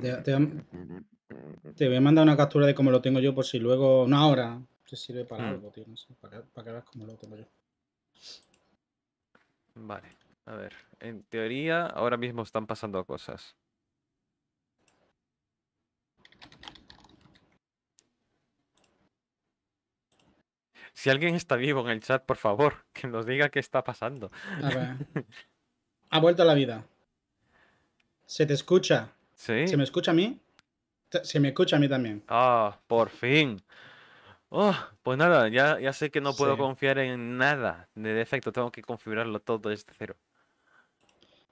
Mm-hmm. Te, voy a mandar una captura de cómo lo tengo yo por si luego. una hora Te sirve para mm. algo, para, que veas cómo lo tengo yo. Vale. A ver. En teoría, ahora mismo están pasando cosas. Si alguien está vivo en el chat, por favor, que nos diga qué está pasando. Ha vuelto a la vida. Se te escucha. Sí. ¿Se me escucha a mí? Se me escucha a mí también. Ah, por fin. Oh, pues nada, ya, ya sé que no puedo confiar en nada de defecto, tengo que configurarlo todo desde cero.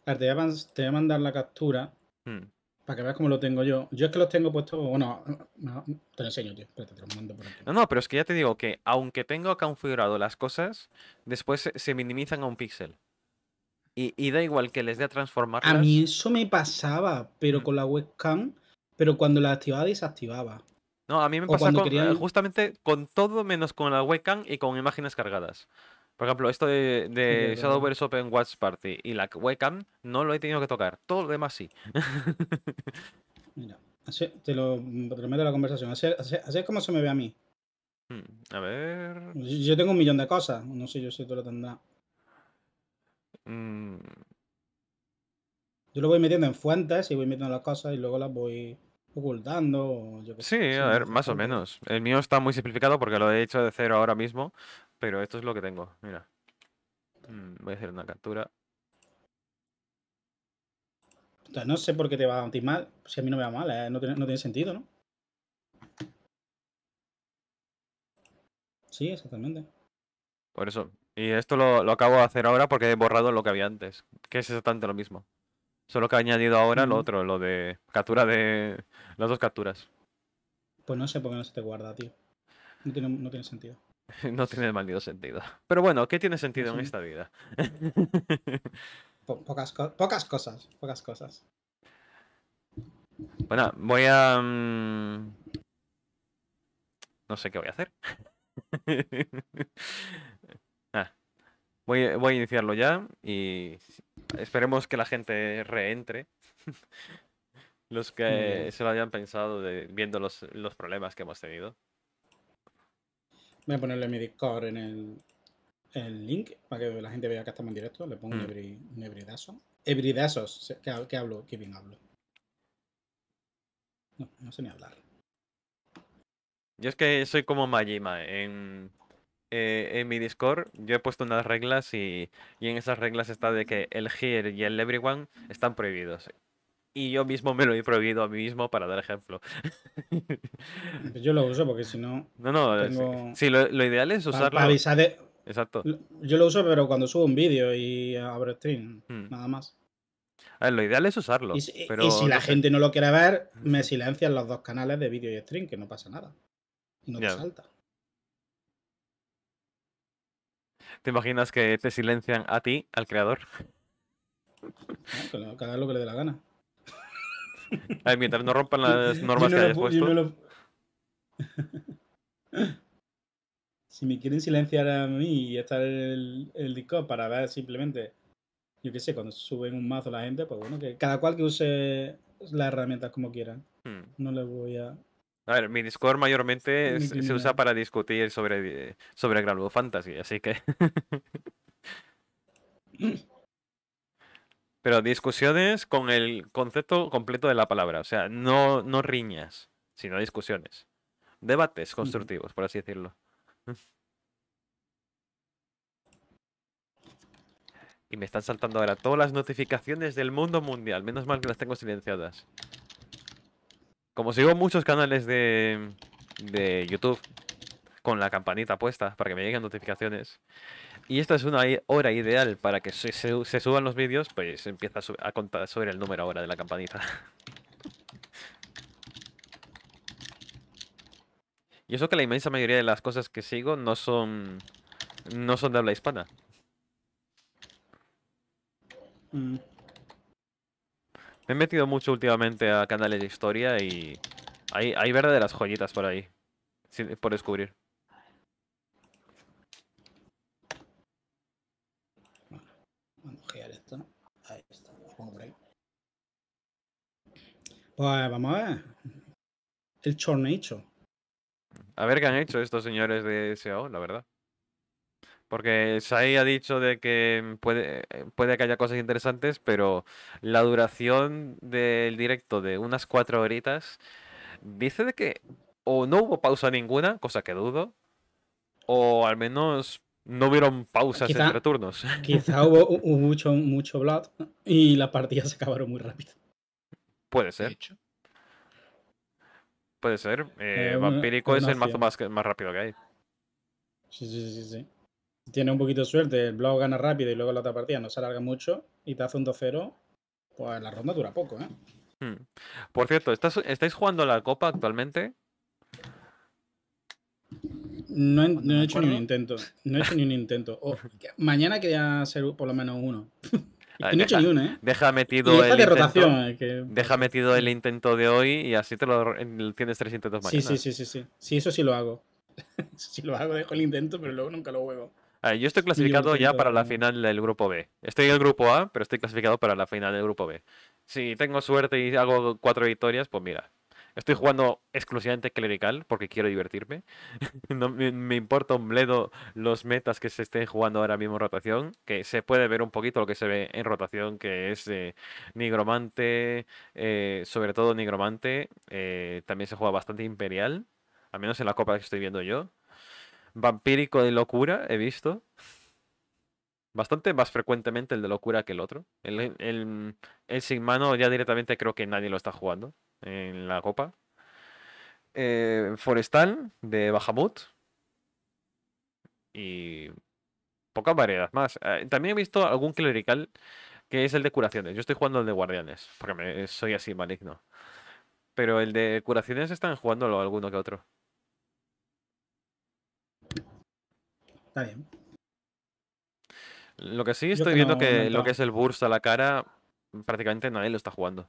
A ver, te, voy a, mandar la captura hmm. para que veas cómo lo tengo yo. Yo es que los tengo puestos, bueno, te lo enseño, tío. te lo por aquí. No, no, pero es que ya te digo que aunque tengo configurado las cosas, después se minimizan a un píxel y, da igual que les dé a transformar. A mí eso me pasaba, pero mm. con la webcam, pero cuando la activaba, desactivaba. No, a mí me pasa eh, justamente con todo menos con la webcam y con imágenes cargadas. Por ejemplo, esto de, de Open Watch Party y la webcam no lo he tenido que tocar. Todo lo demás sí. Mira, te lo prometo la conversación. Así, es como se me ve a mí. Hmm, a ver. Yo tengo un millón de cosas. No sé yo si tú lo tendrás. Mm. Yo lo voy metiendo en fuentes y voy metiendo las cosas y luego las voy ocultando. sí, a ver, más o menos. El mío está muy simplificado porque lo he hecho de cero ahora mismo, pero esto es lo que tengo. Mira. Mm, voy a hacer una captura. no sé por qué te va a mal. Si a mí no me va mal, eh, no, tiene, no tiene sentido, ¿no? Sí, exactamente. Por eso, y esto lo, acabo de hacer ahora porque he borrado lo que había antes, que es exactamente lo mismo. Solo que he añadido ahora lo otro, lo de captura de las dos capturas. Pues no sé por qué no se te guarda, tío. No tiene, no tiene sentido. no tiene maldito sentido. Pero bueno, ¿qué tiene sentido en esta vida? pocas, pocas cosas, pocas cosas. Bueno, voy a... Mm, no sé qué voy a hacer. Ah, voy, a iniciarlo ya y esperemos que la gente reentre. los que se lo hayan pensado viendo los, problemas que hemos tenido. Voy a ponerle mi Discord en el, link para que la gente vea que estamos en directo. Le pongo un, mm. hebridazo. Hebridazos. ¿Qué, hablo? que bien hablo? No, no sé ni hablar. Yo es que soy como Majima en eh, en mi Discord yo he puesto unas reglas y, en esas reglas está de que el here y el everyone están prohibidos. Y yo mismo me lo he prohibido a mí mismo para dar ejemplo. Mm, pues yo lo uso porque si no... No, no, sí, lo, ideal es usarlo. Para de... Exacto. Yo lo uso pero cuando subo un vídeo y abro stream, mm. nada más. lo ideal es usarlo. Y si, la gente no lo quiere ver, me silencian los dos canales de vídeo y stream, que no pasa nada. Y no me te salta. ¿Te imaginas que te silencian a ti, al creador? Ah, cada lo que le dé la gana. Ay, mientras no rompan las normas que si me quieren silenciar a mí y estar el, el Discord para ver simplemente, yo qué sé, cuando suben un mazo la gente, pues bueno, que cada cual que use las herramientas como quiera. Hmm. No le voy a a ver, mi Discord mayormente se usa para discutir sobre, sobre Granblue Fantasy, así que. Pero discusiones con el concepto completo de la palabra. O sea, no, no riñas, sino discusiones. Debates constructivos, por así decirlo. Y me están saltando ahora todas las notificaciones del mundo mundial. Menos mal que las tengo silenciadas. Como sigo muchos canales de, YouTube con la campanita puesta para que me lleguen notificaciones. Y esta es una hora ideal para que se, suban los vídeos, pues empieza a, contar sobre el número ahora de la campanita. y eso que la inmensa mayoría de las cosas que sigo no son no son de habla hispana. Mm. Me he metido mucho últimamente a canales de historia y hay, hay las joyitas por ahí, por descubrir. Vamos a Pues vamos a ver. El chornecho. A ver qué han hecho estos señores de SAO, la verdad. Porque Sai ha dicho de que mm, puede, eh, puede que haya cosas interesantes, pero la duración del directo de unas cuatro horitas dice de que o no hubo pausa ninguna, cosa que dudo, o al menos no hubieron pausas entre turnos. Quizá hubo, mucho, mucho blood y la partida se acabaron muy rápido. Puede ser. Puede ser. Eh, eh, Vampírico es el mazo más, más rápido que hay. Sí, sí, sí, sí tiene un poquito de suerte, el blog gana rápido y luego la otra partida no se alarga mucho y te hace un 2-0, pues la ronda dura poco, ¿eh? Hmm. Por cierto, ¿estáis jugando la copa actualmente? No he, hecho ni un intento. No he hecho ni un intento. mañana quería ser por lo menos uno. Ah, no he hecho ni uno, ¿eh? Deja metido, el intento, deja metido el intento de hoy y así te lo tienes tres intentos Sí, sí, sí, sí, sí. eso sí lo hago. si lo hago, dejo el intento, pero luego nunca lo juego. Ah, yo estoy clasificado ya para la final del grupo B. Estoy en el grupo A, pero estoy clasificado para la final del grupo B. Si tengo suerte y hago cuatro victorias, pues mira. Estoy jugando exclusivamente clerical porque quiero divertirme. no me, importa un bledo los metas que se estén jugando ahora mismo en rotación. Que se puede ver un poquito lo que se ve en rotación, que es eh, nigromante, eh, sobre todo nigromante. Eh, también se juega bastante imperial, al menos en la copa que estoy viendo yo vampírico de locura he visto. Bastante más frecuentemente el de locura que el otro. El, el, sin mano ya directamente creo que nadie lo está jugando en la copa. Eh, Forestal de Bahamut. Y poca variedad más. Eh, también he visto algún clerical que es el de curaciones. Yo estoy jugando el de guardianes, porque soy así maligno. Pero el de curaciones están jugándolo alguno que otro. bien. Lo que sí estoy viendo que lo que es el burst a la cara, prácticamente nadie lo está jugando.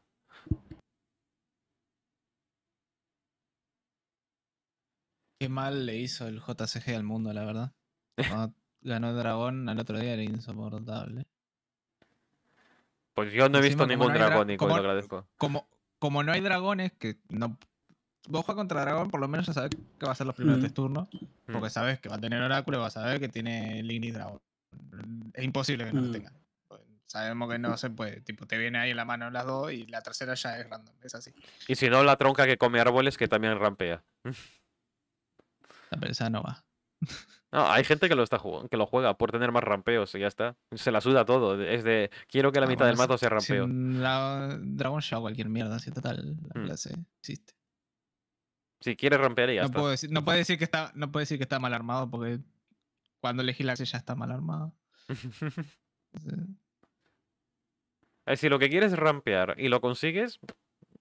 Qué mal le hizo el JCG al mundo, la verdad. ganó el dragón, al otro día era insoportable. Pues yo no he visto ningún dragón, dragónico, agradezco. Como, como no hay dragones, que no vos juegas contra dragón, por lo menos ya saber que va a ser los primeros tres mm. turnos. Mm. Porque sabes que va a tener oráculo y vas a saber que tiene y Dragon. Es imposible que no lo mm. tenga. Sabemos que no se puede. Tipo, te viene ahí en la mano las dos y la tercera ya es random. Es así. Y si no, la tronca que come árboles que también rampea. La prensa no va. No, hay gente que lo, está que lo juega por tener más rampeos y ya está. Se la suda todo. Es de, quiero que la mitad del mato sea rampeo. La, Dragon Show, cualquier mierda, si total. La clase existe. Si quiere romper ya no está. no, puede decir que está, no puede decir que está mal armado porque cuando elegí la ya está mal armado. Eh, si lo que quieres es rampear y lo consigues,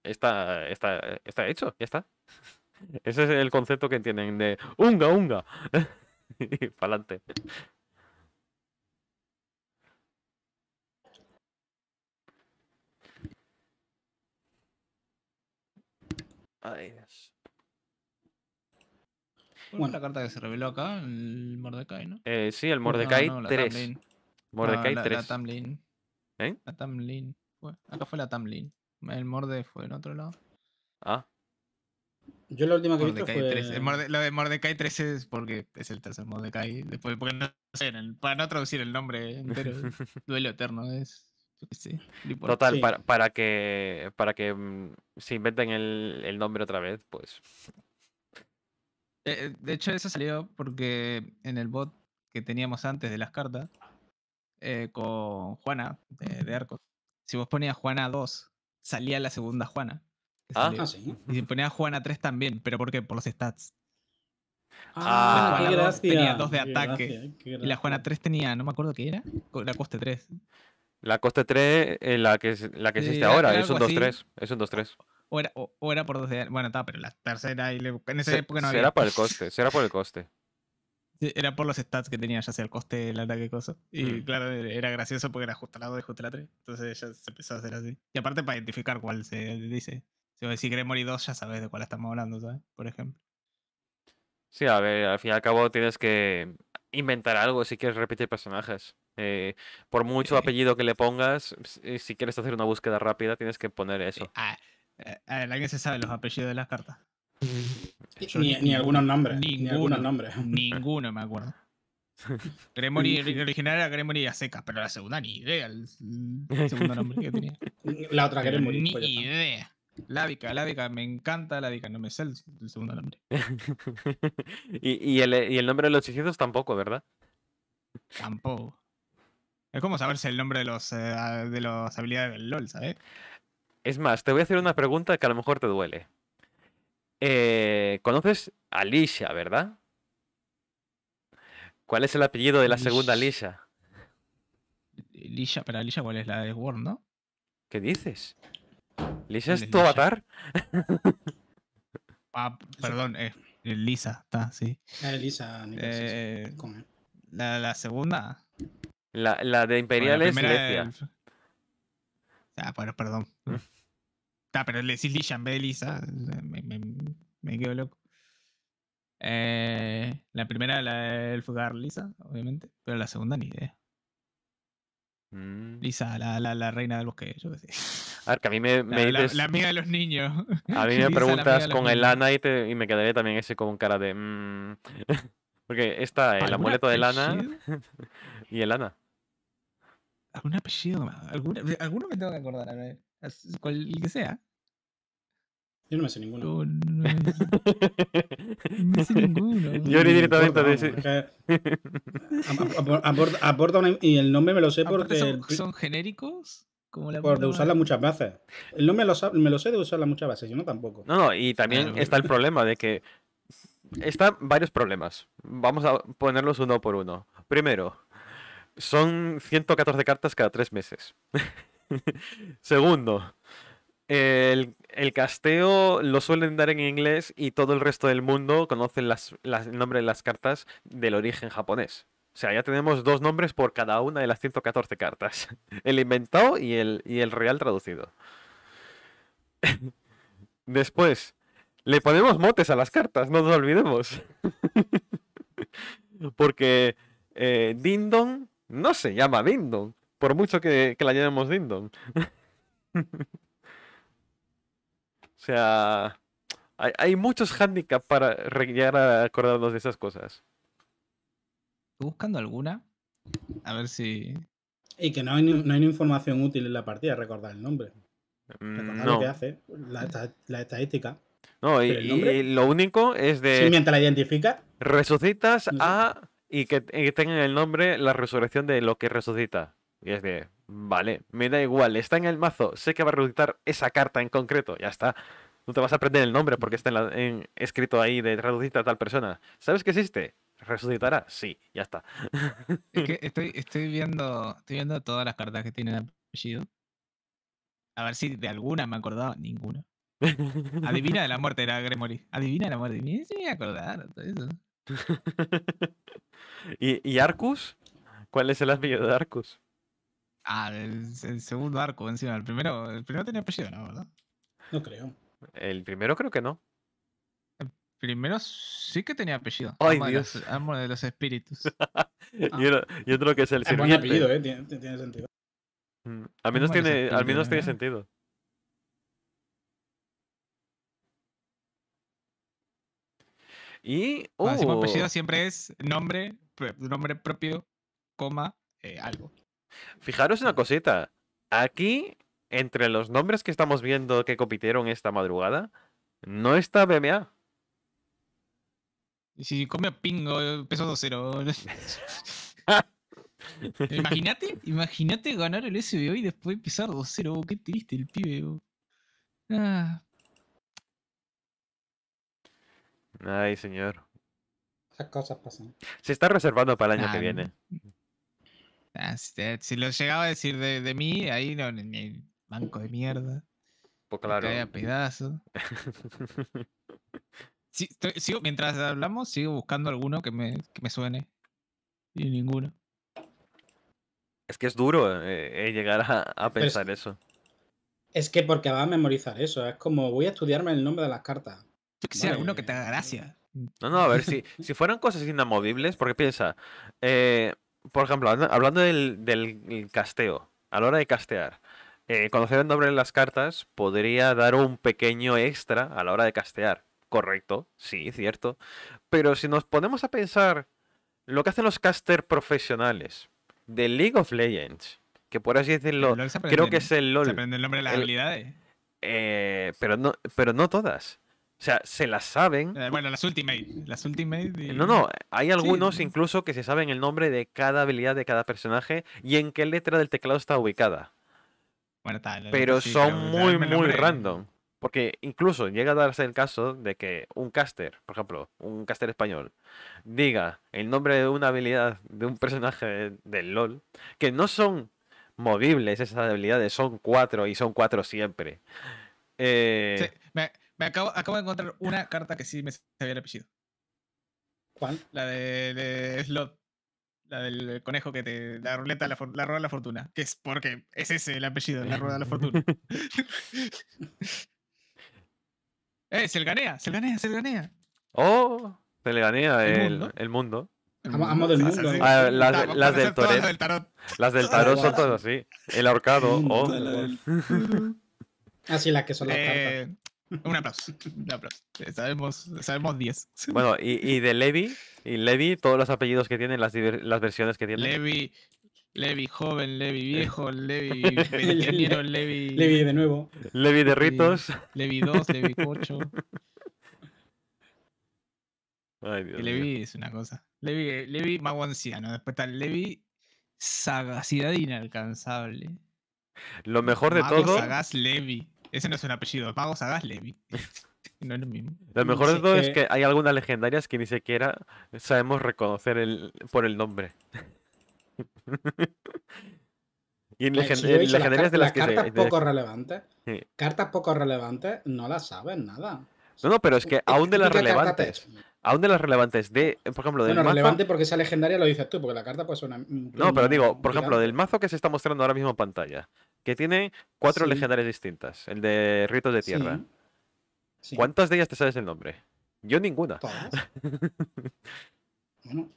está, está, hecho, ya está. Ese es el concepto que tienen de unga, unga. y adelante. Ay, es la carta que se reveló acá, el Mordecai, ¿no? Eh, sí, el Mordecai 3. Mordecai 3. La Tamlin. ¿Eh? La Tamlin. Acá fue la Tamlin. El Morde fue en otro lado. Ah. Yo la última que vi fue... 3. El Lo de Mordecai 3 es porque es el tercer Mordecai. Después, para no traducir el nombre entero, duelo eterno es... Sí, Total, para, para, que para que mm, se inventen el nombre otra vez, pues eh, de, hecho, eso salió porque en el bot que teníamos antes de las cartas, eh, con Juana de, arco, Arcos, si vos ponías Juana 2, salía la segunda Juana. Ah, ah, sí. Y si ponías Juana 3 también, pero ¿por qué? Por los stats. Ah, ah tenía 2 de ataque. Y la Juana 3 tenía, no me acuerdo qué era, la coste 3. La coste 3, eh, la que, la que existe ahora, es un 2-3. Es un 2-3. O era, por dos de Bueno, está pero la tercera y en esa época no había. Era por el coste, era por el coste. era por los stats que tenía, ya sea el coste del ataque y cosas. Y mm. claro, era gracioso porque era justo la lado de justo la 3. Entonces ya se empezó a hacer así. Y aparte para identificar cuál se dice. Si queremos morir dos, ya sabes de cuál estamos hablando, ¿sabes? Por ejemplo. Sí, a ver, al fin y al cabo tienes que inventar algo si quieres repetir personajes. Eh, por mucho eh, eh. apellido que le pongas, si quieres hacer una búsqueda rápida, tienes que poner eso. Ah, eh, eh, alguien se sabe los apellidos de las cartas. ni, algunos nombres. Ninguno, ni nombres. Ninguno me acuerdo. Gremory, el original era Gremory a secas, pero la segunda ni idea. El, segundo nombre que tenía. La otra Gremory. Ni pues idea. Lávica, Lávica, me encanta Lávica, no me sé el, segundo nombre. y, el, nombre de los hechizos tampoco, ¿verdad? Tampoco. Es como saberse el nombre de los eh, de las habilidades del LOL, ¿sabes? Es más, te voy a hacer una pregunta que a lo mejor te duele. Eh, ¿Conoces a Lisha, verdad? ¿Cuál es el apellido de la segunda Lisha? Lisha, pero Lisha, ¿cuál es la de Word, no? ¿Qué dices? ¿Lisha es, tu avatar? Ah, perdón, eh, Lisa, está, sí. Ah, Lisa, eh, la, segunda. La, de Imperial la es Ah, perdón. Ah, pero le decís en vez de Lisa. Me, quedo loco. Eh, la primera, la del fugar Lisa, obviamente. Pero la segunda, ni idea. Mm. Lisa, la, reina del bosque, yo qué sé. A ver, que a mí me, la, amiga de los niños. A mí me preguntas con el lana y, me quedaré también ese con cara de. Mm. Porque está el amuleto de lana y el lana. ¿Algún apellido? alguno me tengo que acordar, a ver cual el que sea. Yo no me sé ninguno. No, me sé ninguno. Yo ni directamente Aporta y el nombre me lo sé porque. Son, genéricos. Como por de usarla muchas veces. El nombre lo, me lo sé de usarla muchas veces, yo no tampoco. No, no, y también está el problema de que. Están varios problemas. Vamos a ponerlos uno por uno. Primero, son 114 cartas cada tres meses. Segundo, el, casteo lo suelen dar en inglés y todo el resto del mundo conoce las, el nombre de las cartas del origen japonés. O sea, ya tenemos dos nombres por cada una de las 114 cartas. El inventado y el, el real traducido. Después, le ponemos motes a las cartas, no nos olvidemos. Porque eh, Dindon no se llama Dindon. Por mucho que, la llamemos Dindon. o sea, hay, muchos handicaps para recordarnos de esas cosas. Estoy buscando alguna. A ver si. Y que no hay, no hay información útil en la partida, recordar el nombre. Mm, recordar lo que hace, la, estadística. No, y, lo único es de. Sí, mientras la identifica. Resucitas a. y que tengan el nombre la resurrección de lo que resucita. Y es de, vale, me da igual, está en el mazo, sé que va a resucitar esa carta en concreto, ya está. No te vas a aprender el nombre porque está en escrito ahí de resucita a tal persona. ¿Sabes qué existe? ¿Resucitará? Sí, ya está. Es que estoy, estoy, viendo, estoy viendo todas las cartas que tienen apellido. A ver si de alguna me acordado, Ninguna. Adivina de la muerte era Gremory. Adivina de la muerte. Ni se me eso. ¿Y, ¿Y Arcus? ¿Cuál es el apellido de Arcus? Ah, el, segundo arco encima. El primero, el primero tenía apellido, ¿no? No creo. El primero creo que no. El primero sí que tenía apellido. Ay, Dios. De de los espíritus. Ah. y, otro, que es el sirviente. Tiene apellido, ¿eh? Tiene, sentido. Mm, al menos, tiene, al menos tiene sentido. Y. apellido oh. siempre es nombre, nombre propio, coma, eh, algo. Fijaros una cosita. Aquí, entre los nombres que estamos viendo que compitieron esta madrugada, no está BMA. Y si come a pingo, eh, peso 2-0. imagínate, imagínate ganar el SBO y después pisar 2-0. Qué triste el pibe. Ah. Ay, señor. Esas cosas pasan. Se está reservando para el año que ah, viene si, lo llegaba a decir de, mí, ahí no, en el banco de mierda. Pues claro. Me pedazo. mientras hablamos, sigo buscando alguno que me, suene. Y ninguno. Es que es duro eh, eh, llegar a, pensar eso. Es que porque va a memorizar eso. Es como voy a estudiarme el nombre de las cartas. Que sea uno alguno que te haga gracia. No, no, a ver, si, si fueran cosas inamovibles, porque piensa, eh, por ejemplo, hablando del, casteo, a la hora de castear, eh, conocer el nombre de las cartas podría dar un pequeño extra a la hora de castear. Correcto, sí, cierto. Pero si nos ponemos a pensar lo que hacen los Caster profesionales de League of Legends, que por así decirlo, creo que es el LOL. Se aprende el nombre de las habilidades. ¿eh? Eh, pero, no, pero no todas. O sea, se las saben. Eh, bueno, las Ultimate. Las Ultimate. No, no. Hay algunos incluso que se saben el nombre de cada habilidad de cada personaje y en qué letra del teclado está ubicada. pero son muy, muy random. Porque incluso llega a darse el caso de que un caster, por ejemplo, un caster español, diga el nombre de una habilidad de un personaje del LOL, que no son movibles esas habilidades, son cuatro y son cuatro siempre. Eh, me acabo, de encontrar una carta que sí me sabía el apellido. ¿Cuál? La de, Slot. La del conejo que te. La ruleta, la, rueda de la fortuna. Que es porque es ese el apellido, la rueda de la fortuna. ¡Eh! Se le ganea, se le ganea, se le ganea. ¡Oh! Se le ganea el, mundo. del mundo. las, del tarot. Las del ah, tarot son todas así. El ahorcado. Oh. Ah, sí, que son las eh, un aplauso. Un aplauso. Sabemos, sabemos 10. Bueno, y, y, de Levi, y Levi, todos los apellidos que tiene las, las versiones que tienen. Levi, Levi joven, Levi viejo, Levi Levi. Levi de nuevo. Levi de Ritos. Levi 2, Levi 8. Levi es una cosa. Levi, Levi mago anciano. Después está Levi sagacidad inalcanzable. Lo mejor de todo. Sagaz Levi. Ese no es un apellido. Pago Sagas Levi. No es lo mismo. Lo mejor de todo es que... hay algunas legendarias que ni siquiera sabemos reconocer el, por el nombre. y en, ah, legendarias de las, que cartas poco relevantes. Cartas poco relevantes no las saben nada. No, no, pero es que aún de las relevantes. Aún de las relevantes de, por ejemplo, del bueno, relevante porque esa legendaria lo dices tú, porque la carta pues una... No, pero digo, por ejemplo, del mazo que se está mostrando ahora mismo en pantalla que tiene cuatro legendarias distintas, el de ritos de tierra. ¿Cuántas de ellas te sabes el nombre? Yo ninguna. bueno,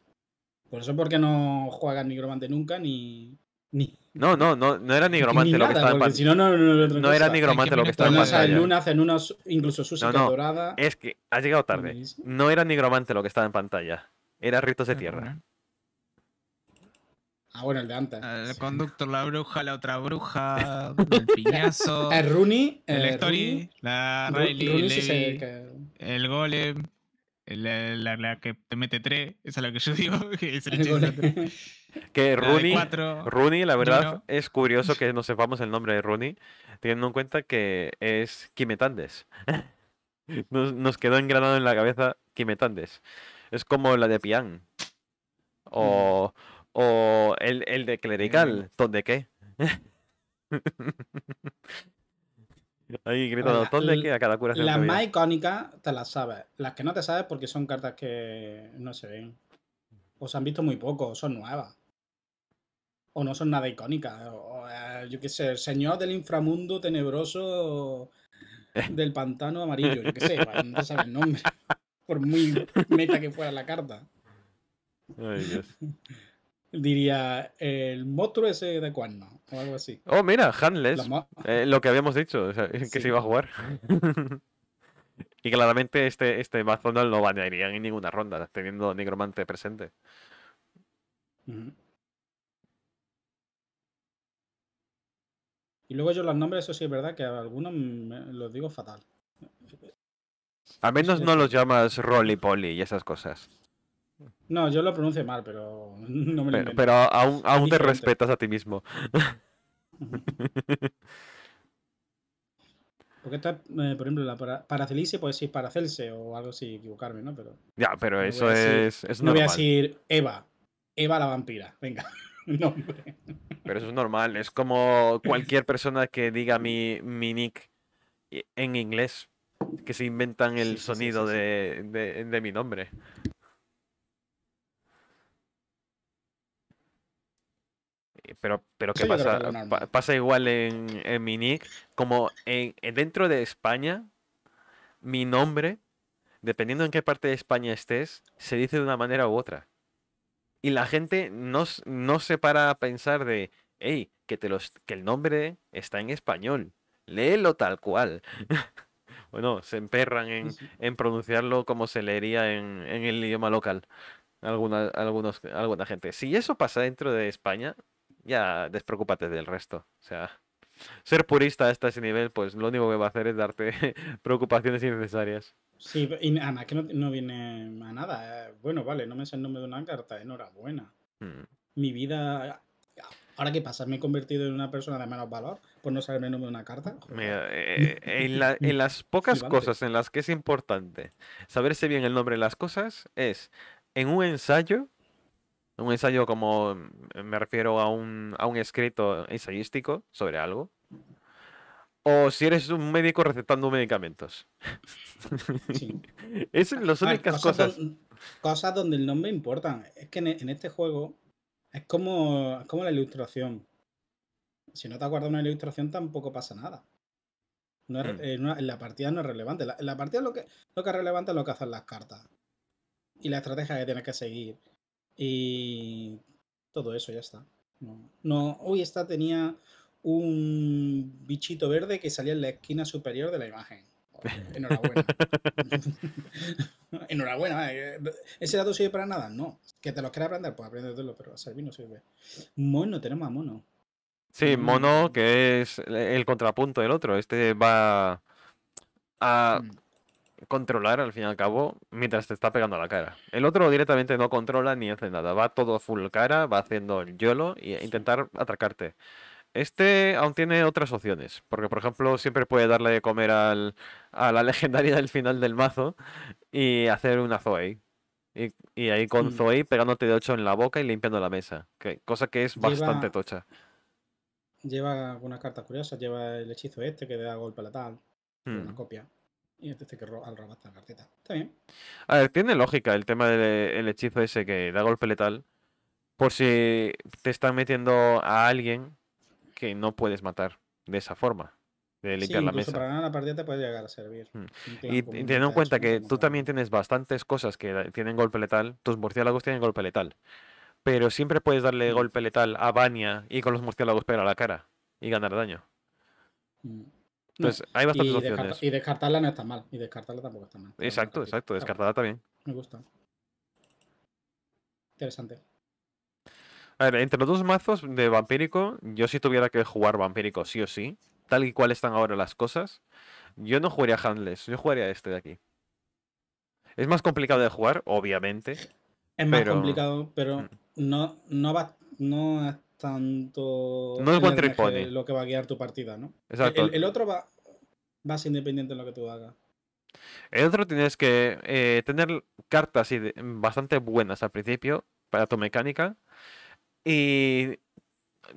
por eso porque no juega nigromante nunca ni, No, no, no, no era nigromante lo que estaba en pantalla. No, era nigromante lo que estaba en pantalla. Luna, incluso su Dorada. Es que has llegado tarde. No era nigromante lo que estaba en pantalla. Era ritos de ah, tierra. Ah, bueno, el de antes. El conductor, la bruja, la otra bruja, el piñazo. Ah, el Rooney. El, eh, Story, la Riley, el golem. La, que te mete tres, esa es la que yo digo. Que, es el que Rooney, la Rooney, la verdad, es curioso que no sepamos el nombre de Rooney, teniendo en cuenta que es Quimetandes. Nos, quedó engranado en la cabeza Quimetandes. Es como la de Pian. O, mm. O el, de clerical, ¿dónde qué? Ahí gritando, ¿dónde qué? A cada cura Las más icónicas te las sabes. Las que no te sabes porque son cartas que no se ven. O se han visto muy poco, o son nuevas. O no son nada icónicas. O, eh, yo qué sé, el señor del inframundo tenebroso del pantano amarillo, yo qué sé, pues, no te el nombre. Por muy meta que fuera la carta. Ay, Dios diría el monstruo ese de cuerno o algo así. Oh, mira, Handless. Eh, lo que habíamos dicho, que se iba a jugar. y claramente este, este va no ir en ninguna ronda, teniendo Negromante presente. Y luego yo los nombres, eso sí es verdad que a algunos los digo fatal. Al menos no los llamas Rolly Poly y esas cosas. No, yo lo pronuncio mal, pero no me lo Pero, pero aún, te respetas a ti mismo. Porque está, eh, por ejemplo, la para, paracelice puede decir paracelse o algo así, equivocarme, ¿no? Pero, ya, pero eso es, normal. No voy a decir Eva, Eva la vampira, venga. nombre. pero eso es normal, es como cualquier persona que diga mi, mi nick en inglés, que se inventan el sonido de, mi nombre. Pero, pero ¿qué pasa? pasa igual en, en, mi nick. Como en, dentro de España, mi nombre, dependiendo en qué parte de España estés, se dice de una manera u otra. Y la gente no, no se para a pensar de, hey, que, te los, que el nombre está en español. Léelo tal cual. bueno, se emperran en, pronunciarlo como se leería en, el idioma local. Alguna, algunos, alguna gente. Si eso pasa dentro de España, ya despreocúpate del resto. O sea, ser purista hasta ese nivel, pues lo único que va a hacer es darte preocupaciones innecesarias. Sí, y además que no, viene a nada. Eh. Bueno, vale, no me sé el nombre de una carta, enhorabuena. Mm. Mi vida. Ahora qué pasa, me he convertido en una persona de menos valor por no saber el nombre de una carta. Eh, en, las pocas cosas en las que es importante saberse bien el nombre de las cosas es en un ensayo un ensayo como mm, me refiero a un, a un escrito ensayístico sobre algo. O si eres un médico recetando medicamentos. es las únicas cosas. cosas donde el nombre importa. Es que e, en, este juego es como, como la ilustración. Si no te acuerdas una ilustración, tampoco pasa nada. No en, hmm. eh, la partida no es relevante. en la partida lo que, lo que es relevante es lo que hacen las cartas. Y la estrategia que tienes que seguir. Y todo eso, ya está. No, hoy esta tenía un bichito verde que salía en la esquina superior de la imagen. Enhorabuena. Enhorabuena. Eh, ¿Ese dato sirve para nada? No. ¿Que te lo quieras aprender? Pues aprendetelo, pero a servir no sirve. Mono, tenemos a Mono. Sí, Mono, que es el contrapunto del otro. Este va a mm controlar al fin y al cabo mientras te está pegando a la cara. El otro directamente no controla ni hace nada, va todo full cara, va haciendo el yolo e intentar atracarte. Este aún tiene otras opciones, porque por ejemplo siempre puede darle de comer al, a la legendaria del final del mazo y hacer una Zoe. Y, ahí con zoey mm. Zoe pegándote de ocho en la boca y limpiando la mesa, que, cosa que es bastante tocha. Lleva algunas cartas curiosas, lleva el hechizo este que da golpe la tal una hmm. copia y que Está bien. A ver, tiene lógica el tema del hechizo ese que da golpe letal. Por si te están metiendo a alguien que no puedes matar de esa forma. De limpiar la mesa. Para ganar la partida te puede llegar a servir. Mm. Y, teniendo en cuenta que tú también tienes bastantes cosas que tienen golpe letal. Tus murciélagos tienen golpe letal. Pero siempre puedes darle mm. golpe letal a Bania y con los murciélagos pero a la cara y ganar daño. Mm. Pues hay bastantes y opciones. y descartarla no está mal. Y descartarla tampoco está mal. Exacto, exacto. Descartarla también. Me gusta. Interesante. A ver, entre los dos mazos de Vampírico, yo si tuviera que jugar Vampírico sí o sí, tal y cual están ahora las cosas, yo no jugaría Handless, yo jugaría este de aquí. Es más complicado de jugar, obviamente. Es más complicado, pero mm. no, no, va, no tanto no lo que va a guiar tu partida, ¿no? Exacto. El, otro va, más independiente de lo que tú hagas. El otro tienes que eh, tener cartas bastante buenas al principio para tu mecánica. Y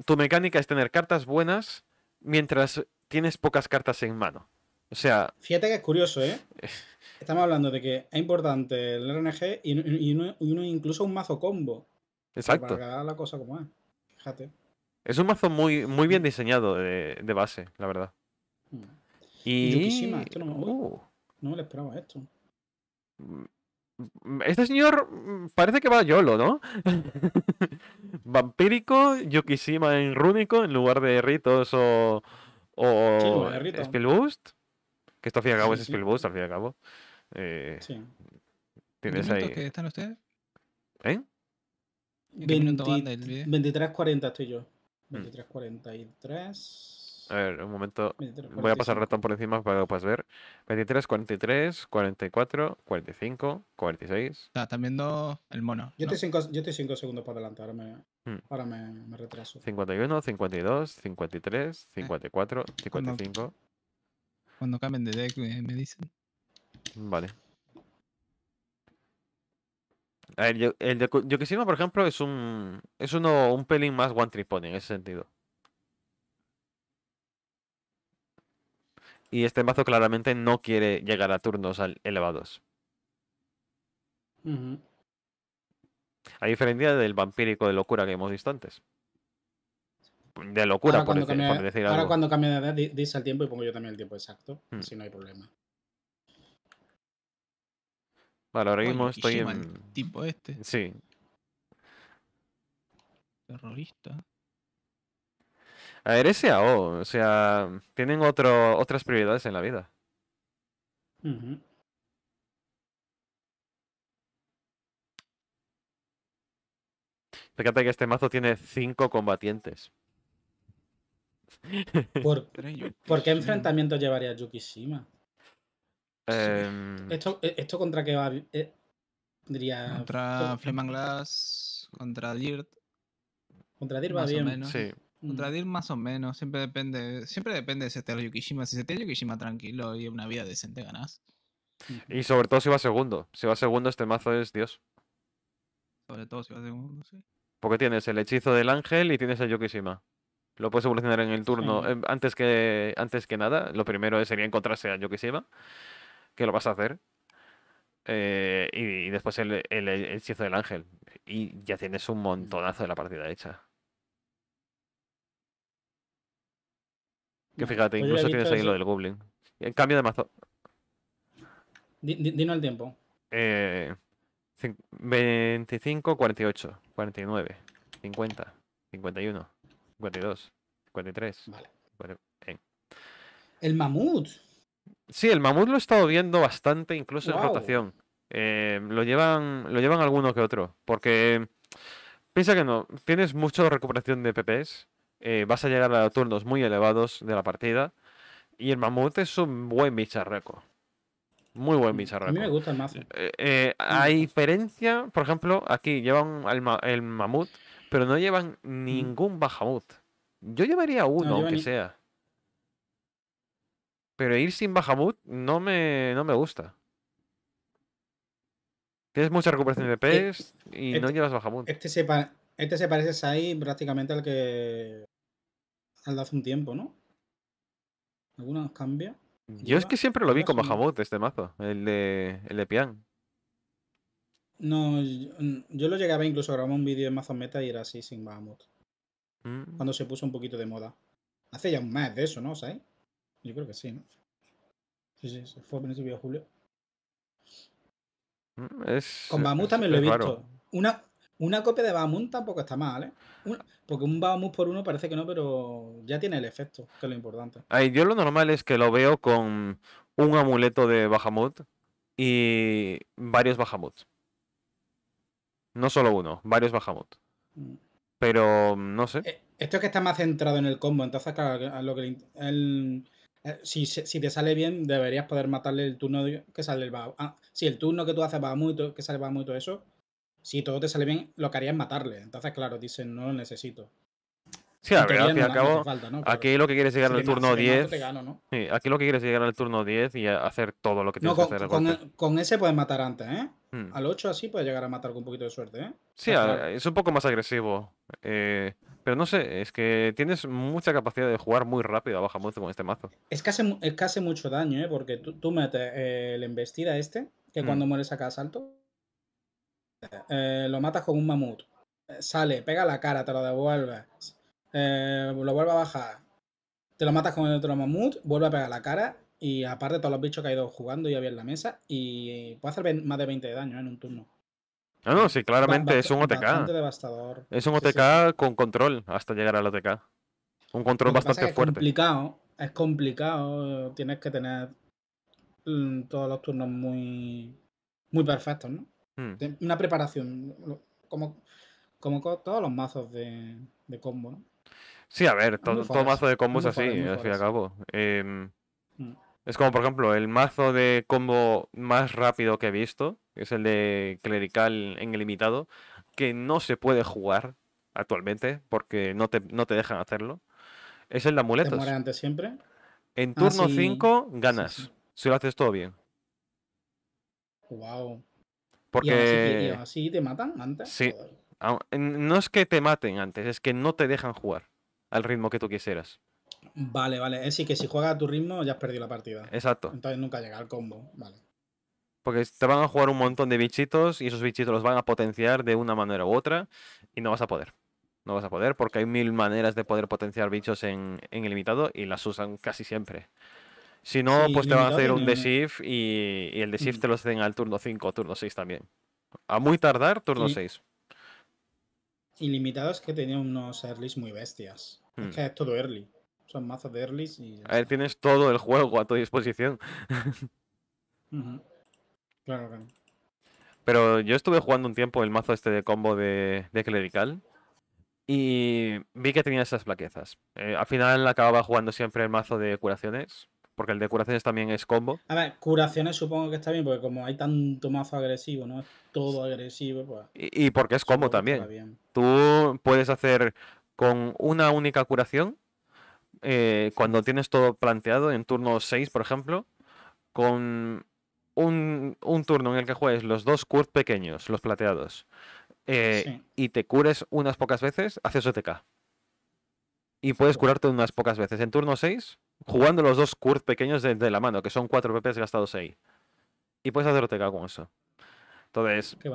tu mecánica es tener cartas buenas mientras tienes pocas cartas en mano. O sea. Fíjate que es curioso, ¿eh? Estamos hablando de que es importante el RNG y, uno, incluso un mazo combo. Exacto. Para que la cosa como es. Es un mazo muy, muy bien diseñado de, de base, la verdad. Mm. Y. Yukishima, esto no me, uh. no esperaba esto. Mm, este señor mm, parece que va a YOLO, ¿no? Vampírico, Yukishima en rúnico en lugar de ritos o. o sí, Que esto al fin y al cabo es Spillboost, al fin y al cabo. Eh, ¿Tienes ahí? ¿Qué están ustedes? ¿Eh? 23.40 estoy yo. 23.43. Mm. A ver, un momento. Voy a pasar el ratón por encima para que lo puedas ver. 23.43, 44, 45, 46. Ah, están viendo el mono. Yo, estoy cinco, segundos para adelantarme. ahora me, mm. retraso. 51, 52, 53, 54, 55. cuando cambien de deck, me dicen. Vale yo, el de Yokishima, por ejemplo, es un. Es uno un pelín más one trick en ese sentido. Y este mazo claramente no quiere llegar a turnos elevados. A diferencia del vampírico de locura que hemos visto antes. De locura, por, decir, algo. Ahora cuando cambia de edad, dice el tiempo y pongo yo también el tiempo exacto, hmm. si no hay problema. Vale, ahora mismo estoy en. tipo este. Sí. Terrorista. A ver, AO, o sea, tienen otro, otras prioridades en la vida. Fíjate que este mazo tiene cinco combatientes. ¿Por, ¿por qué enfrentamiento llevaría Yukishima? Em, e, esto, contra qué va? Eh, diría, contra fleman Glass, contra Dirt. Contra Dirt va bien. Contra mm. Dirt más o menos, siempre depende, siempre depende de el Yukishima. Si te Yukishima tranquilo y una vida decente ganas Y sobre todo si va segundo. Si va segundo, este mazo es Dios. Sobre todo si va segundo, Porque tienes el hechizo del ángel y tienes a Yukishima. Lo puedes evolucionar en el turno. Em, antes, que, antes que nada, lo primero sería encontrarse a Yukishima que lo vas a hacer. Eh, y, después el, el, hechizo del ángel. Y ya tienes un mm. montonazo de la partida hecha. Que fíjate, pues incluso tienes ahí lo del Goblin. El cambio de mazo. Dino el tiempo. 25, 48, 49, 50, 51, 52, 53. Vale. El mamut. Sí, el mamut lo he estado viendo bastante, incluso en rotación. Eh, lo, llevan, lo llevan alguno que otro. Porque piensa que no, tienes mucha recuperación de PPs, eh, vas a llegar a turnos muy elevados de la partida. Y el mamut es un buen bicharreco Muy buen bicharreco mm, A mí me gusta el eh, mm. diferencia, por ejemplo, aquí llevan el, mamut, pero no llevan mm. ningún bajamut. Yo llevaría uno, aunque sea. Pero ir sin Bahamut no me, no me gusta. Tienes mucha recuperación de eh, eh, PES y no este llevas Bahamut. Este se, este se parece a Sai prácticamente al que. al de hace un tiempo, ¿no? ¿Alguna cambia? Yo es que siempre lo vi con Bahamut, este mazo, el de, el de Pian. No, yo, lo llegaba incluso a grabar un vídeo de mazo meta y era así sin Bahamut. Mm. Cuando se puso un poquito de moda. Hace ya un mes de eso, ¿no? ¿Sabes? Yo creo que sí, ¿no? Sí, sí, se fue a principio de julio. Mm, con Bamut también lo he visto. Una, una copia de Bahamut tampoco está mal, ¿eh? porque un Bahamut por uno parece que no, pero ya tiene el efecto, que es lo importante. yo lo normal es que lo veo con un amuleto de Bahamut y varios Bahamut. No solo uno, varios Bahamut. Mm. Pero mm, no sé. Eh, esto es que está más centrado en el combo, entonces, claro, lo que el, eh, si, te sale bien, deberías poder matarle el turno que sale el ah, si el turno que tú haces va muy que sale va todo eso, si todo te sale bien, lo que haría es matarle. Entonces, claro, dicen, no lo necesito. Sí, a ver, al fin y al cabo, aquí lo que quieres llegar al turno 10. aquí lo que quieres llegar al turno 10 y hacer todo lo que tienes que hacer. E, con, ese puedes matar antes, ¿eh? Hmm. Al 8 así puedes llegar a matar con un poquito de suerte, ¿eh? Sí, es un poco más agresivo. Eh, pero no sé, es que tienes mucha capacidad de jugar muy rápido a baja muerte con este mazo. Es casi, mucho daño, ¿eh? Porque tú, tú metes eh, el embestida este, que mm. cuando mueres saca salto, eh, lo matas con un mamut. Eh, sale, pega la cara, te lo devuelves. lo vuelve a bajar. Te lo matas con el otro mamut, vuelve a pegar la cara. Y aparte todos los bichos que ha ido jugando y había en la mesa. Y puede hacer más de 20 de daño en un turno. No, no, sí, claramente es un OTK. Es un OTK con control hasta llegar al OTK. Un control bastante fuerte. Es complicado, es complicado. Tienes que tener mm, todos los turnos muy, muy perfectos, ¿no? Hmm. Una preparación, como, como todos los mazos de, combo, ¿no? Sí, a ver, todo, mazo de combo es así, al fin y al cabo. Em, hmm. Es como, por ejemplo, el mazo de combo más rápido que he visto es el de clerical en el limitado que no se puede jugar actualmente porque no te, no te dejan hacerlo. Es el de amuletos. ¿Te antes siempre? En ah, turno 5 ganas, si lo haces todo bien. Wow. Porque... ¿Y así, te matan antes? Sí. No es que te maten antes, es que no te dejan jugar al ritmo que tú quisieras. Vale, vale. Es que si juegas a tu ritmo ya has perdido la partida. Exacto. Entonces nunca llega al combo. Vale. Porque te van a jugar un montón de bichitos y esos bichitos los van a potenciar de una manera u otra y no vas a poder. No vas a poder porque hay mil maneras de poder potenciar bichos en, en ilimitado y las usan casi siempre. Si no, pues te van a hacer un Deshift y, el Deshift mm. te lo hacen al turno 5 o turno 6 también. A muy tardar, turno 6. 6. Ilimitados que tenía unos earlys muy bestias. Hmm. Es todo early. Son mazos de earlys y. A ver, tienes todo el juego a tu disposición. Claro que Pero yo estuve jugando un tiempo el mazo este de combo de, clerical y vi que tenía esas flaquezas. Eh, al final acababa jugando siempre el mazo de curaciones, porque el de curaciones también es combo. A ver, curaciones supongo que está bien, porque como hay tanto mazo agresivo, ¿no? Es todo agresivo, pues, Y, porque es combo también. Tú puedes hacer con una única curación, eh, cuando tienes todo planteado, en turno 6, por ejemplo, con un, turno en el que juegues los dos Kurt pequeños, los plateados, eh, y te cures unas pocas veces, haces OTK. Y puedes curarte unas pocas veces. En turno 6, jugando los dos Kurt pequeños de, la mano, que son cuatro PPs gastados ahí. Y puedes hacer OTK con eso. Entonces, Qué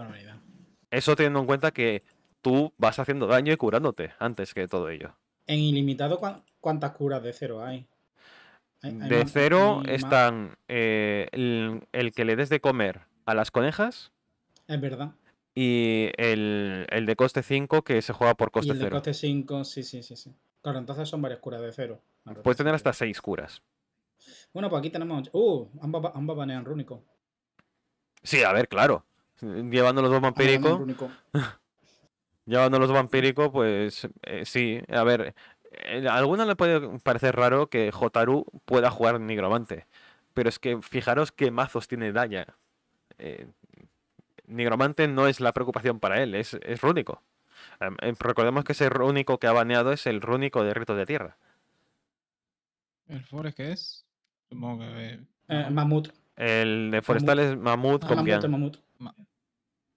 eso teniendo en cuenta que tú vas haciendo daño y curándote antes que todo ello. En ilimitado, ¿cuántas curas de cero hay? De cero están eh, el, que le des de comer a las conejas. Es verdad. Y el, de coste 5 que se juega por coste y el de coste 5, sí, sí, sí, sí. Claro, entonces son varias curas de cero. Puedes tener hasta 6 eh. curas. Bueno, pues aquí tenemos. Uh, ambas, banean rúnico. Sí, a ver, claro. Llevando los dos vampíricos. Llevando los vampíricos, pues eh, sí. A ver, a alguno le puede parecer raro que Jotaru pueda jugar Nigromante, pero es que fijaros qué mazos tiene Daya. Eh, nigromante no es la preocupación para él, es, es rúnico. Em, em, recordemos que ese rúnico que ha baneado es el rúnico de Ritos de Tierra. ¿El Forest qué es? Eh, eh, mamut. El de Forestal es Mamut ah, con mamut, el Mamut.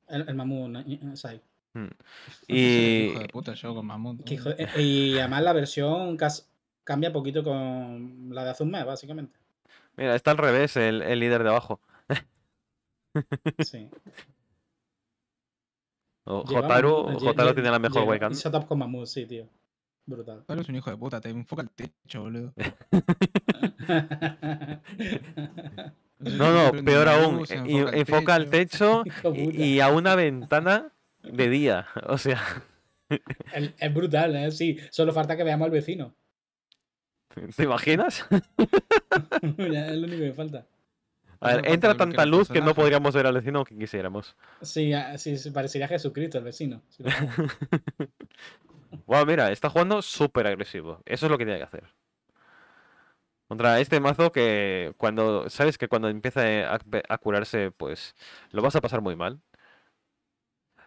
el, el Mamut, Sai. Y... Mm. Hijo de puta, con Mamut. Y además la versión cambia poquito con la de hace básicamente. Mira, está al revés el, el líder de abajo. sí. Jotaro, Jotaro tiene la mejor webcam. Y con Mamut, sí, tío. Brutal. Jotaro es un hijo de puta, te enfoca al techo, boludo. no, no, peor aún. Eh, enfoca, el al techo, y a una ventana de día, o sea. Es, brutal, ¿eh? Sí, solo falta que veamos al vecino. ¿Te imaginas? es lo único que falta. A ver, entra tanta luz que no podríamos ver al vecino que quisiéramos. Sí, sí parecería Jesucristo el vecino. wow, mira, está jugando súper agresivo. Eso es lo que tiene que hacer. Contra este mazo que cuando, sabes que cuando empieza a curarse, pues lo vas a pasar muy mal.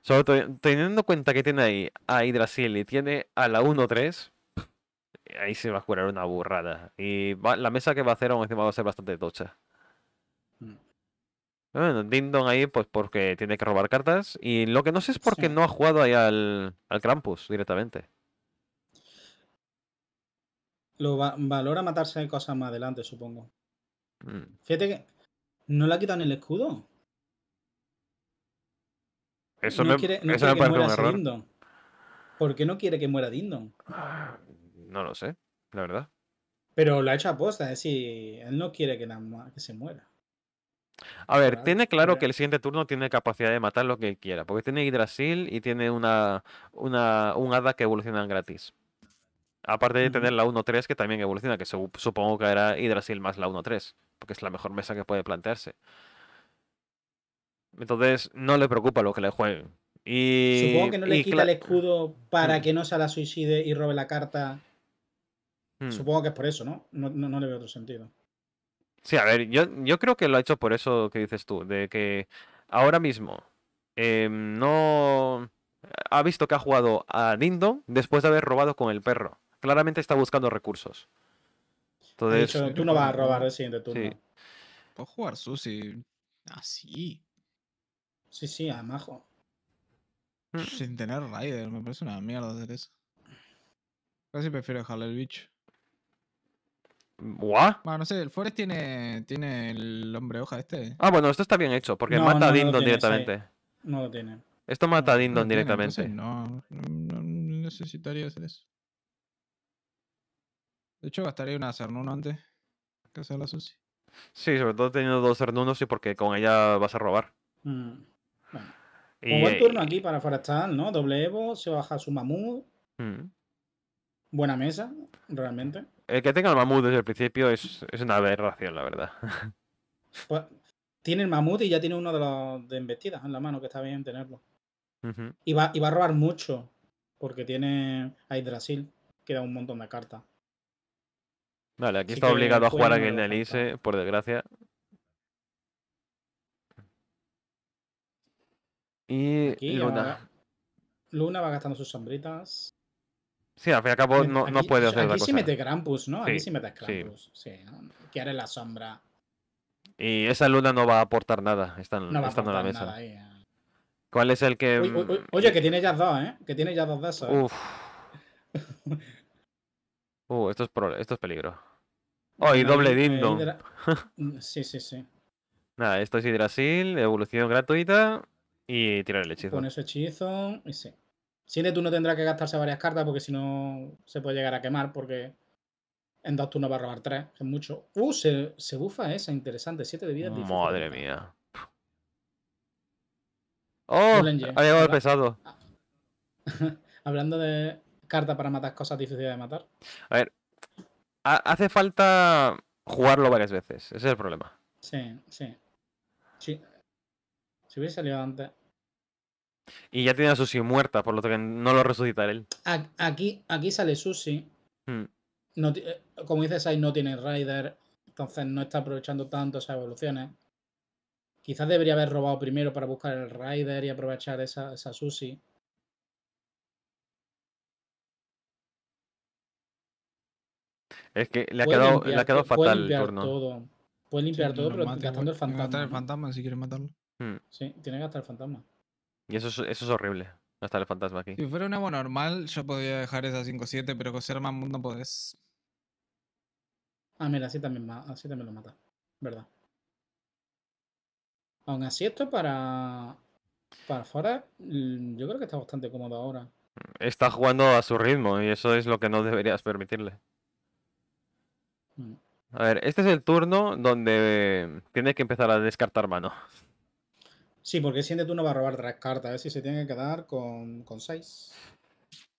Sobre teniendo en cuenta que tiene ahí a Hydrasil y tiene a la 1-3, eh, ahí se va a curar una burrada. Y la mesa que va a hacer aún encima va a ser bastante tocha. Mm. Bueno, Dindon ahí, pues porque tiene que robar cartas. Y lo que no sé es por qué no ha jugado ahí al, al Krampus directamente. Lo valora matarse cosas más adelante, supongo. Mm. Fíjate que no le quitan el escudo no quiere, un error. ¿Por qué no quiere que muera Dindon? No lo sé, la verdad. Pero lo ha hecho a posta, es decir, él no quiere que, se muera. A ver, tiene claro que el siguiente turno tiene capacidad de matar lo que quiera, porque tiene Hidrasil y tiene una, una, un hada que evolucionan gratis. Aparte de tener la 1-3 que también evoluciona, que supongo que era Hidrasil más la 1-3, porque es la mejor mesa que puede plantearse. Entonces no le preocupa lo que le jueguen. Y, Supongo que no le quita el escudo para mm. que no se la suicide y robe la carta. Mm. Supongo que es por eso, ¿no? No, no le veo otro sentido. Sí, a ver, yo, yo creo que lo ha hecho por eso que dices tú, de que ahora mismo em, no ha visto que ha jugado a Nindo después de haber robado con el perro. Claramente está buscando recursos. Entonces, tú no vas a robar el siguiente turno. Puedo jugar Susi así. Sí, sí, a Majo. Mm. Sin tener Raider, me parece una mierda hacer eso. Casi prefiero dejarle el bicho. ¿What? Bueno, no sé, el Forest tiene, tiene el hombre hoja este. Ah, bueno, esto está bien hecho, porque mata a Dindon directamente. No lo tiene. Esto mata a Dindon directamente. no, no necesitaría hacer eso. De hecho, gastaría una Cernuno antes que hacer la Sí, sobre todo teniendo dos Cernunos y porque con ella vas a robar. Mm un buen turno aquí para Forestal, ¿no? Doble Evo, se baja su mamut. Hmm. Buena mesa, realmente. El que tenga el mamut desde el principio es, es una aberración, la verdad. Pues, tiene el mamut y ya tiene uno de los de embestidas en la mano, que está bien tenerlo. y, va, a robar mucho, porque tiene a Hidrasil, que da un montón de cartas. Vale, aquí está obligado a jugar a Elise, por desgracia. Y Luna. Luna va gastando sus sombritas. Sí, al fin y al cabo no, no puede hacer Aquí sí mete Krampus, ¿no? aquí sí mete Krampus. Sí. sí ¿no? Que la sombra. Y esa luna no va a aportar nada, están, no va en la mesa. Nada, eh. ¿Cuál es el que...? oye, que tiene ya dos, ¿eh? Que tiene ya dos de esos. Uf. uh, esto es, pro... peligro. Oh, y doble eh, Dindon! sí, sí, sí. Nada, esto es Hidrasil, evolución gratuita. Y tirar el hechizo. Con ese hechizo y sí. Siete turnos tendrá que gastarse varias cartas porque si no se puede llegar a quemar porque en dos turnos va a robar tres, es mucho. Uh, se, se bufa esa, interesante. Siete de vida. Madre ¿eh? mía. Oh, ha llegado el pesado. Hablando de carta para matar cosas difíciles de matar. A ver, hace falta jugarlo varias veces. Ese es el problema. Sí, sí. sí. Si hubiese salido antes. Y ya tiene a Susi muerta, por lo que no lo resucitaré él. Aquí, aquí sale Susi. Hmm. Eh, como dices ahí no tiene Rider. Entonces no está aprovechando tanto esas evoluciones. Quizás debería haber robado primero para buscar el Rider y aprovechar esa, esa Susi. Es que le ha quedado, le ha quedado fatal puede limpiar Todo. limpiar todo, pero el fantasma. el fantasma si quieres matarlo. Hmm. Sí, tiene que estar el fantasma. Y eso es, eso es horrible. No el fantasma aquí. Si fuera un agua normal, yo podría dejar esa 5-7, pero con ser más no podés. Ah, mira, así también, así también lo mata. ¿Verdad? Aún así, esto para. Para fuera, mm, yo creo que está bastante cómodo ahora. Está jugando a su ritmo y eso es lo que no deberías permitirle. Mm. A ver, este es el turno donde tiene que empezar a descartar mano. Sí, porque siente tú no va a robar tres cartas, a ¿eh? ver si se tiene que quedar con, con seis.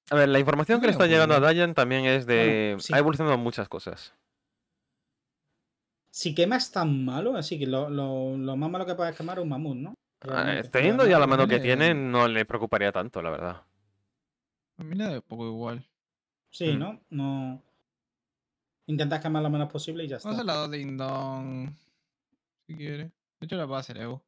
A ver, la información que le está pues llegando a Dayan también es de. Ha evolucionado muchas cosas. Si quema es tan malo, así que lo, más malo que puedes quemar es un mamut, ¿no? Ah, teniendo ya la mano que tiene, no le preocuparía tanto, la verdad. A mí me da poco igual. Sí, mm. ¿no? No. Intentas quemar lo menos posible y ya está. Vamos al lado de Indon. Si quiere. De hecho, la va hacer Evo.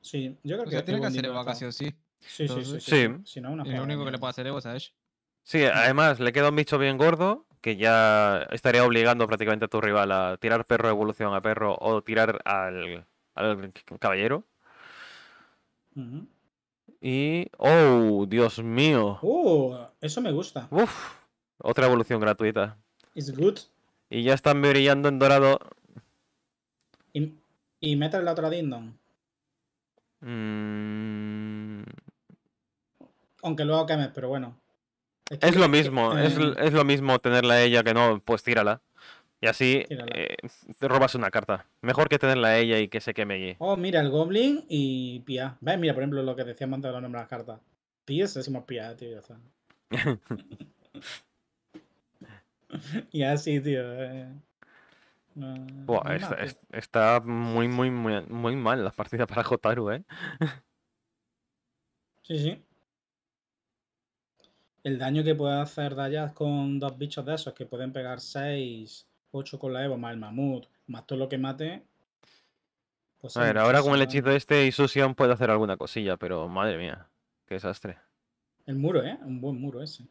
Sí, yo creo que. tiene que hacer Evo sí. Sí, sí, sí, y lo único que le puede hacer Evo es a Sí, mm. además le queda un bicho bien gordo que ya estaría obligando prácticamente a tu rival a tirar perro evolución a perro o tirar al, caballero. Y. ¡Oh! ¡Dios mío! ¡Uh! Eso me gusta. ¡Uf! Otra evolución gratuita. is good. Y ya están brillando en dorado. Y, y la otra Dindon. Mm. Aunque luego quemes, pero bueno. Es, lo mismo, es, lo mismo tenerla ella que no, pues tírala. Y así eh, te robas una carta. Mejor que tenerla ella y que se queme allí. Oh, mira, el Goblin y Pia. ¿Ves? Mira, por ejemplo, lo que decíamos antes de los nombres de las cartas. Pies, decimos Pia, tío, y así, tío. Eh. Ah, Buah, está, pues muy, muy, muy, mal la partida para Jotaru, ¿eh? Sí, sí. El daño que puede hacer Dayas con dos bichos de esos que pueden pegar 6, 8 con la Evo, más el mamut, más todo lo que mate. Pues a ver, ahora con el hechizo este susión puede hacer alguna cosilla, pero madre mía, qué desastre. El muro, ¿eh? Un buen muro ese.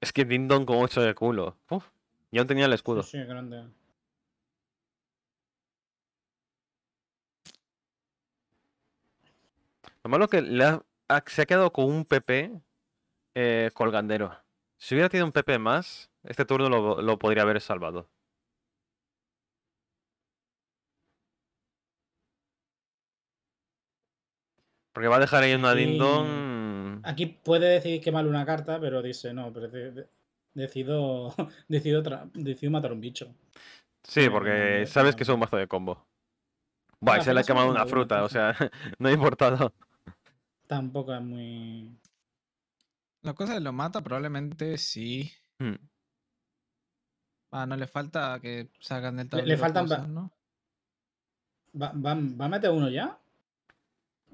Es que Dindon con 8 de culo. Yo no tenía el escudo. Sí, grande. Lo malo que ah, se ha quedado con un PP eh, colgandero. Si hubiera tenido un PP más, este turno lo, podría haber salvado. Porque va a dejar ahí una Dindon Aquí puede decidir mal una carta, pero dice no. Pero decido, decido, decido matar un bicho. Sí, porque sabes que es un mazo de combo. Buah, se le ha quemado una fruta, o sea, no ha importado. Tampoco es muy. La cosa de lo mata probablemente sí. Hmm. Ah, no le falta que salgan del tablero. Le, faltan. ¿no? ¿Va, va, va, a meter uno ya?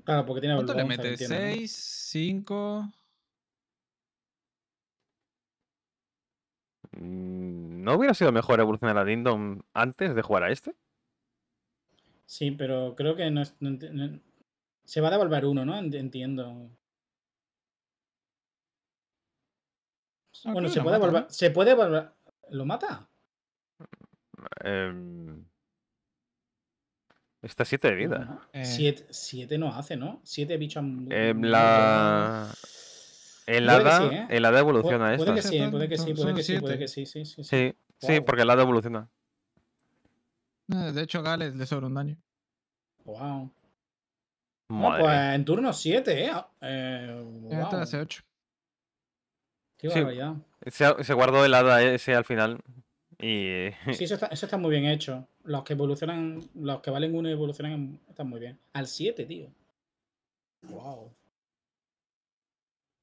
Claro, porque tiene ¿Cuánto le mete? ¿6, 5? Mm, ¿No hubiera sido mejor evolucionar a Dindon antes de jugar a este? Sí, pero creo que no, se va a devolver uno, ¿no? Entiendo. bueno, se puede, devolver... se puede volver. ¿Lo mata? Em, está siete de vida. 7 no, eh. no hace, ¿no? Siete bichos. Em, la... ¿eh? El hada, evoluciona ¿eh? Puede, que sí, puede que sí, puede que sí, sí, porque el hada evoluciona. Eh, de hecho, Gales le sobra un daño. Wow. Ah, pues en turno 7, ¿eh? hace 8. Qué barbaridad. se, guardó el hada ese al final. Y... Sí, eso está, eso está, muy bien hecho. Los que evolucionan, los que valen uno y evolucionan están muy bien. Al 7, tío. Wow.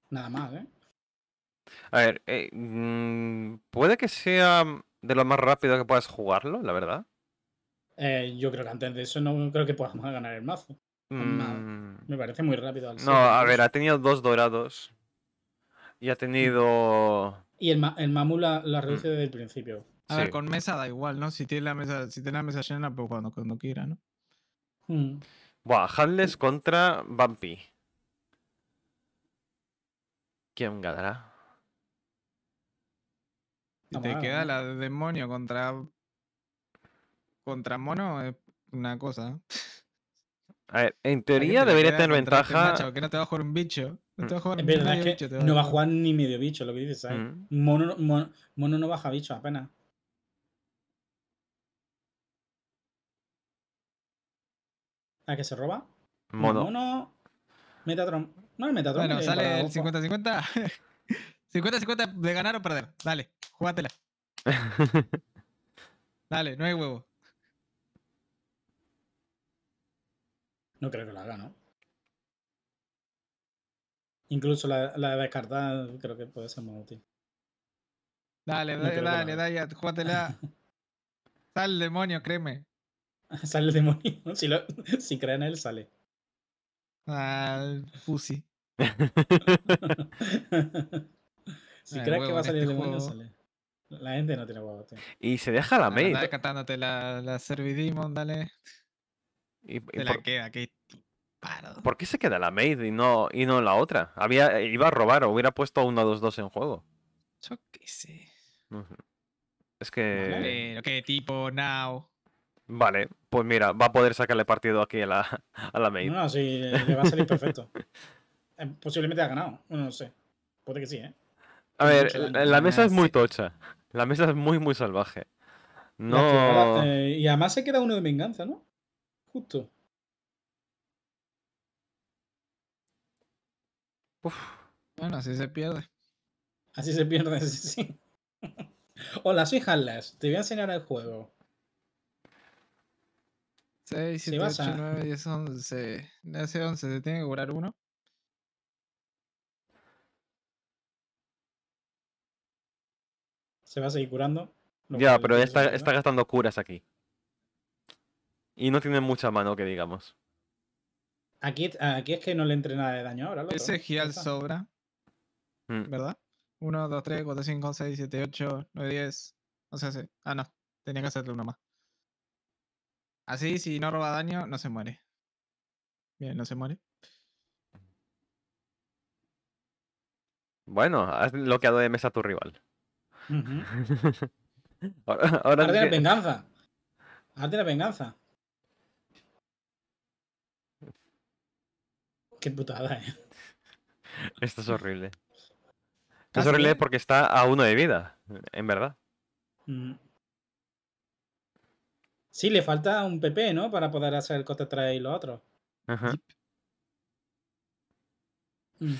Nada más, ¿eh? A ver, eh, mm, puede que sea mm, de lo más rápido que puedas jugarlo, la verdad. Eh, yo creo que antes de eso no creo que podamos ganar el mazo. Pues mm. Me parece muy rápido. no, a ver, ha tenido dos dorados. Y ha tenido. Y el, Mamu la, reduce desde el principio. A ver, con mesa da igual, ¿no? Si tiene la mesa, si tiene la mesa llena, pues cuando, cuando quiera, ¿no? Hmm. Buah, pues contra Bumpy. ¿Quién ganará? Si te queda la de demonio contra. contra mono, es una cosa. A ver, en teoría debería tener este ventaja. que no te va a jugar un bicho. No te va a mm. jugar es verdad que bicho, no va a jugar ni medio bicho, lo que dices, ¿sabes? Mm. Mono, mono, mono, no baja bicho apenas. ¿A qué se roba? Mono. Mono. Metatron. No, el Metatron. Bueno, sale el 50-50. 50-50 de ganar o perder. Dale, jugátela. Dale, no hay huevo. No creo que la haga, ¿no? Incluso la, la de descartar creo que puede ser más útil. Dale, dale, dale, dale, jugátela. Sale el demonio, créeme. sale el demonio. Si, lo, si él, sale. Al pussy. si crees que va a salir el este juego sale. La gente no tiene huevos, Y se deja la, maid Está cantándote la, la Servidimon, dale. Y, Te la queda, qué paro. ¿Por qué se queda la maid y no, y no la otra? Había, iba a robar, o hubiera puesto 1-2-2 en juego. Yo qué sé. Es que. Pero qué tipo, now. Vale, pues mira, va a poder sacarle partido aquí a la, a main. No, sí, le va a salir perfecto. Eh, posiblemente ha ganado, no no sé. Puede que sí, ¿eh? A ver, la, mesa es muy tocha. La mesa es muy, muy salvaje. No. Eh, y además se queda uno de venganza, ¿no? Justo. Uf. Bueno, así se pierde. Así se pierde, sí, sí. Hola, soy Te voy a enseñar el juego. 6, 7, 8, 9, 10, 11. Ese 11 se tiene que curar uno. Se va a seguir curando. Ya, pero está, gastando curas aquí. Y no tiene mucha mano, que digamos. Aquí, aquí es que no le entre nada de daño ahora. Ese Gial sobra. Mm. ¿Verdad? 1, 2, 3, 4, 5, 6, 7, 8, 9, 10. O sea, sí. Ah, no. Tenía que hacerle uno más. Así, ah, si no roba daño, no se muere. Bien, no se muere. Bueno, has bloqueado de mesa a tu rival. ahora, la venganza. ¡Hazte la venganza. Qué putada, eh. Esto es horrible. Esto es horrible porque está a uno de vida, en verdad. Sí, le falta un PP, ¿no? Para poder hacer el coste 3 y lo otro. Ajá. Mm.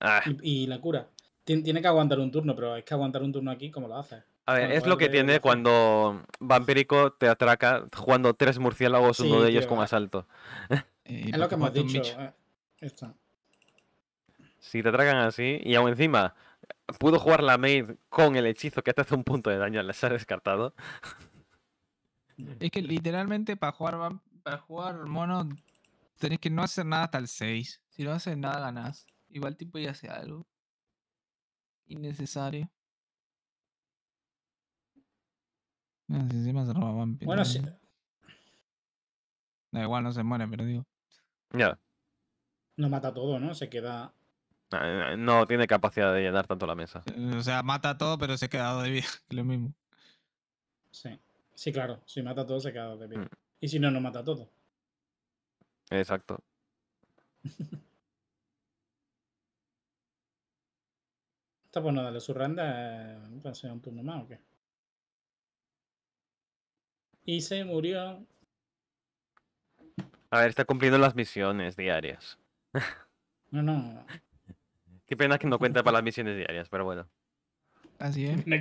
Ah. Y, la cura. tiene que aguantar un turno, pero es que aguantar un turno aquí, ¿cómo lo hace? A ver, es lo que tiene cuando Vampírico te atraca jugando tres murciélagos, uno de ellos con eh. asalto. Eh, es lo que hemos dicho. Eh. si te atracan así, y aún encima, pudo jugar la maid con el hechizo que te hace un punto de daño, al ha descartado. Es que literalmente para jugar, para jugar mono tenés que no hacer nada hasta el 6. Si no haces nada, ganas. Igual tipo ya hace algo. Innecesario. se roba Bueno, sí. Da igual, no se muere, pero digo. Ya. No mata todo, ¿no? Se queda. Ah, no, tiene capacidad de llenar tanto la mesa. O sea, mata todo, pero se ha quedado de vida. Lo mismo. Sí. Sí, claro. Si mata todo, se queda de pie. Mm. Y si no, no mata todo. Exacto. Está bueno darle su randa eh, a un turno más o qué. Y se murió. A ver, está cumpliendo las misiones diarias. No, no. Qué pena que no cuenta para las misiones diarias, pero bueno. Así es.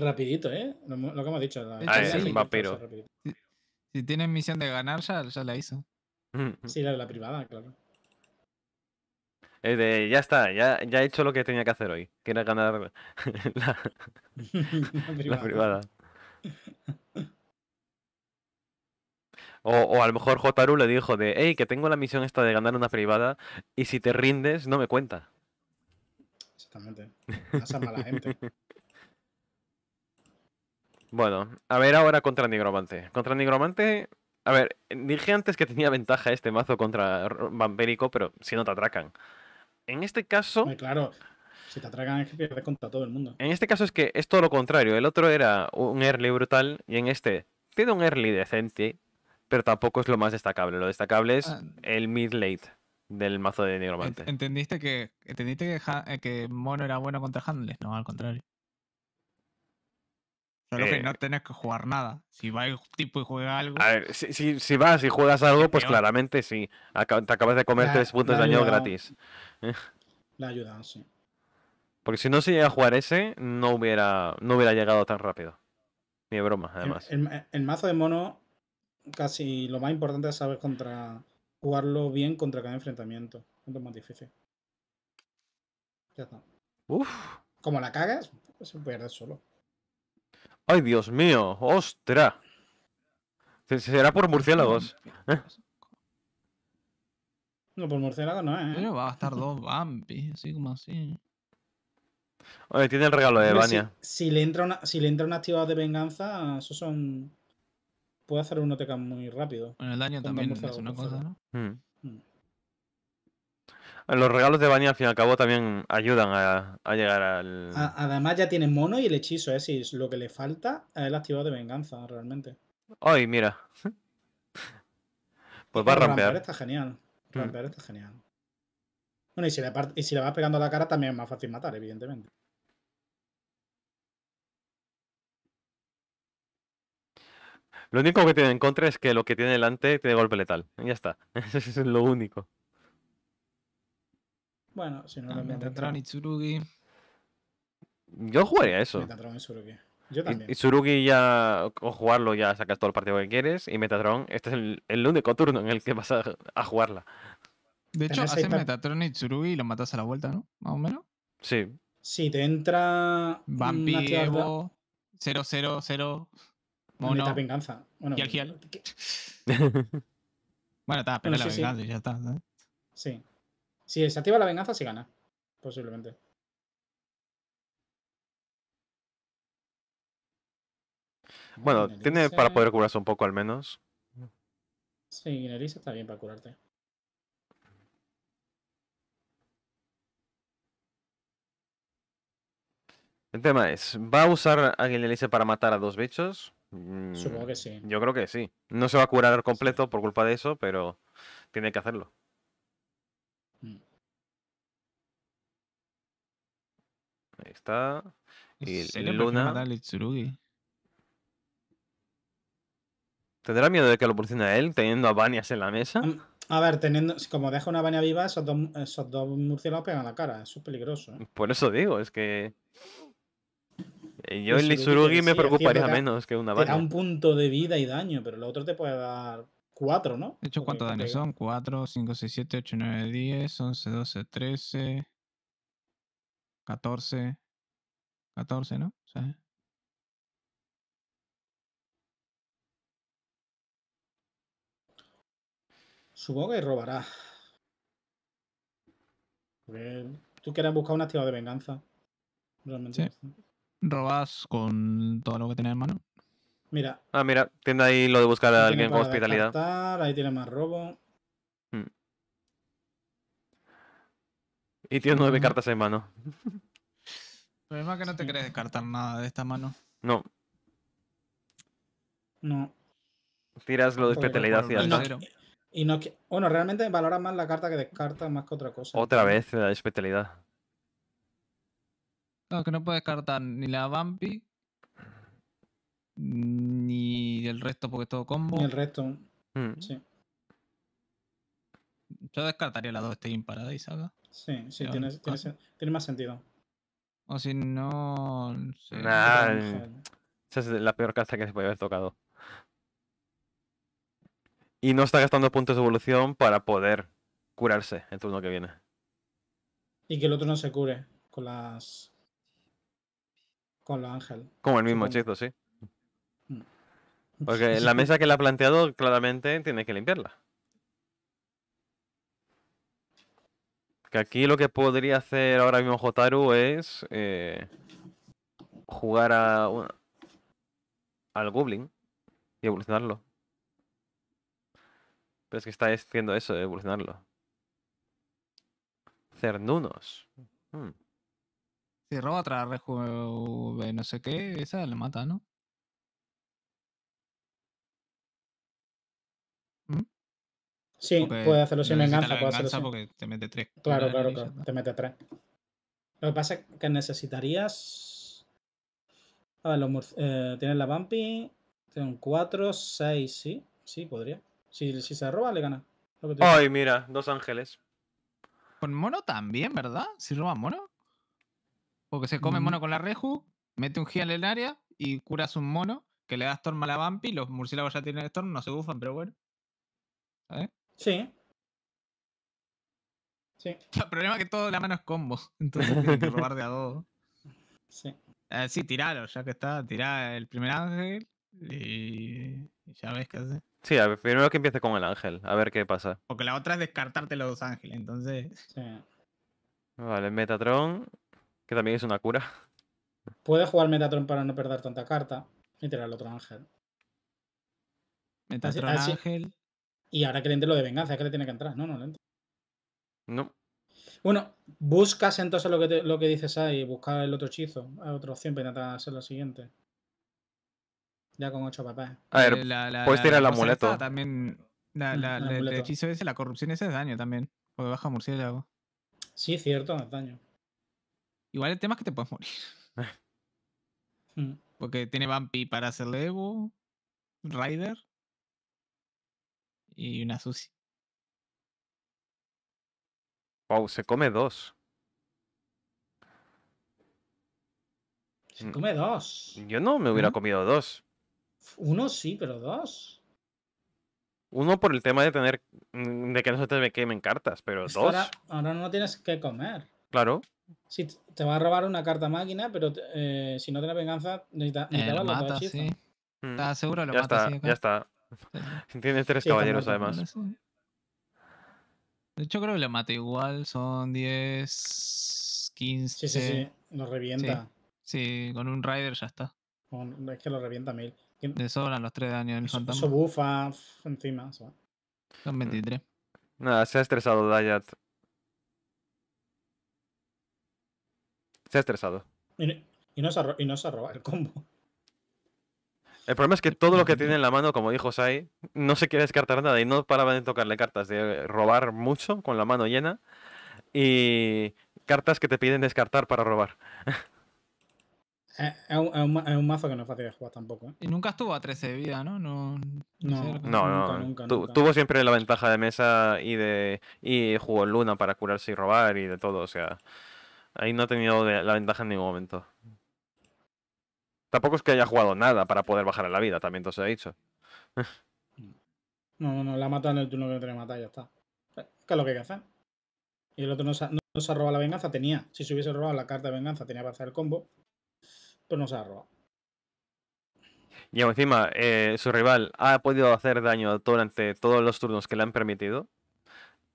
Rapidito, ¿eh? Lo, que hemos dicho. Ah, es un vampiro. Si, tienes misión de ganar, ya, la hizo. Mm. Sí, la de la privada, claro. Es eh, de, ya está, ya, ya, he hecho lo que tenía que hacer hoy, que ganar la, privada. O, a lo mejor Jotaru le dijo de, hey, que tengo la misión esta de ganar una privada y si te rindes no me cuenta. Exactamente. Pasa mala gente. Bueno, a ver ahora contra Nigromante. Contra Nigromante, a ver, dije antes que tenía ventaja este mazo contra Vampérico, pero si no te atracan. En este caso. claro, si te atracan que pierdes contra todo el mundo. En este caso es que es todo lo contrario. El otro era un early brutal y en este tiene un early decente, pero tampoco es lo más destacable. Lo destacable es ah. el mid-late del mazo de Nigromante. entendiste que, entendiste que, eh, que, Mono era bueno contra Handles, no, al contrario. Solo que eh. no tenés que jugar nada. Si va el tipo y juega algo. A ver, si, vas y juegas algo, pues claramente sí. te acabas de comer tres puntos de daño gratis. Eh. La ayuda, sí. Porque si no se llega a jugar ese, no hubiera, no hubiera llegado tan rápido. Ni de broma, además. El, mazo de mono, casi lo más importante es saber contra jugarlo bien contra cada enfrentamiento. Es lo más difícil. Ya está. Uf. Como la cagas, pues se pierde solo. ¡Ay, Dios mío! ¡Ostra! Será por murciélagos. No, por murciélagos no, ¿eh? Pero va a estar dos vampis, así como así. Oye, tiene el regalo de Vania. Si, le entra una, si un activado de venganza, eso son. Puede hacer un OTK muy rápido. Bueno, el daño también es una cosa, ¿no? Hmm. Los regalos de Bani al fin y al cabo también ayudan a, llegar al. además, ya tiene mono y el hechizo, es lo que le falta es el activado de venganza, realmente. ¡Ay, mira! pues va a rampear. rampear. está genial. Mm. Rampear está genial. Bueno, y si, le y si le vas pegando a la cara también es más fácil matar, evidentemente. Lo único que tiene en contra es que lo que tiene delante tiene golpe letal. Ya está. Eso es lo único. Bueno, si no lo ah, Metatron y Tsurugi. Yo jugaría eso. Metatron y Tsurugi. Yo también. Y, Tsurugi ya, con jugarlo, ya sacas todo el partido que quieres. Y Metatron, este es el, único turno en el que vas a, jugarla. De hecho, haces Metatron y Tsurugi y lo matas a la vuelta, ¿no? Más o menos. Sí. Sí, te entra. Vampiro. 0, 0, 0. Mono. venganza. Bueno, y al Bueno, está, pero la ya está. Sí. Si se activa la venganza, sí gana. Posiblemente. Bueno, tiene para poder curarse un poco al menos. Sí, Guinelice está bien para curarte. El tema es, ¿va a usar a Guinelice para matar a dos bichos? Mm, Supongo que sí. Yo creo que sí. No se va a curar completo por culpa de eso, pero tiene que hacerlo. Ahí está. Y eh, el Luna. ¿Tendrá miedo de que lo porcine a él, teniendo a Banias en la mesa? a ver, teniendo, como deja una Bania viva, esos dos, esos murciélagos pegan la cara. Eso es peligroso. ¿eh? Por eso digo, es que. Eh, yo pues el Litsurugi me preocuparía menos que una Bania. Te da un punto de vida y daño, pero el otro te puede dar 4, ¿no? De hecho, ¿cuántos daños son? 4, 5, 6, 7, 8, 9, 10, 11, 12, 13. 14, 14, ¿no? Supongo que robará. tú quieres buscar una activa de venganza. Realmente. Robas con todo lo que tienes en mano. Mira. Ah, mira, tiene ahí lo de buscar a alguien con hospitalidad. ahí tiene más robo. Y tienes nueve cartas en mano. El problema es que no te querés descartar nada de esta mano. No. No. Tiras lo de especialidad hacia Y no, bueno, realmente valoras más la carta que descartas más que otra cosa. Otra vez la especialidad. No, que no puedes descartar ni la vampi ni el resto porque es todo combo. Ni el resto. Mm. Sí. Yo descartaría la 2 Steam Paradise acá. Sí, sí, tiene, más sentido. O si no. esa es la peor carta que se puede haber tocado. Y no está gastando puntos de evolución para poder curarse el turno que viene. Y que el otro no se cure con las. Con la ángel. Como el mismo hechizo, sí. Mm. Porque la mesa que le ha planteado claramente tiene que limpiarla. Que aquí lo que podría hacer ahora mismo Jotaru es eh, jugar a al Goblin y evolucionarlo. Pero es que está haciendo eso, evolucionarlo. Cernunos. Hmm. Si roba otra no sé qué, esa le mata, ¿no? Sí, puede hacerlo sin venganza. Puede hacerlo te mete tres. Claro, claro, claro. Te mete tres. Lo que pasa es que necesitarías. A ver, los eh, tienes la vampi. Tienen 4, 6, sí. Sí, podría. Si, se roba, le gana. Ay, mira, dos ángeles. Con mono también, ¿verdad? Si roba mono. Porque se come mm. mono con la Reju, mete un heal en el área y curas un mono que le das Storm a la vampi Los murciélagos ya tienen Storm, no se bufan, pero bueno. ¿Sabes? Sí. Sí. El problema es que todo la mano es combo. Entonces tienes que robar de a dos. Sí. Ah, ya que está. tira el primer ángel y, ya ves qué hace. Sí, primero que empiece con el ángel, a ver qué pasa. Porque la otra es descartarte los dos ángeles, entonces. Sí. Vale, Metatron, que también es una cura. Puedes jugar Metatron para no perder tanta carta y tirar el otro ángel. Metatron ángel. Y ahora que le lo de venganza, es que le tiene que entrar. No, no le No. Bueno, buscas entonces lo que, lo que dices ahí, buscar el otro hechizo, otra opción para a hacer lo siguiente. Ya con ocho papás. A ver, eh, puedes tirar el amuleto. Mm, la, el, hechizo ese, la corrupción ese es daño también. Porque baja murciélago. Sí, cierto, es daño. Igual el tema es que te puedes morir. Mm. Porque tiene Vampi para hacerle Evo, Rider y una sushi. Wow, se come dos. Se mm. come dos. Yo no me hubiera comido dos. Uno sí, pero dos. Uno por el tema de tener. Mm, de que no se te quemen cartas, pero dos. Ahora, no tienes que comer. Claro. Sí, te va a robar una carta máquina, pero eh, si no tienes venganza, necesitas. Necesita la eh, lo mata, sí. Mm. seguro? Lo ya está. Tiene tres caballeros además. Eh. De hecho creo que le mata igual, son 10, 15. Sí, sí, sí, lo revienta. Sí, con un rider ya está. es que lo revienta mil. De sobran los tres daños fantasma. Eso bufa encima, Son 23. Nada, se ha estresado Dayat. Se ha estresado. Y no, se, y no se ha robado el combo. El problema es que todo lo que tiene en la mano, como dijo Sai, no se quiere descartar nada y no paraban de tocarle cartas, de robar mucho con la mano llena y cartas que te piden descartar para robar. Es, un, mazo que no es fácil de jugar tampoco. ¿eh? Y nunca estuvo a 13 de vida, ¿no? No, no, no. nunca, Tuvo siempre la ventaja de mesa y de y jugó luna para curarse y robar y de todo. O sea, ahí no ha tenido la ventaja en ningún momento. Tampoco es que haya jugado nada para poder bajar a la vida, también te se he dicho. No, no, no, la mata en el turno que no tiene que ya está. Eh, ¿Qué es lo que hay que hacer? Y el otro no se, ha, robado la venganza, tenía. Si se hubiese robado la carta de venganza, tenía para hacer el combo. Pero no se ha robado. Y encima, eh, su rival ha podido hacer daño durante todos los turnos que le han permitido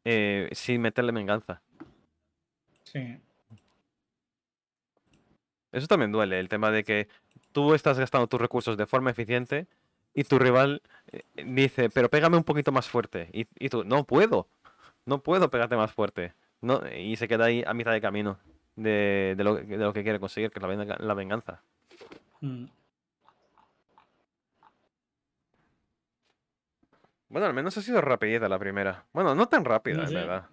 eh, sin meterle venganza. Sí. Eso también duele, el tema de que tú estás gastando tus recursos de forma eficiente y tu rival eh, dice, pero pégame un poquito más fuerte. Y, tú, no puedo, no puedo pegarte más fuerte. No, y se queda ahí a mitad de camino de, lo, que quiere conseguir, que es la, venganza. Mm. Bueno, al menos ha sido rapidita la primera. Bueno, no tan rápida, la verdad.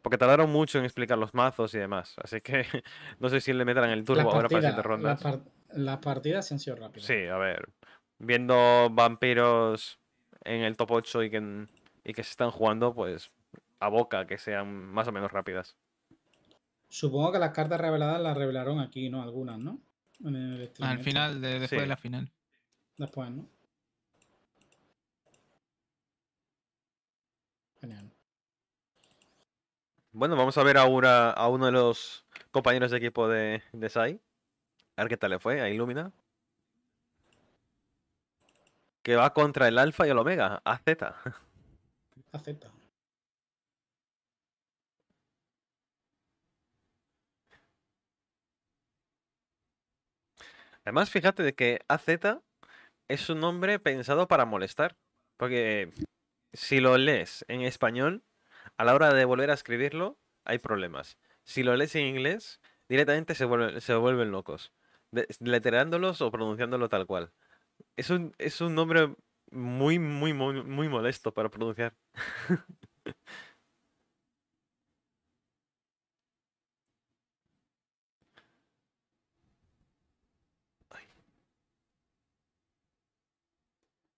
Porque tardaron mucho en explicar los mazos y demás. Así que no sé si le meterán el turbo ahora para siete rondas. ronda. Las partidas han sido rápidas. Sí, a ver. Viendo vampiros en el top 8 y que, y que se están jugando, pues a boca que sean más o menos rápidas. Supongo que las cartas reveladas las revelaron aquí, ¿no? Algunas, ¿no? Al este. final, después de la final. Después, ¿no? Genial. Bueno, vamos a ver ahora a uno de los compañeros de equipo de, de Sai. A ver qué tal le fue a Illumina. Que va contra el Alfa y el Omega, AZ. AZ. Además, fíjate de que AZ es un nombre pensado para molestar. Porque si lo lees en español, a la hora de volver a escribirlo, hay problemas. Si lo lees en inglés, directamente se vuelven locos letreándolos o pronunciándolo tal cual. Es un, es un nombre muy, muy, muy, muy molesto para pronunciar.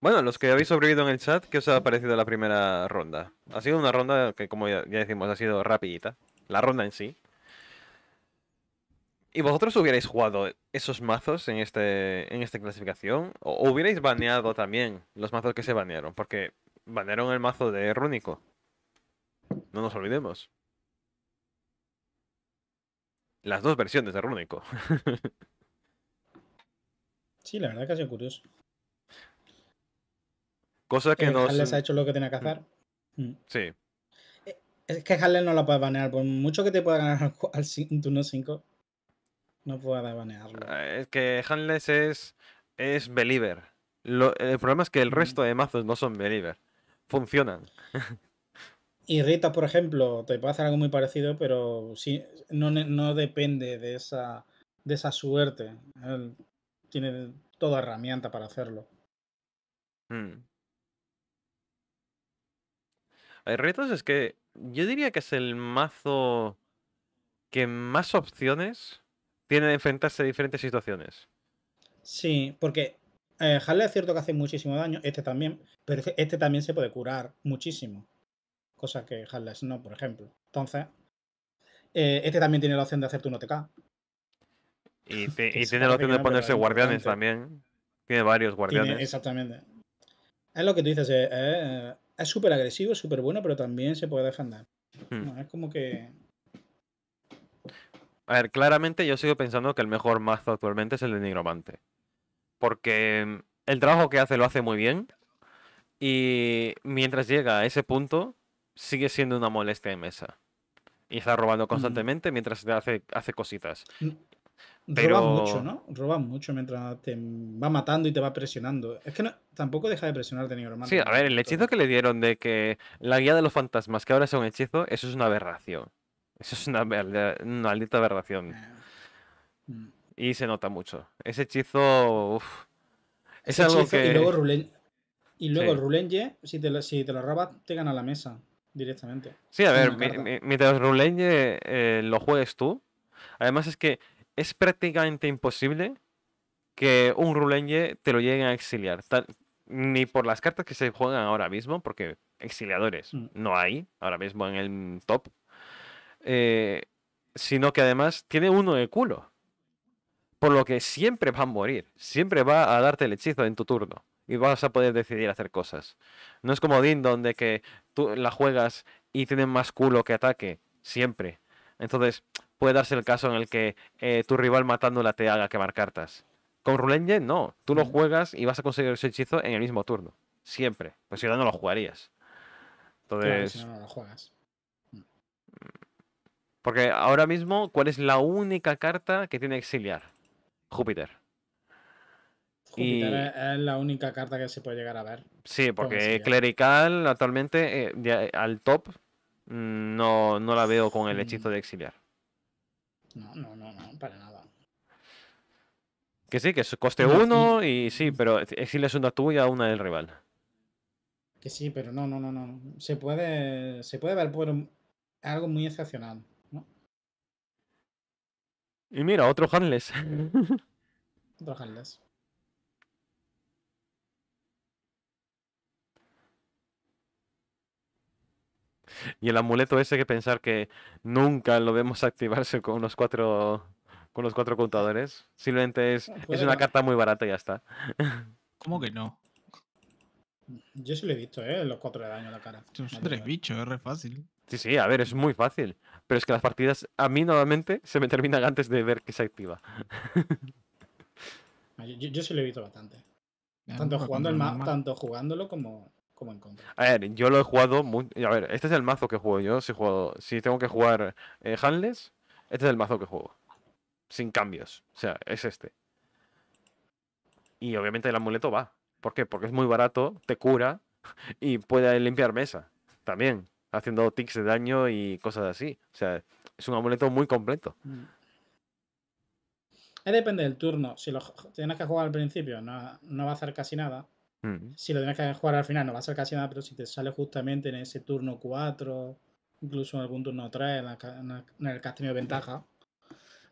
Bueno, los que habéis sobrevivido en el chat, ¿qué os ha parecido la primera ronda? Ha sido una ronda que, como ya decimos, ha sido rapidita. La ronda en sí. ¿Y vosotros hubierais jugado esos mazos en, este, en esta clasificación? ¿O hubierais baneado también los mazos que se banearon? Porque banearon el mazo de Rúnico. No nos olvidemos. Las dos versiones de Rúnico. sí, la verdad que ha sido curioso. Cosa que no. les ha hecho lo que tenía que hacer. Mm. Sí. Eh, es que Harles no la puedes banear, por mucho que te pueda ganar al, turno 5. No puedo banearlo. Ah, es que Handless es, es believer. el problema es que el resto de mazos no son believer. Funcionan. Y Rita, por ejemplo, te puede hacer algo muy parecido, pero no, depende de esa, de esa suerte. Él tiene toda herramienta para hacerlo. Hmm. Hay retos, es que yo diría que es el mazo que más opciones tiene de enfrentarse a diferentes situaciones. Sí, porque eh, es cierto que hace muchísimo daño, este también, pero este, también se puede curar muchísimo. Cosa que Harley no, por ejemplo. Entonces, eh, este también tiene la opción de hacer un OTK. Y, y tiene la opción de ponerse guardianes también. Tiene varios guardianes. exactamente. Es lo que tú dices, eh, eh, es súper agresivo, súper bueno, pero también se puede defender. Hmm. es como que a ver, claramente yo sigo pensando que el mejor mazo actualmente es el de Nigromante. Porque mm, el trabajo que hace lo hace muy bien. Y mientras llega a ese punto, sigue siendo una molestia en mesa. Y está robando constantemente mientras hace, hace cositas. Mm, Pero... mucho, ¿no? Roba mucho mientras te va matando y te va presionando. Es que tampoco deja de presionarte, Nigromante. Sí, a ver, el hechizo que le dieron de que la guía de los fantasmas, que ahora es un hechizo, eso es una aberración. Eso es una, una maldita aberración. Eh, mm. Y se nota mucho. Ese hechizo. Uf, es algo que. Y luego, el y Rulenge, si te, lo, si te lo robas, te gana la mesa directamente. Sí, a ver, mientras Rulenge eh, lo juegues tú. Además, es que es prácticamente imposible que un Rulenge te lo lleguen a exiliar. Ni por las cartas que se juegan ahora mismo, porque exiliadores mm. no hay ahora mismo en el top eh, sino que además tiene uno de culo. Por lo que siempre va a morir, siempre va a darte el hechizo en tu turno y vas a poder decidir hacer cosas. No es como Din donde que tú la juegas y tienen más culo que ataque, siempre. Entonces puede darse el caso en el que eh, tu rival matándola te haga quemar cartas. Con Rulenge no, tú lo mm. juegas y vas a conseguir ese hechizo en el mismo turno, siempre. Pues si no, no lo jugarías. Entonces... no lo juegas. Porque ahora mismo, ¿cuál es la única carta que tiene exiliar? Júpiter. Júpiter es la única carta que se puede llegar a ver. Sí, porque clerical actualmente eh, eh, al top mm, no, la veo con el hechizo de exiliar. No, no, no, no, para nada. Que sí, que coste uno y sí, pero es una tuya, una del rival. Que sí, pero no, no, no, no. Se puede, se puede ver por algo muy excepcional. Y mira, otro handless. otro handless. Y el amuleto ese que pensar que nunca lo vemos activarse con los cuatro con los cuatro contadores. Simplemente es, ah, pues una carta muy barata y ya está. ¿Cómo que no? Yo sí lo he visto, ¿eh? Los cuatro de daño a la cara. Son tres bichos, es re fácil. Sí, sí, a ver, es muy fácil. Pero es que las partidas, a mí nuevamente se me terminan antes de ver que se activa. Ah, yo, se sí lo evito bastante. Tanto, jugando el tanto jugándolo como, en contra. A ver, yo lo he jugado. Muy... A ver, este es el mazo que juego yo. Si, juego... si tengo que jugar eh, Handless, este es el mazo que juego. Sin cambios. O sea, es este. Y obviamente el amuleto va. ¿Por qué? Porque es muy barato, te cura y puede limpiar mesa. También haciendo ticks de daño y cosas así. O sea, es un amuleto muy completo. Eh, depende del turno. Si lo tienes que jugar al principio, no, va a hacer casi nada. Mm. Si lo tienes que jugar al final, no va a hacer casi nada, pero si te sale justamente en ese turno 4, incluso en algún turno 3, en, el que de ventaja,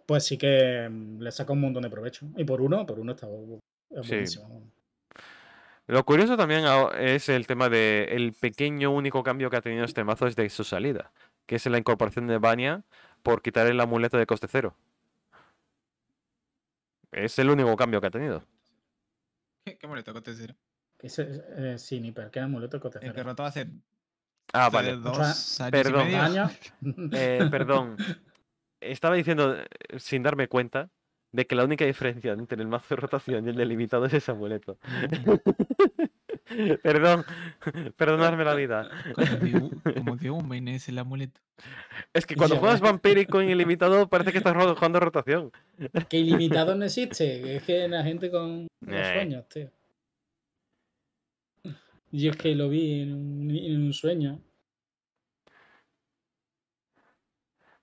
pues sí que mm, le saca un montón de provecho. Y por uno, por uno está buenísimo. Lo curioso también es el tema del el pequeño único cambio que ha tenido este mazo desde su salida, que es la incorporación de Bania por quitar el amuleto de coste cero. Es el único cambio que ha tenido. ¿Qué, amuleto amuleto coste cero? sí, ni qué amuleto coste cero. que eh, Ah, vale. perdón. perdón. Eh, Estaba diciendo, eh, sin darme cuenta, de que la única diferencia entre el mazo de rotación y el delimitado es ese amuleto. Perdón, perdonadme la vida. Como digo, un es el amuleto. Es que cuando juegas vampírico en ilimitado parece que estás jugando rotación. Que ilimitado no existe, es que la gente con eh. sueños, tío. Yo es que lo vi en un sueño.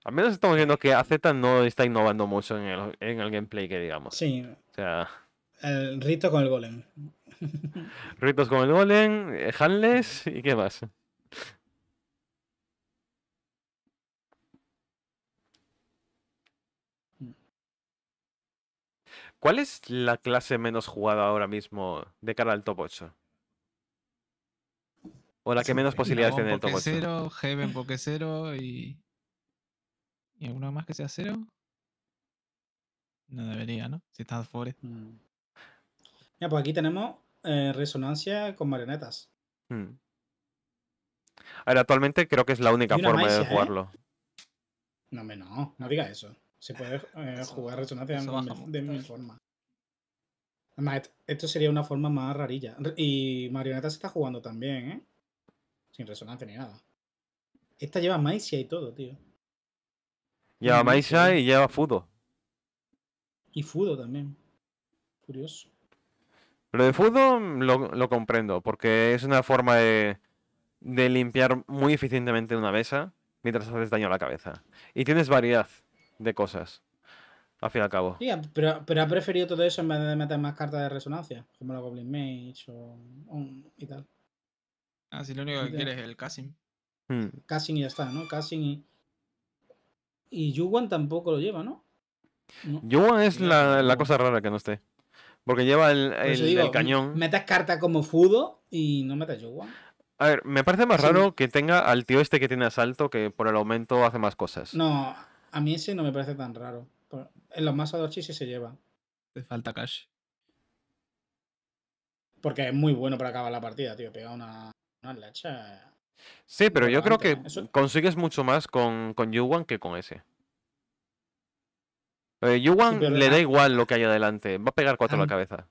Al menos estamos viendo que AZ no está innovando mucho en el, gameplay que digamos. Sí. O sea. El Rito con el Golem. Ritos con el Golem, eh, Hanles y qué más. ¿Cuál es la clase menos jugada ahora mismo de cara al top 8? ¿O la que menos posibilidades tiene el top 8? Heaven, Pokecero y ¿Y alguno más que sea cero? No debería, ¿no? Si estás fuera mm. Ya, pues aquí tenemos eh, resonancia con marionetas. Mm. A ver, actualmente creo que es la única forma de ¿eh? jugarlo. No, me no, no digas eso. Se puede eh, jugar resonancia de, mi forma. Además, esto sería una forma más rarilla. Y marionetas está jugando también, ¿eh? Sin resonancia ni nada. Esta lleva maicia y todo, tío. Lleva Maisha y lleva Fudo. Y Fudo también. Curioso. Lo de Fudo mm, lo, comprendo, porque es una forma de, limpiar muy eficientemente una mesa mientras haces daño a la cabeza. Y tienes variedad de cosas, al fin y al cabo. pero, pero, ha preferido todo eso en vez de meter más cartas de resonancia, como la Goblin Mage o, y tal. Ah, si lo único que quieres es el casting. Hmm. y ya está, ¿no? Casting y y Yuwan tampoco lo lleva, ¿no? no. Yuwan es la, cosa rara que no esté. Porque lleva el, cañón. Metas carta como Fudo y no metas Yuwan. A ver, me parece más raro que tenga al tío este que tiene asalto que por el aumento hace más cosas. No, a mí ese no me parece tan raro. En los más Orochi sí se lleva. Te falta cash. Porque es muy bueno para acabar la partida, tío. Pega una, una leche Sí, pero yo creo que consigues mucho más con, con Yuwan que con ese. Eh, Yuwan le da igual lo que hay adelante, va a pegar cuatro a la cabeza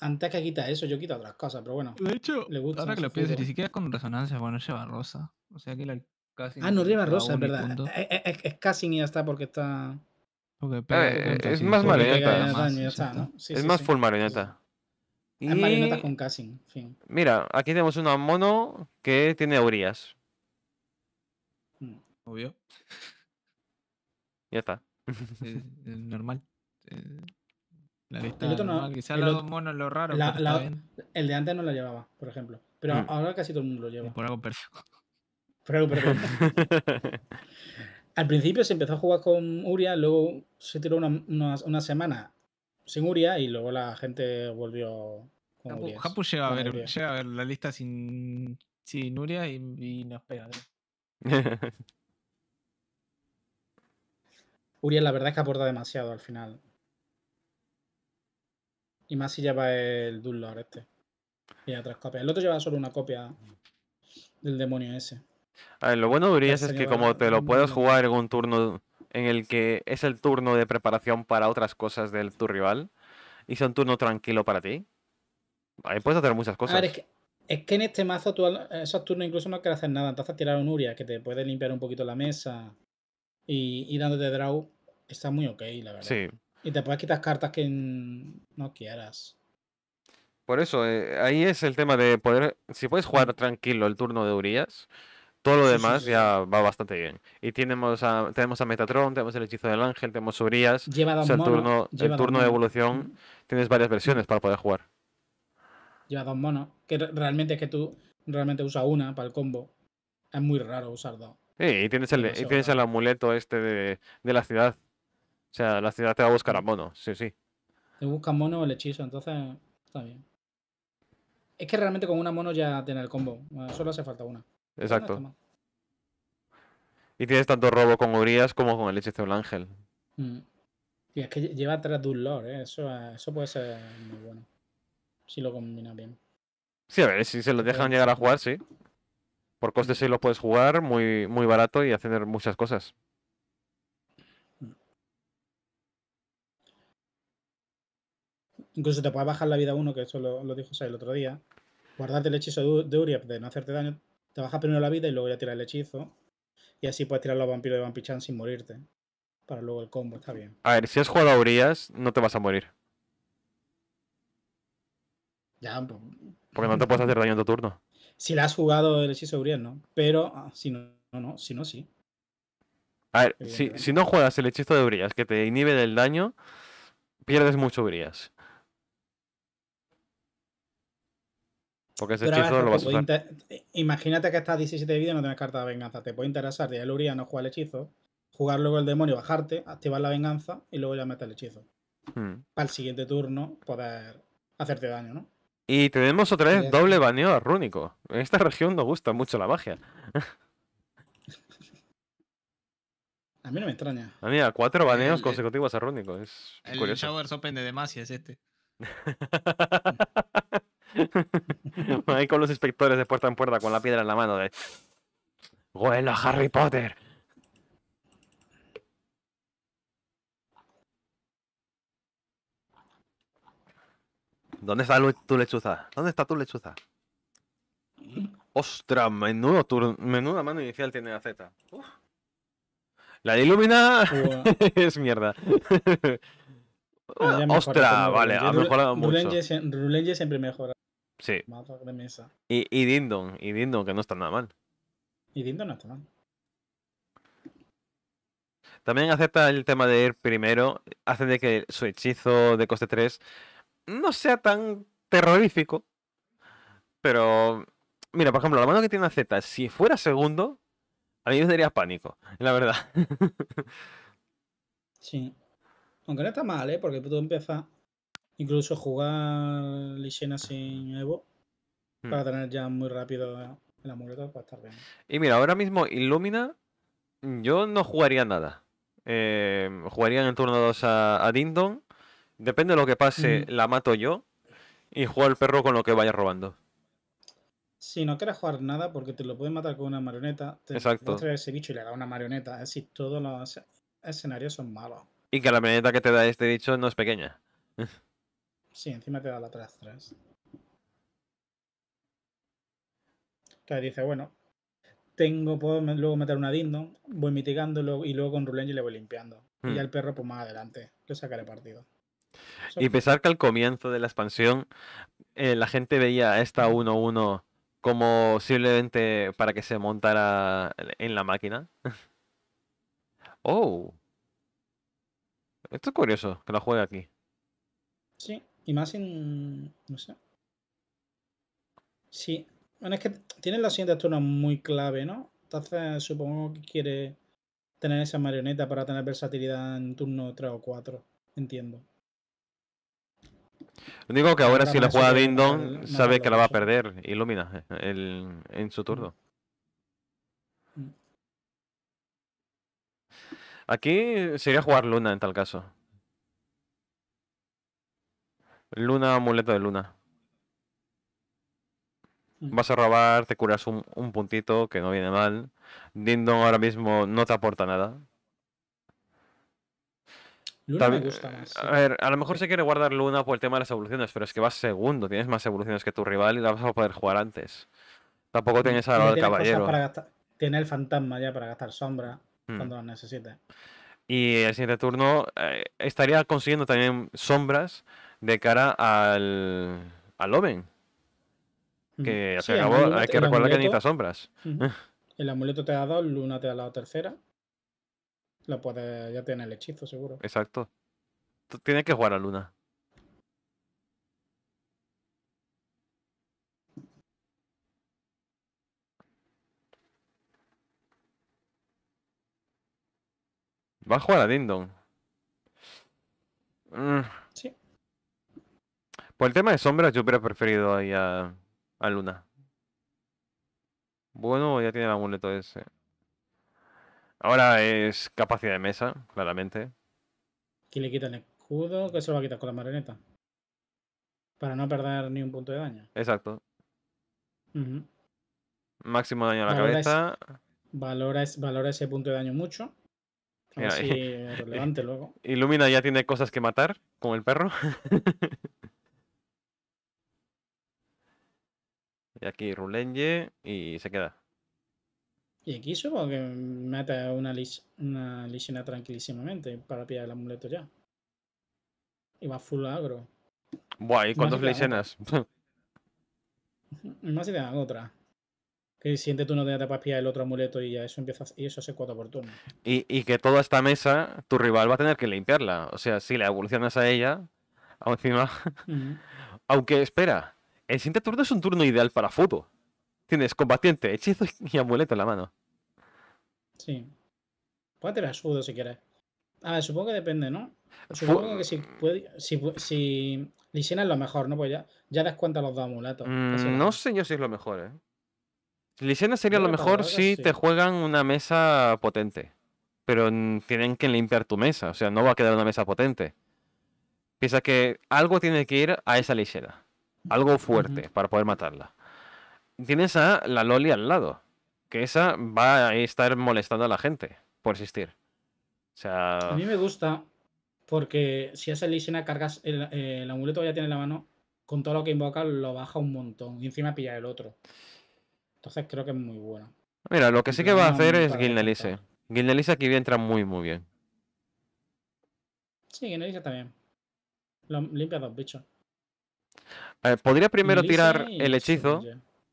antes que quita eso, yo quito otras cosas, pero bueno. De hecho, le gusta ahora que lo piensas, ni siquiera con resonancia, bueno, lleva rosa. O sea que Ah, no lleva rosa, es verdad. Eh, eh, es, casi ni hasta ya está porque está. es, más marioneta. es más full marioneta con Fin. Mira, aquí tenemos una mono que tiene Urias. Mm. Obvio. Ya está. normal. Eh, la lista el normal. los monos lo raro. el de antes no la llevaba, por ejemplo. Pero mm. ahora casi todo el mundo lo lleva. Por algo perfecto. Por algo perfecto. Al principio se empezó a jugar con Urias, luego se tiró una, una semana sin Uria y luego la gente volvió con Urias, llega, a ver, a ver, la lista sin, sin Uria y, nos pega. ¿eh? Urias la verdad es que aporta demasiado al final. Y más si lleva el Lord este. Y otras copias. El otro lleva solo una copia del demonio ese. A ver, lo bueno de Urias es que como te lo puedes jugar en un turno en el que es el turno de preparación para otras cosas del tu rival y son un turno tranquilo para ti. Ahí puedes hacer muchas cosas. es que, en este mazo tú, esos turnos incluso no quieres hacer nada. Entonces tirar un Uria que te puede limpiar un poquito la mesa y, y dándote draw está muy ok, la verdad. Y te puedes quitar cartas que no quieras. Por eso, eh, ahí es el tema de poder. Si puedes jugar tranquilo el turno de Urias, todo lo demás ya va bastante bien. Y tenemos a, tenemos a Metatron, tenemos el hechizo del ángel, tenemos Urias. Lleva el turno, de evolución. Mm. Tienes varias versiones para poder jugar. Lleva dos monos. Que realmente es que tú realmente usas una para el combo. Es muy raro usar dos. Sí, y tienes el, tienes el amuleto este de, de, la ciudad. O sea, la ciudad te va a buscar a mono, sí, sí. Te busca mono el hechizo, entonces está bien. Es que realmente con una mono ya tiene el combo. Solo hace falta una. Exacto. y tienes tanto robo con Urias como con el hechizo del ángel. Mm. Y es que lleva atrás de lore, ¿eh? Eh, eso, puede ser muy bueno. Si lo combinas bien. Sí, a ver, si se lo dejan llegar a jugar, sí. Por coste 6 lo puedes jugar muy, muy barato y hacer muchas cosas. Mm. Incluso te puede bajar la vida uno que eso lo, dijo el otro día. Guardarte el hechizo de Urias de no hacerte daño te bajas primero la vida y luego ya tiras el hechizo. Y así puedes tirar los vampiros de Vampichan sin morirte. Para luego el combo, está bien. A ver, si has jugado a Urias, no te vas a morir. Ya, pues, Porque no te puedes hacer daño en tu turno. Si la has jugado el hechizo de Urias, no. Pero ah, si no, no, no, si no, sí. A ver, si, si, no juegas el hechizo de Urias que te inhibe del daño, pierdes mucho Urias. Porque ese hechizo lo vas a usar. Eh, imagínate que estás 17 de vida y no tienes carta de venganza. Te puede interesar de Luria no juega el hechizo, jugar luego el demonio, bajarte, activar la venganza y luego ya meter el hechizo. Hmm. Para el siguiente turno poder hacerte daño, ¿no? Y tenemos otra vez doble baneo a Rúnico. En esta región nos gusta mucho la magia. A mí no me extraña. Ah, mí a cuatro baneos consecutivos a Rúnico. Es el shower Showers Open de Demacia es este. Ahí con los inspectores de puerta en puerta con la piedra en la mano de... Bueno, Harry Potter! ¿Dónde está tu lechuza? ¿Dónde está tu lechuza? ¡Ostras! Menudo turno, menuda mano inicial tiene la Z. La de es mierda. Ostras, vale, ha mejorado mucho. Rulenje siempre mejora. Sí. Y, y Dindon, y Dindon, que no está nada mal. Y Dindon no está mal. También acepta el tema de ir primero, hace de que su hechizo de coste 3 no sea tan terrorífico. Pero, mira, por ejemplo, la mano que tiene Z, si fuera segundo, a mí me daría pánico, la verdad. sí. Aunque no está mal, ¿eh? Porque tú empiezas Incluso jugar Lishena sin Evo hmm. para tener ya muy rápido la muleta para estar bien. Y mira, ahora mismo Illumina, yo no jugaría nada. Eh, jugaría en el turno 2 a, Dindon. Depende de lo que pase, mm. la mato yo y juego el perro con lo que vaya robando. Si no quieres jugar nada, porque te lo puedes matar con una marioneta, te Exacto. ese bicho y le da una marioneta. Es decir, todos los escenarios son malos. Y que la marioneta que te da este bicho no es pequeña. Sí, encima te da la tras tras. dice, bueno, tengo, puedo luego meter una Dindon, voy mitigándolo y luego con Rulenji le voy limpiando. Y ya hmm. el perro, pues más adelante, lo sacaré partido. Y pesar que al comienzo de la expansión, eh, la gente veía esta 1-1 como simplemente para que se montara en la máquina. oh. Esto es curioso, que la juegue aquí. Sí. Y más en. No sé. Sí. Bueno, es que tienen la siguiente turnos muy clave, ¿no? Entonces supongo que quiere tener esa marioneta para tener versatilidad en turno 3 o 4. Entiendo. Lo único que ahora, si la juega Dindon, sabe que la va a perder. Ilumina el, en su turno. Mm. Aquí sería jugar Luna en tal caso. Luna, amuleto de luna. Mm. Vas a robar, te curas un, puntito, que no viene mal. Dindon ahora mismo no te aporta nada. A ver, a lo mejor se quiere guardar Luna por el tema de las evoluciones, pero es que vas segundo, tienes más evoluciones que tu rival y la vas a poder jugar antes. Tampoco tienes a la del caballero. tiene el fantasma ya para gastar sombra hmm. cuando las necesite. Y el siguiente turno eh, estaría consiguiendo también sombras de cara al, al Que se acabó hay que recordar que necesita sombras. El amuleto te ha dado, Luna te ha dado tercera. La puede... ya tiene el hechizo, seguro. Exacto. tienes que jugar a Luna. Va a jugar a Dindon. Mm. Sí. Por el tema de sombras, yo hubiera preferido ahí a, Luna. Bueno, ya tiene el amuleto ese. Ahora es capacidad de mesa, claramente. Aquí le quita el escudo, que se lo va a quitar con la marioneta. Para no perder ni un punto de daño. Exacto. Máximo daño a la cabeza. valora, ese punto de daño mucho. relevante luego. Ilumina ya tiene cosas que matar, con el perro. Y aquí Rulenge y se queda. Y aquí supongo que mata una, lis una tranquilísimamente para pillar el amuleto ya. Y va full agro. Buah, ¿y cuántas lisenas? Más si otra. Que siente tú no te para pillar el otro amuleto y ya eso empieza y eso hace cuatro por turno. Y, que toda esta mesa, tu rival va a tener que limpiarla. O sea, si le evolucionas a ella, encima. Aunque espera, el siguiente turno es un turno ideal para fútbol. Tienes combatiente, hechizo y amuleto en la mano. Sí. Puedes tirar Fudo si quieres. A ver, supongo que depende, ¿no? Supongo que si, puede, si, si es lo mejor, ¿no? Pues ya, ya das cuenta los dos amuletos. Mm, no sé yo si es lo mejor, ¿eh? Lisena sería lo mejor si te juegan una mesa potente. Pero tienen que limpiar tu mesa. O sea, no va a quedar una mesa potente. Piensa que algo tiene que ir a esa Lisena algo fuerte para poder matarla. Tienes a la Loli al lado, que esa va a estar molestando a la gente por existir. O sea... A mí me gusta porque si a esa cargas el, amuleto que ya tiene en la mano, con todo lo que invoca lo baja un montón y encima pilla el otro. Entonces creo que es muy bueno. Mira, lo que sí que va a hacer es Gilnelise. Gilnelise aquí entra muy, muy bien. Sí, Gilnelise también. limpia dos bichos. Eh, podría primero tirar el hechizo.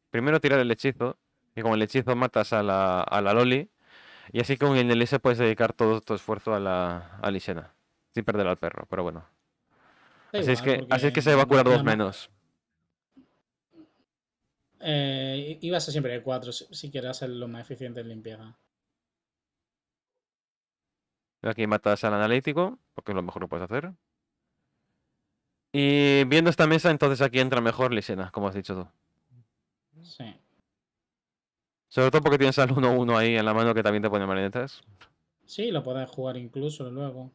Primero tirar el hechizo. Y con el hechizo matas a la, a la Loli. Y así con el Elise puedes dedicar todo tu esfuerzo a la a Lisena. Sin perder al perro, pero bueno. Así, es que, así que se va curar dos menos. Eh, iba a siempre el cuatro si, quieres lo más eficiente en limpieza. Aquí matas al analítico, porque es lo mejor que puedes hacer. Y viendo esta mesa, entonces aquí entra mejor Lisena, como has dicho tú. Sí. Sobre todo porque tienes al 1-1 ahí en la mano que también te pone marionetas. Sí, lo puedes jugar incluso luego.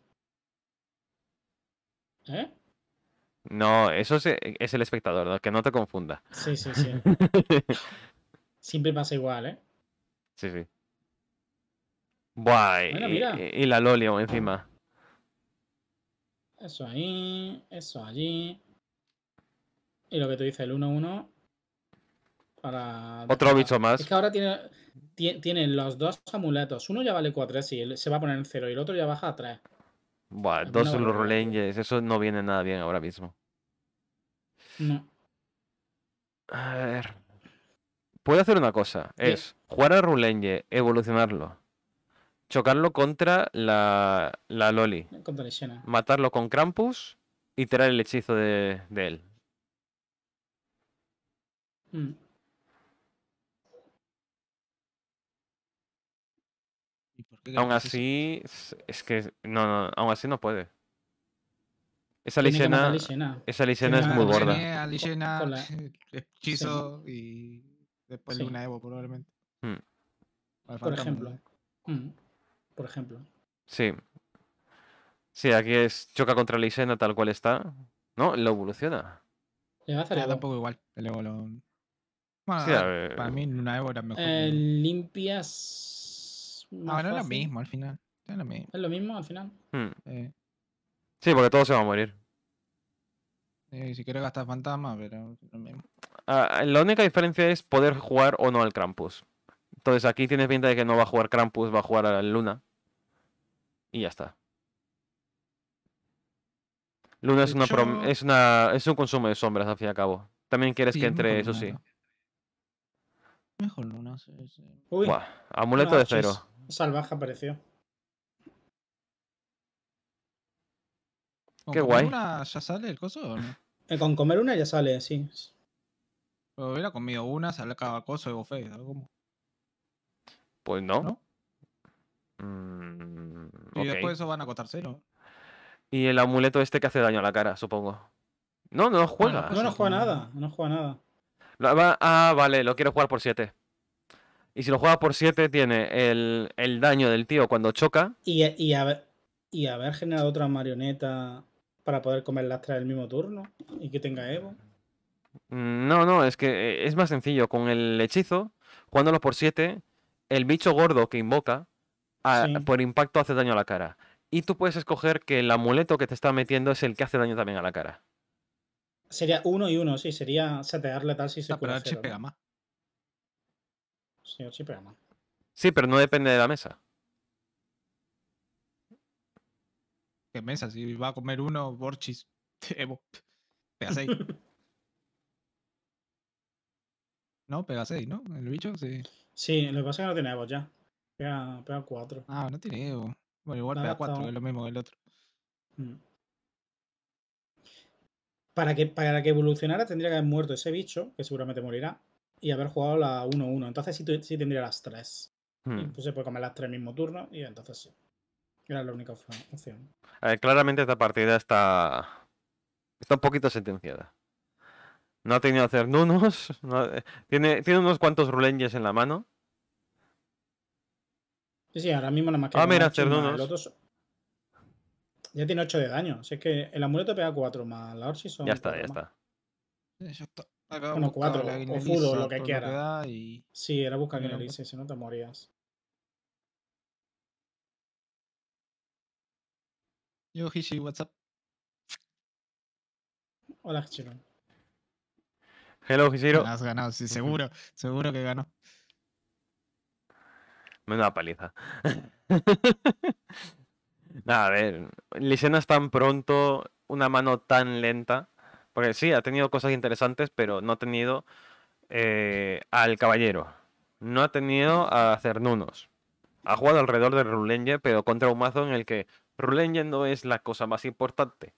¿Eh? No, eso es, el espectador, que no te confunda. Sí, sí, sí. Siempre pasa igual, ¿eh? Sí, sí. Buah, y, y, la Lolio encima. Eso ahí, eso allí. Y lo que te dice el 1-1 para... Otro bicho más. Es que ahora tiene, los dos amuletos. Uno ya vale 4 y se va a poner en 0 y el otro ya baja a 3. Buah, dos Blue Eso no viene nada bien ahora mismo. No. A ver. Puedo hacer una cosa. Es jugar a Rulenge, evolucionarlo chocarlo contra la, la Loli. Contra ¿eh? Matarlo con Krampus y tirar el hechizo de, de él. Mm. Aún así, es, que no, no, aún así no puede. Esa Lisena, esa Lisena es muy gorda. Lisena, hechizo y después sí. una Evo probablemente. Mm. Por ejemplo. Mm por ejemplo. Sí. Sí, aquí es choca contra Lisena tal cual está. No, lo evoluciona. Le va a hacer tampoco igual. El Evo Para mí una Evo era mejor. Eh, limpias. Ah, no, no es lo mismo al final. Es lo mismo, al final. Sí, porque todo se va a morir. si quieres gastar fantasma, pero lo mismo. Ah, la única diferencia es poder jugar o no al Krampus. Entonces aquí tienes pinta de que no va a jugar Krampus, va a jugar a la Luna. Y ya está. Pues, Luna es, una es, una es, un consumo de sombras, al fin y al cabo. También quieres que entre, eso sí. Mejor Luna. amuleto de cero. Salvaje apareció. Qué guay. Una ya sale el coso o no? Eh, con comer una ya sale, sí. Pero hubiera comido una, cada coso de buffet, Pues no. ¿No? Mm, y después eso van a cotar cero. Y el amuleto este que hace daño a la cara, supongo. No, no pues juega. No, no, juega nada, no juega nada. Ah, vale, lo quiero jugar por 7. Y si lo juega por 7, tiene el, daño del tío cuando choca. Y, y, haber, generado otra marioneta para poder comer lastra el mismo turno y que tenga Evo. Mm, no, no, es que eh, es más sencillo. Con el hechizo, jugándolo por 7, el bicho gordo que invoca por impacto hace daño a la cara. Y tú puedes escoger que el amuleto que te está metiendo es el que hace daño también a la cara. Sería uno y uno, sí, sería setearle tal si se ah, puede. Pero pega más. Sí, pero no depende de la mesa. ¿Qué mesa? Si va a comer uno, Borchis, Evo, pega 6. no, pega 6, ¿no? El bicho, sí. Sí, lo que pasa es que no tiene Evo ya. Pega, 4. Ah, no tiene ego. Bueno, igual pega 4, es lo mismo que el otro. Mm. Para que, para que evolucionara tendría que haber muerto ese bicho, que seguramente morirá, y haber jugado la 1-1. Entonces sí, tendría las 3. Hmm. pues se puede comer las 3 mismo turno, y entonces sí. Era la única opción. claramente esta partida está. Está un poquito sentenciada. No ha tenido hacer nunos. Eh, tiene, tiene unos cuantos rulenges en la mano. Sí, sí, ahora mismo la más que. Ah, mira, perdón. Ya tiene 8 de daño. así es que el amuleto pega 4 más la Orsi son. Ya está, ya está. Como Bueno, 4 o fudo, lo que quiera. Y... Sí, era buscar hice, pues. si no te morías. Yo, Hishi, what's up? Hola, Hichiro. Hello, Hichiro. Has ganado, sí, seguro. Seguro que ganó. Menuda paliza. Nada, a ver, Lisena tan pronto, una mano tan lenta, porque sí, ha tenido cosas interesantes, pero no ha tenido eh, al caballero, no ha tenido a Cernunos. Ha jugado alrededor de Rulenje, pero contra un mazo en el que Rulenje no es la cosa más importante.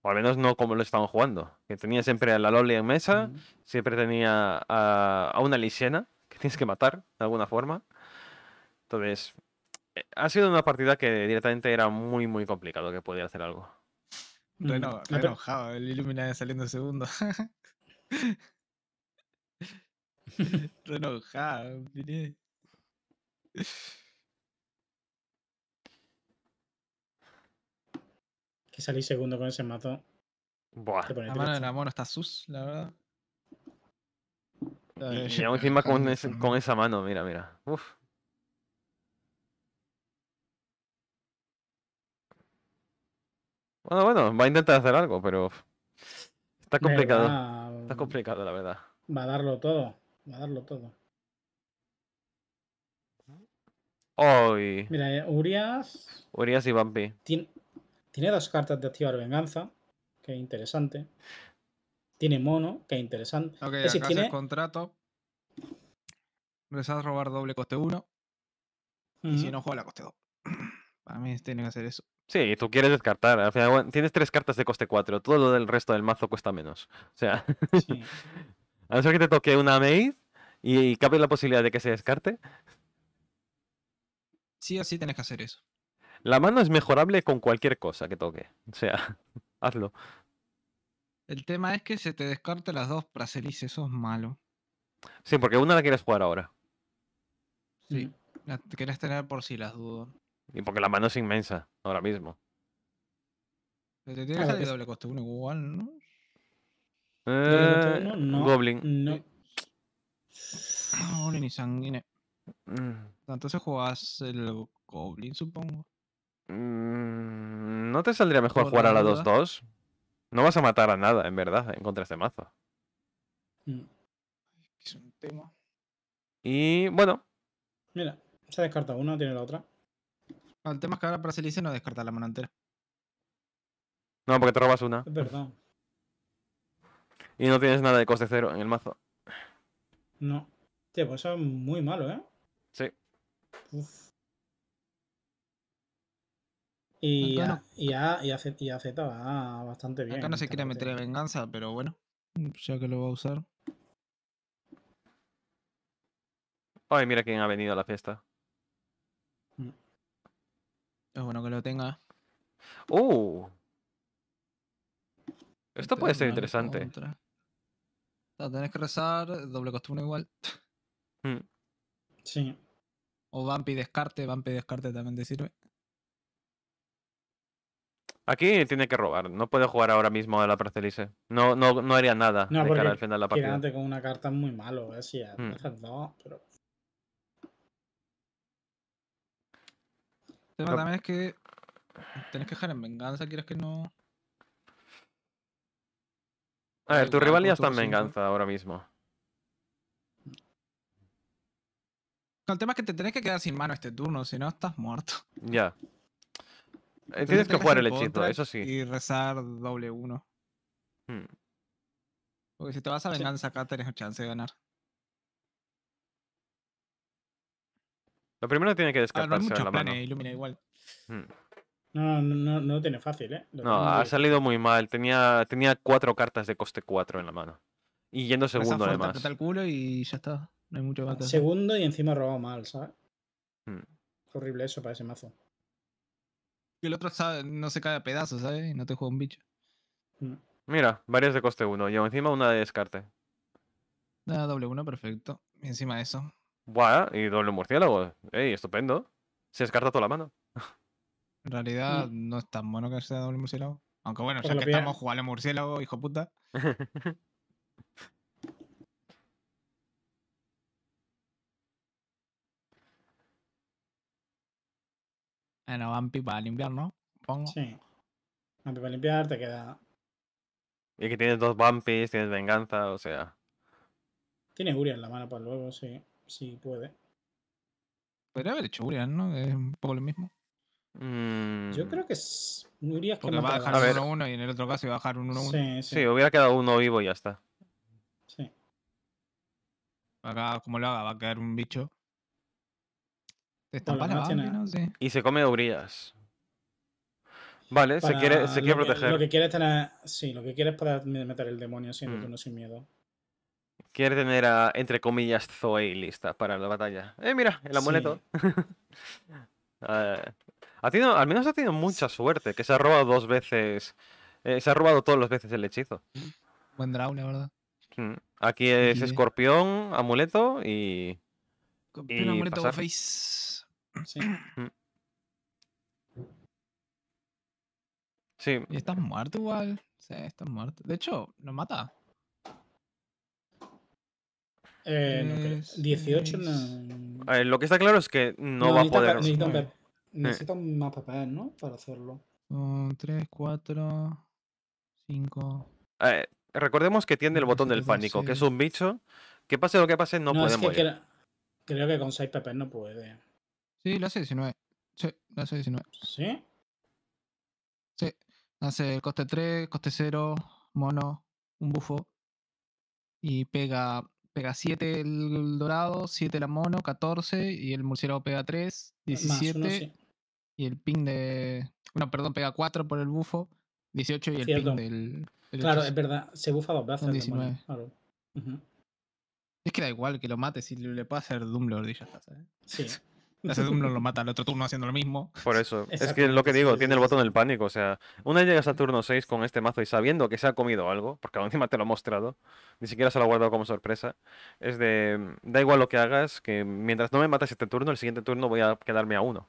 O al menos no como lo estaban jugando. Que tenía siempre a la Loli en mesa, siempre tenía a, a una Lisena, que tienes que matar de alguna forma. Entonces, eh, ha sido una partida que directamente era muy, muy complicado que podía hacer algo. Renojado, el Illumina saliendo segundo. Renojado, Que salí segundo con ese mato. Buah. La mano de la mono está sus, la verdad. Y, con, con esa mano, mira, mira. Uf. Bueno, bueno, va a intentar hacer algo, pero. Está complicado. Está complicado, la verdad. Va a darlo todo. Va a darlo todo. Hoy. Mira, eh, Urias. Urias y Bambi. Tiene dos cartas de activar venganza. Que interesante. Tiene mono, que interesante. Ok, acá tiene... el contrato. a robar doble coste 1. Y si no juega la coste 2. Para mí tiene que hacer eso. Sí, tú quieres descartar. tienes tres cartas de coste 4. Todo lo del resto del mazo cuesta menos. O sea, a no ser que te toque una maid y, cabe la posibilidad de que se descarte. Sí así sí tenés que hacer eso. La mano es mejorable con cualquier cosa que toque. O sea, hazlo. El tema es que se te descarte las dos praselis, eso es malo. Sí, porque una la quieres jugar ahora. Sí, mm. la querés tener por si las dudo. Y porque la mano es inmensa ahora mismo. Pero te tiene que salir doble coste uno igual, ¿no? Eh, no Goblin. No. Ah, goblin ni sanguine. Entonces mm. jugás el Goblin, supongo. Mm, ¿No te saldría mejor jugar a la 2-2? No vas a matar a nada, en verdad, en contra de este mazo. Mm. Es un tema. Y bueno. Mira, se descarta descartado una, tiene la otra el tema es que ahora para Silice no descarta la mano entera. No, porque te robas una. Es verdad. Y no tienes nada de coste cero en el mazo. No. Tío, pues eso es muy malo, ¿eh? Sí. Y, a, y, va bastante bien. Acá no se quiere meter venganza, pero bueno. Ya que lo va a usar. Ay, mira quién ha venido a la fiesta. Es bueno que lo tenga. Uh. Esto puede ser interesante. O tenés que rezar, doble costumbre igual. Hmm. Sí. O Vampi descarte, Vampi descarte también te sirve. Aquí tiene que robar, no puede jugar ahora mismo a la Parcelice. No, no, no haría nada de cara al final de la partida. con una carta muy malo, ¿eh? si mm. pero tema también es que tenés que dejar en venganza, quieres que no. A ver, tu rival ya está en venganza ahora mismo. El tema es que te tenés que quedar sin mano este turno, si no estás muerto. Ya. Tienes, que, jugar el hechizo, eso sí. Y rezar doble uno. Hmm. Porque si te vas a venganza acá tenés chance de ganar. Lo primero tiene que ah, descartarse ah, la mano. Ilumina igual. Mm. No, no, tiene fácil, ¿eh? no, ha salido muy mal. Tenía, tenía cuatro cartas de coste 4 en la mano. Y yendo segundo, además. el culo y ya está. No hay mucho Segundo y encima robado mal, ¿sabes? Mm. Horrible eso para ese mazo. Y el otro no se cae a pedazos, ¿sabes? Y no te juega un bicho. Mm. Mira, varias de coste uno. Y encima una de descarte. Da ah, doble uno, perfecto. Y encima eso. Buah, y doble murciélago. Ey, estupendo. Se descarta toda la mano. En realidad mm. no es tan bueno que sea doble murciélago. Aunque bueno, pues o sea que estamos jugando murciélago, hijo puta. Bueno, Vampi para limpiar, ¿no? Pongo. Sí. Vampi para limpiar, te queda. Y que tienes dos Vampis, tienes venganza, o sea. Tienes Uri en la mano para luego, sí si puede. Podría haber hecho Urias ¿no? Es un poco lo mismo. Mm. Yo creo que es... Urias que va a dejar un 1 uno, y en el otro caso iba a dejar un 1-1. Sí, sí. sí, hubiera quedado uno vivo y ya está. Sí. Acá, como lo haga, va a quedar un bicho. Bueno, no tiene... no Y se come Urias Vale, se quiere, se quiere proteger. lo que quieres es tener. Sí, lo que quiere es poder meter el demonio siendo mm. uno sin miedo. Quiere tener a, entre comillas, Zoe lista para la batalla. Eh, mira, el amuleto. ha al menos ha tenido mucha suerte, que se ha robado dos veces. Eh, se ha robado todas las veces el hechizo. Buen draw, la verdad. Mm. Aquí es escorpión, amuleto y. Escorpión, amuleto, face. Mm. Sí. Y estás muerto igual. Sí, estás muerto. De hecho, nos mata. 18 eh, no. Eh, lo que está claro es que no, va a poder. Necesita eh. más papeles ¿no? Para hacerlo. 3, 4, 5. recordemos que tiene el botón del pánico, que es un bicho. Que pase lo que pase, no, no puede Creo, que con 6 papeles no puede. Sí, lo hace 19. Sí, lo hace 19. ¿Sí? Sí. Hace coste 3, coste 0, mono, un bufo. Y pega pega 7 el dorado, 7 la mono, 14 y el murciélago pega 3, 17 y el ping de... No, perdón, pega 4 por el bufo, 18 y el ping del... claro, es verdad, se bufa dos veces. 19. Claro. Es que da igual que lo mate si le puede hacer Doom y ya está, ¿sabes? Sí. Hace turno lo mata al otro turno haciendo lo mismo. Por eso. Es que lo que digo, tiene el botón del pánico. O sea, una vez llegas a turno 6 con este mazo y sabiendo que se ha comido algo, porque encima te lo ha mostrado, ni siquiera se lo ha guardado como sorpresa. Es de. Da igual lo que hagas, que mientras no me matas este turno, el siguiente turno voy a quedarme a uno.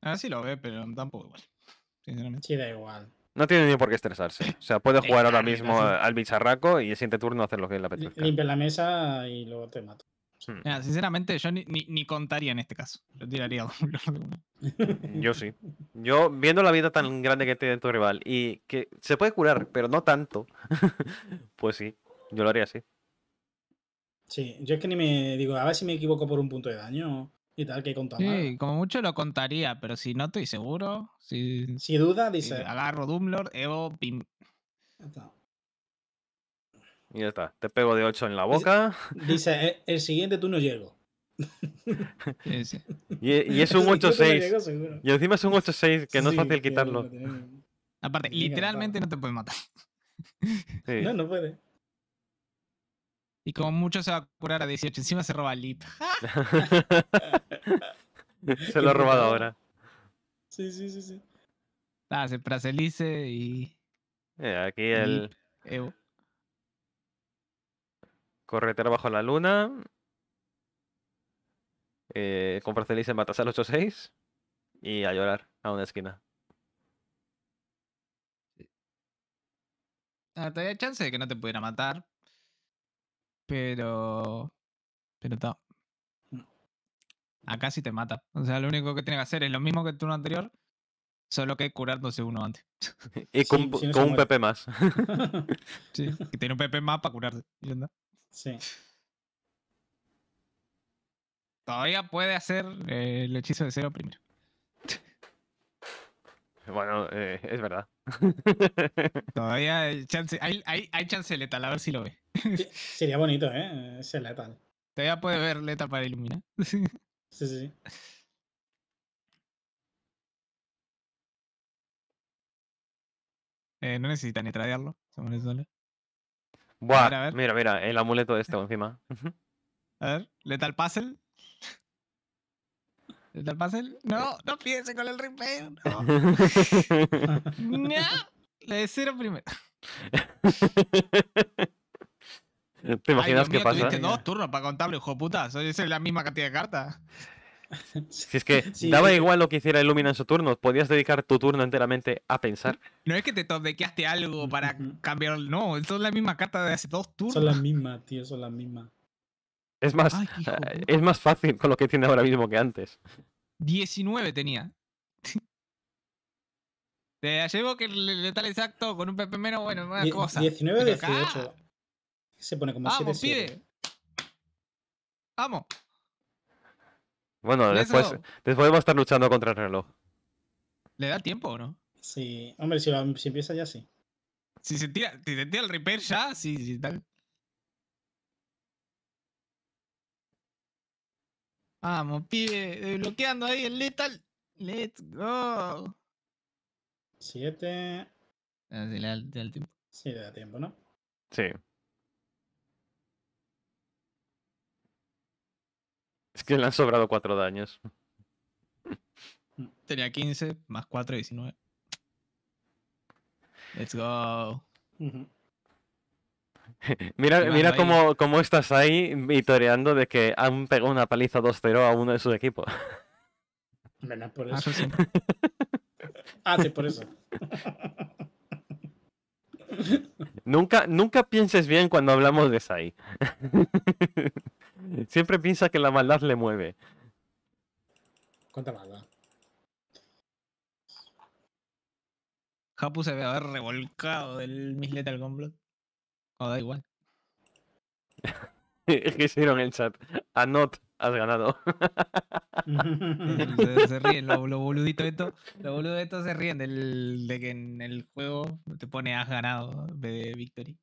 Ah, sí lo ve, pero tampoco igual. Sinceramente. Sí, da igual. No tiene ni por qué estresarse. O sea, puede jugar ahora mismo al bicharraco y el siguiente turno hacer lo que le apetezca. Limpia la mesa y luego te mato. Hmm. sinceramente, yo ni, contaría en este caso. Yo tiraría Yo sí. Yo, viendo la vida tan grande que tiene tu rival y que se puede curar, pero no tanto, pues sí, yo lo haría así. Sí, yo es que ni me digo, a ver si me equivoco por un punto de daño y tal, que contara Sí, como mucho lo contaría, pero si no estoy seguro, si. duda, dice. agarro Doomlord, Evo, pim. Y ya está. Te pego de 8 en la pues, boca. Dice, eh, el siguiente tú no llego. Y, es un 8-6. Y encima es un 8-6, que no es fácil quitarlo. Aparte, literalmente no te puede matar. No, no puede. Y como mucho se va a curar a 18, encima se roba el leap. se lo ha robado ahora. Sí, sí, sí, sí. Ah, se praselice y. Eh, aquí el. Leap, Correter bajo la luna. Eh, comprar feliz en Batasal 6 y a llorar a una esquina. Ah, todavía chance de que no te pudiera matar. Pero. Pero está. Acá sí te mata. O sea, lo único que tiene que hacer es lo mismo que el turno anterior, solo que curar 12 uno antes. Y con, un PP más. sí, que tiene un PP más para curarse. anda? Sí. Todavía puede hacer eh, el hechizo de cero primero. Bueno, eh, es verdad. Todavía hay chance, letal, a ver si lo ve. Sería bonito, ¿eh? Ser letal. Todavía puede ver letal para iluminar. Sí, sí, sí. Eh, no necesita ni tradearlo, según Buah, mira, mira, el amuleto de este encima. A ver, Lethal Puzzle. ¿Lethal Puzzle? No, no piense con el repair, no. no, le cero primero. ¿Te imaginas qué pasa? Tuviste dos turnos para contarlo, hijo de puta. Soy es la misma cantidad de cartas. Si es que daba igual lo que hiciera Illumina en su turno, podías dedicar tu turno enteramente a pensar. No es que te topdequeaste algo para cambiar, no, es la misma carta de hace dos turnos. Son las mismas, tío, son las misma. Es más, eh, es más fácil con lo que tiene ahora mismo que antes. 19 tenía. Te llevo que el letal exacto con un PP menos, bueno, una cosa. 19 18. Se pone como 7, Vamos. Bueno, después, después vamos a estar luchando contra el reloj. ¿Le da tiempo o no? Sí, hombre, si, empieza ya sí. Si se tira, si se tira el repair ya, sí, sí, tal. Vamos, pibe, desbloqueando ahí el letal. Let's go. Siete. Ah, le da, el tiempo. Sí, le da tiempo, ¿no? Sí. que le han sobrado 4 daños. Tenía 15, más 4, 19. Let's go. mira mira cómo, cómo, estás ahí vitoreando de que han pegado una paliza 2-0 a uno de sus equipos. Ah, por ah, eso. ah, sí, por eso. nunca, nunca pienses bien cuando hablamos de Sai. Siempre piensa que la maldad le mueve. ¿Cuánta maldad? Japu se ve haber revolcado del Mislet al complot. O da igual. Es que hicieron en el chat? A not has ganado. se, ríen, lo, boludito esto. Lo boludo esto se ríen del, de que en el juego te pone has ganado de victory.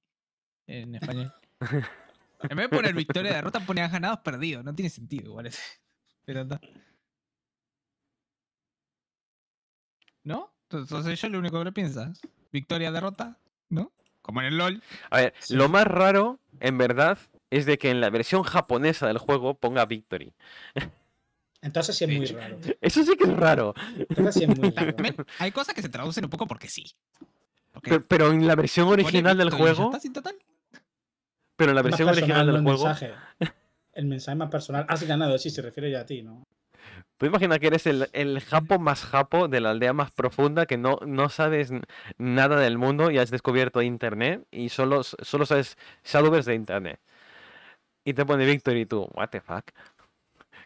En español. En vez de poner victoria derrota, ponían ganados perdidos. No tiene sentido, igual ese. Pero no. ¿No? Entonces yo lo único que piensas. Victoria, derrota, ¿no? Como en el LOL. A ver, lo más raro, en verdad, es de que en la versión japonesa del juego ponga victory. Entonces sí es muy raro. Eso sí que es raro. Entonces sí es muy raro. hay cosas que se traducen un poco porque sí. Pero, en la versión original del juego. Pero en la versión original del el Mensaje. El mensaje más personal. Has ah, ganado, sí, se refiere ya a ti, ¿no? Puedo imaginar que eres el, el, japo más japo de la aldea más profunda, que no, no sabes nada del mundo y has descubierto internet y solo, solo sabes shadowverse de internet. Y te pone Victor y tú, what the fuck?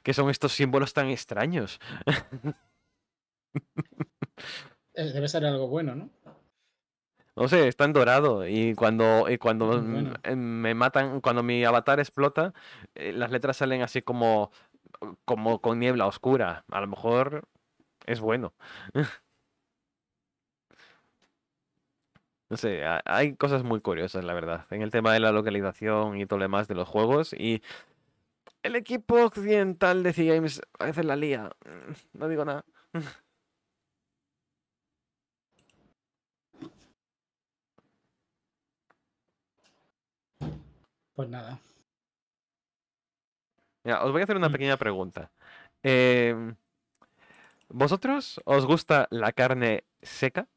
¿Qué son estos símbolos tan extraños? Eh, debe ser algo bueno, ¿no? No sé, está en dorado. Y cuando, y cuando ah, me matan, cuando mi avatar explota, eh, las letras salen así como, como con niebla oscura. A lo mejor es bueno. No sé, hay cosas muy curiosas, la verdad, en el tema de la localización y todo lo demás de los juegos. Y el equipo occidental de C-Games a veces la lía. No digo nada. Pues nada. os voy a hacer una mm. pequeña pregunta. Em, ¿Vosotros os gusta la carne seca?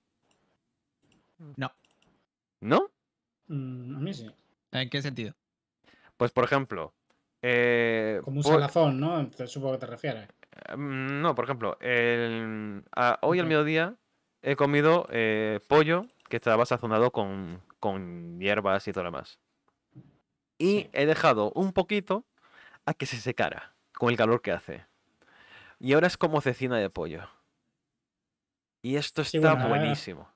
No. ¿No? Mm, a mí sí. ¿En qué sentido? Pues por ejemplo. Eh, Como un salazón, ¿no? Supongo que te refieres. Mm, no, por ejemplo, hoy al mediodía he comido eh, pollo que estaba sazonado con, con hierbas y todo lo demás y he dejado un poquito a que se secara con el calor que hace. Y ahora es como cecina de pollo. Y esto está buenísimo.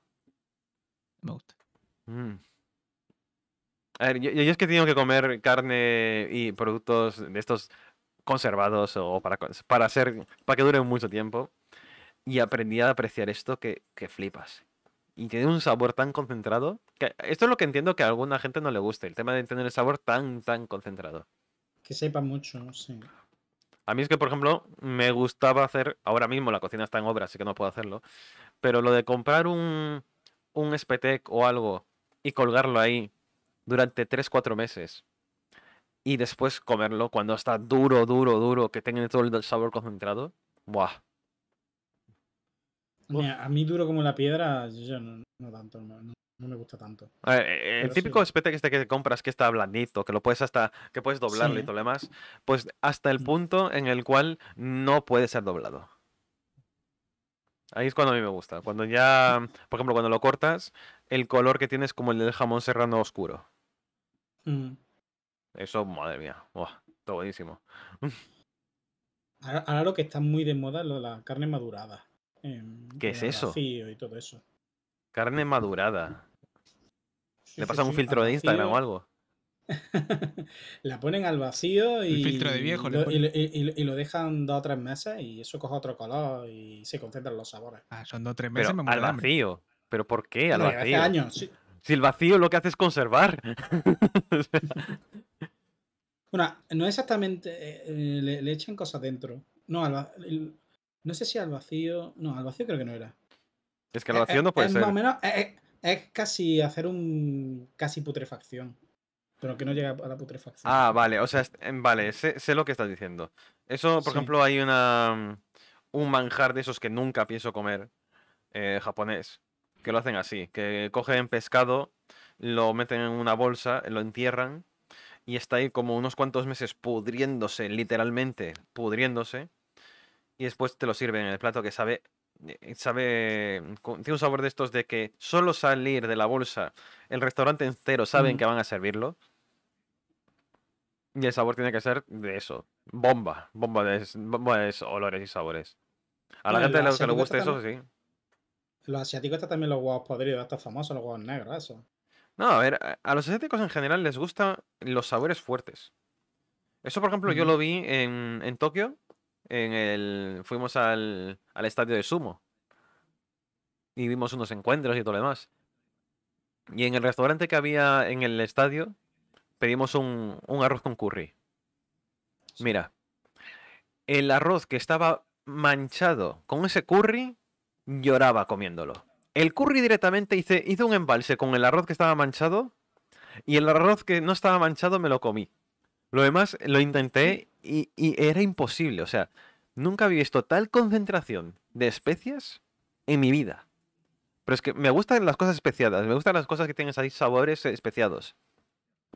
Mm. A ver, yo, es que tengo que comer carne y productos de estos conservados o para, para, hacer, para que duren mucho tiempo. Y aprendí a apreciar esto que, que flipas y tiene un sabor tan concentrado. Que esto es lo que entiendo que a alguna gente no le guste el tema de tener el sabor tan, tan concentrado. Que sepa mucho, no sé. A mí es que, por ejemplo, me gustaba hacer, ahora mismo la cocina está en obra, así que no puedo hacerlo, pero lo de comprar un, un espetec o algo y colgarlo ahí durante 3-4 meses y después comerlo cuando está duro, duro, duro, que tenga todo el sabor concentrado, ¡buah! a mí duro como la piedra, yo no, tanto, no, me gusta tanto. Eh, el típico que, este que compras que está blandito, que lo puedes hasta, que puedes doblarle y todo lo demás, pues hasta el mm. punto en el cual no puede ser doblado. Ahí es cuando a mí me gusta. Cuando ya, por ejemplo, cuando lo cortas, el color que tienes como el del jamón serrano oscuro. Mm. Eso, madre mía, está buenísimo. Ahora, lo que está muy de moda es la carne madurada. Em, ¿Qué es eso? Carne madurada. ¿Le pasan un filtro de Instagram o algo? la ponen al vacío y, filtro de viejo, y, lo dejan dos o tres meses y eso coge otro color y se concentran los sabores. Ah, son dos o tres meses. al vacío. ¿Pero por qué? Al vacío. años, Si el vacío lo que hace es conservar. no exactamente eh, eh, le, echan cosas dentro. No, al vacío no sé si al vacío. No, al vacío creo que no era. Es que al eh, vacío eh, no puede es Más o menos. Eh, es, casi hacer un. casi putrefacción. Pero que no llega a la putrefacción. Ah, vale. O sea, em, vale, sé, lo que estás diciendo. Eso, por ejemplo, hay una. Mm, un manjar de esos que nunca pienso comer. japonés. Que lo hacen así. Que cogen pescado, lo meten en una bolsa, lo entierran. Y está ahí como unos cuantos meses pudriéndose, literalmente pudriéndose y después te lo sirven en el plato que sabe eh, sabe tiene un sabor de estos de que solo salir de la bolsa el restaurante entero saben que van a servirlo y el sabor tiene que ser de eso bomba bomba de, bomba olores y sabores a la gente le gusta eso sí los asiáticos están también los huevos podridos estos famosos los huevos negros eso no a ver a los asiáticos en general les gustan los sabores fuertes eso por ejemplo yo lo vi en, en Tokio en el, fuimos al, estadio de Sumo y vimos unos encuentros y todo lo demás. Y en el restaurante que había en el estadio pedimos un, arroz con curry. Mira, el arroz que estaba manchado con ese curry lloraba comiéndolo. El curry directamente hice, hizo un embalse con el arroz que estaba manchado y el arroz que no estaba manchado me lo comí. Lo demás lo intenté y, era imposible. O sea, nunca había visto tal concentración de especias en mi vida. Pero es que me gustan las cosas especiadas, me gustan las cosas que tienen sabores eh, especiados.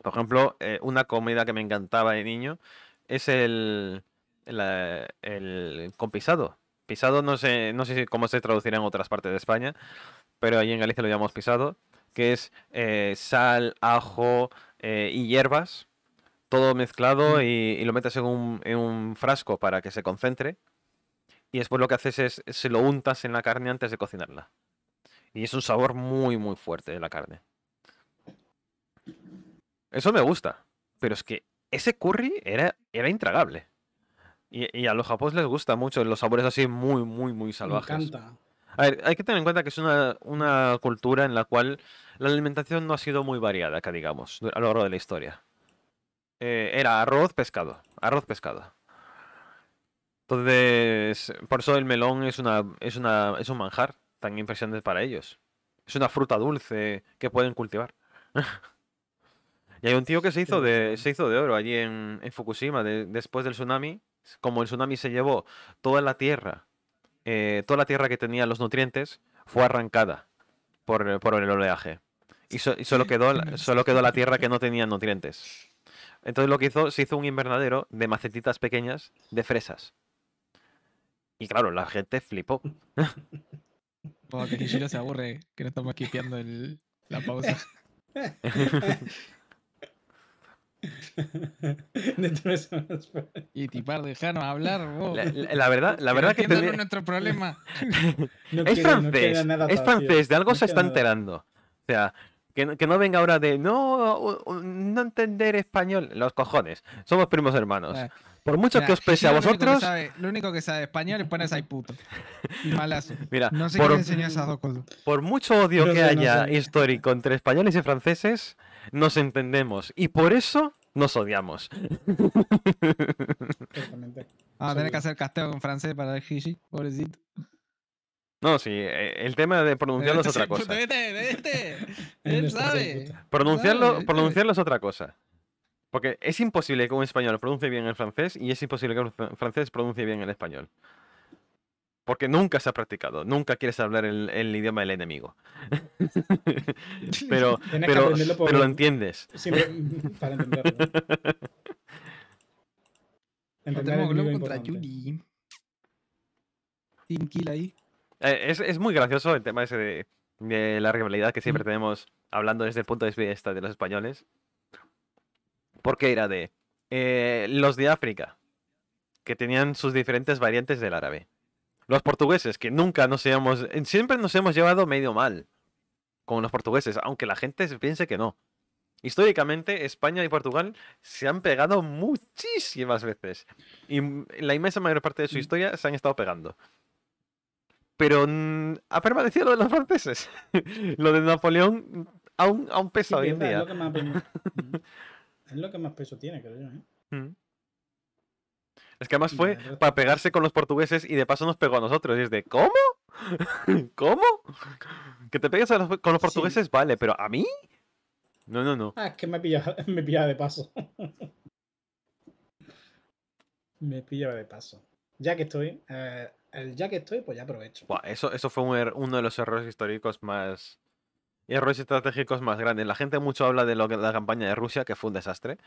Por ejemplo, eh, una comida que me encantaba de niño es el, el, con pisado. Pisado no sé, no sé cómo se traducirá en otras partes de España, pero allí en Galicia lo llamamos pisado, que es eh, sal, ajo y hierbas todo mezclado y, lo metes en un, frasco para que se concentre. Y después lo que haces es se lo untas en la carne antes de cocinarla. Y es un sabor muy, muy fuerte de la carne. Eso me gusta. Pero es que ese curry era, era intragable. Y, a los japoneses les gusta mucho los sabores así muy, muy, muy salvajes. hay que tener en cuenta que es una, una cultura en la cual la alimentación no ha sido muy variada, que digamos, a lo largo de la historia. Eh, era arroz, pescado. Arroz, pescado. Entonces, por eso el melón es, una, es, una, es un manjar tan impresionante para ellos. Es una fruta dulce que pueden cultivar. y hay un tío que se hizo de, se hizo de oro allí en, Fukushima después del tsunami. Como el tsunami se llevó toda la tierra, eh, toda la tierra que tenía los nutrientes, fue arrancada por, el oleaje. Y, y solo, quedó, solo quedó la tierra que no tenía nutrientes. Entonces lo que hizo, se hizo un invernadero de macetitas pequeñas de fresas. Y claro, la gente flipó. que Kishiro se aburre, que no estamos quipeando el, la pausa. y tipar, hablar La, verdad, la verdad que, problema. es francés, es francés, de algo se está enterando. O sea, que no, venga ahora de no, no entender español. Los cojones. Somos primos hermanos. Por mucho que os pese a vosotros. lo único que sabe español es ponerse ahí puto. Y malazo. Mira, no sé por, esas dos Por mucho odio que haya histórico entre españoles y franceses, nos entendemos. Y por eso nos odiamos. a tener que hacer casteo en francés para el Gigi, pobrecito. No, sí, eh, el tema de pronunciarlo es otra cosa. Él sabe. Pronunciarlo, es otra cosa. Porque es imposible que un español pronuncie bien el francés y es imposible que un francés pronuncie bien el español. Porque nunca se ha practicado, nunca quieres hablar el, idioma del enemigo. pero, pero, pero, lo entiendes. Sí, para entenderlo. contra Judy. Kill ahí. Eh, es, muy gracioso el tema ese de, la rivalidad que siempre tenemos hablando desde el punto de vista de los españoles. Porque era de eh, los de África, que tenían sus diferentes variantes del árabe. Los portugueses, que nunca nos hemos... Siempre nos hemos llevado medio mal con los portugueses, aunque la gente piense que no. Históricamente, España y Portugal se han pegado muchísimas veces. Y la inmensa mayor parte de su historia se han estado pegando. Pero mm, ha permanecido lo de los franceses. lo de Napoleón aún, un pesa hoy en día. Es lo, que más, peso tiene, creo yo. ¿eh? Mm. Es que además fue para pegarse con los portugueses y de paso nos pegó a nosotros. Y es de, ¿cómo? ¿Cómo? Que te pegues con los portugueses, vale, pero ¿a mí? No, no, no. Ah, es que me pilla me pillaba de paso. me pilla de paso ya que estoy, eh, ya que estoy, pues ya aprovecho. eso, eso fue er, uno de los errores históricos más. errores estratégicos más grandes. La gente mucho habla de la campaña de Rusia, que fue un desastre.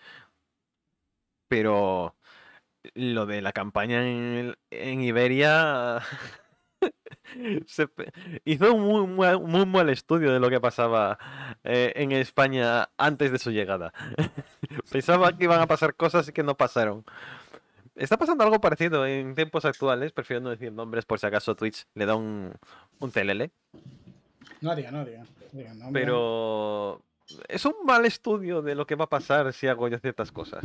Pero lo de la campaña en, Iberia. hizo un muy, muy, mal estudio de lo que pasaba eh, en España antes de su llegada. Pensaba que iban a pasar cosas que no pasaron está pasando algo parecido en tiempos actuales. Prefiero no decir nombres por si acaso Twitch le da un, un No haría, no haría. Pero es un mal estudio de lo que va a pasar si hago yo ciertas cosas.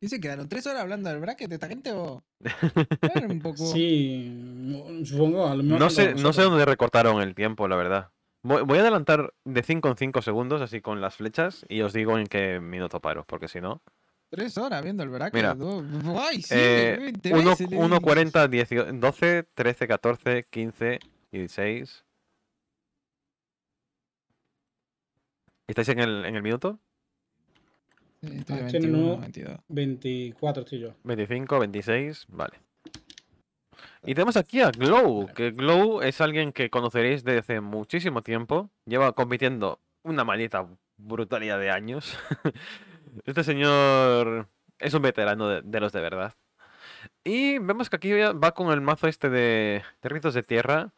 ¿Y se quedaron tres horas hablando del bracket de esta gente o...? Sí, supongo, a lo no sé dónde recortaron el tiempo, la verdad. Voy, a adelantar de 5 en 5 segundos, así con las flechas, y os digo en qué minuto paro, porque si no. Tres horas viendo el Veracruz. Mira, 1, 40, 12, 13, 14, 15, y 16. ¿Estáis en el, en el minuto? 24 eh, ah, estoy yo. 25, 26, vale. Y tenemos aquí a Glow, que Glow es alguien que conoceréis desde hace muchísimo tiempo. Lleva compitiendo una maldita brutalidad de años. este señor es un veterano de, los de verdad. Y vemos que aquí va con el mazo este de, ritos de tierra.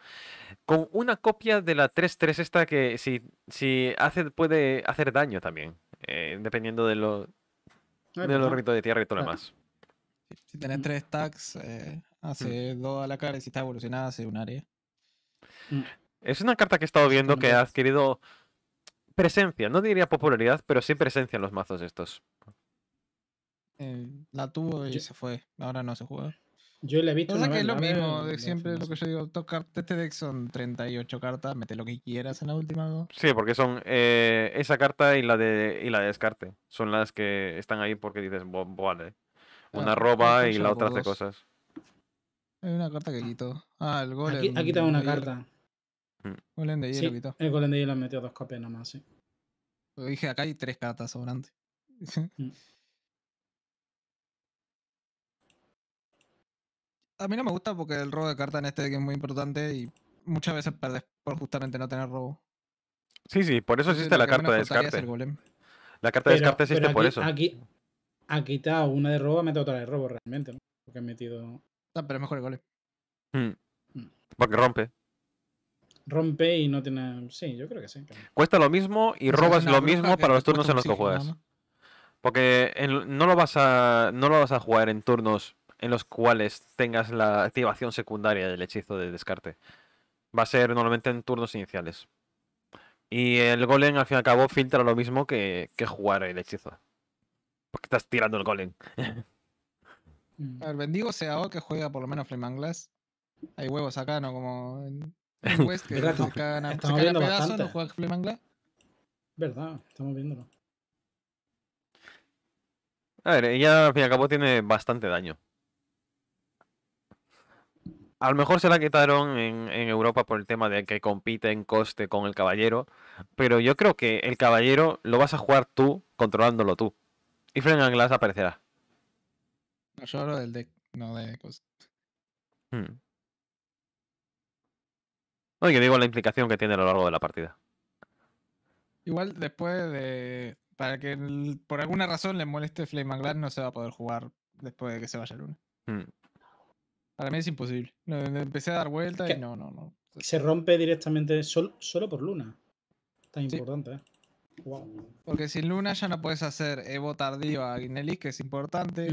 Con una copia de la 3-3 esta que si, si hace, puede hacer daño también. Eh, dependiendo de, lo, los ritos de tierra y todo lo ah. demás. Si tenés tres stacks, eh, Hace mm. dos a la cara y si está evolucionada hace un área. Mm. Es una carta que he estado viendo que ha adquirido presencia. No diría popularidad, pero sí presencia en los mazos estos. Eh, la tuvo y se fue. Ahora no se juega. Yo la he visto. que es lo mismo, de siempre lo que yo digo, tocarte este deck son 38 cartas, mete lo que quieras en la última. Sí, porque son eh, esa carta y la de la de descarte. Son las que están ahí porque dices, vale. Una roba y la otra hace cosas. Hay una carta que quitó. Ah, el golem. ha quitado una carta. Mm. Golem de hielo sí, El golem de hielo metido dos copias nomás, sí. Lo dije, acá hay tres cartas sobrantes. Mm. A mí no me gusta porque el robo de carta en este deck es muy importante y muchas veces perdes por justamente no tener robo. Sí, sí, por eso existe la carta de descarte. La carta de descarte existe por eso. Aquí ha quitado una de robo, ha metido otra de robo realmente, ¿no? Porque ha metido pero es mejor el golem. Mm. Mm. Porque rompe. Rompe y no tiene. Sí, yo creo que sí. Cuesta lo mismo y robas lo mismo para los turnos en los que juegas. Porque no, lo vas a, no lo vas a jugar en turnos en los cuales tengas la activación secundaria del hechizo de descarte. Va a ser normalmente en turnos iniciales. Y el golem, al fin y al cabo, filtra lo mismo que, que jugar el hechizo. Porque estás tirando el golem. Mm. A ver, bendigo sea o que juega por lo menos Flame Glass. Hay huevos acá, ¿no? Como en West, que se cagan a, no juega Flame Glass. Verdad, estamos viéndolo. A ver, ella al fin y al cabo tiene bastante daño. A lo mejor se la quitaron en, Europa por el tema de que compite en coste con el caballero, pero yo creo que el caballero lo vas a jugar tú controlándolo tú. Y Glass aparecerá. No, yo hablo del deck, no de cosas. Hmm. que digo la implicación que tiene a lo largo de la partida. Igual después de. Para que por alguna razón le moleste Flame Glass no se va a poder jugar después de que se vaya Luna. Mm. Para mí es imposible. empecé a dar vuelta y no, no, no. Se rompe directamente solo por Luna. Tan importante, ¿eh? Porque sin Luna ya no puedes hacer Evo tardío a Guinelis, que es importante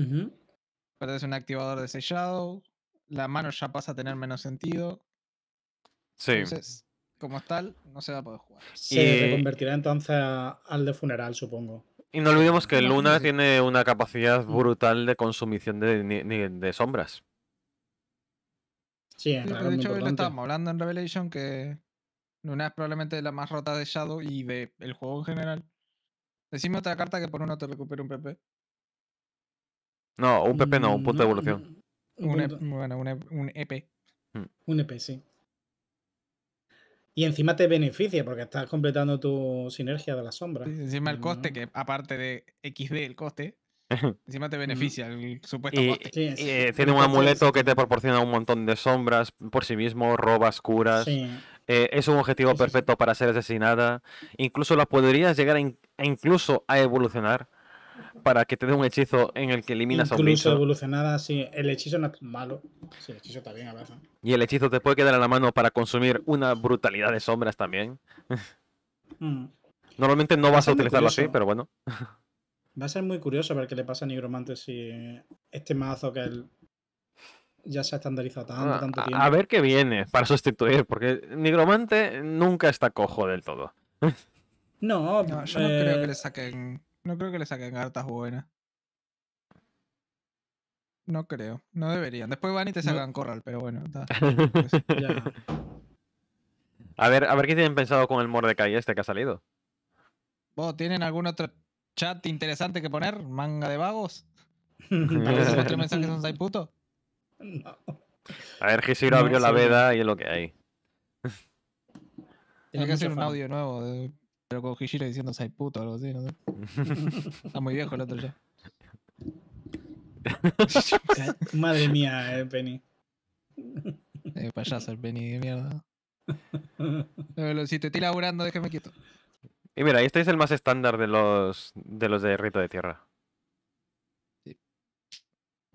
perdes un activador de sellado. La mano ya pasa a tener menos sentido. Sí. Entonces, como tal, no se va a poder jugar. Se convertirá entonces al de funeral, supongo. Y no olvidemos que Luna tiene una capacidad mm. brutal de consumición de, sombras. Sí, de hecho, lo estábamos hablando en Revelation que Luna es probablemente la más rota de Shadow y del juego en general. Decime otra carta que por uno te recupere un PP. No, un PP no, un punto de mm, evolución. Mm, un, un, bueno, mm. un EP. Un EP, sí. Y encima te beneficia porque estás completando tu sinergia de la sombra. encima el coste, que aparte de XB el coste, encima te beneficia el supuesto coste. tiene un amuleto que te proporciona un montón de sombras por sí mismo, robas, curas. Eh, es un objetivo perfecto para ser asesinada. Incluso la podrías llegar incluso a evolucionar para que te dé un hechizo en el que eliminas a un bicho. evolucionada, sí. El hechizo no es malo. Sí, el hechizo bien, a Y el hechizo te puede quedar a la mano para consumir una brutalidad de sombras también. Mm. Normalmente no vas a utilizarlo así, pero bueno. Va a ser muy curioso ver qué le pasa a Nigromante si este mazo que él ya se ha estandarizado tanto, ah, tanto tiempo. A ver qué viene para sustituir, porque Nigromante nunca está cojo del todo. No, yo no creo eh, que le saquen no creo que le saquen cartas buenas. No creo, no deberían. Después van y te sacan corral, pero bueno. A ver, a ver qué tienen pensado con el Mordecai este que ha salido. tienen algún otro chat interesante que poner? ¿Manga de vagos? ¿Tres mensajes son seis No. A ver, Gisiro abrió la veda y es lo que hay. Tiene que hacer un audio nuevo de pero con Hijira diciendo Sai puto o algo así, no Está muy viejo el otro ya. Madre mía, eh, Penny. Eh, payaso el Penny de mierda. si te estoy laburando, déjame quieto. Y mira, este es el más estándar de los de los de rito de tierra.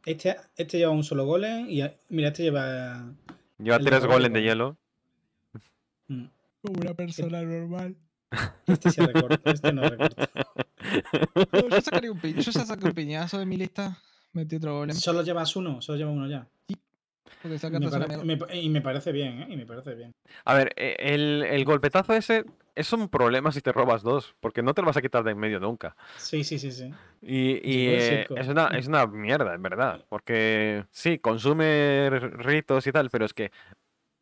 Este, este lleva un solo golem y mira, este lleva. Lleva tres golems de hielo. Como mm. una persona normal. Este se recorta, este no recorta. Yo, sacaría un un piñazo de mi lista. Metí otro golem. Solo llevas uno, solo llevas uno ya. y me parece bien, ¿eh? Y me parece bien. A ver, e, el, golpetazo ese es un problema si te robas dos, porque no te lo vas a quitar de en medio nunca. Sí, sí, sí, sí. Y, es, una, es una mierda, en verdad, porque sí, consume ritos y tal, pero es que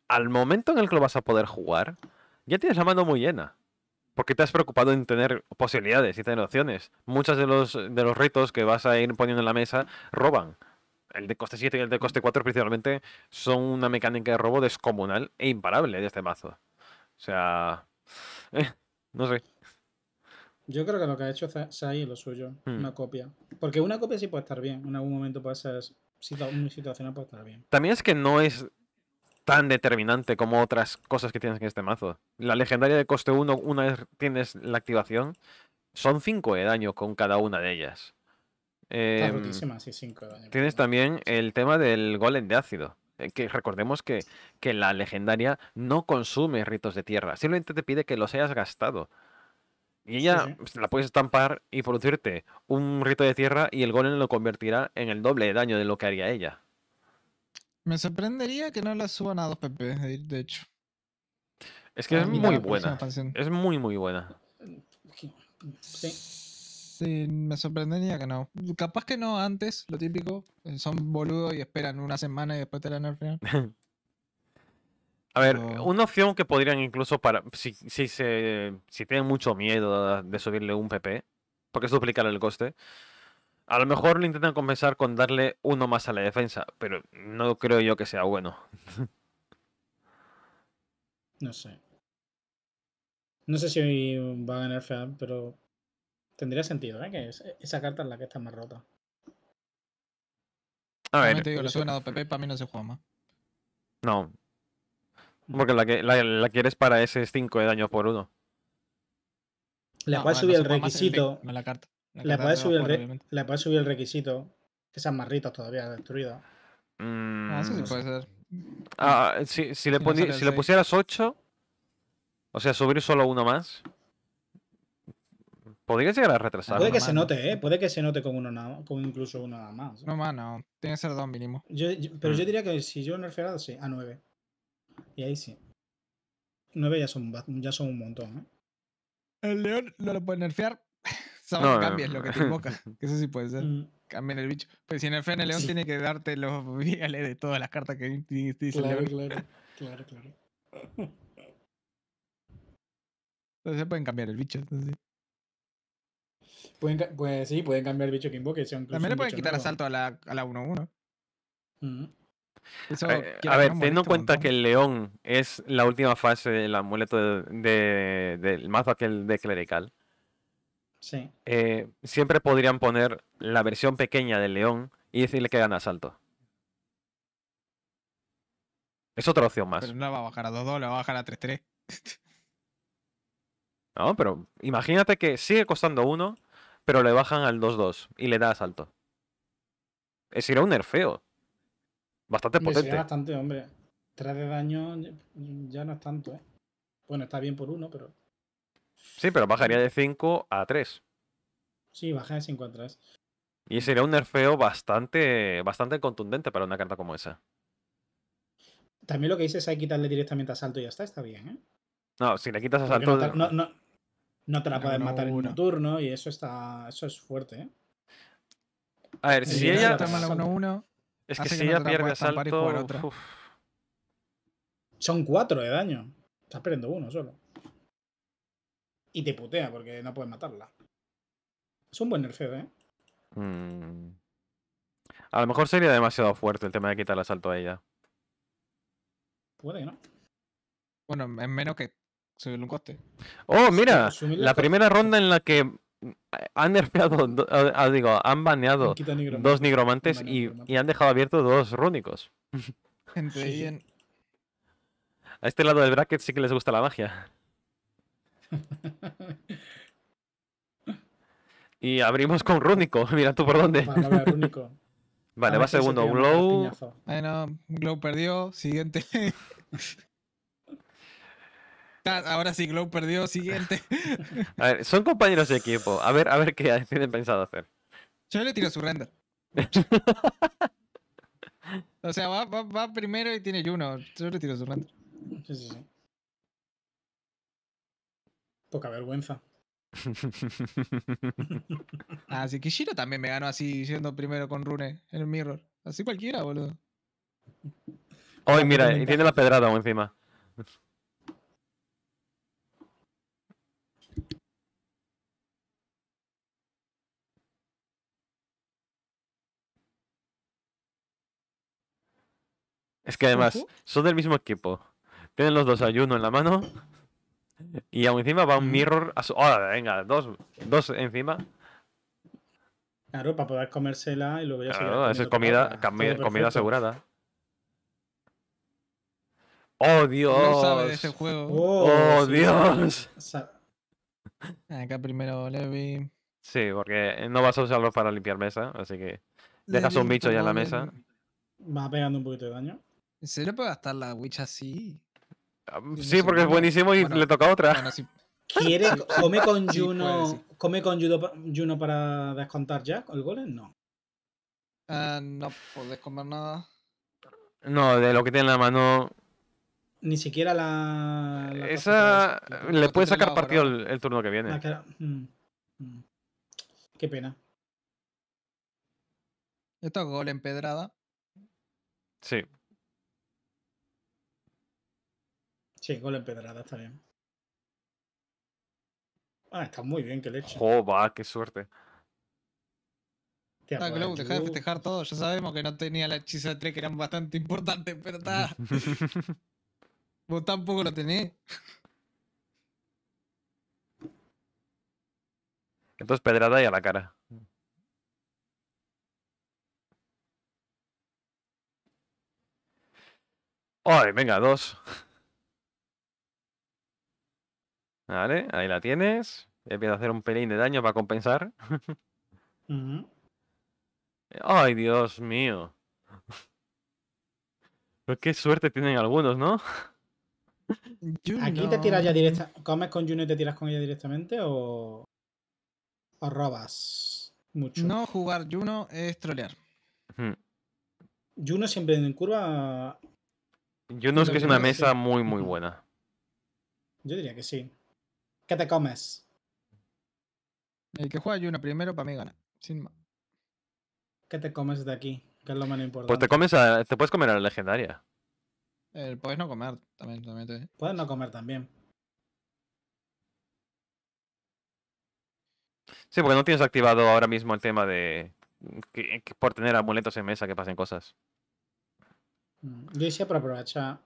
al momento en el que lo vas a poder jugar, ya tienes la mano muy llena porque te has preocupado en tener posibilidades y tener opciones. Muchos de los, de los retos que vas a ir poniendo en la mesa roban. El de coste 7 y el de coste 4 principalmente son una mecánica de robo descomunal e imparable de este mazo. O sea, eh, no sé. Yo creo que lo que ha hecho Sai es lo suyo, hmm. una copia. Porque una copia sí puede estar bien, en algún momento pasa una situación, no puede estar bien. También es que no es tan determinante como otras cosas que tienes en este mazo. La legendaria de coste 1, una vez tienes la activación, son 5 de daño con cada una de ellas. Em, tienes también el tema del golem de ácido. Eh, que recordemos que, la legendaria no consume ritos de tierra, simplemente te pide que los hayas gastado. Y ella la puedes estampar y producirte un rito de tierra y el golem lo convertirá en el doble de daño de lo que haría ella. Me sorprendería que no la suban a 2pp, de hecho. Es que es muy buena. Es muy, muy buena. Sí. sí. me sorprendería que no. Capaz que no antes, lo típico. Eh, son boludos y esperan una semana y después te la nerfean. a ver, una opción que podrían incluso para. Si, si, se, si tienen mucho miedo de subirle un PP, porque eso duplicar el coste. A lo mejor lo intentan comenzar con darle uno más a la defensa, pero no creo yo que sea bueno. No sé. No sé si va a ganar Fab, pero tendría sentido, ¿eh? Que esa carta es la que está más rota. A ver. no No. Porque la la, quieres para ese es 5 de daño por uno. La cual subí el requisito. la carta. Le puedes, subir el requisito, que marritas todavía destruidas. Mm, ah, ah, si, si, le si le pusieras 8, o sea, subir solo uno más, podría llegar a retrasar. Puede que se note, ¿eh? Puede que se note con uno nada, con incluso uno nada más. ¿eh? No más, no. Tiene que ser dos mínimo. pero yo mm. diría que si yo nerfeado, sí, a 9. Y ahí sí. 9 ya son, un montón, ¿eh? El león no lo puede nerfear Solo no, cambias lo que te invoca. eso sí puede ser. cambien mm. Cambian el bicho. Pues si en el FN el León tiene que darte los viales de todas las cartas que dice claro, Claro, claro, claro. Entonces pueden cambiar el bicho. Pueden, pues sí, pueden cambiar el bicho que invoque. También le pueden quitar asalto a la 1-1. A la mm. a, ver, teniendo en cuenta que el león es la última fase del amuleto del mazo aquel de clerical, eh, siempre podrían poner la versión pequeña del león y decirle que gana asalto. Es otra opción más. Pero no va a bajar a 2-2, la va a bajar a 3-3. no, pero imagínate que sigue costando 1, pero le bajan al 2-2 y le da asalto. irá un nerfeo. Bastante potente. Sí, bastante, hombre. 3 de daño ya no es tanto, ¿eh? Bueno, está bien por uno, pero. Sí, pero bajaría de 5 a 3. Sí, baja de 5 a 3. Y sería un nerfeo bastante, bastante contundente para una carta como esa. También lo que dices hay quitarle directamente asalto y ya está, está bien, ¿eh? No, si le quitas asalto. No, no, te la puedes matar en un turno y eso está. Eso es fuerte, ¿eh? A ver, si, ella. es que si ella pierde asalto. Son 4 de daño. Estás perdiendo uno solo y te putea porque no puedes matarla. Es un buen nerfeo, ¿eh? Mm. A lo mejor sería demasiado fuerte el tema de quitarle asalto a ella. Puede, ¿no? Bueno, es menos que subirle un coste. ¡Oh, mira! la primera ronda en la que han nerfeado, digo, han baneado dos nigromantes y, han dejado abiertos dos rúnicos. Gente, bien. A este lado del bracket sí que les gusta la magia y abrimos con Rúnico. Mira tú por dónde. Vale, va segundo. Glow. Bueno, Glow perdió. Siguiente. Ah, ahora sí, Glow perdió. Siguiente. A ver, son compañeros de equipo. A ver, a ver qué tienen pensado hacer. Yo le tiro su render. o sea, va, va primero y tiene Juno. Yo le tiro su render. Sí, sí, sí. Poca vergüenza. así ah, que Shiro también me ganó así, siendo primero con Rune en el Mirror. Así cualquiera, boludo. Hoy, mira, pues, enciende la pedrada o encima. Es que además, son del mismo equipo. Tienen los dos ayuno en la mano. Y aún encima va un mm. mirror a venga, dos, dos encima. Claro, para poder comérsela y luego ya se es comida, comida, asegurada. ¡Oh, Dios! ¡Oh, Dios! Acá primero Levi. Sí, porque no vas a usarlo para limpiar mesa, así que dejas un bicho ya en la mesa. Va pegando un poquito de daño. ¿En serio puede gastar la Witch así? Sí, porque es buenísimo y le toca otra. ¿Quiere, come con Juno, come con Juno, para descontar ya el golem? ¿eh? No. Eh, no puedes comer nada. No, de lo que tiene en la mano. Ni siquiera la. Esa. le puede sacar partido el, turno que viene. Ah, mm, mm. Qué pena. Esto es gol empedrada. Sí. Sí, gol la empedrada está bien. Ah, está muy bien que le Oh, va, qué suerte. Tía, ah, Clau, deja de festejar todo. Ya sabemos que no tenía la hechizo de tres, que eran bastante importantes, pero está. Vos tampoco lo tenés. Entonces pedrada y a la cara. Ay, venga, dos. Vale, ahí la tienes. Empieza a hacer un pelín de daño para compensar. Ay, Dios mío. Pero pues qué suerte tienen algunos, ¿no? Aquí te tiras ya directa. Mm. ¿Comes con Juno y te tiras con ella directamente o... robas mucho? No jugar Juno es trolear. Juno siempre en curva. Juno es que es una mesa muy, muy buena. Yo diría que sí. ¿Qué te comes? El que juega Yuna primero para mí gana. Sin ¿Qué te comes de aquí? Que es lo menos importante. Pues te comes a, te puedes comer a la legendaria. Eh, puedes no comer también, Puedes no comer también. Sí, porque no tienes activado ahora mismo el tema de por tener amuletos en mesa que pasen cosas. Mm, yo para aprovechar.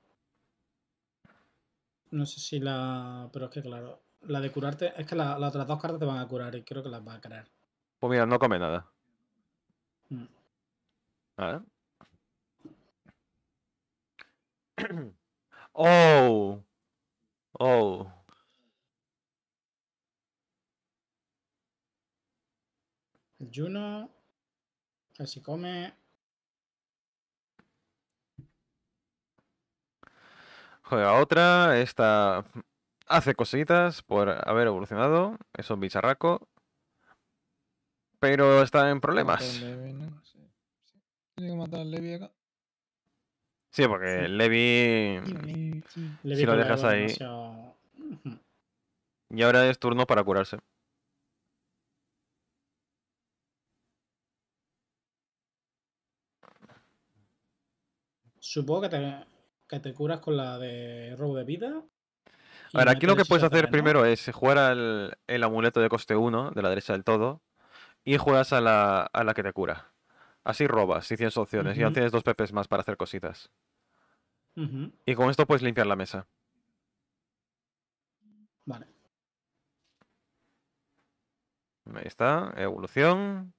No sé si la. Pero es que claro. La de curarte, es que las otras dos cartas te van a curar y creo que las va a crear. Pues mira, no come nada. Mm. A ver. oh. Oh. Juno. casi come. Juega otra. Esta hace cositas por haber evolucionado, Es un bicharraco, pero está en problemas. Tiene que matar a Levi acá. Sí, porque Levi, si lo dejas ahí. Y ahora es turno para curarse. Supongo que que te curas con la de robo de vida a aquí lo que puedes hacer primero es jugar al el amuleto de coste 1 de la derecha del todo y juegas a la, a la que te cura. Así robas y tienes opciones y ya tienes dos pepes más para hacer cositas. Y con esto puedes limpiar la mesa. Vale. Ahí está, evolución.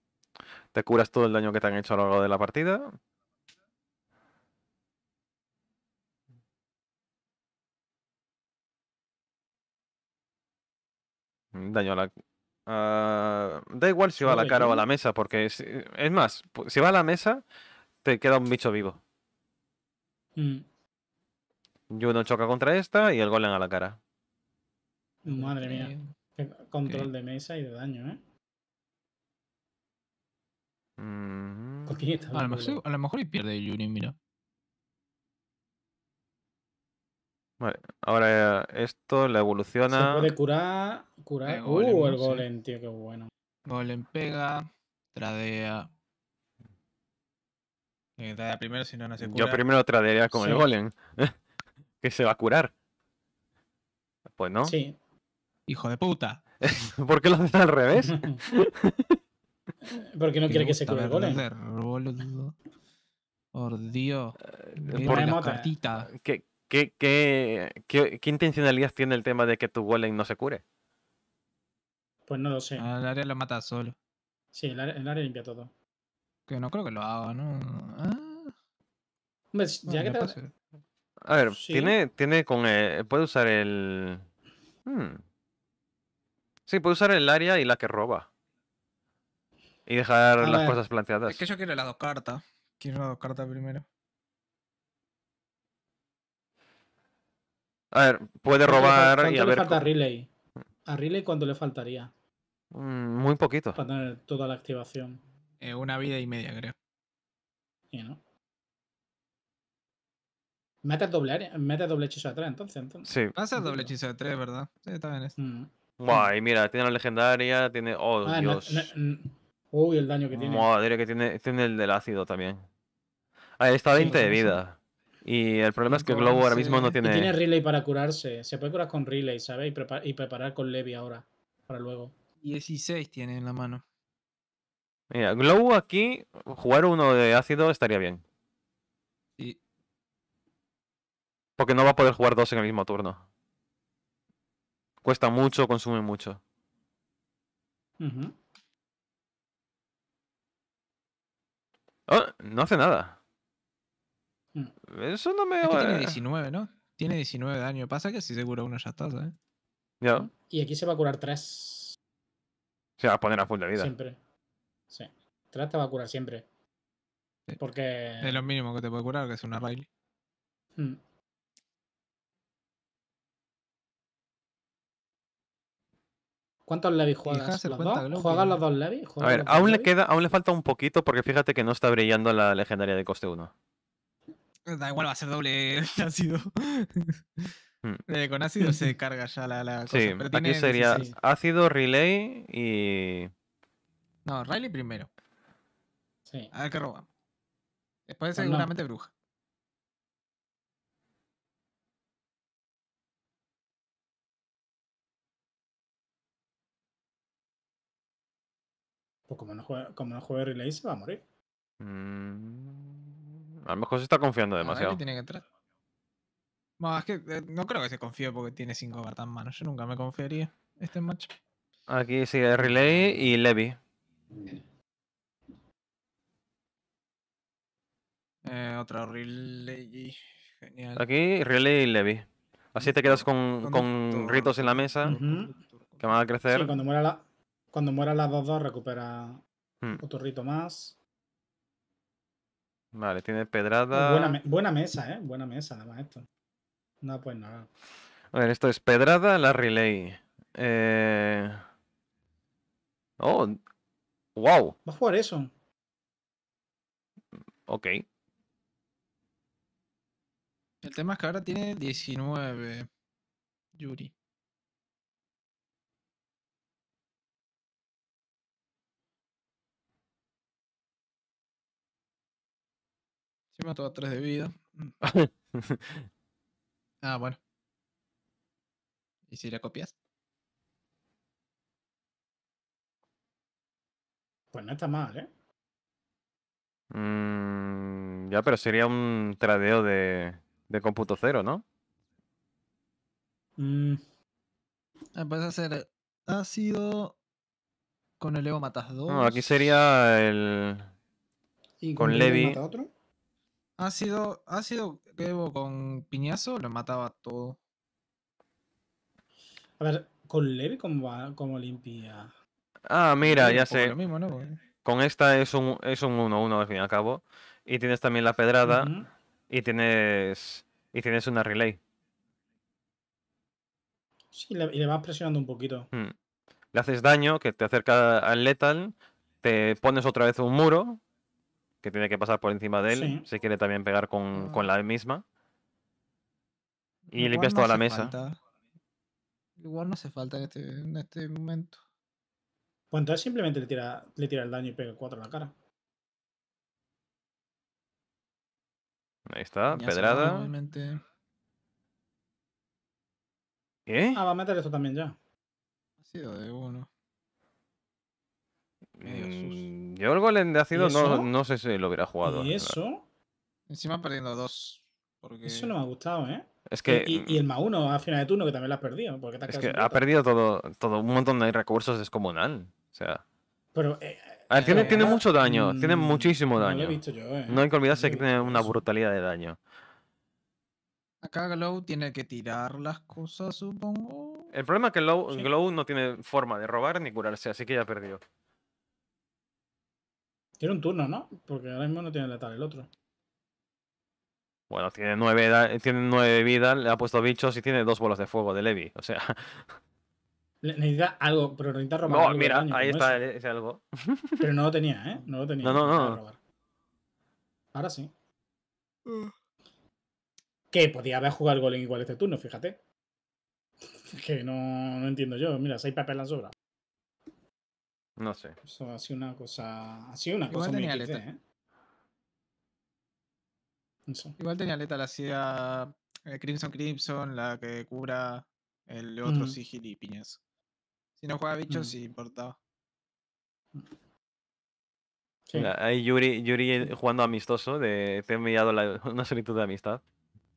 Te curas todo el daño que te han hecho a lo largo de la partida. Mm, daño ah, da igual si va a la cara o a la mesa, porque es, más, si va a la mesa, te queda un bicho vivo. Mm. choca contra esta y el golem a la cara. Madre mía. control de mesa y de daño, ¿eh? Mm. a, lo mejor, y pierde Yuri, mira. Vale, ahora esto la evoluciona. Se puede curar. curar. uh, el golem, tío, qué bueno. Golem pega, tradea. primero, si no, no se cura. Yo primero tradearía con el golem. que se va a curar. Pues no. Sí. Hijo de puta. ¿Por qué lo haces al revés? Porque no quiere que se cure el golem. Por Dios. Eh, por la cartita. ¿Qué, qué, intencionalidad tiene el tema de que tu golem no se cure? Pues no lo sé. Ah, el área lo mata solo. Sí, el área, limpia todo. Que no creo que lo haga, ¿no? Ah. Ah, ya que te... A ver, tiene, tiene con. el... Eh, puede usar el. Hmm. Sí, puede usar el área y la que roba. Y dejar las cosas planteadas. Es que yo quiero las dos cartas. Quiero las dos cartas primero. A ver, puede robar y a le falta a Relay? ¿A Relay cuándo le faltaría? Mm, muy poquito. Para tener toda la activación. Eh, una vida y media, creo. Y no. Mete doble, doble hechizo de 3, entonces, entonces. Sí. Va a ser doble hechizo de 3, ¿verdad? Sí, está bien Mm. Guay, mira, tiene la legendaria, tiene. Oh, ah, Dios. Uy, el daño que tiene. Madre, que tiene, el del ácido también. Ah, está 20 de vida. Y el problema es que Glow ahora mismo no tiene. Y tiene relay para curarse. Se puede curar con relay, ¿sabes? Y, preparar con Levi ahora. Para luego. 16 tiene en la mano. Mira, Glow aquí, jugar uno de ácido estaría bien. Sí. Porque no va a poder jugar dos en el mismo turno. Cuesta mucho, consume mucho. Oh, no hace nada. Mm. Eso no me... Es tiene 19, ¿no? Tiene 19 de daño. Pasa que si se cura uno ya está, Ya. Y aquí se va a curar 3. Se va a poner a full de vida. Siempre. Sí. 3 te va a curar siempre. Porque... Es lo mínimo que te puede curar, que es una Riley. Hmm. ¿Cuántos Levi juegas? ¿Juegas los dos Levi? A ver, aún le, queda, aún le falta un poquito porque fíjate que no está brillando la legendaria de coste 1. Da igual, va a ser doble ácido. Hmm. Eh, con ácido se carga ya la, la cosa. Sí, pero aquí sería ácido, relay y. No, Riley primero. Sí. A ver qué roba. Después seguramente bruja. Pues como no juega, como no juega relay, se va a morir. Mm. A lo mejor se está confiando demasiado. Eh, no creo que se confíe porque tiene cinco cartas en mano. Yo nunca me confiaría este match. Aquí sigue Relay y Levi. Eh, otra Relay. Genial. Aquí Relay y Levi. Así te quedas con, con ritos en la mesa que van a crecer. cuando muera la, cuando muera las dos dos recupera hmm. otro rito más. Vale, tiene pedrada. Buena, mesa, ¿eh? Buena mesa, además, esto. No, pues nada. A ver, esto es pedrada, la relay. Eh, oh, wow. Va a jugar eso. Ok. El tema es que ahora tiene 19, Yuri. Me mató a 3 de vida. ah, bueno. ¿Y si la copias? Pues no está mal, ¿eh? Mm, ya, pero sería un tradeo de, de cómputo cero, ¿no? Mm. Ah, puedes hacer ácido. Con el Evo matas 2 No, aquí sería el. ¿Y con, con Levi. Mata otro? ¿Ha sido Evo con piñazo lo mataba todo. A ver, ¿con Levi cómo, va, cómo limpia? Ah, mira, ya sé. Con esta es un 1-1 es un al fin y al cabo. Y tienes también la pedrada. Y tienes. Y tienes una relay. Sí, y le vas presionando un poquito. Hmm. Le haces daño, que te acerca al letal. Te pones otra vez un muro que tiene que pasar por encima de él. Se quiere también pegar con, mm. con la misma. Y limpias toda la mesa. Igual no hace falta este, en este, momento. Pues entonces simplemente le tira, le tira el daño y pega 4 en la cara. Ahí está, pedrada. ¿Qué? Ah, va a meter eso también ya. Ha sido de uno. Mm, yo el golem de ácido no, sé si lo hubiera jugado. ¿Y eh, eso? Encima perdiendo dos. Porque... Eso no me ha gustado, ¿eh? Es que, y, el más uno a final de turno que también lo has perdido. es que ha perdido todo, todo un montón de recursos descomunal. O sea. Pero. Eh, tiene, eh, mucho daño, mm, tiene muchísimo daño. No, lo he visto hay que olvidarse que tiene una brutalidad de daño. Acá Glow tiene que tirar las cosas, supongo. El problema es que Glow, Glow no tiene forma de robar ni curarse, así que ya perdió. Tiene un turno, ¿no? Porque ahora mismo no tiene letal el otro. Bueno, tiene nueve, tiene nueve vidas, le ha puesto bichos y tiene dos bolas de fuego de Levi. O sea. necesita algo, pero necesita robar. No, mira, ahí está ese. algo. Pero no lo tenía, ¿eh? No lo tenía. No, no, no. Ahora sí. ¿Qué? Que podía haber jugado el golem igual este turno, fíjate. Que no, entiendo yo. Mira, seis papeles la sobra. No sé. Eso ha una cosa. Ha sido una Igual cosa tenía muy aleta. ¿eh? Igual tenía aleta la hacía eh, Crimson Crimson, la que cura el otro mm. sigil y piñas. Si no juega bichos, mm. sí importaba. Hay Yuri, Yuri, jugando amistoso, de te he enviado una solicitud de amistad.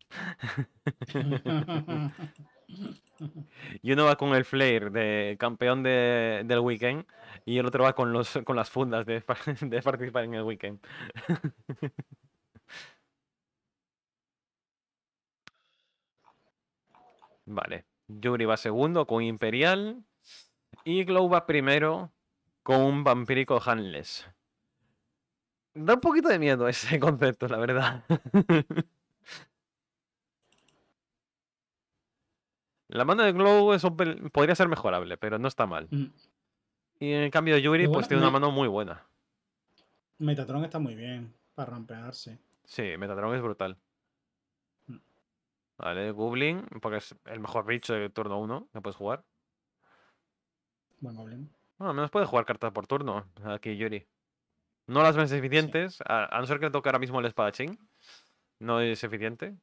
Y uno va con el flair de campeón del weekend y el otro va con, los, con las fundas de, de participar en el weekend. Vale. Yuri va segundo con Imperial. Y Glow va primero con un vampírico handless Da un poquito de miedo ese concepto, la verdad. La mano de Glow podría ser mejorable, pero no está mal. Mm. Y en cambio Yuri pues tiene una mano muy buena. Metatron está muy bien para rampearse. Sí, Metatron es brutal. Mm. Vale, Goblin, porque es el mejor bicho de turno 1 que puedes jugar. Buen Goblin. Bueno, al menos puede jugar cartas por turno aquí Yuri. No las ves eficientes, a, a, no ser que le toque ahora mismo el espadachín. No es eficiente,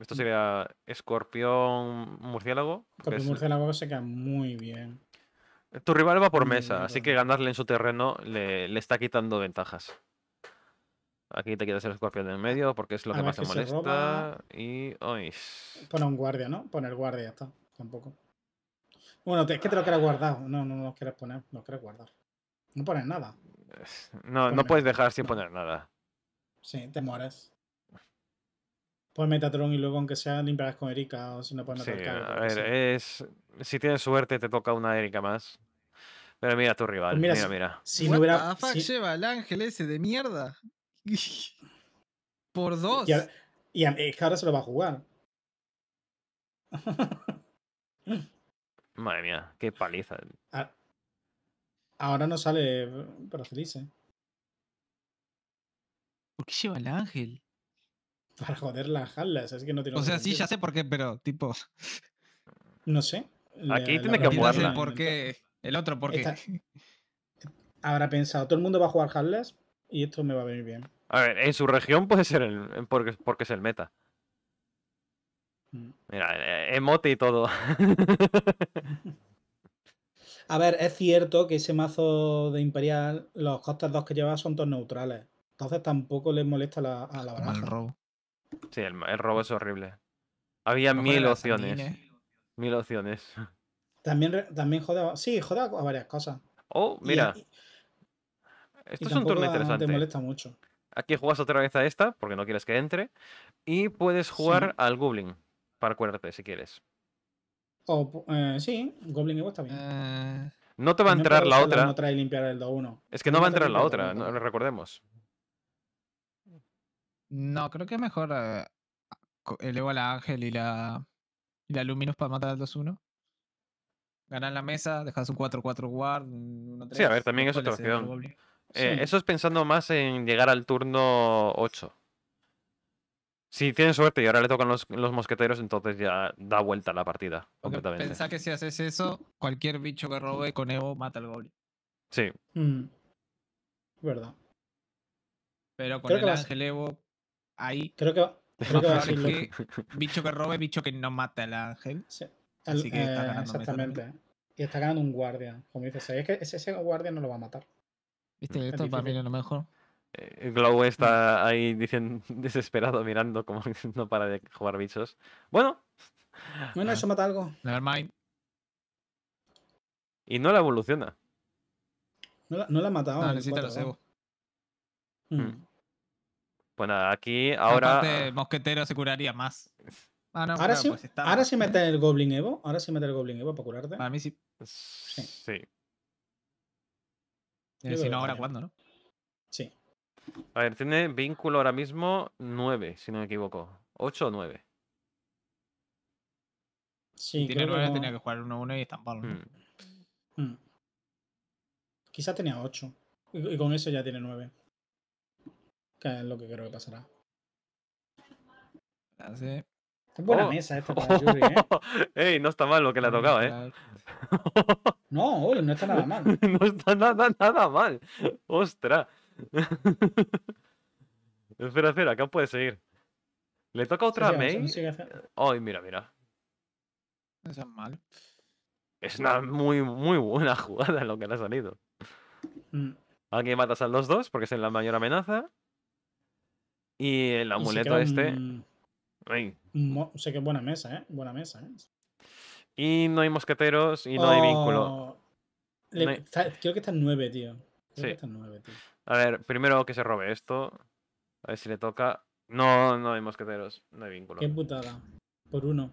esto sería escorpión murciélago. Escorpión murciélago se queda muy bien. Eh, tu rival va por mesa, así que ganarle en su terreno le, está quitando ventajas. Aquí te quitas el escorpión en medio porque es lo que más te molesta. Y. hoy Pone un guardia, ¿no? Poner guardia, ya está. Tampoco. Bueno, es que te lo quieres guardar. No, no, lo quieres poner. Lo quieres guardar. No pones nada. No, no puedes dejar sin poner nada. Sí, te mueres pues Metatron y luego, aunque sea, limpiarás con Erika o si no puedes a ver, es, si tienes suerte, te toca una Erika más. Pero mira tu rival. Pues mira, mira, si, no lleva el ángel ese de mierda. por dos. Y, ahora se lo va a jugar. Madre mía, qué paliza. ahora no sale para felice ¿eh? ¿Por qué lleva el ángel? Para joder las jalas, es que no tiene O sea, sí, ya sé por qué, pero tipo. No sé. Aquí tiene que jugar ¿Por qué? El otro, ¿por qué? Habrá pensado, todo el mundo va a jugar Jallas y esto me va a venir bien. A ver, en su región puede ser el, porque, porque es el meta. Mm. Mira, eh, eh, emote y todo. A ver, es cierto que ese mazo de Imperial, los costes 2 que lleva son todos neutrales. Entonces tampoco les molesta la, a la baraja. Sí, el, robo es horrible. Había eh. mil opciones. Mil opciones. También, también jodaba. Sí, jodaba a varias cosas. Oh, mira. Esto es un turno interesante. Te molesta mucho. Aquí juegas otra vez a esta, porque no quieres que entre. Y puedes jugar al Goblin para curarte, si quieres. Eh, sí, Goblin igual está bien. Eh, no te va a entrar la otra. No trae limpiar el 2-1. Es que no, va a entrar la otra, no, recordemos. No, creo que es mejor eh, el Evo a la Ángel y la, y para matar al 2-1. Ganan la mesa, dejas un 4-4 guard, Sí, a ver, también es otra opción. Eh, eso es pensando más en llegar al turno 8. Si tienen suerte y ahora le tocan los, mosqueteros, entonces ya da vuelta la partida Pensá que si haces eso, cualquier bicho que robe con Evo mata al goblin. Sí. Mm. Verdad. Pero con el ángel Evo ahí. Creo que, que Bicho que robe, bicho que no mata el ángel. Sí. Así que eh, exactamente. Y está ganando un guardia, como dices. Es que ese, guardia no lo va a matar. ¿Viste? Esto para mí lo mejor. Eh, Glow está ahí dicen, desesperado mirando como no para de jugar bichos. Bueno. Bueno, eso mata algo. Nevermind. Y no la evoluciona. No la, no la ha matado. No, necesita bueno, pues aquí ahora. Aparte, Mosquetero se curaría más. Ah, no, ahora, sí, pues está... ahora sí mete el Goblin Evo. Ahora sí mete el Goblin Evo para curarte. Para mí sí. Sí. sí. Eh, si no, ahora cuándo, ¿no? Sí. A ver, tiene vínculo ahora mismo 9, si no me equivoco. 8 o 9. Sí, si tiene 9, tenía que jugar 1-1 y estamparlo. ¿no? Hmm. hmm. Quizás tenía 8. y con eso ya tiene 9 que es lo que creo que pasará. Ah, sí. Es buena oh. mesa esta para Yuri, ¿eh? Ey, no está mal lo que le ha tocado, ¿eh? no, no está nada mal. no está nada, nada mal. Ostras. espera, espera, acá puede seguir. ¿Le toca otra sí, Ay, mira, mira. Esa es mal. Es una muy, muy buena jugada lo que le ha salido. Mm. Aquí matas a los dos porque es la mayor amenaza. Y el amuleto este. Sé que O que buena mesa, ¿eh? Buena mesa, ¿eh? Y no hay mosqueteros y no hay vínculo. Oh, creo que están nueve, tío. sí. están nueve, tío. A ver, primero que se robe esto. A ver si le toca. No, no hay mosqueteros, no hay vínculo. Qué putada. Por uno.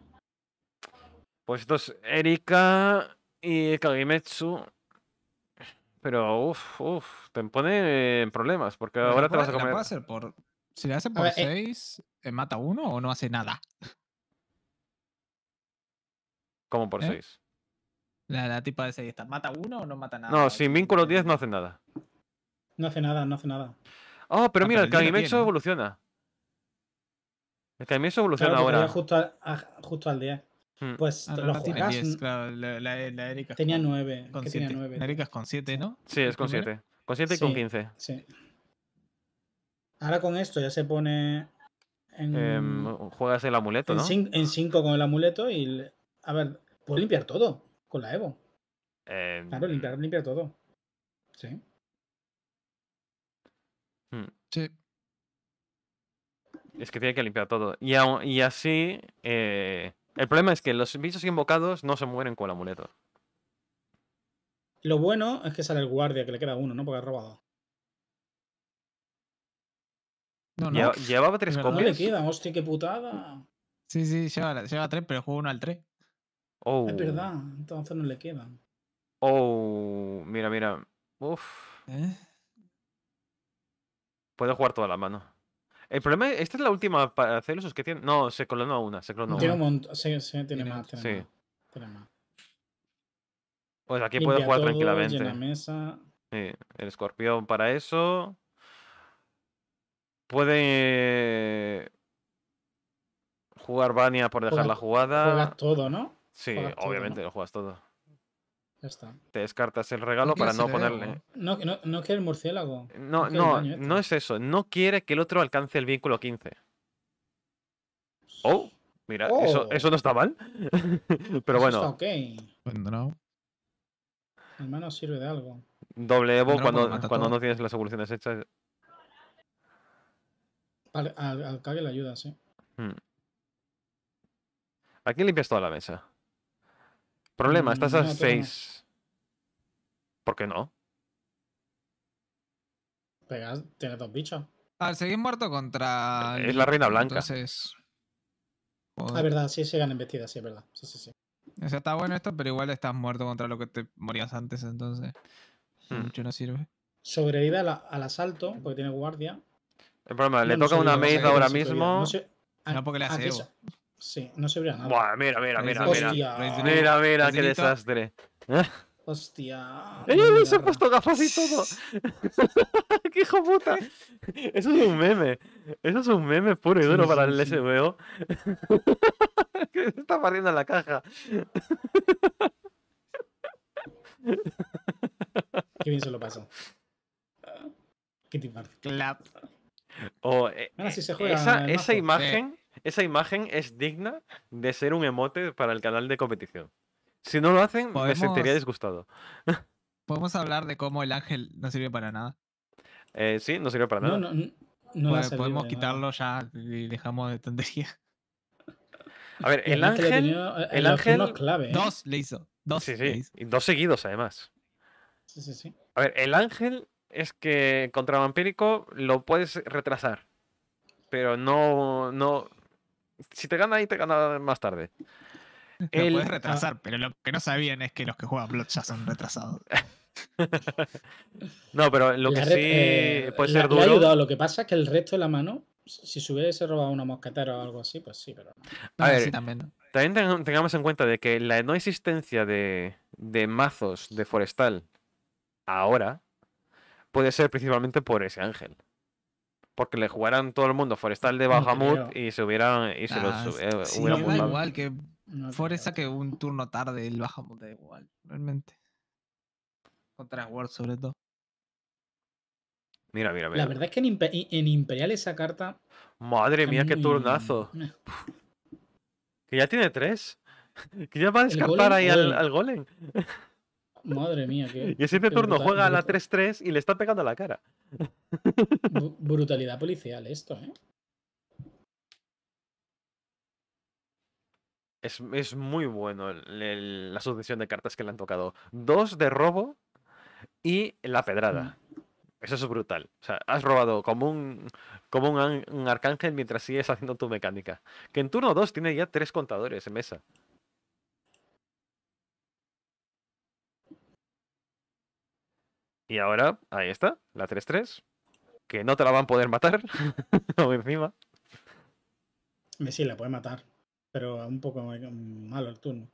Pues estos, Erika y Kagimetsu. Pero, uff, uff, te pone en problemas, porque ahora te vas a comer. Si le hace por 6, eh eh, ¿mata uno o no hace nada? ¿Cómo por 6? ¿Eh? La, la, tipa de 6 está. ¿Mata uno o no mata nada? No, sin vínculo 10 no hace nada. No hace nada, no hace nada. Oh, pero ah, mira, el Canimecho evoluciona. El Canimecho evoluciona ahora. Justo justo al 10. Hmm. Pues ah, no, la, Erika tenía 9. La Erika es con 7, ¿no? Sí, es con 7. Con 7 y con 15. Sí. Ahora con esto ya se pone. Em, juegas el amuleto, ¿no? en 5 con el amuleto y. A ver, puedo limpiar todo con la Evo. Em, claro, limpiar, mm. limpiar todo. Sí. Hmm. Sí. Es que tiene que limpiar todo. Y, y así. Eh, el problema es que los bichos invocados no se mueren con el amuleto. Lo bueno es que sale el guardia, que le queda uno, ¿no? Porque ha robado. llevaba tres no, copias. No le quedan, hostia, qué putada. Sí, sí, lleva, lleva tres, pero juega uno al tres. Oh. Es verdad, entonces no le quedan. Oh, mira, mira. Uf. ¿Eh? Puedo jugar toda la mano. El problema es, esta es la última para es que tiene. No, se clonó una, se clonó tiene una. Un sí, sí, tiene, más, tiene Pues aquí puedo jugar tranquilamente. Llena mesa. Sí, el escorpión para eso. Puede jugar Vania por dejar la jugada. Juegas todo, ¿no? Sí, obviamente lo juegas todo. Ya está. Te descartas el regalo para no ponerle. No, quiere el murciélago. No, no, este. es eso. No quiere que el otro alcance el vínculo 15. Oh, mira, oh. Eso, no está mal. Pero bueno. está ok. Al menos sirve de algo. Doble Evo cuando, cuando no tienes las evoluciones hechas al, al, la le ayuda, sí. Hmm. Aquí limpias toda la mesa. Problema, estás a 6. Mm, ¿Por qué no? tienes dos bichos. Al seguir muerto contra. Es la reina blanca. Entonces. verdad, sí, se ganan vestidas, sí, es verdad. Sí, sí, sí. O sea, está bueno esto, pero igual estás muerto contra lo que te morías antes, entonces. Hmm. no sirve. Sobrevive al asalto, porque tiene guardia. El problema, le toca una maid ahora mismo. no, porque le hace eso. Sí, no se vería nada. Buah, mira, mira, mira, mira. Mira, mira, qué desastre. ¿Eh? Hostia. ¡Ey, se ha puesto gafas y todo! ¡Qué hijo puta! Eso es un meme. Eso es un meme puro y duro para el SBO. que se está barriendo en la caja. Qué bien se lo pasó. Qué te Clap. Eh, ah, eh, esa, esa, imagen, esa imagen es digna de ser un emote para el canal de competición. Si no lo hacen, me sentiría disgustado. ¿Podemos hablar de cómo el ángel no sirve para nada? Eh, sí, no sirve para nada. No, pues podemos quitarlo ya y dejamos de tontería. A ver, el ángel. el, ángel. Clave, Dos le hizo. Dos. Y dos seguidos, además. Sí, sí, sí. A ver, el ángel es que contra vampírico lo puedes retrasar. Pero no, no. Si te gana ahí, te gana más tarde. Lo puedes retrasar, pero lo que no sabían es que los que juegan Blood ya son retrasados. no, pero lo que sí eh, puede ser duro. Lo que pasa es que el resto de la mano, si se hubiese robado una mosquetera o algo así, pues sí, pero. Ah, también. También tengamos en cuenta de que la no existencia de, de mazos de forestal ahora puede ser principalmente por ese ángel. Porque le jugaran todo el mundo Forestal de Bahamut y se hubieran. Y se lo ah, eh, igual que que un turno tarde el Bahamut, da igual, realmente. Contra World, sobre todo. Mira, mira, mira. La verdad es que en, Imperial esa carta. Madre mía, qué mm. turnazo. que ya tiene tres. que ya va a descartar ahí al, eh. al golem. Madre mía, qué. Y ese siguiente turno juega a la 3-3 y le está pegando a la cara. brutalidad policial esto, ¿eh? Es, muy bueno la sucesión de cartas que le han tocado. Dos de robo y la pedrada. Mm. Eso es brutal. O sea, has robado como un, como un arcángel mientras sigues haciendo tu mecánica. Que en turno 2 tiene ya tres contadores en mesa. Y ahora, ahí está, la 3-3. Que no te la van a poder matar. o encima. Messi la puede matar. Pero un poco malo el turno.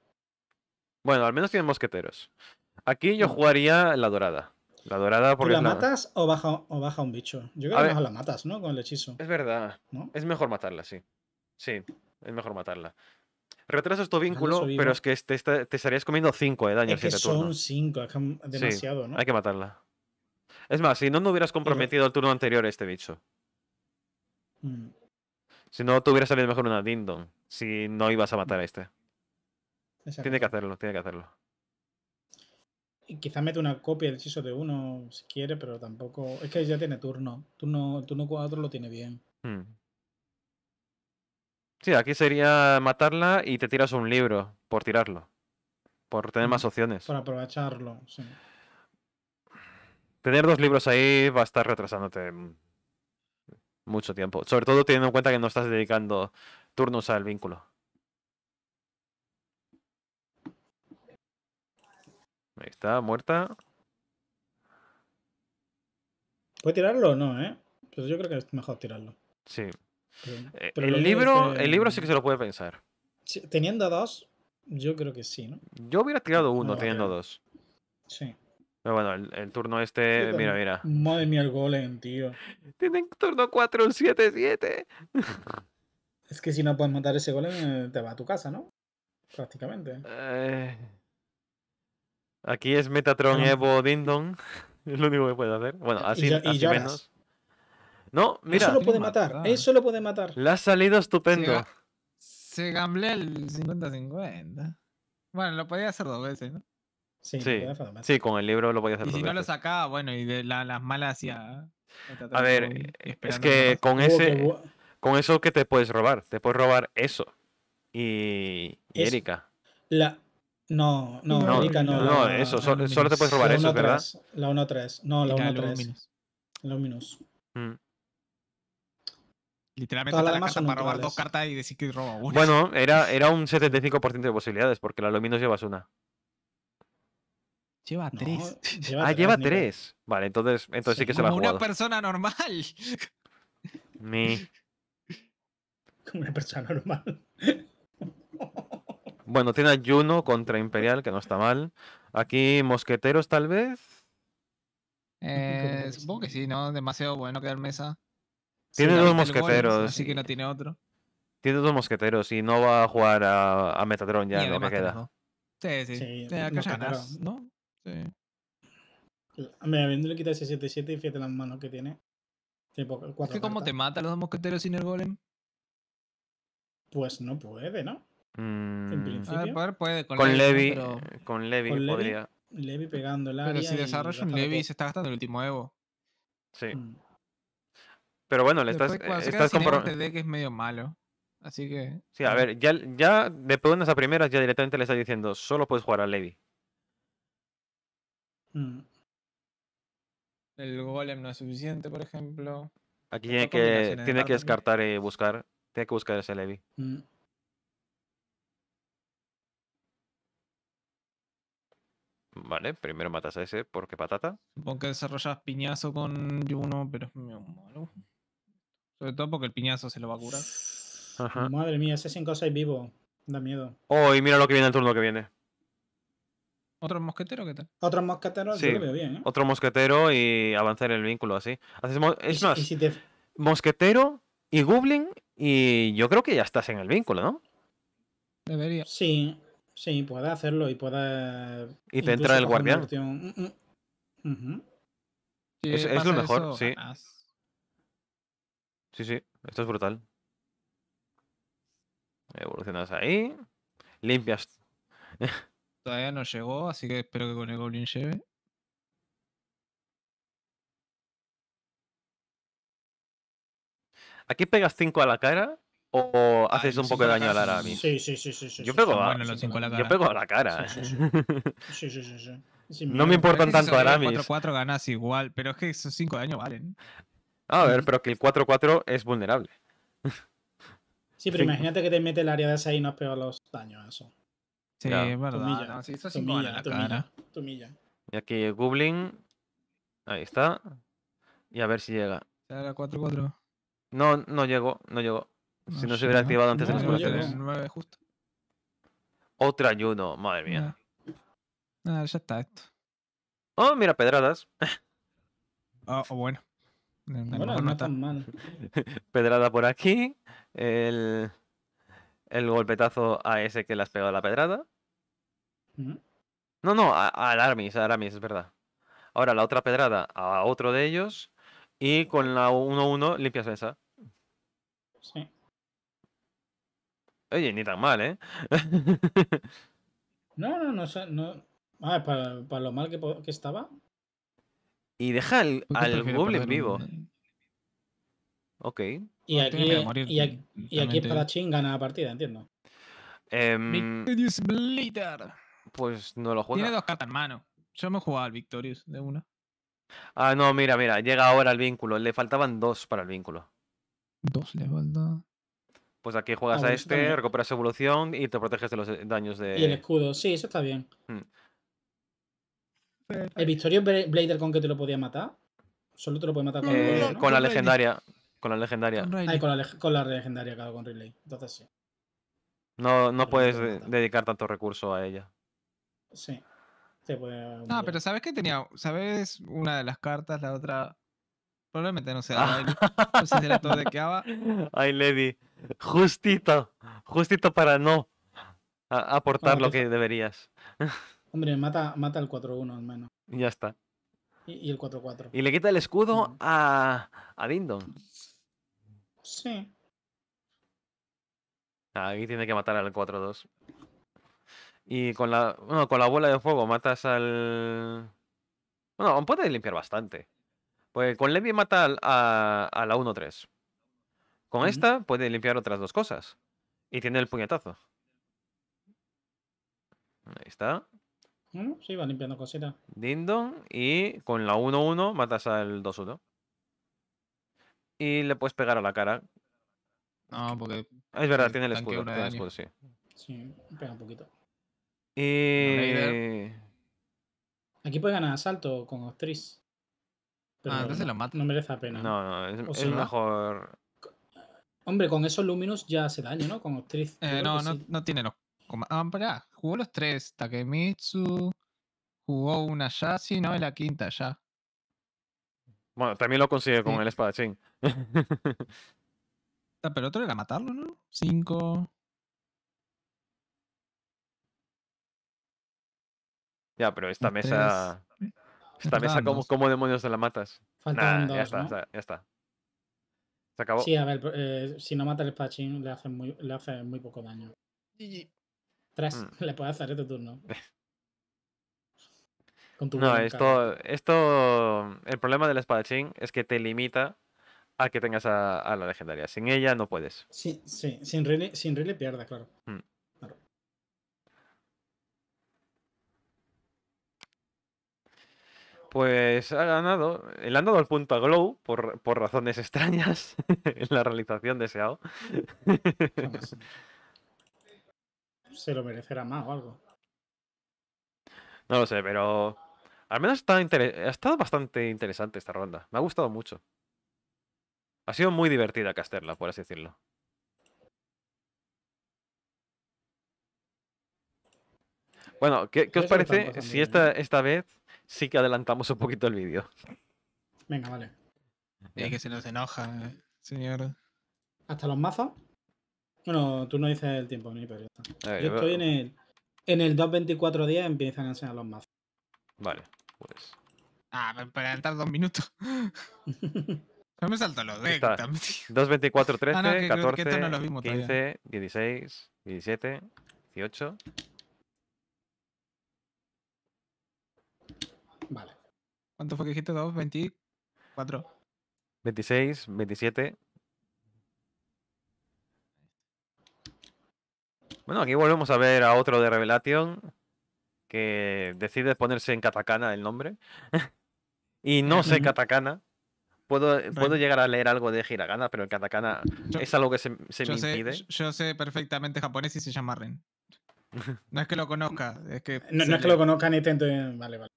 Bueno, al menos tienen mosqueteros. Aquí yo mm. jugaría la dorada. La dorada por porque. ¿Tú la matas o baja, o baja un bicho? Yo creo a que mejor la matas, ¿no? Con el hechizo. Es verdad. Es mejor matarla, sí. Sí, es mejor matarla. Retrasas tu vínculo, pero es que te, te estarías comiendo 5 de eh, daño. Es que son 5, es demasiado, ¿no? Hay que matarla. Es más, si no, no hubieras eh. comprometido el turno anterior a este bicho. Mm. Si no, te hubiera salido mejor una Dindon. Si no ibas a matar a este. Tiene que hacerlo, tiene que hacerlo. Y quizá mete una copia del hechizo de uno si quiere, pero tampoco. Es que ya tiene turno. Turno, turno 4 lo tiene bien. Hmm. Sí, aquí sería matarla y te tiras un libro por tirarlo. Por tener mm. más opciones. Por aprovecharlo, sí tener dos libros ahí va a estar retrasándote mucho tiempo. Sobre todo teniendo en cuenta que no estás dedicando turnos al vínculo. Ahí está, muerta. ¿Puede tirarlo o no, eh? Pues yo creo que es mejor tirarlo. Sí. Eh, este, el, libro, el mm, libro sí que se lo puede pensar. teniendo dos, yo creo que sí, ¿no? Yo hubiera tirado uno teniendo dos. Sí. Pero bueno, el, turno este. mira, mira. Madre mía, el golem, tío. Tienen turno 4, 7, 7. Es que si no puedes matar ese golem, eh, te va a tu casa, ¿no? Prácticamente. Eh, aquí es Metatron Evo Dindon. Es lo único que puede hacer. Bueno, así, y, menos. No, mira. Eso lo puede matar. Eso lo puede matar. la ha salido estupendo. Se, gamble el 50-50. Bueno, lo podía hacer dos veces, ¿no? Sí, con el libro lo podía hacer. Y si no lo sacaba, bueno, y de las malas ya... Mm. ¿ah? A ver, eh, es que con eso que te puedes robar, te puedes robar eso y, Erika. no, no, Erika no. No, eso, solo, te puedes robar eso, ¿verdad? La 1-3, no, la 1-3. La 1-3. Mm. Literalmente la carta para robar dos cartas y decir que roba una. Bueno, era, era un 75% de posibilidades porque la Luminous llevas una. Lleva tres. ah, lleva tres. Vale, entonces, entonces sí, que se va a Como una persona normal. Mi. Como una persona normal. Bueno, tiene a Juno contra Imperial, que no está mal. Aquí Mosqueteros, tal vez. Eh, supongo que sí, ¿no? Demasiado bueno quedar mesa. Tiene dos mosqueteros. así que no tiene otro. Tiene dos mosqueteros y no va a jugar a, Metatron ya, lo no que queda. Sí, sí. sí ¿no? Sí. Hombre, habiéndole quitado ese 7-7 y fíjate las manos que tiene. ¿Cómo es te mata los dos mosqueteros sin el golem. Pues no puede, ¿no? En mm, principio. Pues puede, eh, con, Levi. Con Levi podría. Levi, pegando Pero si desarrolla un Levi, se está gastando el último Evo. Sí. Mm. Pero bueno, le estás, eh, estás que es medio malo. Así que. Sí, a ver, ya, ya después de esas primeras, ya directamente le estás diciendo, solo puedes jugar a Levi. Mm. El golem no es suficiente, por ejemplo. Aquí tiene que, tiene que descartar y eh, buscar. Tiene que buscar ese Levi. Mm. Vale, primero matas a ese porque patata. Supongo que desarrollas piñazo con Juno, pero es muy malo. Sobre todo porque el piñazo se lo va a curar. Madre mía, ese 5-6 vivo. Da miedo. Oh, y mira lo que viene el turno que viene. ¿Otro mosquetero qué tal? Otro mosquetero, sí. veo bien. ¿eh? Otro mosquetero y avanzar en el vínculo así. Es más, mosquetero y goblin y yo creo que ya estás en el vínculo, ¿no? Debería. Sí, sí, puede hacerlo y puede... Y te entra el guardián. es, lo mejor, sí. Sí, sí, esto es brutal. Evolucionas ahí, limpias. Todavía no llegó, así que espero que con el Goblin lleve. ¿Aquí pegas 5 a la cara o ah, haces un poco de daño al Aramis? Sí, sí, sí. sí, yo, pego a, a la cara. yo pego a la cara. Sí, sí, sí. No me importan tanto si Aramis. 4-4 ganas igual, pero es que esos 5 daño valen. A ver, pero que el 4-4 es vulnerable. Sí, pero imagínate que te mete el área de 6 y no has pegado los daños. a Eso. Sí, ya. es verdad. Tomilla, tomilla, la tomilla, cara. Y aquí Goblin. Ahí está. Y a ver si llega. Era 4-4. No, no llegó, no llegó. si no se hubiera activado antes no, de los corazones. 9 justo. Otra ayuno, madre mía. A Nah, ya está esto. Oh, mira, pedradas. Ah, oh, oh, bueno. bueno no tan mal. Pedrada por aquí. El el golpetazo a ese que le has pegado la pedrada. No, no, al Aramis, a Aramis, es verdad. Ahora la otra pedrada a otro de ellos. Y con la 1-1 limpias esa. Sí. Oye, ni tan mal, ¿eh? no, no, no. no... Ah, para, para lo mal que, estaba. Y deja al, al Goblin vivo. Ok. Y aquí, y, para Chin gana la partida, entiendo. Em, Victorious Blader Pues no lo juega. Tiene dos cartas en mano. Yo me he jugado al Victorious de una. Ah, no, mira, mira. Llega ahora el vínculo. Le faltaban dos para el vínculo. Dos le falta. Pues aquí ah, juegas a este, recuperas evolución y te proteges de los daños de. Y el escudo, sí, eso está bien. Hmm. ¿El Victorious Blader con que te lo podía matar? Solo te lo puede matar con, eh, con la legendaria. Con la legendaria. Con, ah, con, la, con la, legendaria, claro, con Riley. Entonces sí. No, no puedes dedicar tanto recurso a ella. Sí. ah No, pero ¿sabes qué tenía? ¿Sabes una de las cartas, la otra Probablemente no sea ah. No sé si era todo de Keaba. Ay, Lady. Justito. Justito para no aportar lo que deberías. Hombre, mata, mata el 4-1 al menos. Ya está. Y, el 4-4. Y le quita el escudo a, a Dindon. Sí. tiene que matar al 4-2. Y con la, con la bola de fuego matas al... Bueno, puede limpiar bastante. Pues con Levi mata a, la 1-3. Con esta puede limpiar otras dos cosas. Y tiene el puñetazo. Ahí está. Mm, sí, va limpiando cosita. Dindon. Y con la 1-1 matas al 2-1. Y le puedes pegar a la cara. No, porque. Es verdad, tiene el escudo. Tiene el escudo, sí. Sí, pega un poquito. Y. Eh, Aquí puedes ganar asalto con Ostris. ah, entonces lo mata. No merece la pena. No, no, es, el mejor. Hombre, con esos Luminous ya hace daño, ¿no? Con Ostris. Eh, no, no, tiene los. Ah, jugó los tres. Takemitsu. Jugó una ya, sí, no, es la quinta ya. Bueno, también lo consigue con el espadachín. Pero otro era matarlo, ¿no? Cinco. Ya, pero esta mesa. Esta mesa, ¿cómo, demonios te la matas? Falta un dos, ya está, ya está. Se acabó. Sí, a ver, eh, si no mata el espadachín, le hace muy, le hace muy poco daño. GG. Tres, mm. le puede hacer este turno. no, esto, esto, el problema de del espadachín es que te limita a que tengas a, la legendaria. Sin ella no puedes. Sí, sí, sin Riley sin pierda, claro. Mm. claro. Pues ha ganado, eh, le han dado el punto a Glow por, por razones extrañas en la realización deseado. Se lo merecerá más o algo. No lo sé, pero al menos ha estado bastante interesante esta ronda. Me ha gustado mucho. Ha sido muy divertida casterla, por así decirlo. Bueno, ¿qué, os parece si esta, ¿eh? esta vez sí que adelantamos un poquito el vídeo? Venga, vale. Es que se nos enoja, eh, señor. ¿Hasta los mazos? Bueno, tú no dices el tiempo, ni pero Yo estoy en el. En el 2.24 días empiezan a enseñar los mazos. Vale pues. Ah, me dos minutos. no me salto los de 2, 24, 13, 14, 15, 16, 17, 18. Vale. ¿Cuánto fue que dijiste? 2, 24. 26, 27. Bueno, aquí volvemos a ver a otro de Revelation que decide ponerse en katakana el nombre, y no sé katakana, puedo, eh, puedo llegar a leer algo de hiragana, pero el katakana es algo que se, me impide. Yo sé perfectamente japonés y se llama Ren. No es que lo conozca, es que... No, es que lo conozca ni intento... Eh, vale, vale.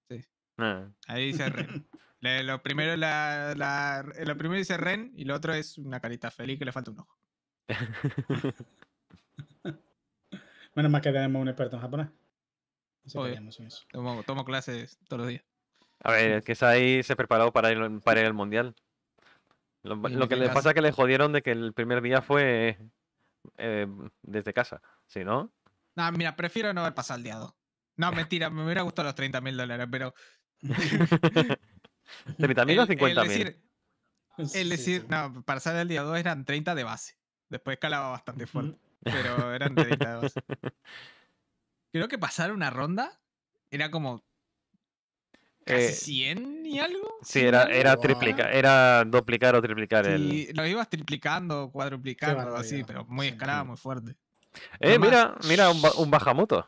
Ah. Ahí dice Ren. lo, primero la, eh, lo primero dice Ren y lo otro es una carita feliz que le falta un ojo. Menos mal que tenemos un experto en japonés. Obvio. Tomo, clases todos los días. A ver, el que ahí se preparó para ir, para ir al mundial. Lo, que le pasa es que le jodieron de que el primer día fue eh, desde casa, ¿sí, no? No, mira, prefiero no haber pasado el día 2. No, mentira, me hubiera gustado los 30 mil dólares, pero. también o 50 El, decir, no, para salir el día 2 eran 30 de base. Después escalaba bastante fuerte, pero eran 30 de base creo que pasar una ronda era como casi 100 eh, y algo. Sí, era, era, era duplicar o triplicar. Sí, Lo ibas triplicando, o cuadruplicando, algo así, pero muy escalado, muy fuerte. Eh, mira, mira un, un bajamoto.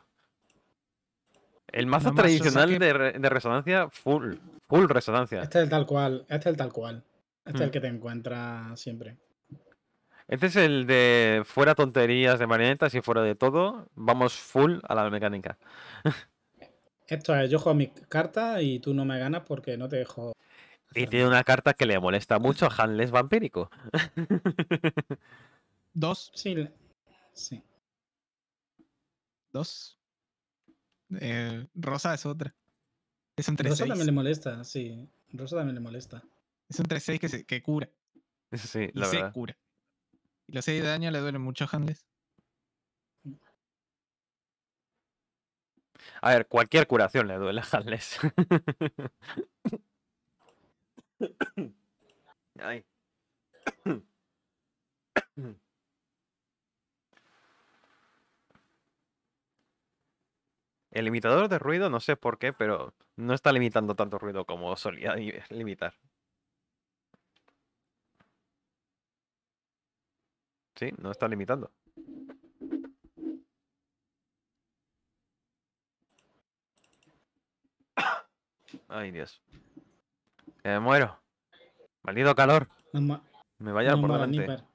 El mazo tradicional de, resonancia, full, full resonancia. Este es el tal cual, este es el tal cual. Este es el mm. que te encuentras siempre. Este es el de fuera tonterías de marionetas y fuera de todo, vamos full a la mecánica. Esto es, yo juego mi carta y tú no me ganas porque no te dejo. Y tiene una carta que le molesta mucho a Hanles Vampírico. Dos. Sí. sí. Dos. Eh, Rosa es otra. Es un 3-6. Rosa también le molesta, sí. Rosa también le molesta. Es un 3-6 que, que cura. Sí, y la se cura. ¿La serie de daño le duele mucho a Handles? A ver, cualquier curación le duele a Handles. El limitador de ruido, no sé por qué, pero no está limitando tanto ruido como solía limitar. Sí, no está limitando. Ay, Dios. me eh, muero. Maldito calor. me vaya por delante.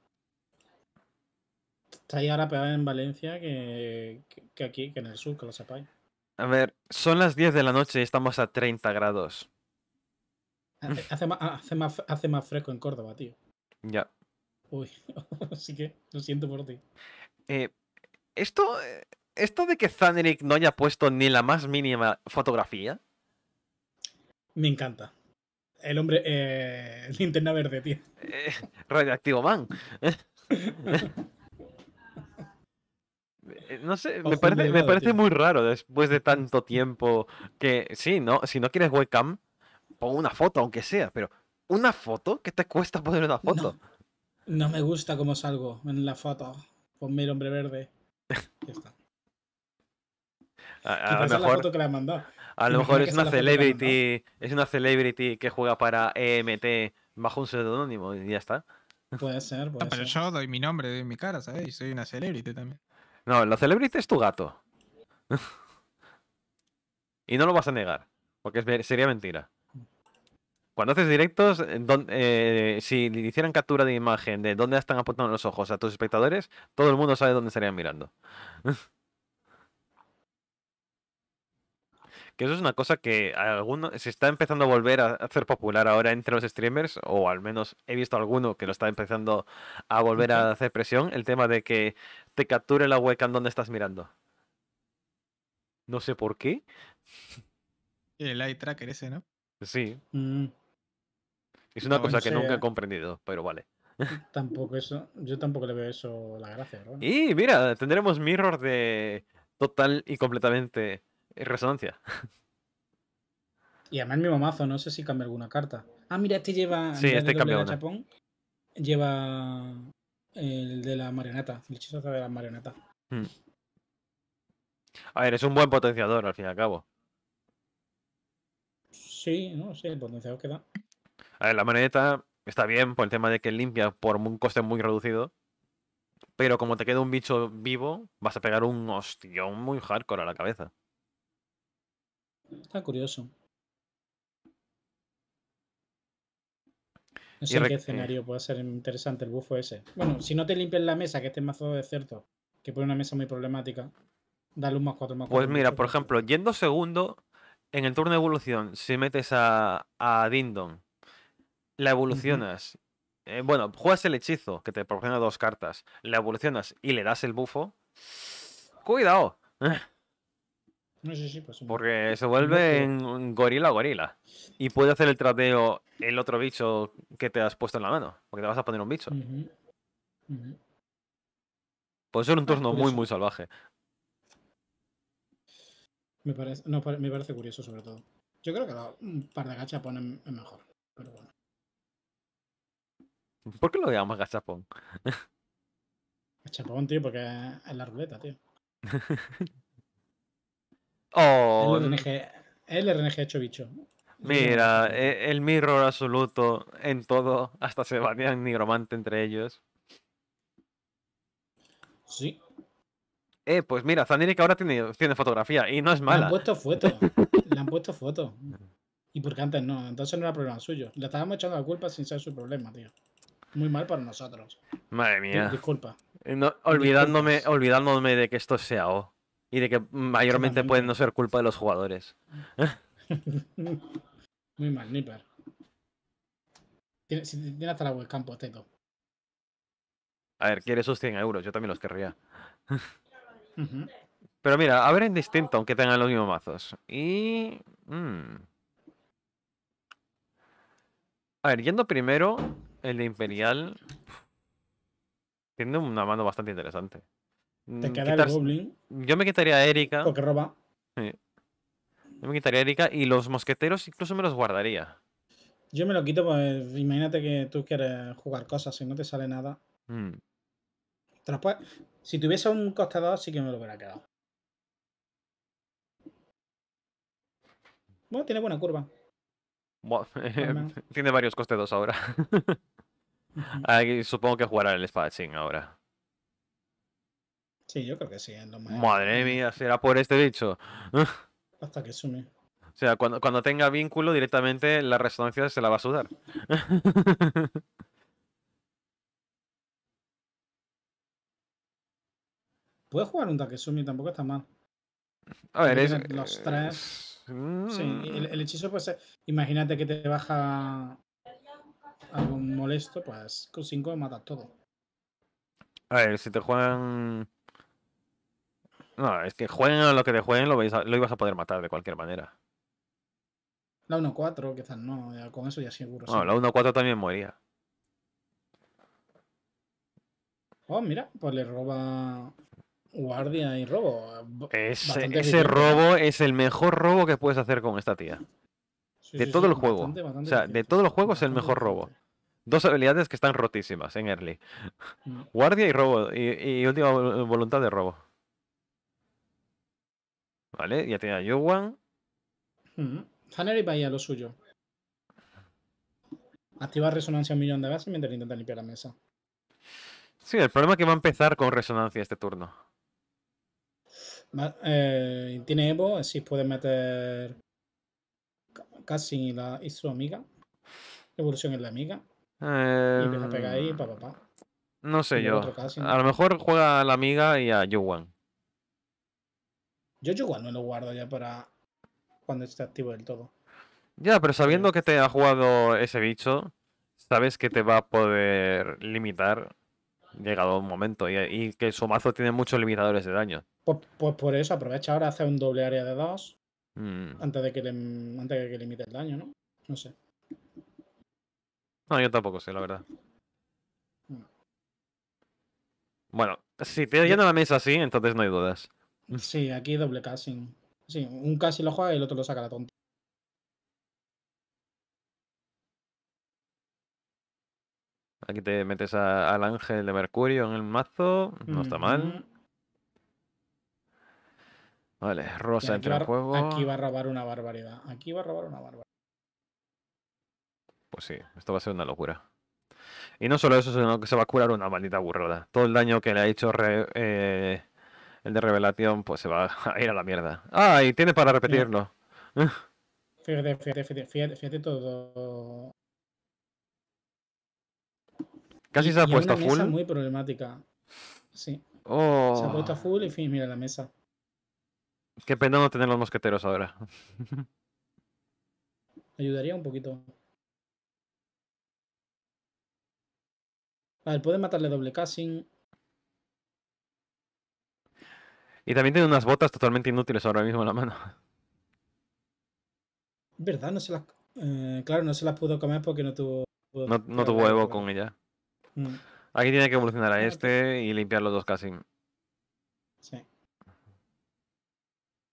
Está ahí ahora peor en Valencia que, aquí, que en el sur, que lo sepáis. A ver, son las 10 de la noche y estamos a 30 grados. Eh, hace, más, hace más fresco en Córdoba, tío. Ya. Uy, así que lo siento por ti. Eh, esto, esto de que Zanerick no haya puesto ni la más mínima fotografía. Me encanta. El hombre. Eh, verde, tío. Eh, radioactivo man. no sé, me parece, muy raro después de tanto tiempo que. Sí, no, si no quieres webcam, pon una foto, aunque sea, pero. ¿Una foto? ¿Qué te cuesta poner una foto? No me gusta cómo salgo en la foto. con mi hombre verde. Ya está. A, lo mejor, es una celebrity, es una celebrity que juega para EMT bajo un seudónimo y ya está. Puede ser, puede ah, pero yo doy mi nombre, doy mi cara, Y Soy una celebrity también. No, la celebrity es tu gato. y no lo vas a negar, porque sería mentira. Cuando haces directos, si eh, eh, si hicieran captura de imagen de dónde están apuntando los ojos a tus espectadores, todo el mundo sabe dónde estarían mirando. que eso es una cosa que se está empezando a volver a hacer popular ahora entre los streamers, o al menos he visto alguno que lo está empezando a volver a hacer presión, el tema de que te capture la webcam donde estás mirando. No sé por qué. El eye tracker ese, ¿no? Sí. Mm. Es una cosa que nunca he comprendido, pero vale. Tampoco eso, yo tampoco le veo eso la gracia. ¿no? Y mira, tendremos mirror de total y completamente resonancia. Y además el mismo mazo, no sé si cambia alguna carta. Ah, mira, este lleva. Sí, este Chapón, lleva el de la marioneta, el hechizo de la marioneta. Hmm. A ver, es un buen potenciador al fin y al cabo. Sí, no sé, el potenciador que da. A ver, la maneta está bien por el tema de que limpia por un coste muy reducido. Pero como te queda un bicho vivo, vas a pegar un hostión muy hardcore a la cabeza. Está curioso. No sé en qué eh. escenario puede ser interesante el bufo ese. Bueno, si no te limpias la mesa, que este mazo de cierto, que pone una mesa muy problemática, dale un más 4 más 4. Pues mira, por ejemplo, yendo segundo, en el turno de evolución, si metes a, a Dindon la evolucionas. Eh, bueno, juegas el hechizo que te proporciona dos cartas, la evolucionas y le das el bufo. Cuidado. No, sé si Porque se vuelve en gorila gorila. Y puede hacer el trateo el otro bicho que te has puesto en la mano. Porque te vas a poner un bicho. Puede ser un ah, turno muy, muy salvaje. Me parece, me parece curioso, sobre todo. Yo creo que un par de gacha ponen mejor. Pero bueno. ¿Por qué lo llamamos gachapón? Gachapón, tío, porque es la ruleta, tío. oh, el RNG, hecho bicho. Mira, e, el mirror absoluto en todo, hasta se banean nigromante entre ellos. Sí. Eh, pues mira, que ahora tiene, tiene fotografía y no es mala. Le han puesto foto. Le han puesto foto. Y porque antes no, entonces no era problema suyo. Le estábamos echando la culpa sin ser su problema, tío. Muy mal para nosotros. Madre mía. Disculpa. olvidándome, olvidándome de que esto sea O. Y de que mayormente puede no ser culpa de los jugadores. Muy mal, Nipper. Tiene, tiene hasta la webcam Teto. A ver, quiere esos 100 euros, yo también los querría. Pero mira, a ver en distinto, aunque tengan los mismos mazos. Y. Mm. A ver, yendo primero el de Imperial tiene una mano bastante interesante. Mm, te queda el Goblin. Yo me quitaría a Erika. Porque roba. Yo me quitaría a Erika y los mosqueteros incluso me los guardaría. Yo me lo quito, porque imagínate que tú quieres jugar cosas y no te sale nada. Mm. si tuviese un costado, sí que me lo hubiera quedado. Bueno, tiene buena curva. tiene varios 2 ahora. Ah, supongo que jugará el espadachín ahora. Sí, yo creo que sí. Madre mía, será por este dicho. Hasta que sume. O sea, cuando, cuando tenga vínculo directamente la resonancia se la va a sudar. Puedes jugar un Takesumi, tampoco está mal. A ver, es... Los tres. Sí, el, mm. el, hechizo puede eh, ser. Imagínate que te baja algo molesto, pues con 5 mata todo. A ver, si te juegan. No, es que jueguen a lo que te jueguen, lo, ibas a poder matar de cualquier manera. La 1-4, quizás no, con eso ya seguro. No, la 1-4 también moría. Oh, mira, pues le roba guardia y robo. Ese, robo ¿eh? es el mejor robo que puedes hacer con esta tía. de todo el juego. o sea, de todos los juegos es el mejor robo dos habilidades que están rotísimas en early. Guardia y robo. Y, última voluntad de robo. Vale, ya tenía Yuwan. Hanner y vaya lo suyo. Activar resonancia un millón de veces mientras intenta limpiar la mesa. Sí, el problema es que va a empezar con resonancia este turno. Eh, tiene Evo, así puede meter casi y su amiga. Evolución en la amiga y ahí, em, No sé yo. A lo mejor juega a la amiga y a Yuwan. Yo Yuwan no lo guardo ya para cuando esté activo del todo. Ya, pero sabiendo que te ha jugado ese bicho, sabes que te va a poder limitar llegado un momento y, que su mazo tiene muchos limitadores de daño. Pues, pues por eso aprovecha ahora hacer un doble área de dos mm. antes de que antes de que limite el daño, ¿no? No sé. No, yo tampoco sé, la verdad. Bueno, si te llena la mesa así, entonces no hay dudas. Sí, aquí doble casting. Sí, un casi lo juega y el otro lo saca la tonta. Aquí te metes al ángel de Mercurio en el mazo. No está mal. Vale, Rosa entre el juego. Aquí va a robar una barbaridad. Aquí va a robar una barbaridad. Pues sí, esto va a ser una locura. Y no solo eso, sino que se va a curar una maldita burrada. Todo el daño que le ha hecho eh, el de Revelación, pues se va a ir a la mierda. ¡Ah! Y tiene para repetirlo. Fíjate, fíjate, fíjate, fíjate, todo. Casi se ha puesto a full. Mesa muy problemática. Sí. Se ha puesto a oh. full y fin, mira la mesa. Qué pena no tener los mosqueteros ahora. Ayudaría un poquito. Vale, ah, puede matarle doble casting. Y también tiene unas botas totalmente inútiles ahora mismo en la mano. ¿Verdad? No se las. Eh, claro, no se las pudo comer porque no tuvo. No, tuvo Evo con ella. Mm. Aquí tiene que evolucionar a este y limpiar los dos casi. Sí.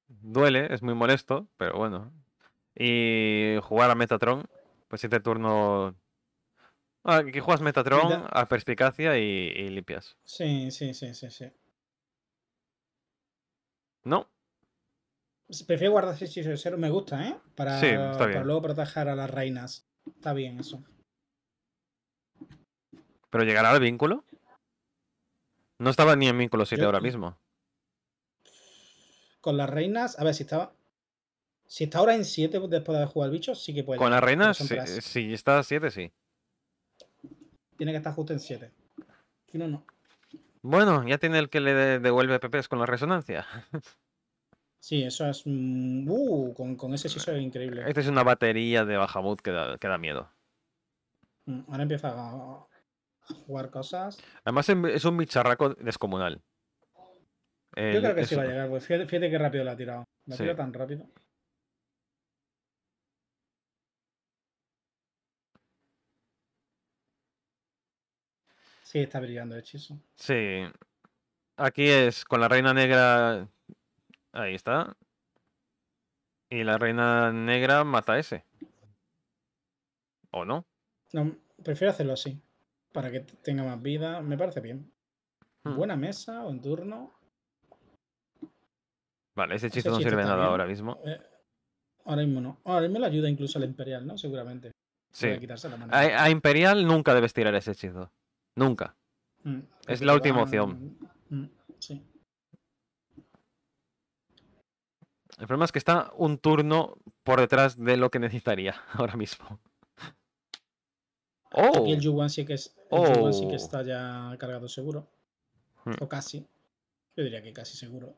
Duele, es muy molesto, pero bueno. Y jugar a Metatron. Pues este turno aquí ah, juegas Metatron a perspicacia y, limpias. Sí, sí, sí, sí, sí. No. Prefiero guardar hechizos de cero, me gusta, ¿eh? Para, sí, está bien. para luego proteger a las reinas. Está bien eso. ¿Pero llegará al vínculo? No estaba ni en vínculo 7 ahora mismo. Con las reinas, a ver si estaba. Si está ahora en 7 después de haber jugado al bicho, sí que puede. Con las reinas, si, si, está a 7, sí tiene que estar justo en 7. no, no. Bueno, ya tiene el que le devuelve PPs con la resonancia. Sí, eso es. Mm, uh, con, con ese sí es increíble. Esta es una batería de bajamut que da, que da miedo. Mm, ahora empieza a, jugar cosas. Además, es un bicharraco descomunal. Yo creo que sí va a llegar, pues fíjate, qué rápido la ha tirado. La tira tan rápido. Sí, está brillando el hechizo. Sí. Aquí es con la reina negra. Ahí está. Y la reina negra mata a ese. ¿O no? No, prefiero hacerlo así. Para que tenga más vida. Me parece bien. Hmm. Buena mesa, o en turno. Vale, ese hechizo, no sirve nada ahora mismo. Eh, ahora mismo no. Ah, ahora mismo le ayuda incluso al Imperial, ¿no? Seguramente. Sí. a, Imperial nunca debes tirar ese hechizo. Nunca. Mm, es la última opción. Mm, mm, el problema es que está un turno por detrás de lo que necesitaría ahora mismo. Oh. Aquí el oh. Yuan sí, es, oh. sí que está ya cargado seguro. Hmm. O casi. Yo diría que casi seguro.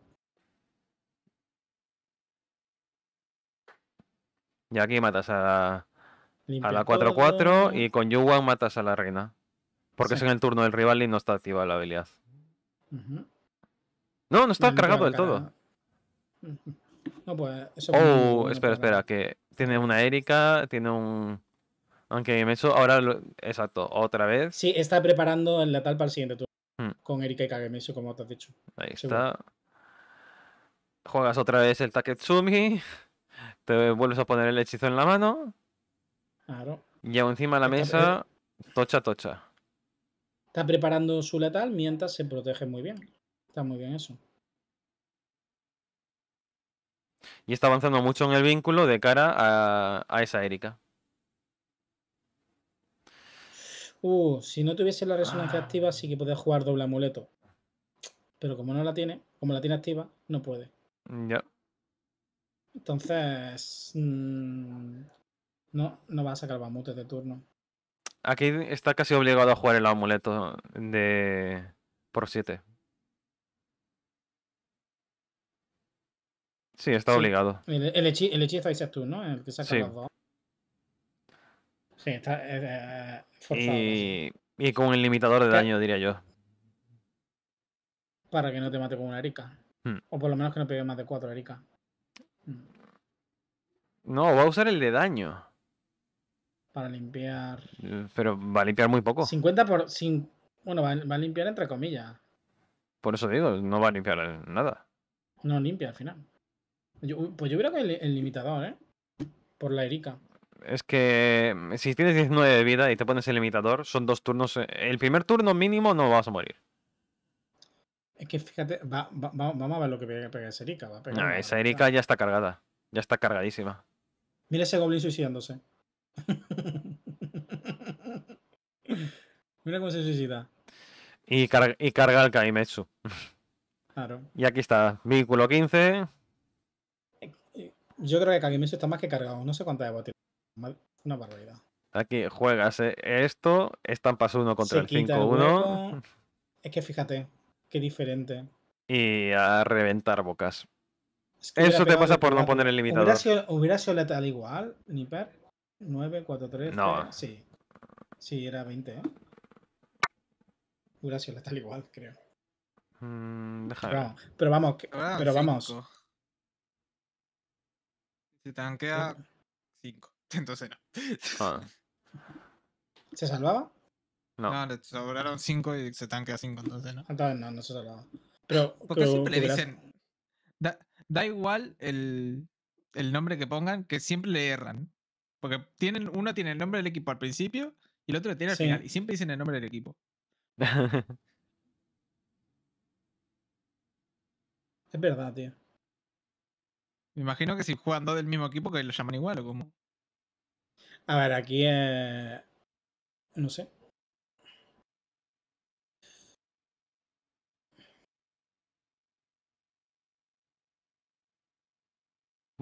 Y aquí matas a, a la 4-4 y con Yuan matas a la reina. Porque es en el turno del rival y no está activa la habilidad. No, no está cargado del todo. Pues, oh, espera, espera, que tiene una Erika, tiene un. Aunque me ahora. Exacto, otra vez. Sí, está preparando el letal para el siguiente turno. Hmm. Con Erika y Kagemitsu, como te has dicho. Ahí está. Juegas otra vez el Taketsumi. Te vuelves a poner el hechizo en la mano. Claro. Y encima de la mesa, eh, tocha, tocha. Está preparando su letal mientras se protege muy bien. Está muy bien eso. Y está avanzando mucho en el vínculo de cara a, esa Erika. Uh, si no tuviese la resonancia ah. activa, sí que podía jugar doble amuleto. Pero como no la tiene, como la tiene activa, no puede. Ya. Entonces. Mm, no, no va a sacar bamutes de turno. Aquí está casi obligado a jugar el amuleto de por 7. Sí, está obligado. El, hechizo, el, tú, ¿no? El que los dos. Sí, está eh, eh, forzado. Y, con el limitador de daño, diría yo. Para que no te mate con una erica. Hmm. O por lo menos que no pegue más de 4 Erika. Hmm. No, va a usar el de daño para limpiar. Eh, pero va a limpiar muy poco. 50 por. Sin... Bueno, va, a limpiar entre comillas. Por eso digo, no va a limpiar nada. No limpia al final. pues yo creo que el, limitador, ¿eh? Por la Erika. Es que si tienes 19 de vida y te pones el limitador, son dos turnos. Eh, el primer turno mínimo no vas a morir. Es que fíjate, vamos a ver lo que pega esa Erika. a esa Erika ya está cargada. Ya está cargadísima. Mira ese goblin suicidándose. Mira cómo se suicida. Y, y carga el Kaimetsu. Claro. Y aquí está, vehículo 15. Yo creo que Kaimetsu está más que cargado. No sé cuánta de Una barbaridad. Aquí juegas eh, esto, estampas uno contra el 5-1. Es que fíjate, qué diferente. Y a reventar bocas. Eso te pasa por no poner el limitador. Hubiera sido, hubiera sido letal igual, Nipper. 9, 4, 3. No. sí. Sí, era 20, ¿eh? Gracias, está al igual, creo. Mm, déjame. Pero, vamos, pero vamos. Se ah, tanquea 5. Entonces no. Ah. ¿Se salvaba? No. le sobraron 5 y se tanquea 5, entonces no. Entonces ah, no, no se salvaba. Pero, Porque siempre le dicen. Da, da igual el, el nombre que pongan, que siempre le erran. Porque tienen, uno tiene el nombre del equipo al principio y el otro tiene al final. Y siempre dicen el nombre del equipo. es verdad, tío. Me imagino que si juegan dos del mismo equipo que lo llaman igual o como. A ver, aquí eh, no sé.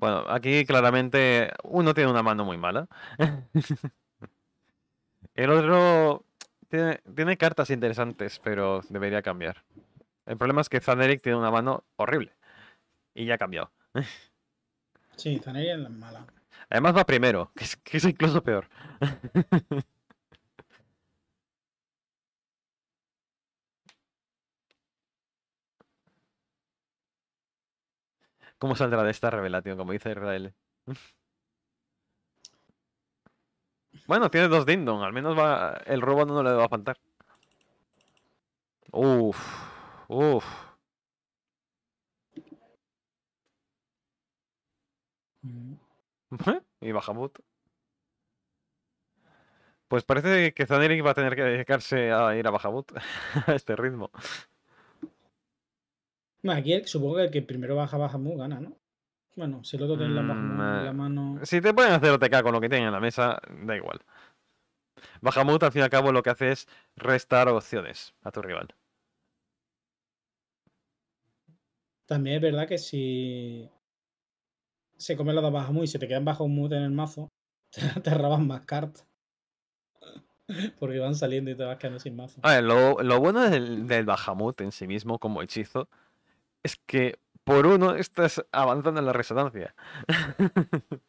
Bueno, aquí claramente uno tiene una mano muy mala. El otro tiene, cartas interesantes, pero debería cambiar. El problema es que Zaneric tiene una mano horrible. Y ya ha cambiado. Sí, Zaneric es la mala. Además va primero, que es incluso peor. ¿Cómo saldrá de esta revelación? Como dice Israel. bueno, tiene dos Dindon. Al menos va, el robo no le va a apantar. Uf. Uf. Mm. y Bajamut? Pues parece que Zaneric va a tener que dedicarse a ir a Bajabut a este ritmo. Aquí supongo que el que primero baja baja gana, ¿no? Bueno, si el otro tiene la, mm, la eh, mano. Si te pueden hacer OTK con lo que tienen en la mesa, da igual. Bajamut, al fin y al cabo, lo que hace es restar opciones a tu rival. También es verdad que si se come los de Bajamut y se te quedan Bajamut en el mazo, te roban más cartas. Porque van saliendo y te vas quedando sin mazo. A lo, bueno del, del en sí mismo como hechizo es que por uno estás avanzando en la resonancia.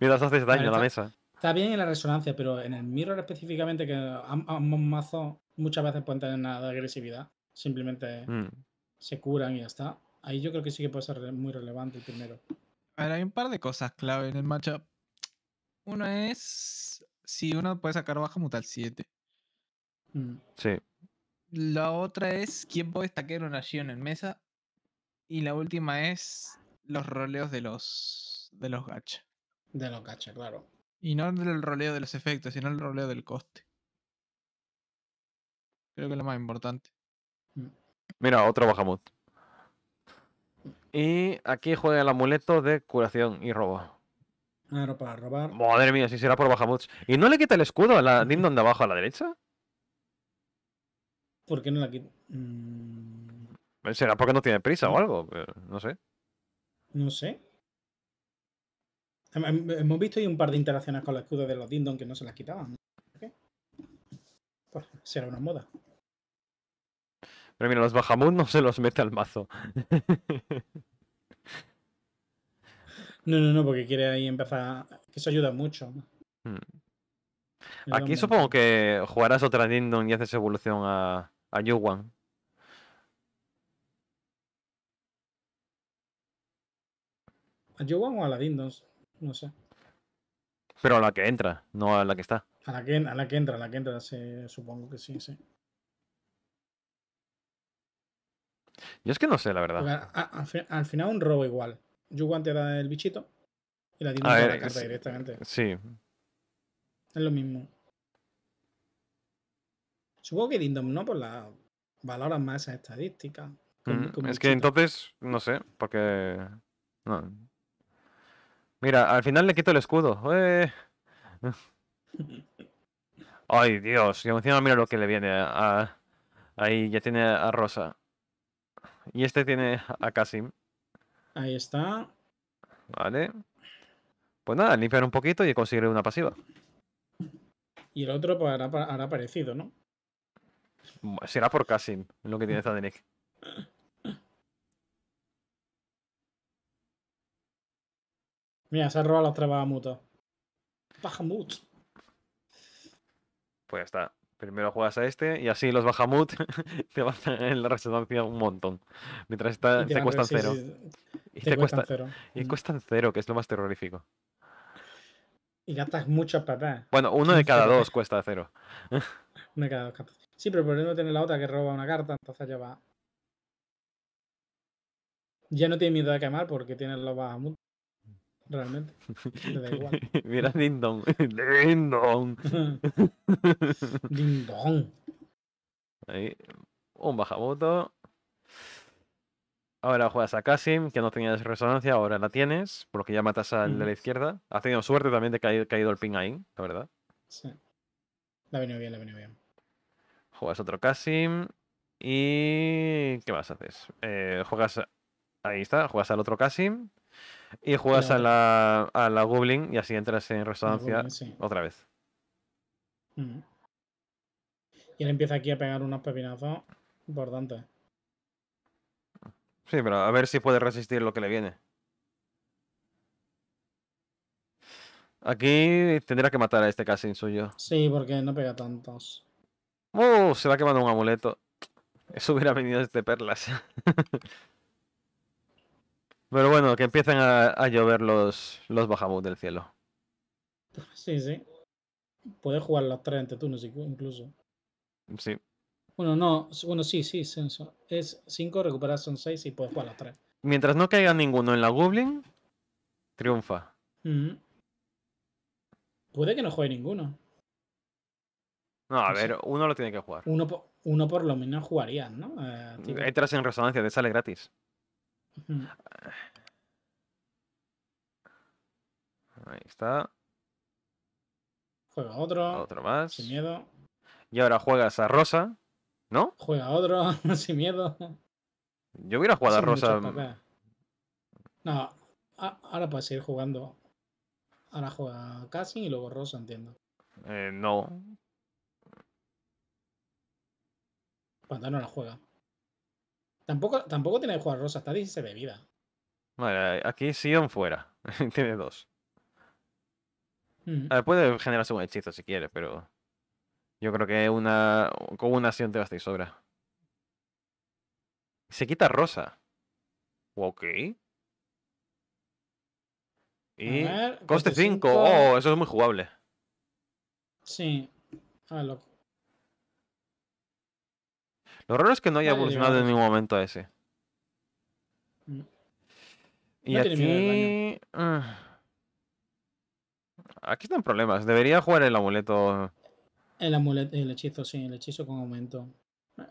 Mientras haces daño a la mesa. Está bien en la resonancia, pero en el mirror específicamente, que ambos mazos muchas veces pueden tener nada de agresividad. Simplemente mm. se curan y ya está. Ahí yo creo que sí que puede ser muy relevante el primero. A ver, hay un par de cosas clave en el matchup. Una es si uno puede sacar baja mutal 7. Mm. Sí. La otra es quién puede estaquear una shion en mesa y la última es los roleos de los, de los gacha. De los gacha, claro. Y no el roleo de los efectos, sino el roleo del coste. Creo que es lo más importante. Mm. Mira, otro bajamut. Y aquí juega el amuleto de curación y robo. Claro, para robar. Madre mía, si será por bajamuts. ¿Y no le quita el escudo a la Dindon de abajo a la derecha? ¿Por qué no la quita? Mm. Eh, será porque no tiene prisa o algo, eh, no sé. No sé. Hemos visto ahí un par de interacciones con la escudo de los Dindon que no se las quitaban. Pues será una moda. Pero mira, los Bahamut no se los mete al mazo. no, no, no, porque quiere ahí empezar. Que eso ayuda mucho. Hmm. Aquí supongo que jugarás otra Dindon y haces evolución a, a Yuwan. Yo o a la Dindons, no sé. Pero a la que entra, no a la que está. A la que, entra, a la que entra, se, supongo que sí, sí. Yo es que no sé, la verdad. al, final un robo igual. Yuguan te da el bichito y la Dindons te la carta directamente. Sí. Es lo mismo. Supongo que Dindom no, por la valoran más esa estadística. Mm, es que entonces, no sé, porque... No, Mira, al final le quito el escudo. Eh. Ay, Dios. Y encima mira lo que le viene. A... Ahí ya tiene a Rosa. Y este tiene a Kasim. Ahí está. Vale. Pues nada, limpiar un poquito y conseguiré una pasiva. Y el otro pues, hará, parecido, ¿no? Será por Kasim, lo que tiene Zadenek. Mira, se ha robado los tres bajamutos. Bahamut. Pues ya está. Primero juegas a este y así los bajamut te van en la resonancia un montón. Mientras está, te, cuestan cero. Y te, cuestan cuesta, cero. Y cuestan cero, que es lo más terrorífico. Y gastas mucho PP. Bueno, uno de cada dos cuesta cero. uno de cada dos. Sí, pero por no tiene la otra que roba una carta, entonces ya va. Ya no tiene miedo de quemar porque tiene los Bahamut. Realmente. da igual. Mira Ding Dong. Ding Ahí. Un bajaboto. Ahora juegas a Kasim, que no tenías resonancia, ahora la tienes, por lo que ya matas al de la mm. izquierda. Has tenido suerte también de que ha caído el ping ahí, la verdad. Sí. La ha venido bien, la ha venido bien. Juegas otro Kasim. ¿Y qué más haces? Eh, juegas. Ahí está, juegas al otro Kasim. Y juegas a la, a Goblin y así entras en resonancia otra vez. Y él empieza aquí a pegar unos pepinazos importantes. Sí, pero a ver si puede resistir lo que le viene. Aquí tendrá que matar a este Cassin suyo. Sí, porque no pega tantos. ¡Oh! Se va quemando un amuleto. Eso hubiera venido desde perlas. Pero bueno, que empiecen a, llover los, los del cielo. Sí, sí. Puedes jugar las tres entre tú, no turnos incluso. Sí. Bueno, no, bueno, sí, sí, senso. Es 5, recuperas son 6 y puedes jugar las tres. Mientras no caiga ninguno en la Goblin, triunfa. Puede que no juegue ninguno. No, a ver, uno lo tiene que jugar. Uno, uno por lo menos jugaría, ¿no? Eh, Entras en resonancia, te sale gratis. Ahí está. Juega otro. Otro más. Sin miedo. Y ahora juegas a Rosa, ¿no? Juega otro, sin miedo. Yo hubiera jugado a Rosa. Mm. No, ahora puedes seguir jugando. Ahora juega Casi y luego Rosa, entiendo. Eh, no. la juega. Tampoco, tiene que jugar rosa, está 16 de vida. Vale, aquí Sion fuera. tiene dos. Mm. A ver, puede generarse un hechizo si quiere, pero. Yo creo que una. Con una Sion te basta y sobra. Se quita rosa. Ok. Y. coste 5. Oh, eso es muy jugable. Sí. A ah, ver, lo, lo raro es que no haya evolucionado en ningún momento ese. Mm. Y aquí. Ah, aquí están problemas. Debería jugar el amuleto. El el hechizo, sí, el hechizo con aumento.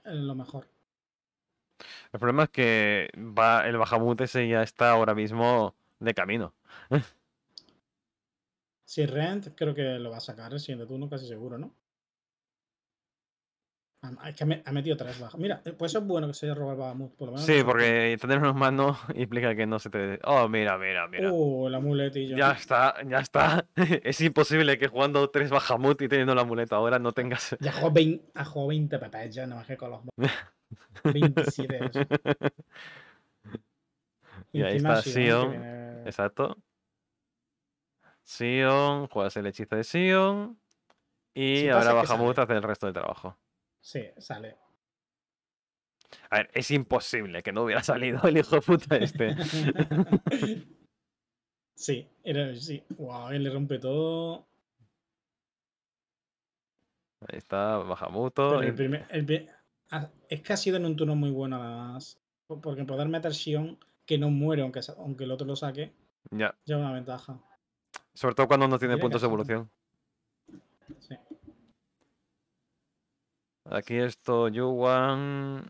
lo mejor. El problema es que va, el Bajamut ese ya está ahora mismo de camino. si Rent creo que lo va a sacar el siguiente turno, casi seguro, ¿no? Ah, es que ha metido tres bajas. Mira, eh, pues eso es bueno que se haya robado el Bahamut, por lo menos. Sí, porque tener unos manos implica que no se te. Oh, mira, mira, mira. Uh, la muletilla. Ya está, ya está. es imposible que jugando tres Bahamut y teniendo la muleta ahora no tengas. Ya jugó 20, jugado 20 ya, nada más que con los. 27. y, y ahí está Sion. Exacto. Sion, juegas el hechizo de Sion. Y ahora Bahamut hace el resto del trabajo. Sí, sale. A ver, es imposible que no hubiera salido el hijo puta este. sí, era, sí. Wow, él le rompe todo. Ahí está, Bajamuto. Ah, es que ha sido en un turno muy bueno, además. Porque poder meter Sion, que no muere aunque, aunque el otro lo saque, ya. lleva una ventaja. Sobre todo cuando no tiene puntos de evolución. Sí. Aquí esto, Yuwan.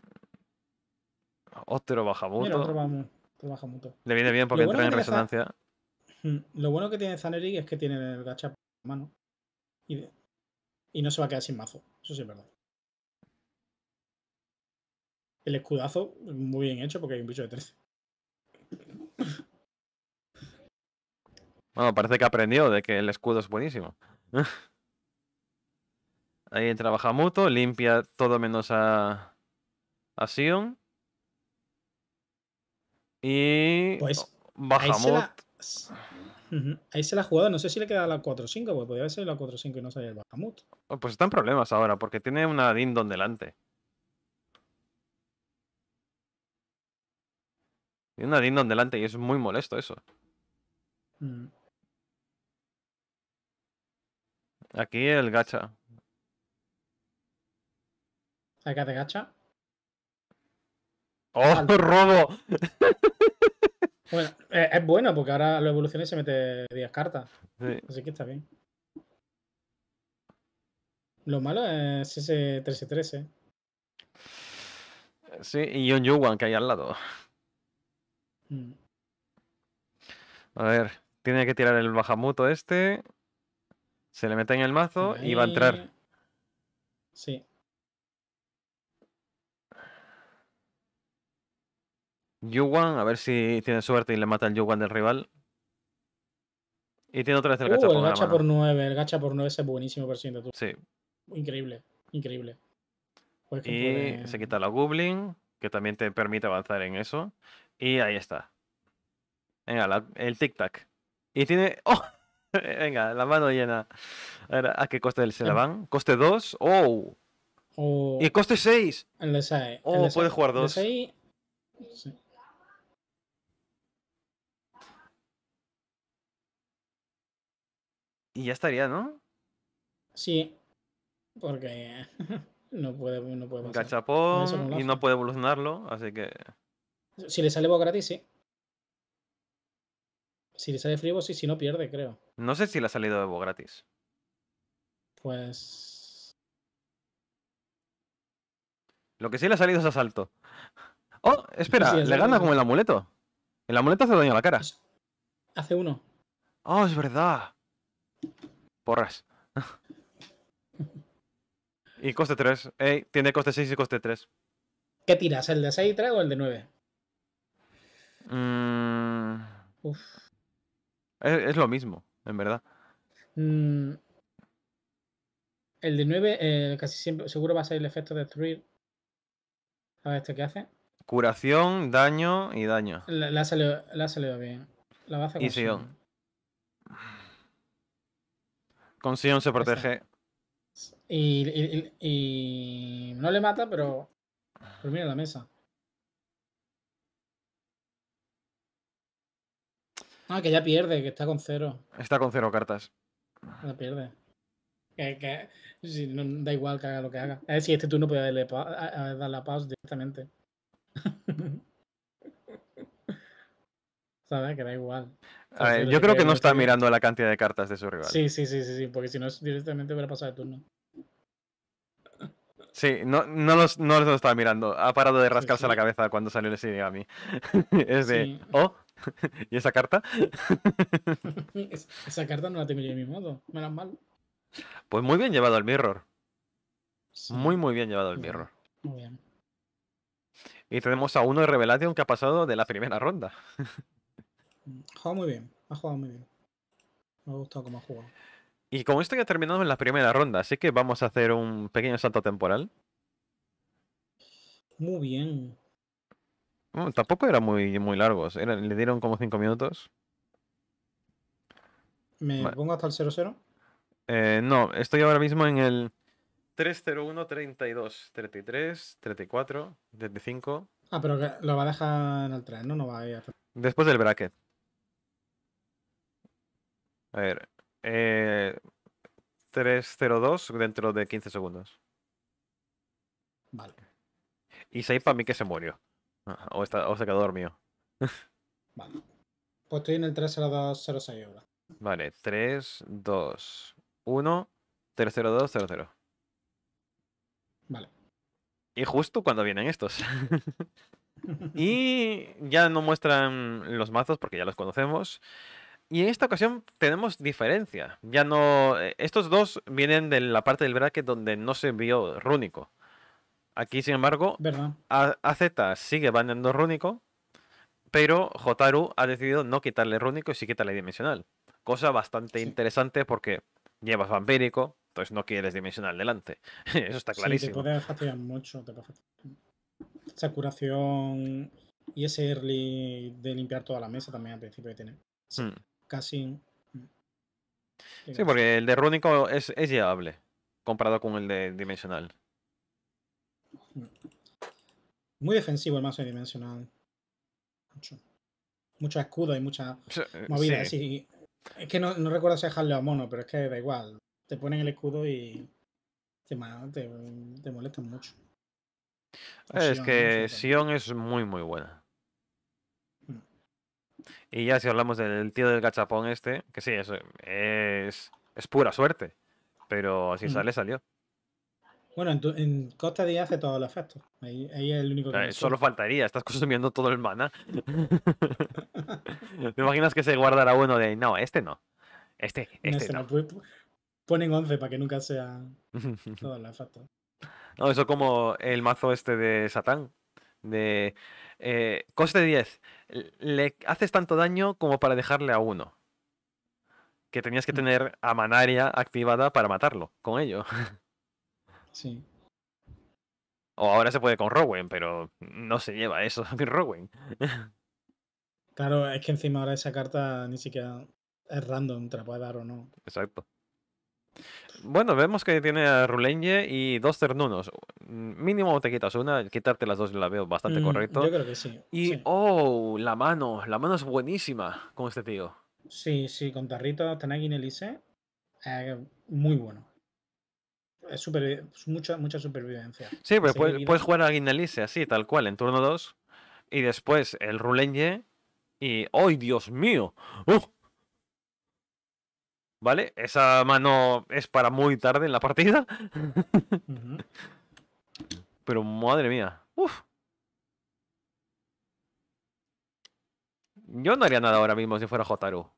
otro Bajamuto. Bajamuto. Le viene bien porque entra en resonancia. Lo bueno que tiene Zaneric es que tiene el gacha en mano. Y, y no se va a quedar sin mazo. Eso sí es verdad. El escudazo, muy bien hecho porque hay un bicho de 13. Bueno, parece que aprendió de que el escudo es buenísimo. Ahí entra Bajamuto, limpia todo menos a, a Sion. Y pues, Bajamut. Ahí se, la... ha jugado, no sé si le queda la 4-5, porque podría haber la 4-5 y no salía el Bajamut oh, Pues están problemas ahora, porque tiene una Dindon delante. Tiene una Dindon delante y es muy molesto eso. Mm. Aquí el gacha. Saca de gacha. ¡Oh, robo! bueno, eh, es bueno porque ahora lo evoluciona y se mete 10 cartas. Así que está bien. Lo malo es ese 3-3-3 Sí, y un Yuwan que hay al lado. Mm. A ver, tiene que tirar el bajamuto este. Se le mete en el mazo y va a entrar. Sí. Yuwan, a ver si tiene suerte y le mata el Yuwan del rival. Y tiene otra uh, vez el gacha, por, el 9. El gacha por 9 es buenísimo por ciento. Tú. Sí. Increíble, increíble. Pues y se quita la Goblin, que también te permite avanzar en eso. Y ahí está. Venga, el tic-tac. Y tiene. ¡Oh! Venga, la mano llena. A, ver, ¿a qué coste se la em. van? ¿Coste 2? ¡Oh! Y coste 6. El SAE. Oh, e, puede jugar 2. E, sí. Y ya estaría, ¿no? Sí. Porque no puede, no puede pasar. Gachapón y no puede evolucionarlo, así que. Si le sale gratis, sí. Si le sale frío, sí, si no pierde, creo. No sé si le ha salido Evo gratis. Pues. Lo que sí le ha salido es asalto. ¡Oh! Espera, le gana con el amuleto. El amuleto hace daño a la cara. Hace uno. ¡Oh, es verdad! porras. y coste 3. tiene coste 6 y coste 3. ¿Qué tiras? ¿El de 6 y 3 o el de 9? Mm. Es, lo mismo, en verdad. Mm. El de 9 eh, casi siempre, seguro va a ser el efecto de destruir. A ver, esto qué hace? Curación, daño y daño. La, ha salido bien. La va a con Sion se protege. Y, no le mata, pero. Pero mira la mesa. Ah, que ya pierde, que está con cero. Está con cero cartas. La pierde. Que, da igual que haga lo que haga. A ver si este turno puede darle, la pausa directamente. Que da igual. yo creo que, no está mirando la cantidad de cartas de su rival. Sí, sí, sí, sí, porque si no, directamente hubiera pasado el turno. Sí, no, no, los, no está mirando. Ha parado de rascarse la cabeza cuando salió el a mí. es de, oh, ¿y esa carta? esa carta no la tengo yo de mi modo, Me menos mal. Pues muy bien llevado el mirror. Muy, muy bien llevado el mirror. Muy bien. Y tenemos a uno de Revelation que ha pasado de la primera ronda. Ha muy bien, ha jugado muy bien. Me ha gustado cómo ha jugado. Y como esto ya terminamos en la primera ronda, así que vamos a hacer un pequeño salto temporal. Muy bien. Mm, tampoco era muy, muy largos, le dieron como 5 minutos. ¿Me pongo hasta el 0-0? Eh, no, estoy ahora mismo en el 301, 32, 33, 34, 35. Ah, pero lo va a dejar en el 3, ¿no? No va Después del bracket. A ver. Eh, 3 dentro de 15 segundos. Vale. Y 6 para mí que se murió. Ah, o, o se quedó dormido. vale. Pues estoy en el 3 ahora. Vale, 3, 2, 1, 3, 0, 2, 0, 0. Vale. Y justo cuando vienen estos. y ya no muestran los mazos porque ya los conocemos. Y en esta ocasión tenemos diferencia. Ya no. Eh, estos dos vienen de la parte del bracket donde no se vio rúnico. Aquí, sin embargo, AZ sigue baneando rúnico, pero Jotaru ha decidido no quitarle rúnico y sí quitarle dimensional. Cosa bastante interesante porque llevas vampírico, entonces no quieres dimensional delante. Eso está clarísimo. Sí, te puede mucho, te Esa curación y ese early de limpiar toda la mesa también al principio de tener. Hmm casi. Mm, sí, porque el de Rúnico es, llevable comparado con el de Dimensional. Mm. Muy defensivo el mazo de Dimensional. Mucho, escudo y mucha eh, movida. Es que no, no recuerdo si dejarle a mono, pero es que da igual. Te ponen el escudo y te, molestan mucho. es que Sion es muy, muy buena. Y ya si hablamos del tío del gachapón este, que sí, es, es, pura suerte. Pero si mm. sale, salió. Bueno, en, Costa Díaz hace todos los efectos. Ahí, es el único eh, solo faltaría, estás consumiendo todo el mana. ¿Te imaginas que se guardará uno de. No, este no. Este, este. No, Ponen 11 para que nunca sea todos los efectos. No, eso como el mazo este de Satán de eh, coste 10, le haces tanto daño como para dejarle a uno. Que tenías que mm. tener a Manaria activada para matarlo con ello. Sí. O ahora se puede con Rowen, pero no se lleva eso con Rowen. Claro, es que encima ahora esa carta ni siquiera es random, te la puede dar o no. Exacto. Bueno, vemos que tiene a Rulenge y dos ternunos. Mm, mínimo te quitas una, quitarte las dos la veo bastante mm, correcto. Yo creo que sí. Y, oh, la mano. La mano es buenísima con este tío. Sí, sí, con Tarrito, Tanagi a eh, muy bueno. Es mucha, mucha supervivencia. Sí, pero puedes, jugar a Guinelice así, tal cual, en turno 2. Y después el Rulenge Y, oh, Dios mío! ¡Oh! ¿Vale? Esa mano es para muy tarde en la partida. Pero madre mía. Uf. Yo no haría nada ahora mismo si fuera Jotaro.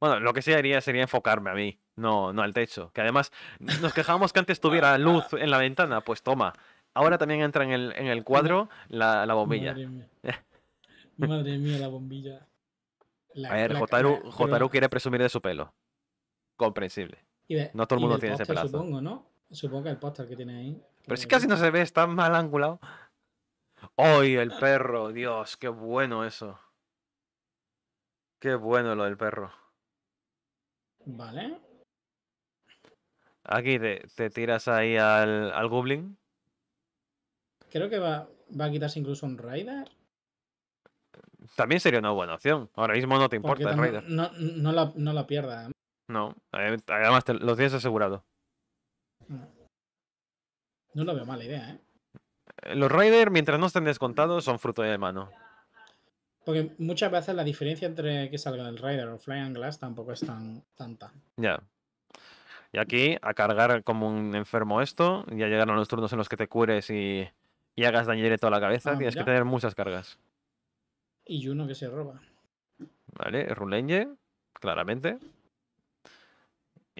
Bueno, lo que sí haría sería enfocarme a mí, no, no al techo. Que además nos quejábamos que antes tuviera luz en la ventana, pues toma. Ahora también entra en el, cuadro la, bombilla. Madre mía. la bombilla. a ver, Jotaru quiere presumir de su pelo comprensible. no todo el mundo tiene ese plazo. Supongo, ¿no? Supongo que el póster que tiene ahí. Pero si sí casi no se ve, está mal angulado. ¡Ay, el perro! Dios, qué bueno eso. Qué bueno lo del perro. Vale. Aquí te, tiras ahí al, al Goblin. Creo que va, a quitarse incluso un Raider. También sería una buena opción. Ahora mismo no te importa el Raider. No, no, la, no la no, eh, además los tienes asegurado. No lo veo mala idea, ¿eh? eh los Raiders, mientras no estén descontados, son fruto de mano. Porque muchas veces la diferencia entre que salga el Raider o Flying Glass tampoco es tan tanta. Ya. Y aquí, a cargar como un enfermo esto, y ya a los turnos en los que te cures y, hagas daño directo a la cabeza, ah, tienes que tener muchas cargas. Y uno que se roba. Vale, Rulenge, claramente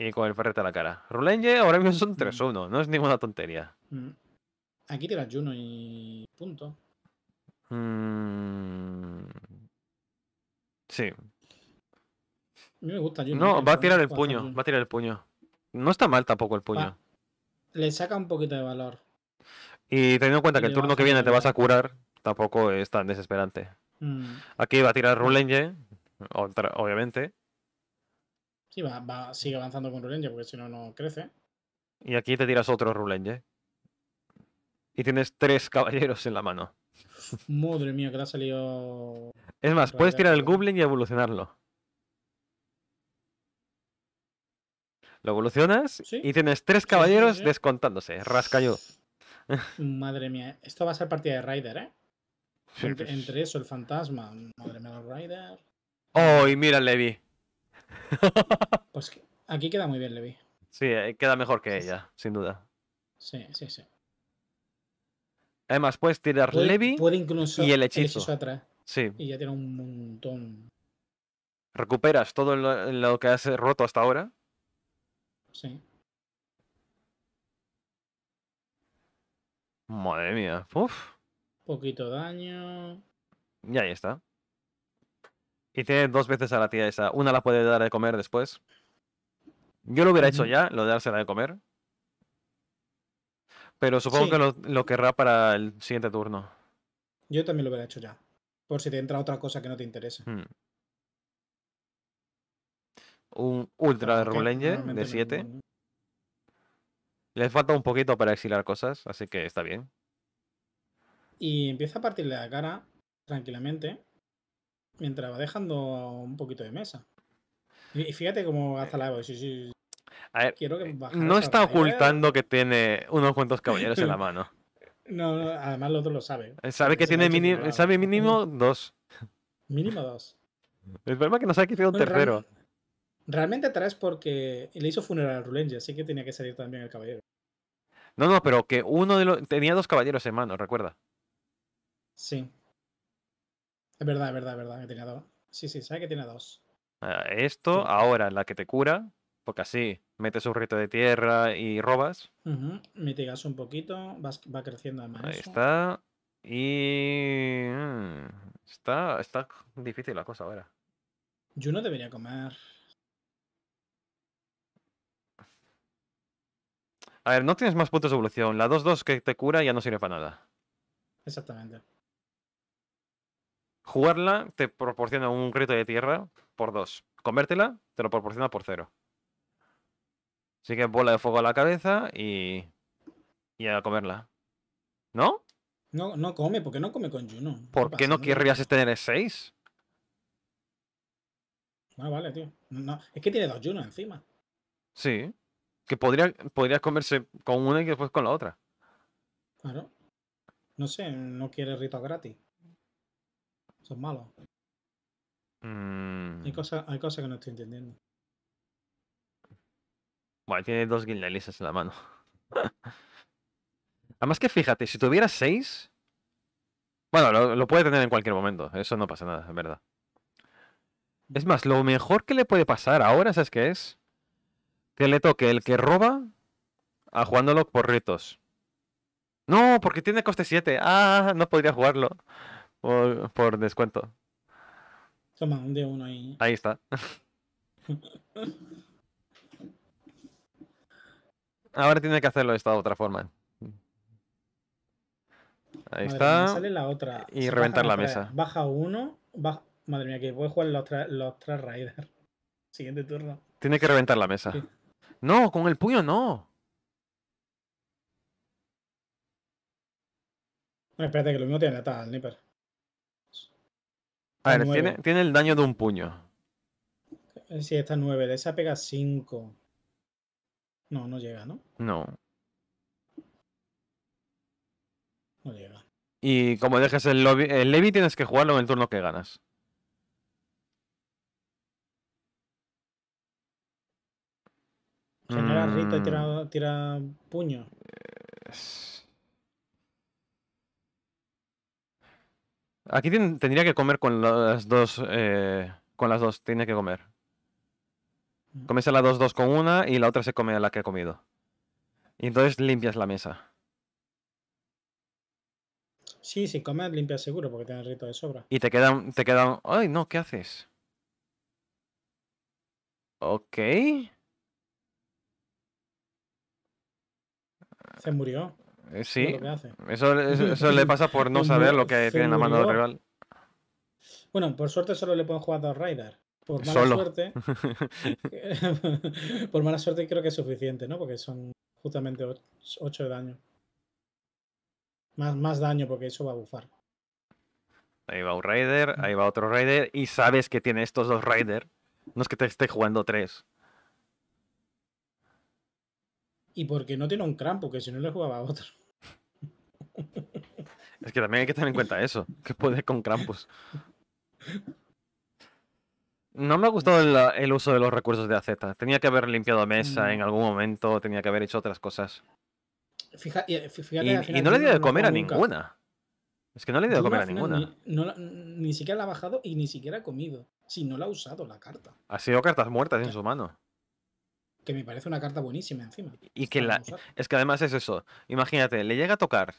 y con el ferrete a la cara. Rulenge ahora mismo son 3-1, mm. no es ninguna tontería. Mm. Aquí tiras Juno y punto. Mm. Sí. me gusta No, eh, va a tirar el puño, va a tirar el puño. No está mal tampoco el puño. Le saca un poquito de valor. Y teniendo en cuenta que el turno que viene te vas a curar, tampoco es tan desesperante. Aquí va a tirar Rulenge, obviamente. Sí, sigue avanzando con Rulenge porque si no, no crece. Y aquí te tiras otro Rulenge. Y tienes tres caballeros en la mano. Madre mía, que ha salido. Es más, puedes tirar el Goblin y evolucionarlo. Lo evolucionas y tienes tres caballeros descontándose. Rascayú. Madre mía, esto va a ser partida de Rider, ¿eh? Pues. Entre, eso, el fantasma. Madre mía, el Raider. ¡Oh, y mira, Levi! Pues aquí queda muy bien Levi. Sí, eh, queda mejor que ella, sin duda. Sí, sí, sí. Además, puedes tirar Levi y el hechizo. atrás. Sí. Y ya tiene un montón. Recuperas todo lo, que has roto hasta ahora. Sí. Madre mía. Poquito daño. Y ahí está. Y tiene dos veces a la tía esa. Una la puede dar de comer después. Yo lo hubiera hecho ya, lo de dársela de comer. Pero supongo que lo, querrá para el siguiente turno. Yo también lo hubiera hecho ya. Por si te entra otra cosa que no te interesa. Hmm. Un Ultra de de de 7. Le falta un poquito para exilar cosas, así que está bien. Y empieza a partirle de la cara, tranquilamente. Mientras va dejando un poquito de mesa. Y fíjate cómo hasta la A ver, eh, no está ocultando que tiene unos cuantos caballeros en la mano. No, no, además los otro lo sabe. Eh, sabe que tiene mínimo, sabe mínimo dos. Mínimo dos. El problema es que no sabe que tiene un terrero tercero. Realmente, traes porque le hizo funeral a Rulenge, así que tenía que salir también el caballero. No, no, pero que uno de los. Tenía dos caballeros en mano, recuerda. Sí. Es verdad, es verdad, es verdad, que tiene dos. Sí, sí, sabe que tiene dos. Ah, esto, ahora la que te cura, porque así metes un rito de tierra y robas. Mitigas un poquito, va creciendo además. Ahí está. Y. Mm, está, está difícil la cosa ahora. Yo no debería comer. A ver, no tienes más puntos de evolución. La 2-2 que te cura ya no sirve para nada. Exactamente. Jugarla te proporciona un grito de tierra por dos. Comértela te lo proporciona por cero. Así que bola de fuego a la cabeza y. y a comerla. ¿No? No, no come, porque no come con Juno. ¿Por qué no querrías tener 6? Ah, vale, tío. es que tiene dos Juno encima. Sí. Que podría, podrías comerse con una y después con la otra. Claro. No sé, no quiere rito gratis malo. Mm. Hay, cosas, que no estoy entendiendo. Bueno, tiene dos guindalizas en la mano. Además que fíjate, si tuviera seis... Bueno, lo, puede tener en cualquier momento. Eso no pasa nada, es verdad. Es más, lo mejor que le puede pasar ahora, ¿sabes qué es? Que le toque el que roba a jugándolo por retos. No, porque tiene coste 7. Ah, no podría jugarlo por descuento. Toma, un de uno ahí. Ahí está. Ahora tiene que hacerlo de esta otra forma. Ahí está. sale la otra. Y reventar la mesa. Baja uno. Madre mía, que voy a jugar los, los Rider. Siguiente turno. Tiene que reventar la mesa. No, con el puño no. Bueno, espérate, que lo mismo tiene atado al Nipper. A ver, tiene, el daño de un puño. Eh, sí, está 9. De esa pega 5. No, no llega, ¿no? No. No llega. Y como dejes el, lobby, el Levi, tienes que jugarlo en el turno que ganas. Señora Rita mm. tira, tira puño. Sí. Aquí tendría que comer con las dos. Eh, con las dos, tiene que comer. a mm. las dos, dos con una y la otra se come la que ha comido. Y entonces limpias la mesa. Sí, si comes limpias seguro porque tienes rito de sobra. Y te quedan, te quedan. ¡Ay, no! ¿Qué haces? Ok. Se murió. Sí, eso, le pasa por no saber lo que tiene en la mano del rival. Bueno, por suerte solo le pueden jugar dos Raiders. Por mala suerte. por mala suerte creo que es suficiente, ¿no? Porque son justamente 8 de daño. Más, más daño porque eso va a bufar. Ahí va un Raider, ahí va otro Raider y sabes que tiene estos dos Riders, No es que te esté jugando tres. Y porque no tiene un Crampo, que si no le jugaba a otro. Es que también hay que tener en cuenta eso, que puede con Krampus. No me ha gustado el, uso de los recursos de AZ. Tenía que haber limpiado mesa mm. en algún momento, tenía que haber hecho otras cosas. Eh, y, no le dio de comer a ninguna. Es que no le dio de comer a ninguna. Ni, siquiera la ha bajado y ni siquiera ha comido. Si no la ha usado la carta. Ha sido cartas muertas en su mano. Que me parece una carta buenísima encima. Y que es que además es eso. Imagínate, le llega a tocar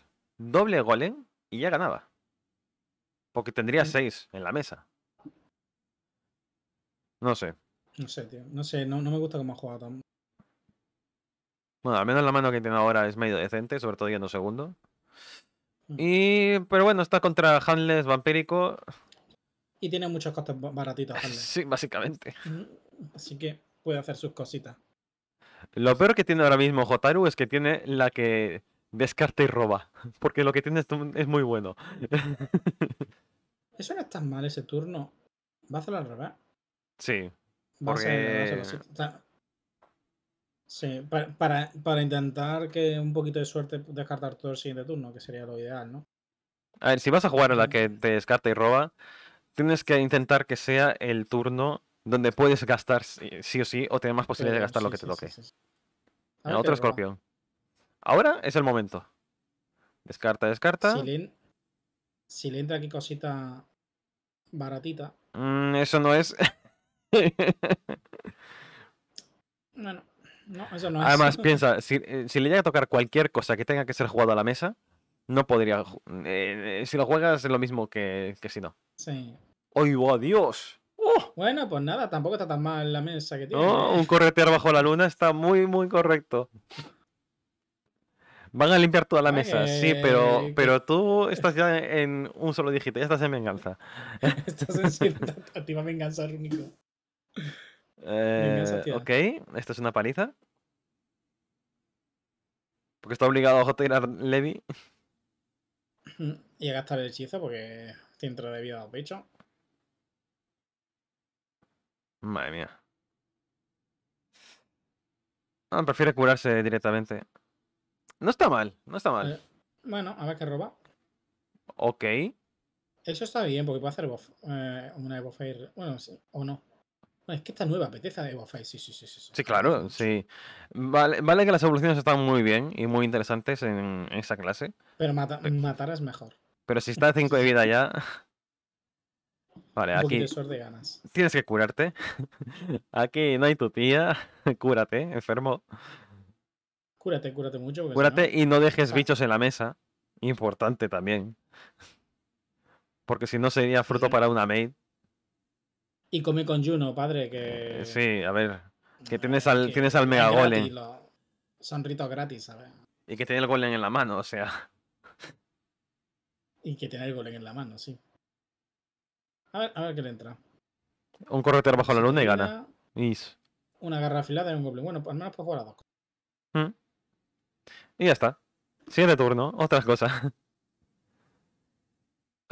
doble golem y ya ganaba. Porque tendría 6 seis en la mesa. No sé. No sé, tío. No sé, no, me gusta cómo ha jugado tan... Bueno, al menos la mano que tiene ahora es medio decente, sobre todo yendo segundo. Mm. Y. Pero bueno, está contra hanles Vampírico. Y tiene muchos costes baratitos, sí, básicamente. Mm, así que puede hacer sus cositas. Lo peor que tiene ahora mismo Jotaru es que tiene la que Descarta y roba, porque lo que tienes es muy bueno. Eso no es tan mal ese turno. ¿Vas a hacerlo al revés? Sí. Sí, para, intentar que un poquito de suerte descartar todo el siguiente turno, que sería lo ideal, ¿no? A ver, si vas a jugar a la que te descarta y roba, tienes que intentar que sea el turno donde puedes gastar sí, o sí, o tener más posibilidades de gastar lo que te toque. A otro escorpión. Ahora es el momento. Descarta, descarta. Si le, entra aquí cosita baratita. Mm, eso no es. no, no. eso no Además, piensa, eh, si, le llega a tocar cualquier cosa que tenga que ser jugada a la mesa, no podría. Eh, eh, si lo juegas es lo mismo que, si no. Sí. ¡Ay, Dios! ¡Oh! Bueno, pues nada, tampoco está tan mal la mesa que tiene. No, un corretear bajo la luna está muy, muy correcto. Van a limpiar toda la mesa, sí, pero, pero tú estás ya en un solo dígito, ya estás en venganza. estás en activa venganza, único. Eh, ok, esto es una paliza. Porque está obligado a tirar a Levi. Y a gastar el hechizo porque tiene entra de vida al pecho. Madre mía. Ah, prefiere curarse directamente. No está mal, no está mal. Eh, bueno, a ver qué roba. Ok. Eso está bien, porque puede hacer buff, eh, una Bueno, sí, o no. es que esta nueva apetece de Fire, sí, sí, sí, sí. Sí, claro, sí. Vale, vale que las evoluciones están muy bien y muy interesantes en, esa clase. Pero matar es mejor. Pero si está a 5 de vida ya. Vale, aquí. De ganas. Tienes que curarte. Aquí no hay tu tía. Cúrate, enfermo. Cúrate, cúrate mucho. Cúrate y no dejes bichos en la mesa. Importante también. Porque si no sería fruto para una maid. Y come con Juno, padre, que... Eh, sí, a ver. Que tienes al, tienes al mega golem. Gratis, Son ritos gratis, ver. Y que tiene el golem en la mano, o sea... Y que tiene el golem en la mano, sí. A ver, a ver qué le entra. Un corretero bajo la luna y gana. Una garra afilada y un golem. Bueno, al menos puedes jugar a dos. ¿Mm? Y ya está. Siguiente turno, otras cosas.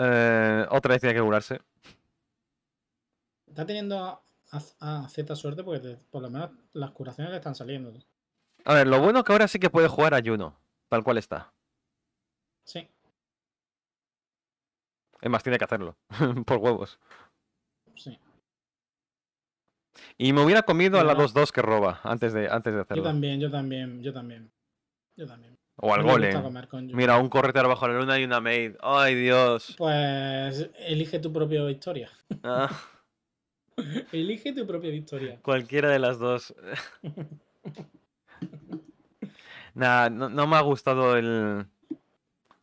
Eh, otra vez tiene que curarse. Está teniendo a, cierta suerte porque por lo menos las curaciones le están saliendo. A ver, lo bueno es que ahora sí que puede jugar ayuno tal cual está. Sí. Es más, tiene que hacerlo, por huevos. Sí. Y me hubiera comido a la dos que roba antes de, antes de hacerlo. Yo también, yo también, yo también. Yo también. O al golem. Mira, un corretar bajo la luna y una maid. ¡Ay, Dios! Pues elige tu propia victoria. Ah. elige tu propia victoria. Cualquiera de las dos. no, me ha gustado el.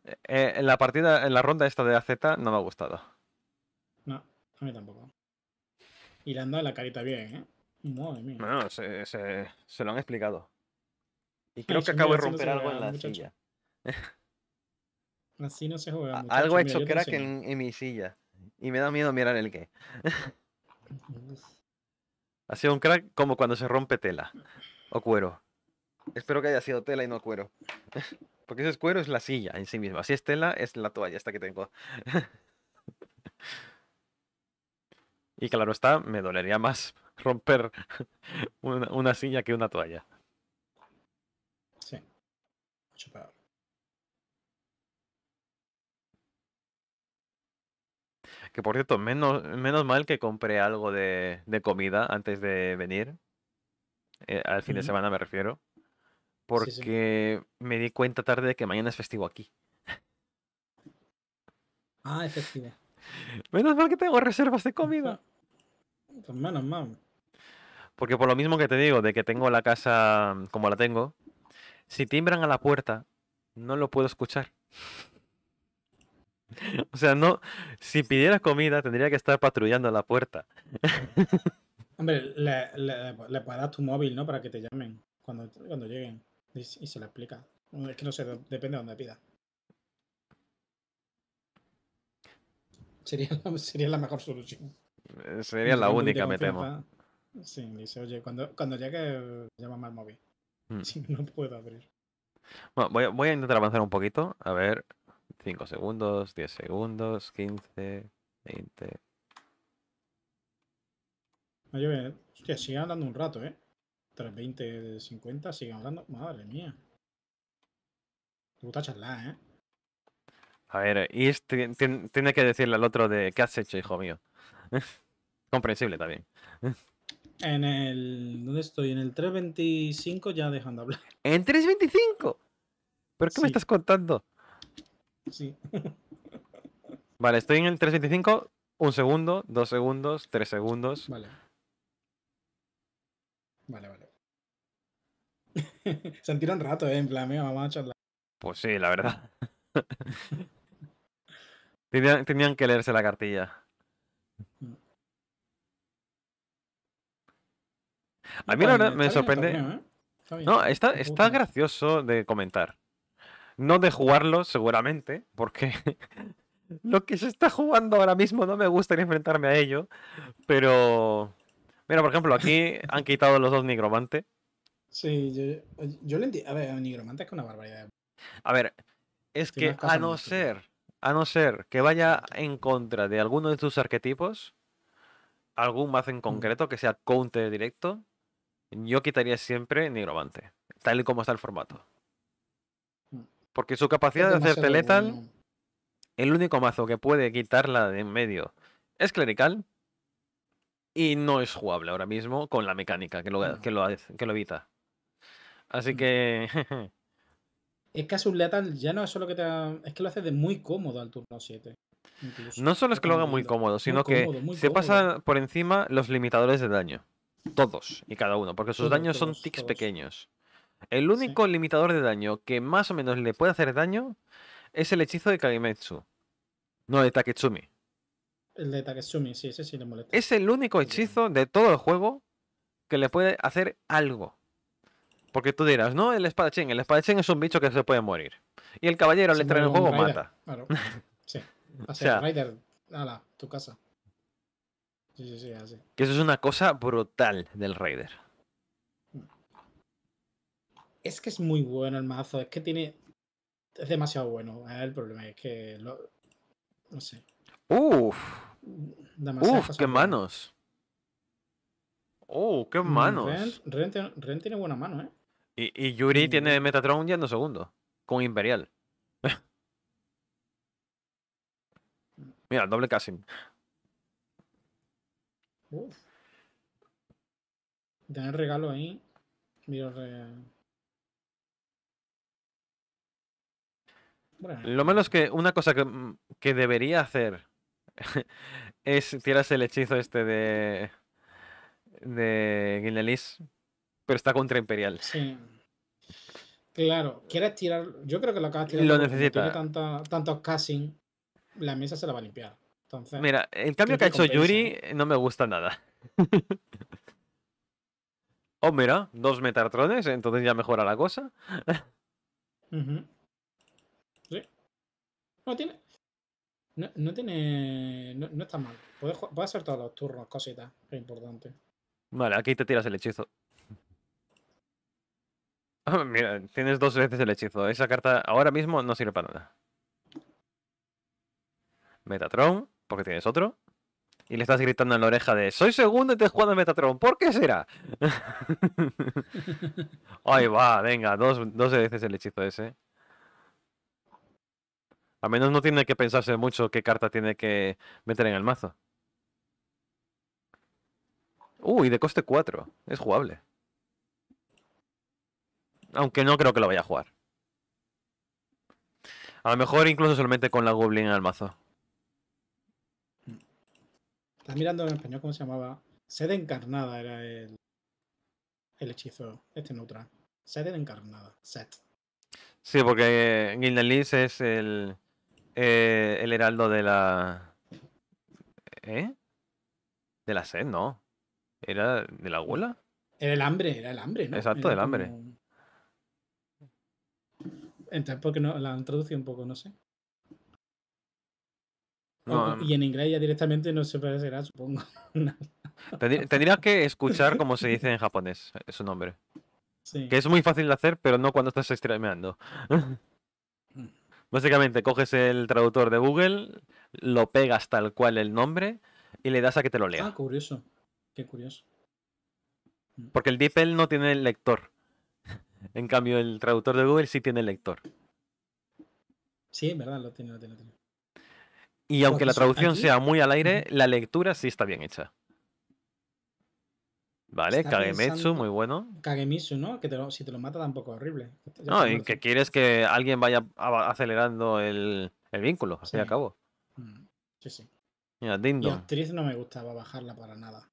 en eh, eh, la partida, en la ronda esta de AZ, no me ha gustado. No, a mí tampoco. Y le han dado la carita bien, ¿eh? Madre mía. se lo han explicado. Y creo que acabo de romper algo en la silla. Así no se juega. Algo ha hecho crack en, en, mi silla. Y me da miedo mirar el qué. ha sido un crack como cuando se rompe tela o cuero. Espero que haya sido tela y no cuero. Porque ese es cuero es la silla en sí misma. Si es tela, es la toalla esta que tengo. y claro está, me dolería más romper una silla que una toalla. Que por cierto, menos, menos mal que compré algo de, comida antes de venir. Eh, al fin de semana me refiero. Porque me di cuenta tarde de que mañana es festivo aquí. Ah, es Menos mal que tengo reservas de comida. Pues, pues Porque por lo mismo que te digo, de que tengo la casa mm, como la tengo, si timbran a la puerta, no lo puedo escuchar. O sea, no, si pidiera comida tendría que estar patrullando la puerta. Hombre, le, le, puedes dar tu móvil, ¿no? Para que te llamen cuando, cuando lleguen. Y, se lo explica. Es que no sé, depende de dónde pida. Sería, la mejor solución. Eh, sería la única, me temo. Sí, dice, oye, cuando, cuando llegue, llama al móvil. Mm. Si no puedo abrir. Bueno, voy a, intentar avanzar un poquito. A ver. 5 segundos, 10 segundos, 15, 20. No, hostia, hablando un rato, ¿eh? 320, 50, sigue hablando. Madre mía. puta charla, ¿eh? A ver, y tiene que decirle al otro de qué has hecho, hijo mío. Comprensible también. En el. ¿Dónde estoy? En el 325 ya dejando hablar. ¿En 325? ¿Pero qué me estás contando? Sí. vale, estoy en el 325. Un segundo, dos segundos, tres segundos. Vale. Vale, vale. Se han tirado un rato, ¿eh? En plan, me vamos a charlar. Pues sí, la verdad. tenían que leerse la cartilla. A mí me sorprende. ¿eh? No, está, está gracioso de comentar. No de jugarlo, seguramente, porque lo que se está jugando ahora mismo no me gusta ni enfrentarme a ello. Pero. Mira, por ejemplo, aquí han quitado los dos nigromante. Sí, yo, yo le entiendo. A ver, nigromante es una barbaridad. A ver, es que a no ser. A no ser que vaya en contra de alguno de tus arquetipos, algún más en mm. concreto que sea counter directo, yo quitaría siempre Nigromante, tal y como está el formato. Mm. Porque su capacidad de hacer letal, el único mazo que puede quitarla de en medio es clerical y no es jugable ahora mismo con la mecánica que lo, mm. que lo, evita. Así mm. que... Es que a un letal ya no es solo que te... Es que lo hace de muy cómodo al turno 7. No solo es que lo haga muy cómodo, sino que se pasan por encima los limitadores de daño. Todos y cada uno, porque sus daños son tics pequeños. El único limitador de daño que más o menos le puede hacer daño es el hechizo de Kagimetsu, No, de Taketsumi. El de Taketsumi, sí, ese sí le molesta. Es el único hechizo de todo el juego que le puede hacer algo. Porque tú dirás, no, el espadachín. El espadachín es un bicho que se puede morir. Y el caballero le trae en el juego mata. Claro. Sí. o tu casa. Que eso es una cosa brutal del Raider. Es que es muy bueno el mazo, es que tiene. Es demasiado bueno, el problema, es que. No sé. Uf. uff Uf, qué manos. Oh, qué mm, manos. Ren, tiene buena mano, ¿eh? Y, Yuri mm. tiene Metatron yendo segundo. Con Imperial. Mira, doble casi regalo ahí. Lo menos que una cosa que, mm, debería hacer es tirar el hechizo este de de pero está contra Imperial. Claro, quieres tirar. Yo creo que lo acabas tirando. Lo necesita. Tiene tantos casting, la mesa se la va a limpiar. Mira, el cambio que ha hecho Yuri eh, no me gusta nada. Oh, mira, dos Metatrones, entonces ya mejora la cosa. Sí. No tiene. No, tiene. No, está mal. Puedes, hacer todos los turnos, cositas. Es importante. Vale, aquí te tiras el hechizo. Oh, mira, tienes dos veces el hechizo. Esa carta ahora mismo no sirve para nada. Metatron porque tienes otro. Y le estás gritando en la oreja de soy segundo y te jugando en Metatron. ¿Por qué será? Ahí va, venga, dos, veces el hechizo ese. Al menos no tiene que pensarse mucho qué carta tiene que meter en el mazo. Uy, de coste 4. Es jugable. Aunque no creo que lo vaya a jugar. A lo mejor incluso solamente con la Goblin en el mazo. Estás mirando en español cómo se llamaba. Sede encarnada era el, hechizo, este neutral. Sede encarnada, set. Sí, porque Liz es el, eh, el heraldo de la. ¿Eh? De la sed, no. ¿Era de la abuela? Era el hambre, era el hambre, ¿no? Exacto, el hambre. Entonces, porque no la han traducido un poco? No sé y en inglés ya directamente no se parecerá, supongo. Tendrías que escuchar como se dice en japonés eh, su nombre. Que es muy fácil de hacer, pero no cuando estás streameando. Básicamente, coges el traductor de Google, lo pegas tal cual el nombre y le das a que te lo lea. Ah, curioso. Qué curioso. Mm. Porque el DeepL no tiene el lector. En cambio, el traductor de Google sí tiene lector. Sí, en verdad, lo tiene, lo tiene, lo tiene. Y aunque la pues, traducción sea muy al aire, la lectura sí está bien hecha. Vale, muy bueno. Kagemitsu, ¿no? Que si te lo mata tampoco es horrible. no, y que quieres que alguien vaya acelerando el, vínculo, así a cabo. Mm, sí, sí. Mira, Dindo. Y actriz no me gustaba bajarla para nada.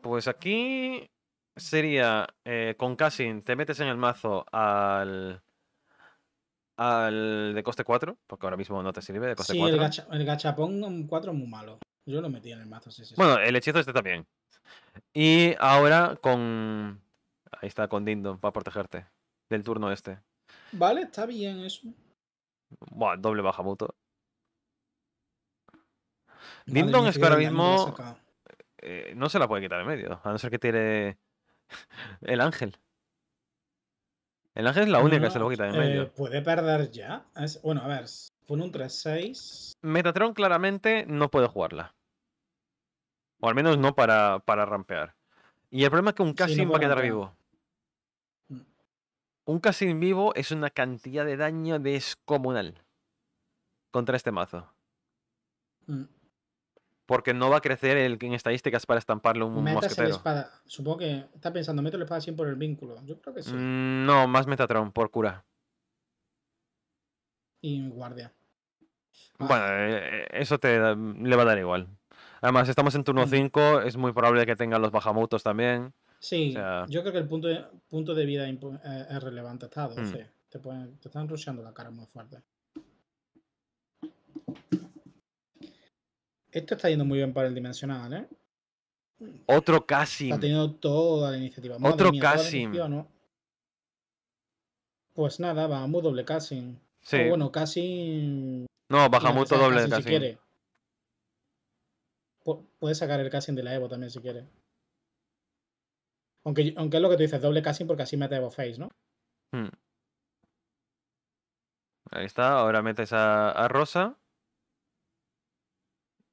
Pues aquí sería eh, con Cassin, te metes en el mazo al, al de coste 4, porque ahora mismo no te sirve de coste 4. El, el gachapón 4 es muy malo. Yo lo metí en el mazo, sí, sí. Bueno, el hechizo este también. Y ahora con. Ahí está, con Dindon, para protegerte del turno este. Vale, está bien eso. Buah, doble bajamuto. Dindon es que ahora mismo. Eh, no se la puede quitar en medio, a no ser que tire el ángel. El ángel es la em, única que se lo quita de eh, ¿Puede perder ya? bueno, a ver, pone un 3-6. Metatron claramente no puede jugarla. O al menos no para, para rampear. Y el problema es que un Cassin va a quedar vivo. Un Cassin vivo es una cantidad de daño descomunal contra este mazo. Mm porque no va a crecer el, en estadísticas para estamparle un Metas mosquetero. Supongo que está pensando, meto la espada siempre por el vínculo. Yo creo que sí. Mm, no, más Metatron, por cura. Y guardia. Ah. Bueno, eh, eh, eso te le va a dar igual. Además, estamos en turno 5, es muy probable que tengan los bajamutos también. Sí, yo creo que el punto de, de vida eh, es relevante. Mm. Te, te, están rusheando la cara muy fuerte. Esto está yendo muy bien para el dimensional, ¿eh? Otro casi. Ha tenido toda la iniciativa. Otro casi. Pues nada, bajamos doble casi. Sí. bueno, casi. No, bajamos todo doble casi. Si quiere. puedes sacar el casting de la Evo también si quiere. Aunque, aunque es lo que tú dices, doble casi porque así mete Evo Face, ¿no? Hmm. Ahí está, ahora metes a Rosa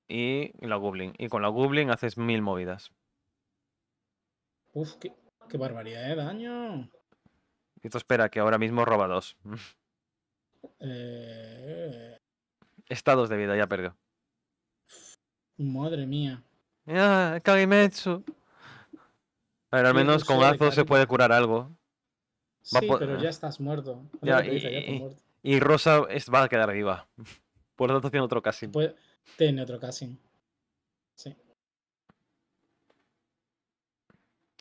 y la Goblin. Y con la Goblin haces mil movidas. Uf, qué, barbaridad de daño. Y tú espera que ahora mismo roba dos. Eh... Estados de vida, ya perdió. Madre mía. Ya, ah, cagimetsu. A ver, al menos con Azo se puede curar algo. sí, pero ya estás muerto. Ya, y, y, Rosa es, va a quedar viva. Por lo tanto, tiene otro casi. Pues, tiene otro casting. Sí.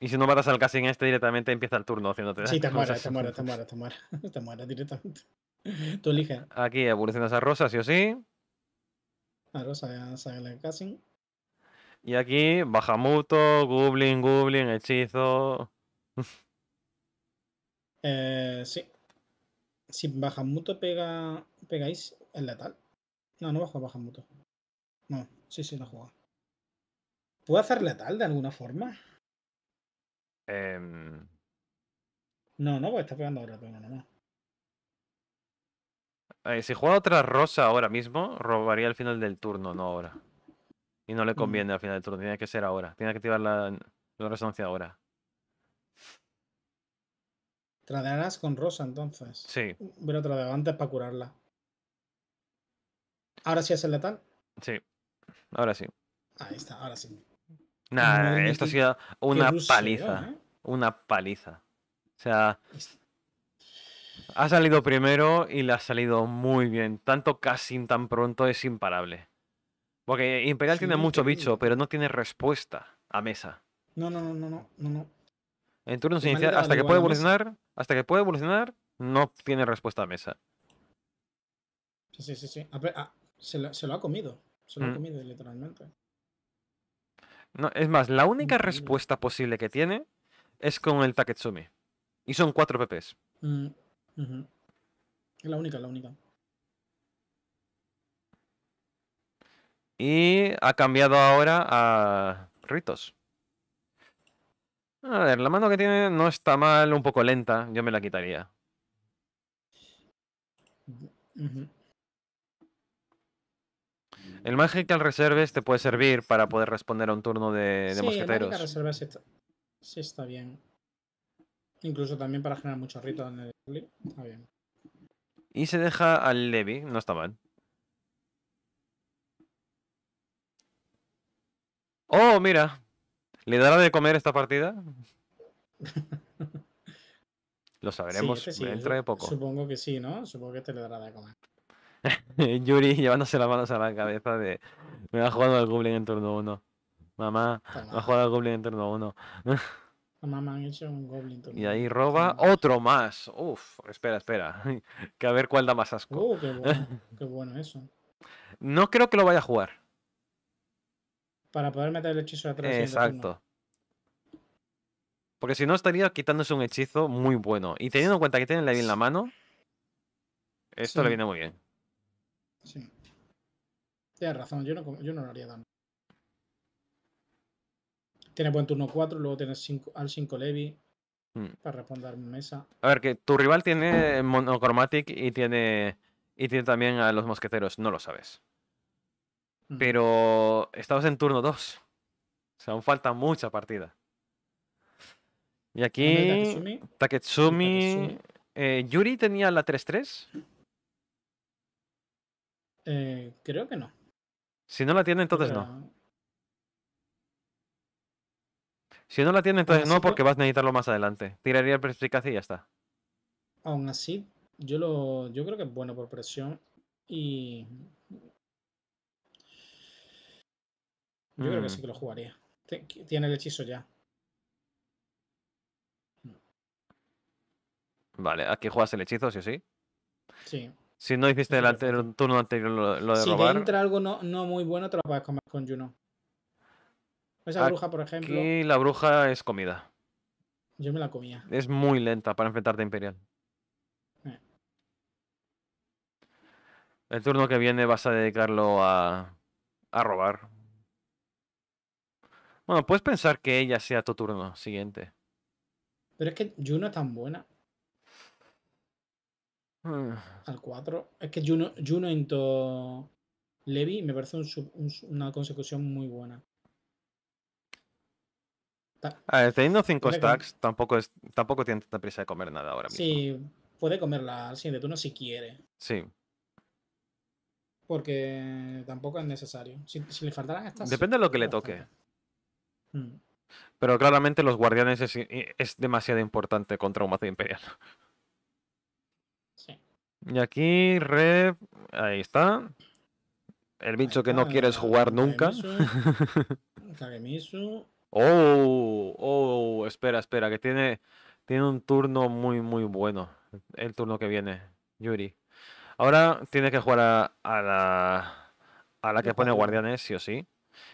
Y si no matas al casting este directamente empieza el turno haciéndote. Sí, te mueres, te mueres, te mueres, te mueres. Te directamente. Tú eliges. Aquí evolucionas a Rosa, sí o sí. A Rosa ya sale el casting. Y aquí Bajamuto, Goblin, Goblin, Hechizo. eh, sí. Si Bajamuto pega. pegáis el letal. No, no bajo Bajamuto. No, sí, sí, lo juego. ¿Puedo hacer letal de alguna forma? Eh... No, no, porque está pegando ahora, pero no, eh, si juega otra rosa ahora mismo, robaría el final del turno, no ahora. Y no le mm. conviene al final del turno, tiene que ser ahora. Tiene que activar la, resonancia ahora. Tradearás con rosa entonces. Sí. Pero tradeo antes para curarla. ¿Ahora sí es el letal? Sí ahora sí. Ahí está, ahora sí. Nah, esto ha sido una paliza. ¿eh? Una paliza. O sea, ha salido primero y le ha salido muy bien. Tanto casi tan pronto es imparable. Porque Imperial tiene mucho bicho, pero no tiene respuesta a mesa. No, no, no, no, no, no. En turnos iniciales, hasta que puede evolucionar, hasta que puede evolucionar, no tiene respuesta a mesa. Sí, sí, sí. Ah, se lo ha comido. Mm. literalmente. No, es más, la única respuesta posible que tiene es con el Taketsumi. Y son cuatro PPs. Mm, es la única, la única. Y ha cambiado ahora a Ritos. A ver, la mano que tiene no está mal, un poco lenta. Yo me la quitaría. El Magical Reserves te puede servir para poder responder a un turno de, mosqueteros. sí, mosqueteros. El Reserves está, sí está bien. Incluso también para generar muchos ritos en el Está bien. Y se deja al Levi, no está mal. Oh, mira. ¿Le dará de comer esta partida? Lo sabremos este dentro de poco. Supongo que sí, ¿no? Supongo que te le dará de comer. Yuri llevándose las manos a la cabeza de. Me ha jugado al Goblin en turno 1. Mamá, me ha jugado al Goblin en turno 1. Mamá, me han hecho un Goblin Y ahí roba otro más. Uf, espera, espera. Que a ver cuál da más asco. Uh, qué bueno, eso. No creo que lo vaya a jugar. Para poder meter el hechizo atrás. Exacto. Porque si no, estaría quitándose un hechizo muy bueno. Y teniendo en cuenta que tiene la en la mano, esto le viene muy bien. Sí. Tienes razón, yo no, yo no lo haría tan. Tienes buen turno 4, luego tienes al 5 Levi hmm. para responder mesa. A ver, que tu rival tiene Monochromatic y tiene, y tiene también a los mosqueteros, no lo sabes. Hmm. Pero estabas en turno 2. O sea, aún falta mucha partida. Y aquí, Taketsumi. Eh, Yuri tenía la 3-3. Eh, creo que no. Si no la tiene, entonces no. Si no la tiene, entonces no, porque vas a necesitarlo más adelante. Tiraría el perspicacia y ya está. Aún así, yo lo. Yo creo que es bueno por presión. Y. Yo creo que sí mm. que lo jugaría. Tiene el hechizo ya. Vale, aquí juegas el hechizo, sí o sí. Sí. Si no hiciste el, turno anterior lo, de robar. Si te entra algo no, no, muy bueno, te lo puedes comer con Juno. Esa bruja, por ejemplo. Y la bruja es comida. Yo me la comía. Es muy lenta para enfrentarte a Imperial. Eh. El turno que viene vas a dedicarlo a, a robar. Bueno, puedes pensar que ella sea tu turno siguiente. Pero es que Juno es tan buena. Ah. Al 4. Es que Juno, Juno into Levi me parece una consecución muy buena. teniendo 5 stacks, tampoco, es, tampoco tiene tanta prisa de comer nada ahora mismo. Sí, puede comerla al siguiente turno si quiere. Sí. Porque tampoco es necesario. Si, le faltaran estas. Depende de lo que le toque. Hmm. Pero claramente los guardianes es, demasiado importante contra un mazo imperial. Y aquí, Rev, ahí está. El bicho que no quieres jugar nunca. Kagemisu. oh, oh, espera, espera, que tiene, tiene un turno muy, muy bueno. El turno que viene, Yuri. Ahora tiene que jugar a, la, a la que pone guardianes, sí o sí.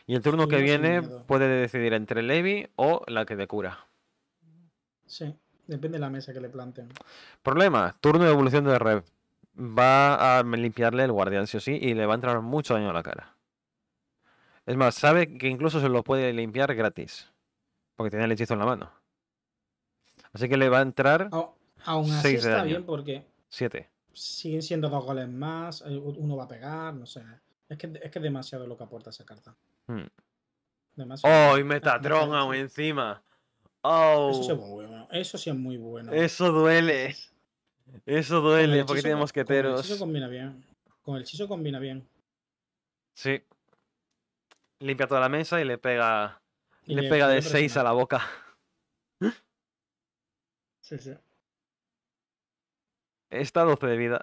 Y el turno que viene puede decidir entre Levi o la que te cura. Sí, depende de la mesa que le planteen. Problema, turno de evolución de Rev va a limpiarle el guardián, sí o sí, y le va a entrar mucho daño a la cara. Es más, sabe que incluso se lo puede limpiar gratis. Porque tiene el hechizo en la mano. Así que le va a entrar. aún así está bien porque. 7. Siguen siendo dos goles más. Eh, uno va a pegar, no sé. Es que es demasiado lo que aporta esa carta. Hmm. ¡Oh! Y Metatron aún encima. ¡Oh! Eso, eso sí es muy bueno. Eso duele. Eso duele, porque tiene mosqueteros. Con el combina bien. Con el combina bien. Sí. Limpia toda la mesa y le pega. le, pega de 6 a la boca. Sí, sí. Está 12 de vida.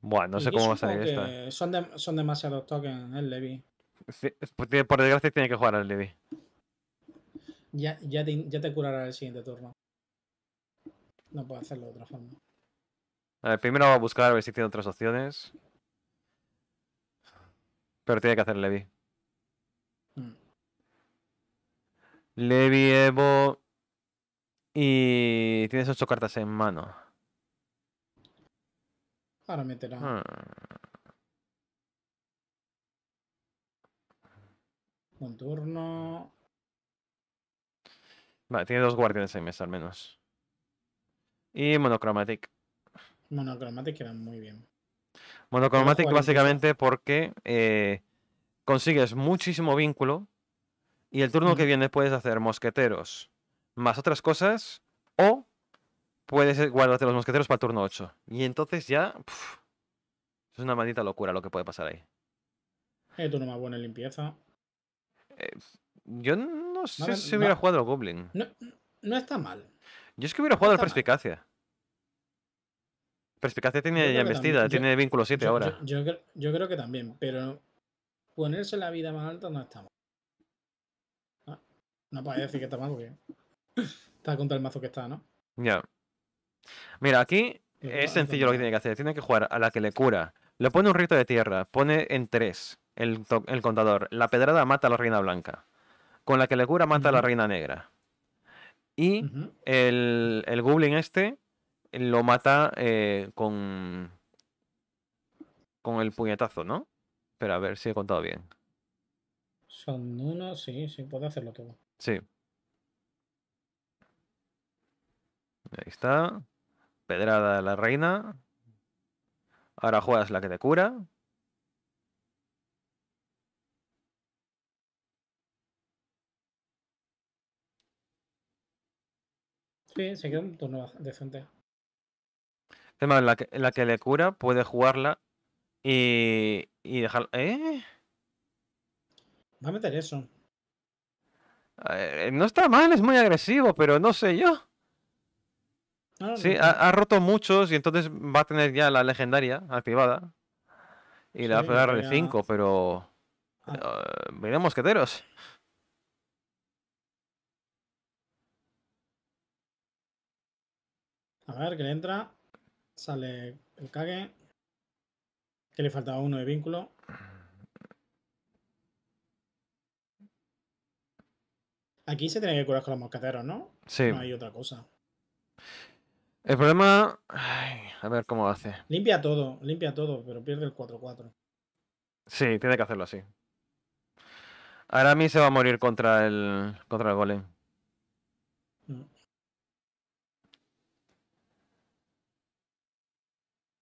Bueno, no sé cómo va a salir esta. Son, son demasiados tokens, ¿eh? el Levi. por desgracia tiene que jugar al Levi. Ya, te, curará el siguiente turno. No puedo hacerlo de otra forma. A ver, primero va a buscar a ver si tiene otras opciones. Pero tiene que hacer Levi. Mm. Levi, Evo. Y tienes ocho cartas en mano. Ahora meterá. Ah. Un turno. Vale, tiene dos guardianes en mesa al menos. Y monocromatic. Monocromatic queda muy bien. Monocromatic básicamente porque eh, consigues muchísimo vínculo y el turno que viene puedes hacer mosqueteros más otras cosas o puedes eh, guardarte los mosqueteros para el turno 8. Y entonces ya... es una maldita locura lo que puede pasar ahí. Es eh, turno más bueno en limpieza. yo si hubiera jugado el Goblin. No, está mal. Yo es que hubiera jugado el Perspicacia. Perspicacia tiene ya vestida tiene vínculo 7 ahora. Yo, creo que también, pero ponerse la vida más alta no está mal. Ah, no, no decir que está mal porque está contra el mazo que está, ¿no? Ya. Mira, aquí es sencillo lo que tiene que hacer. Tiene que jugar a la que le cura. Le pone un rito de tierra, pone en 3 el, el contador. La pedrada mata a la reina blanca con la que le cura mata a la reina negra. Y el, el, goblin este lo mata eh, con, con el puñetazo, ¿no? Pero a ver si he contado bien. Son uno, sí, sí, puede hacerlo todo. Sí. Ahí está. Pedrada de la reina. Ahora juegas la que te cura. se queda un turno decente. la que, la que le cura puede jugarla y, y dejar ¿Eh? Va a meter eso. Eh, no está mal, es muy agresivo, pero no sé yo. sí, ha, roto muchos y entonces va a tener ya la legendaria activada. Y la le va a pegar de 5, pero. Ah. Uh, A ver, que le entra. Sale el cague. Que le faltaba uno de vínculo. Aquí se tiene que curar con los mosqueteros, ¿no? Sí. No hay otra cosa. El problema. a ver cómo hace. Limpia todo, limpia todo, pero pierde el 4-4. Sí, tiene que hacerlo así. ahora mí se va a morir contra el. contra el golem.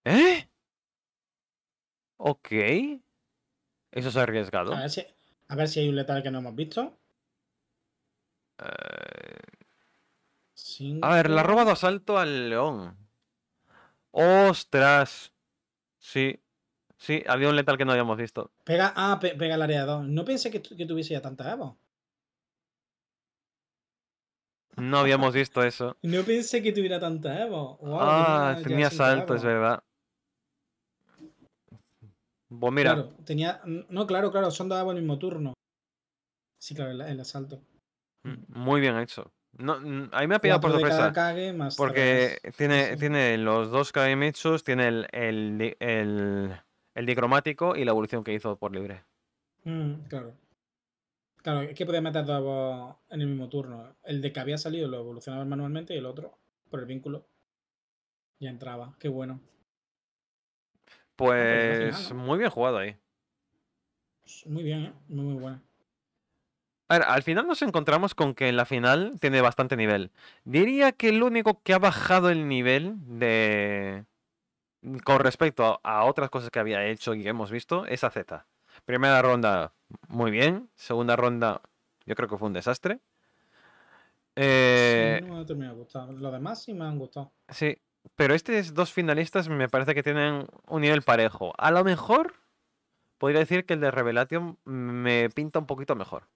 ¿Eh? Ok. Eso es arriesgado. A ver si, hay un letal que no hemos visto. Eh, a ver, la ha robado asalto al león. ¡Ostras! Sí. Sí, había un letal que no habíamos visto. Pega, ah, pega el área No pensé que, tuviese ya tanta Evo. No habíamos visto eso. no pensé que tuviera tanta Evo. ah, tenía, asalto, es verdad. Pues mira. tenía. No, claro, claro, son en el mismo turno. Sí, claro, el, asalto. Mm, muy bien hecho. No, mm, a mí me ha pillado por sorpresa. porque tiene, tiene los dos hechos, tiene el, el, el, dicromático y la evolución que hizo por libre. Mm, claro. Claro, es que podía meter dos en el mismo turno. El de que había salido lo evolucionaba manualmente y el otro, por el vínculo, ya entraba. Qué bueno. Pues muy bien jugado ahí. Pues, muy bien, ¿eh? muy, buena. A ver, al final nos encontramos con que en la final tiene bastante nivel. Diría que el único que ha bajado el nivel de. con respecto a, otras cosas que había hecho y que hemos visto es Z. Primera ronda, muy bien. Segunda ronda, yo creo que fue un desastre. Sí, eh, no me ha terminado de demás sí me han gustado. Sí, pero estos dos finalistas me parece que tienen un nivel parejo. A lo mejor podría decir que el de Revelation me pinta un poquito mejor.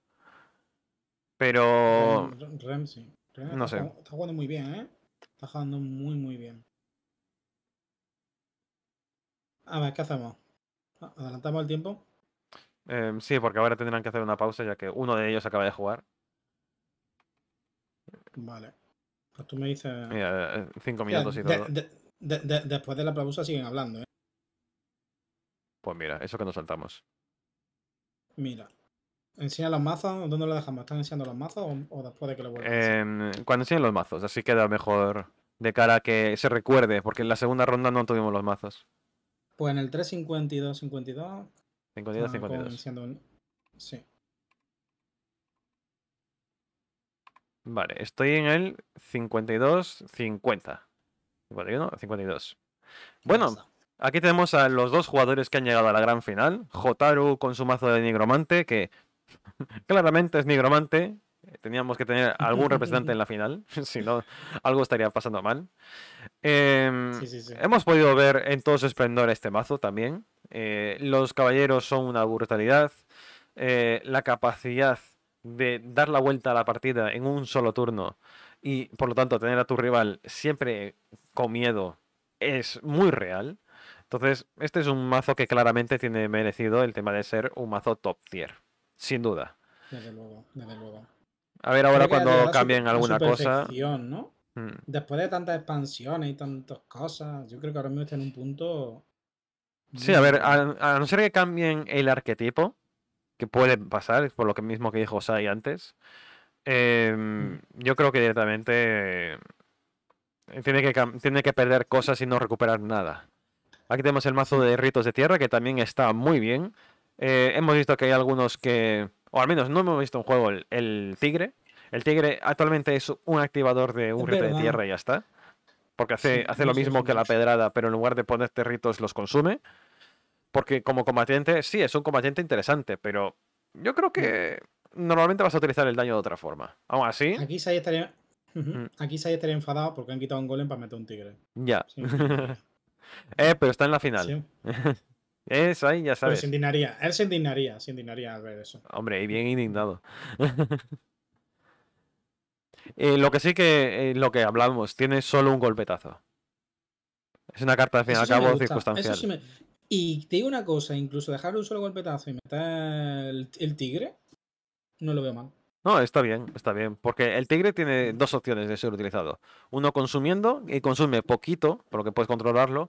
Pero. Ramsey. no sé. Está jugando muy bien, ¿eh? Está jugando muy, muy bien. A ver, ¿qué hacemos? ¿Adelantamos el tiempo? Em, sí, porque ahora tendrán que hacer una pausa ya que uno de ellos acaba de jugar. Vale. Pues tú me dices. Mira, eh, cinco minutos y todo. después de la pausa siguen hablando, ¿eh? Pues mira, eso que nos saltamos. Mira. ¿Enseña los mazos? ¿Dónde lo dejamos? ¿Están enseñando los mazos o, después de que lo vuelvan? Em, cuando enseñen los mazos, así queda mejor de cara que se recuerde, porque en la segunda ronda no tuvimos los mazos. Pues en el 352-52. 52-52. Sí. Vale, estoy en el 52, 50. 51, 52. Bueno, aquí tenemos a los dos jugadores que han llegado a la gran final. Jotaru con su mazo de nigromante, que claramente es nigromante. Teníamos que tener algún representante en la final, si no, algo estaría pasando mal. Em, hemos podido ver en todo su esplendor este mazo también. Eh, los caballeros son una brutalidad. Eh, la capacidad de dar la vuelta a la partida en un solo turno y por lo tanto tener a tu rival siempre con miedo es muy real. Entonces, este es un mazo que claramente tiene merecido el tema de ser un mazo top tier, sin duda. Desde luego, desde luego. A ver ahora cuando cambien alguna cosa. Mm. Después de tantas expansiones y tantas cosas, yo creo que ahora mismo está en un punto. Sí, a ver, a no ser que cambien el arquetipo, que puede pasar, por lo que mismo que dijo Sai antes. Em, mm. yo creo que directamente eh, tiene que, tiene que perder cosas y no recuperar nada. Aquí tenemos el mazo de ritos de tierra, que también está muy bien. Eh, hemos visto que hay algunos que, o al menos no hemos visto un juego el, tigre. El tigre actualmente es un activador de un rito de tierra y ya está. Porque hace, hace lo mismo que la pedrada, pero en lugar de ponerte ritos los consume. Porque como combatiente, sí, es un combatiente interesante, pero yo creo mm. que normalmente vas a utilizar el daño de otra forma. Aún así. Aquí Sai estaría. Mm. Aquí estaría enfadado porque han quitado un golem para meter un tigre. Ya. eh, pero está en la final. Sí. es ahí, ya sabes. Pero se indignaría. Él se indignaría, se indignaría al ver eso. Hombre, y bien indignado. Eh, lo que sí que eh, lo que hablamos, tiene solo un golpetazo. Es una carta, al fin y al cabo, circunstancial. Y te digo una cosa, incluso dejar un solo golpetazo y meter el, tigre, no lo veo mal. No, está bien, está bien. Porque el tigre tiene dos opciones de ser utilizado. Uno consumiendo, y consume poquito, por lo que puedes controlarlo.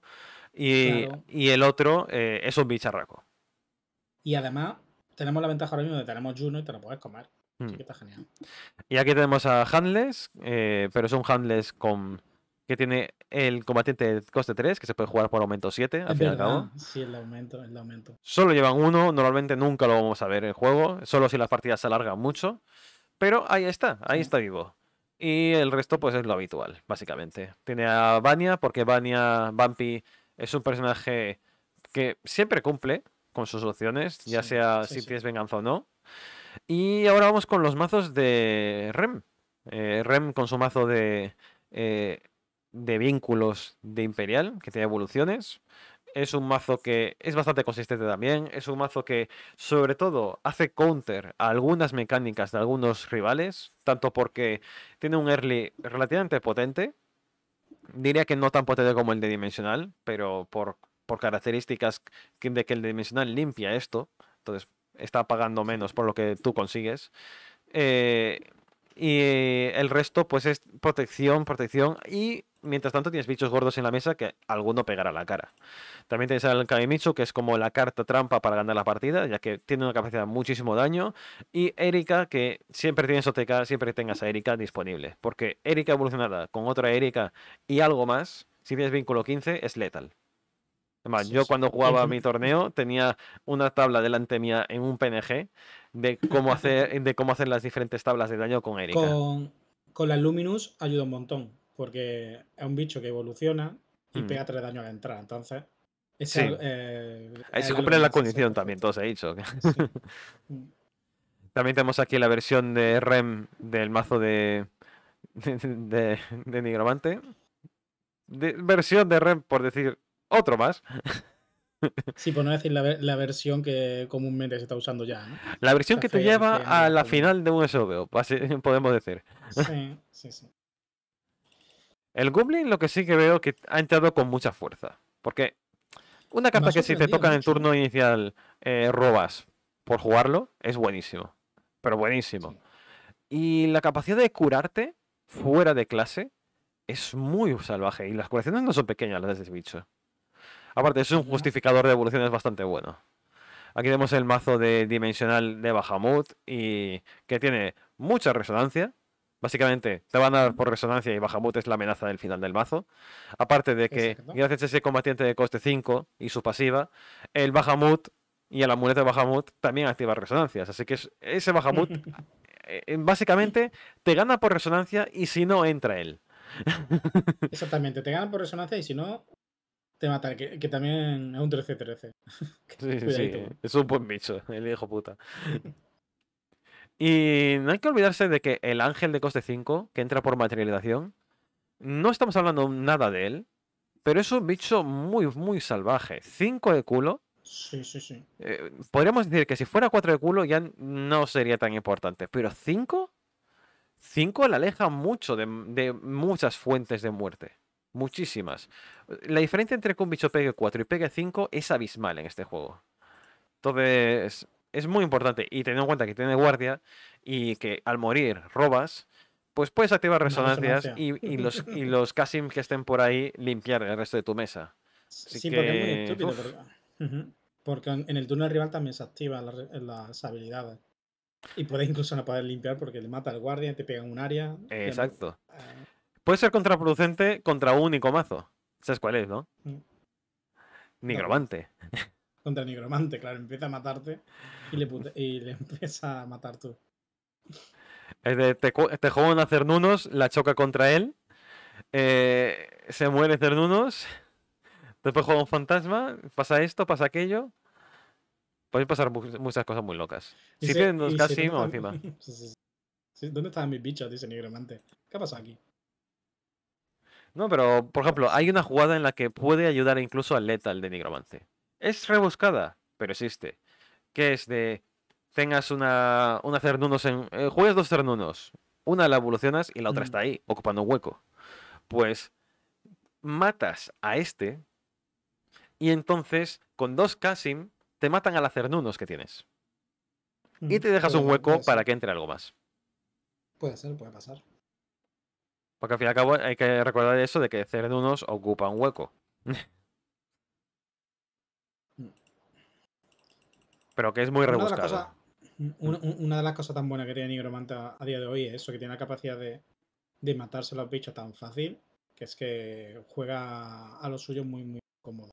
Y, el otro eh, es un bicharraco. Y además, tenemos la ventaja ahora mismo de que tenemos Juno y te lo puedes comer. Así hmm. que está genial. Y aquí tenemos a Handless, eh, pero es un Handless con que tiene el combatiente de coste 3, que se puede jugar por aumento 7, al final Sí, el aumento, el aumento. Solo llevan uno, normalmente nunca lo vamos a ver en juego, solo si la partida se alarga mucho. Pero ahí está, ahí está vivo. Y el resto, pues es lo habitual, básicamente. Tiene a Vania, porque Vania, Bumpy, es un personaje que siempre cumple con sus opciones, ya sea si tienes venganza o no. Y ahora vamos con los mazos de Rem. Eh, Rem con su mazo de eh, de vínculos de Imperial, que tiene evoluciones. Es un mazo que es bastante consistente también. Es un mazo que, sobre todo, hace counter a algunas mecánicas de algunos rivales. Tanto porque tiene un early relativamente potente. Diría que no tan potente como el de Dimensional, pero por, por características de que el Dimensional limpia esto. Entonces está pagando menos por lo que tú consigues. Eh, y el resto, pues es protección, protección y mientras tanto tienes bichos gordos en la mesa que alguno pegará la cara. También tienes al Kamimitsu, que es como la carta trampa para ganar la partida, ya que tiene una capacidad de muchísimo daño. Y Erika, que siempre tienes OTK, siempre tengas a Erika disponible. Porque Erika evolucionada con otra Erika y algo más, si tienes vínculo 15, es letal. Además, yo cuando jugaba mi torneo tenía una tabla delante mía en un PNG de cómo hacer, de cómo hacer las diferentes tablas de daño con Erika. Con, con la Luminous ayuda un montón porque es un bicho que evoluciona y mm. pega tres daños al entrar. Entonces, eh, ahí se cumple la condición también, todo se ha dicho. Mm. también tenemos aquí la versión de Rem del mazo de, de, de, Nigromante. versión de Rem, por decir otro más. Sí, por no decir la, versión que comúnmente se está usando ya. La versión que te lleva a la final de un SOBO, podemos decir. Sí, sí, sí. El Goblin lo que sí que veo que ha entrado con mucha fuerza. Porque una carta que si te toca en el turno inicial eh, robas por jugarlo es buenísimo. Pero buenísimo. Y la capacidad de curarte fuera de clase es muy salvaje. Y las curaciones no son pequeñas las de ese bicho. Aparte, es un justificador de evoluciones bastante bueno. Aquí vemos el mazo de dimensional de Bahamut y que tiene mucha resonancia, Básicamente, te van a dar por resonancia y Bahamut es la amenaza del final del mazo. Aparte de que, gracias a ese combatiente de coste 5 y su pasiva, el Bahamut y el amuleto de Bahamut también activa resonancias. Así que ese Bahamut eh, eh, básicamente te gana por resonancia y si no, entra él. Exactamente, te gana por resonancia y si no, te mata, que, también es un 13-13. Sí, sí, sí, es un buen bicho, el viejo puta. Y no hay que olvidarse de que el ángel de coste 5, que entra por materialización, no estamos hablando nada de él, pero es un bicho muy, muy salvaje. 5 de culo. Sí, sí, sí. Eh, podríamos decir que si fuera 4 de culo ya no sería tan importante, pero 5, 5 le aleja mucho de, de, muchas fuentes de muerte. Muchísimas. La diferencia entre que un bicho pegue 4 y pegue 5 es abismal en este juego. Entonces, es muy importante. Y teniendo en cuenta que tiene guardia y que al morir robas, pues puedes activar resonancias y, los, y los que estén por ahí limpiar el resto de tu mesa. sí, porque es muy estúpido. Porque... en el turno del rival también se activan las, habilidades. Y puedes incluso no poder limpiar porque le mata al guardia, te pega un área. Exacto. Eh, Puede ser contraproducente contra un único mazo. ¿Sabes cuál es, no? Mm. ni contra el nigromante, claro, empieza a matarte y le, y empieza a matar tú. te, te juegan hacer Cernunos, la choca contra él, eh, se muere Cernunos, después juega un fantasma, pasa esto, pasa aquello. Pueden pasar muchas cosas muy locas. Si sí, dos casi encima. ¿Dónde estaban mis bichos? Dice Nigromante. ¿Qué ha pasado aquí? No, pero por ejemplo, hay una jugada en la que puede ayudar incluso a letal de Nigromante. Es rebuscada, pero existe. Que es de. Tengas una, una cernunos en. Eh, juegas dos cernunos. Una la evolucionas y la otra mm. está ahí, ocupando un hueco. Pues matas a este. Y entonces, con dos Kasim, te matan a la cernunos que tienes. Y te mm, dejas un hueco para que entre algo más. Puede ser, puede pasar. Porque al fin y al cabo hay que recordar eso de que cernunos ocupa un hueco. Pero que es muy rebuscado. Una, de las cosas tan buenas que tiene Nigromanta a día de hoy es eso, que tiene la capacidad de, matarse los bichos tan fácil, que es que juega a lo suyo muy, muy cómodo.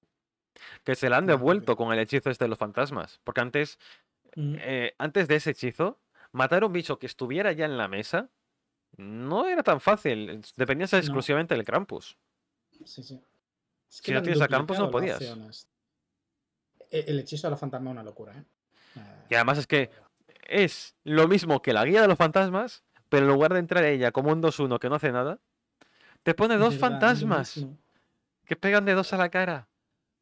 Que se la han devuelto con el hechizo este de los fantasmas. Porque antes, mm. eh, antes de ese hechizo, matar a un bicho que estuviera ya en la mesa no era tan fácil. Dependías exclusivamente del Krampus. si no tienes a Krampus no podías. E-, el hechizo de los fantasmas es una locura. ¿eh? Y además es que es lo mismo que la guía de los fantasmas, pero en lugar de entrar ella como un 2-1 que no hace nada, te pone dos fantasmas que pegan de dos a la cara.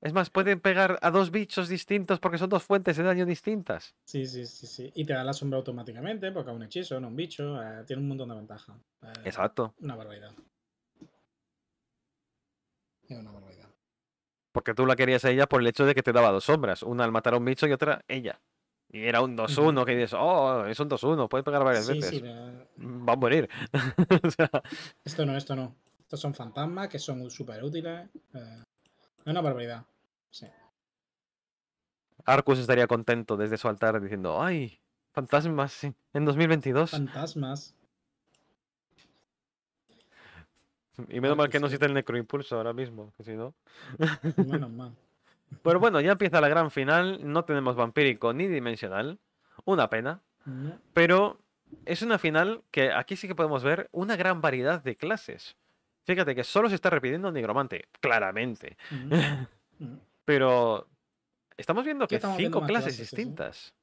Es más, pueden pegar a dos bichos distintos porque son dos fuentes de daño distintas. Sí, sí, sí, sí. Y te da la sombra automáticamente porque a un hechizo, no un bicho, eh, tiene un montón de ventaja. Eh, Exacto. Una barbaridad. Es una barbaridad. Porque tú la querías a ella por el hecho de que te daba dos sombras. Una al matar a un bicho y otra ella. Y era un 2-1 que dices, oh, es un 2-1, puede pegar varias veces. Va a morir. Esto no, esto no. Estos son fantasmas que son súper útiles. Eh, es una barbaridad. Sí. Arcus estaría contento desde su altar diciendo, ay, fantasmas en 2022. Fantasmas. Y menos mal que no existe el necroimpulso ahora mismo, que si no. Menos mal. Pero bueno, ya empieza la gran final. No tenemos vampírico ni dimensional. Una pena. Pero es una final que aquí sí que podemos ver una gran variedad de clases. Fíjate que solo se está repitiendo nigromante, claramente. Pero estamos viendo que cinco clases, distintas.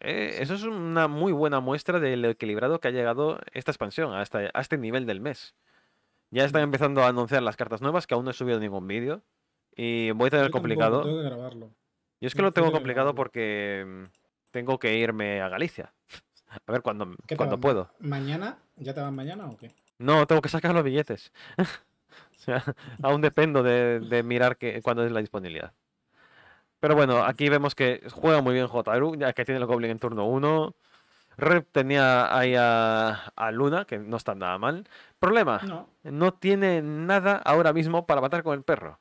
Eh, eso es una muy buena muestra del equilibrado que ha llegado esta expansión a este nivel del mes. Ya están empezando a anunciar las cartas nuevas que aún no he subido ningún vídeo. Y voy a tener complicado. Yo es que lo tengo complicado porque mm, tengo que irme a Galicia. A ver cuándo, puedo. ¿Mañana? ¿Ya te vas mañana o qué? No, tengo que sacar los billetes. o sea, aún dependo de, mirar cuándo es la disponibilidad. Pero bueno, aquí vemos que juega muy bien J.RU, ya que tiene el Goblin en turno 1. Rep tenía ahí a, Luna, que no está nada mal. Problema, no. tiene nada ahora mismo para matar con el perro.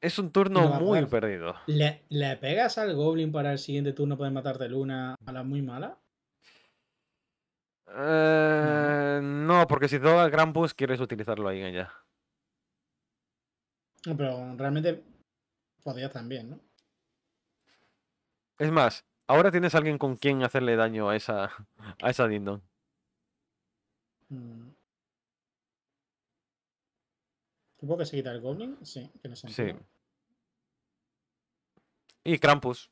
Es un turno muy perdido. ¿Le, pegas al Goblin para el siguiente turno poder matarte Luna a la muy mala? Eh, no. porque si te Gran Grampus quieres utilizarlo ahí en ella. Pero realmente Podría también, ¿no? Es más, Ahora tienes alguien con quien hacerle daño a esa, a esa Dindon. Mm. que se quita el Goblin? Sí, que no Sí. Y Krampus.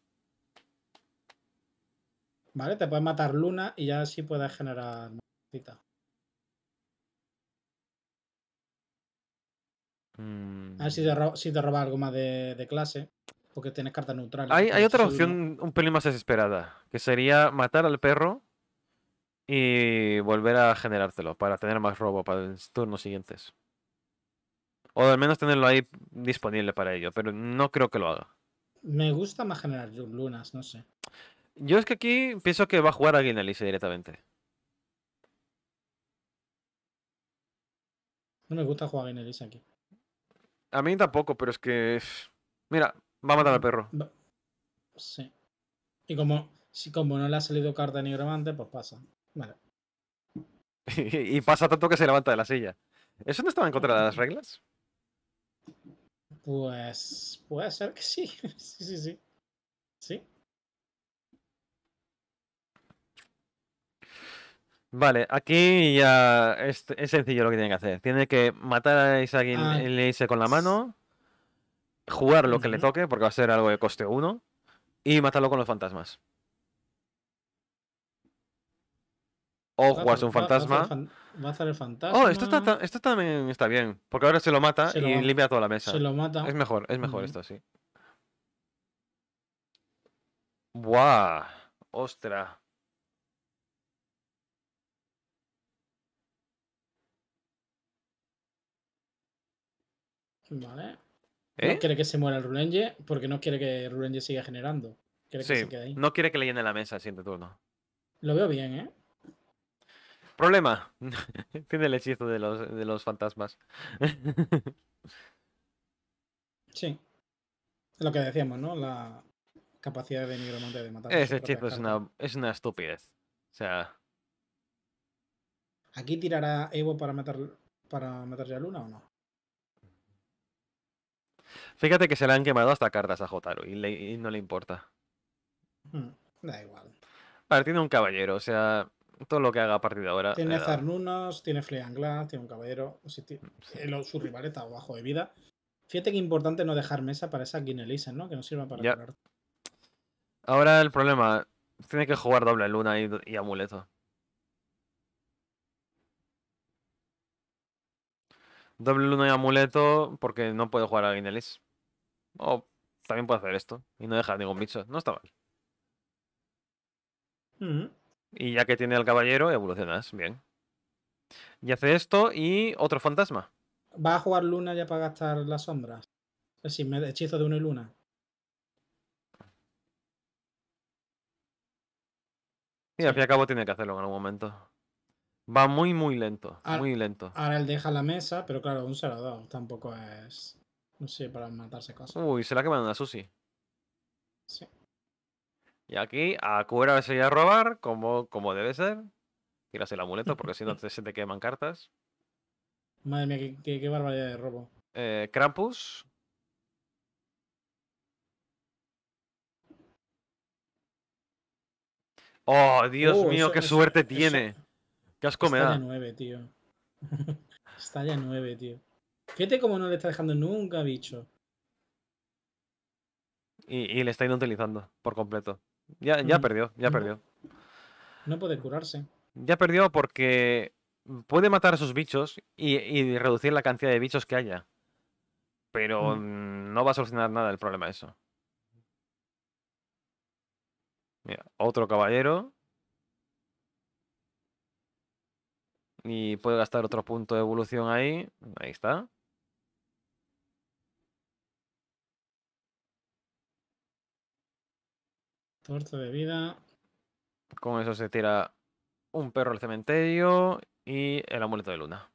Vale, te puedes matar Luna y ya así puedes generar. A ver si te, mm. roba, si te roba algo más de clase. Porque tienes carta neutral. Hay, otra opción un pelín más desesperada, que sería matar al perro y volver a generártelo para tener más robo para los turnos siguientes. O al menos tenerlo ahí disponible para ello, pero no creo que lo haga. Me gusta más generar lunas, no sé. Yo es que aquí pienso que va a jugar a Alice directamente. No me gusta jugar a Guinelise aquí. A mí tampoco, pero es que. Mira, Va a matar al perro. Sí. Y como, si como no le ha salido carta ni gramante, pues pasa. Vale. y, pasa tanto que se levanta de la silla. ¿Eso no estaba en contra de las reglas? Pues puede ser que sí. sí, sí, sí. Sí. Vale, aquí ya es, sencillo lo que tiene que hacer. Tiene que matar a Isaac ah. y le dice con la mano jugar lo que le toque, porque va a ser algo de coste 1, y matarlo con los fantasmas. O es un fantasma. Va a hacer el fantasma. Oh, esto, esto también está bien. Porque ahora se lo mata y limpia toda la mesa. Se lo mata. Es mejor, es mejor esto, sí. ¡Buah! ¡Ostra! Vale. No ¿Eh? quiere que se muera el Rulenge porque no quiere que Rulenge siga generando. No quiere que le llene la mesa el siguiente turno. Lo veo bien, ¿eh? Problema. Tiene el hechizo de los, fantasmas. sí. Lo que decíamos, ¿no? La capacidad de Nigromante de matar. Ese hechizo es una, estupidez. O sea. ¿Aquí tirará Evo para matar, para matar a Luna o no? Fíjate que se le han quemado hasta cartas a Jotaro y, no le importa. Mm, da igual. Vale, tiene un caballero, o sea, todo lo que haga a partir de ahora. Tiene eh, Zarnunos, tiene Angla, tiene un caballero. Mm, eh, su rival está bajo de vida. Fíjate que importante no dejar mesa para esa Guinelisen, ¿no? Que no sirva para ya. Ahora el problema, tiene que jugar doble luna y amuleto. Doble luna y amuleto porque no puede jugar a Guinelis. O también puede hacer esto y no dejar ningún bicho. No está mal. Y ya que tiene al caballero, evolucionas. Bien. Y hace esto y otro fantasma. ¿Va a jugar luna ya para gastar las sombras? Es decir, hechizo de uno y luna. Y al fin y al cabo tiene que hacerlo en algún momento. Va muy, muy lento. muy lento. Ahora él deja la mesa, pero claro, un cerrado tampoco es. No sé, para matarse cosas. Uy, se la queman una Susi. Sí. Y aquí, a Cuera se a robar, como, como debe ser. Tiras el amuleto, porque si no te, se te queman cartas. Madre mía, qué, barbaridad de robo. Eh, Krampus. Oh, Dios uh, mío, qué suerte tiene. Qué nueve, Está ya 9, tío. está ya 9, tío. Fíjate cómo no le está dejando nunca, bicho. Y, le está inutilizando por completo. Ya, ya perdió, ya perdió. No puede curarse. Ya perdió porque puede matar a sus bichos y, reducir la cantidad de bichos que haya. Pero mm, no va a solucionar nada el problema eso. Mira, otro caballero. Y puede gastar otro punto de evolución ahí. Ahí está. Torta de vida. Con eso se tira un perro al cementerio y el amuleto de luna.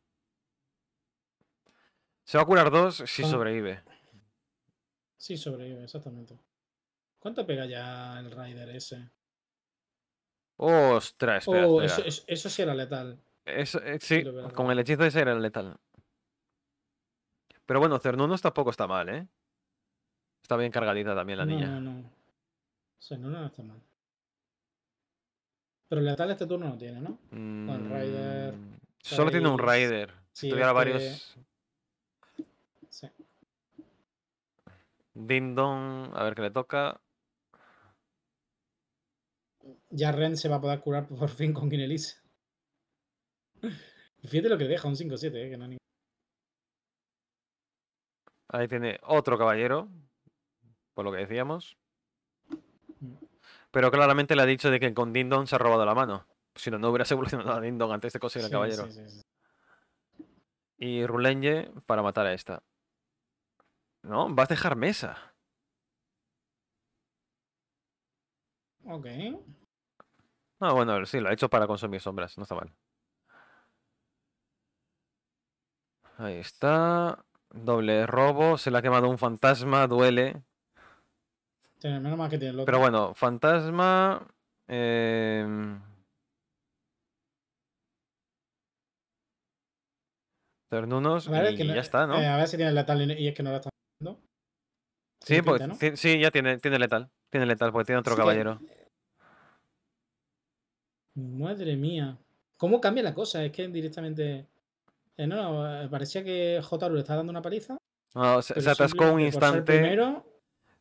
Se va a curar dos si sobrevive. Sí, sobrevive, exactamente. ¿Cuánto pega ya el Rider ese? Ostras, oh, eso, eso, sí era letal. Eh, sí, con el hechizo ese era el letal. Pero bueno, Cernunos tampoco está mal, ¿eh? Está bien cargadita también la niña. No, no, Cernunos no está mal. Pero letal este turno no tiene, ¿no? Con mm, Solo tiene un Rider. Si Tuviera este varios. Sí. Dindon, a ver qué le toca. Ya Ren se va a poder curar por fin con Kinelis. Fíjate lo que deja, un 5-7, eh, Ahí tiene otro caballero, por lo que decíamos. Mm. Pero claramente le ha dicho de que con Dindon se ha robado la mano. Si no, no hubiera evolucionado a Dindon antes de conseguir el caballero. y Rulenge para matar a esta. No, vas a dejar mesa. Ok. Ah, bueno, sí, lo ha hecho para consumir sombras, no está mal. Ahí está. Doble robo. Se le ha quemado un fantasma. Duele. menos mal que tiene Pero bueno, fantasma. Eh... Ternunos. y ya está, ¿no? Eh, a ver si tiene letal y es que no la está... Sí, pues, sí, ya tiene, tiene letal. Tiene letal, porque tiene otro caballero. Madre mía. ¿Cómo cambia la cosa? Es que directamente. Eh, no, eh, parecía que j le estaba dando una paliza. No, se, atascó un instante.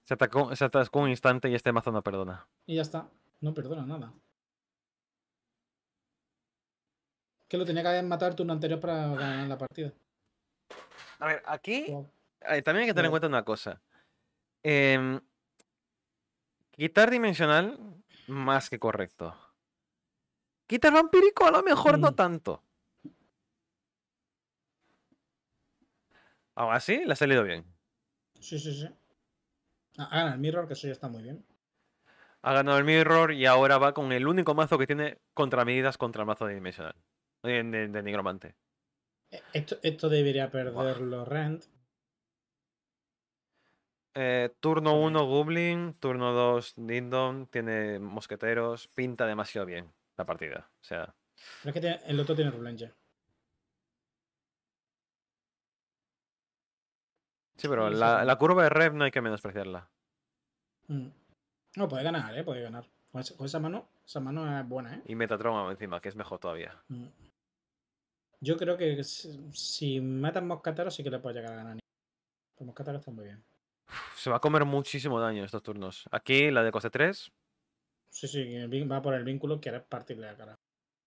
se, atascó un instante y este mazo no perdona. Y ya está. No perdona nada. Que lo tenía que matar turno anterior para ganar la partida. A ver, aquí eh, también hay que tener en cuenta una cosa. Em, quitar dimensional, más que correcto. Quitar vampírico, a lo mejor no mm. tanto. Aún así, La ha salido bien. Sí, sí, sí. Ha ganado el Mirror, que eso ya está muy bien. Ha ganado el Mirror y ahora va con el único mazo que tiene contramedidas contra el mazo de Dimensional. De, Negromante. Nigromante. E, esto, debería perderlo Rand. Eh, turno 1 Goblin, turno 2 Dindon, tiene mosqueteros, pinta demasiado bien la partida. O sea. es el otro tiene Rublanche. Sí, pero la, curva de red no hay que menospreciarla. Mm. No, puede ganar, ¿eh? Puede ganar. Con esa, mano, esa mano es buena, ¿eh? Y Metatron encima, que es mejor todavía. Mm. Yo creo que si, matan Moscataro sí que le puede llegar a ganar. Los pues Moscataro está muy bien. se va a comer muchísimo daño estos turnos. Aquí, la de coste 3. Sí, sí, va por el vínculo, que harás partirle la cara.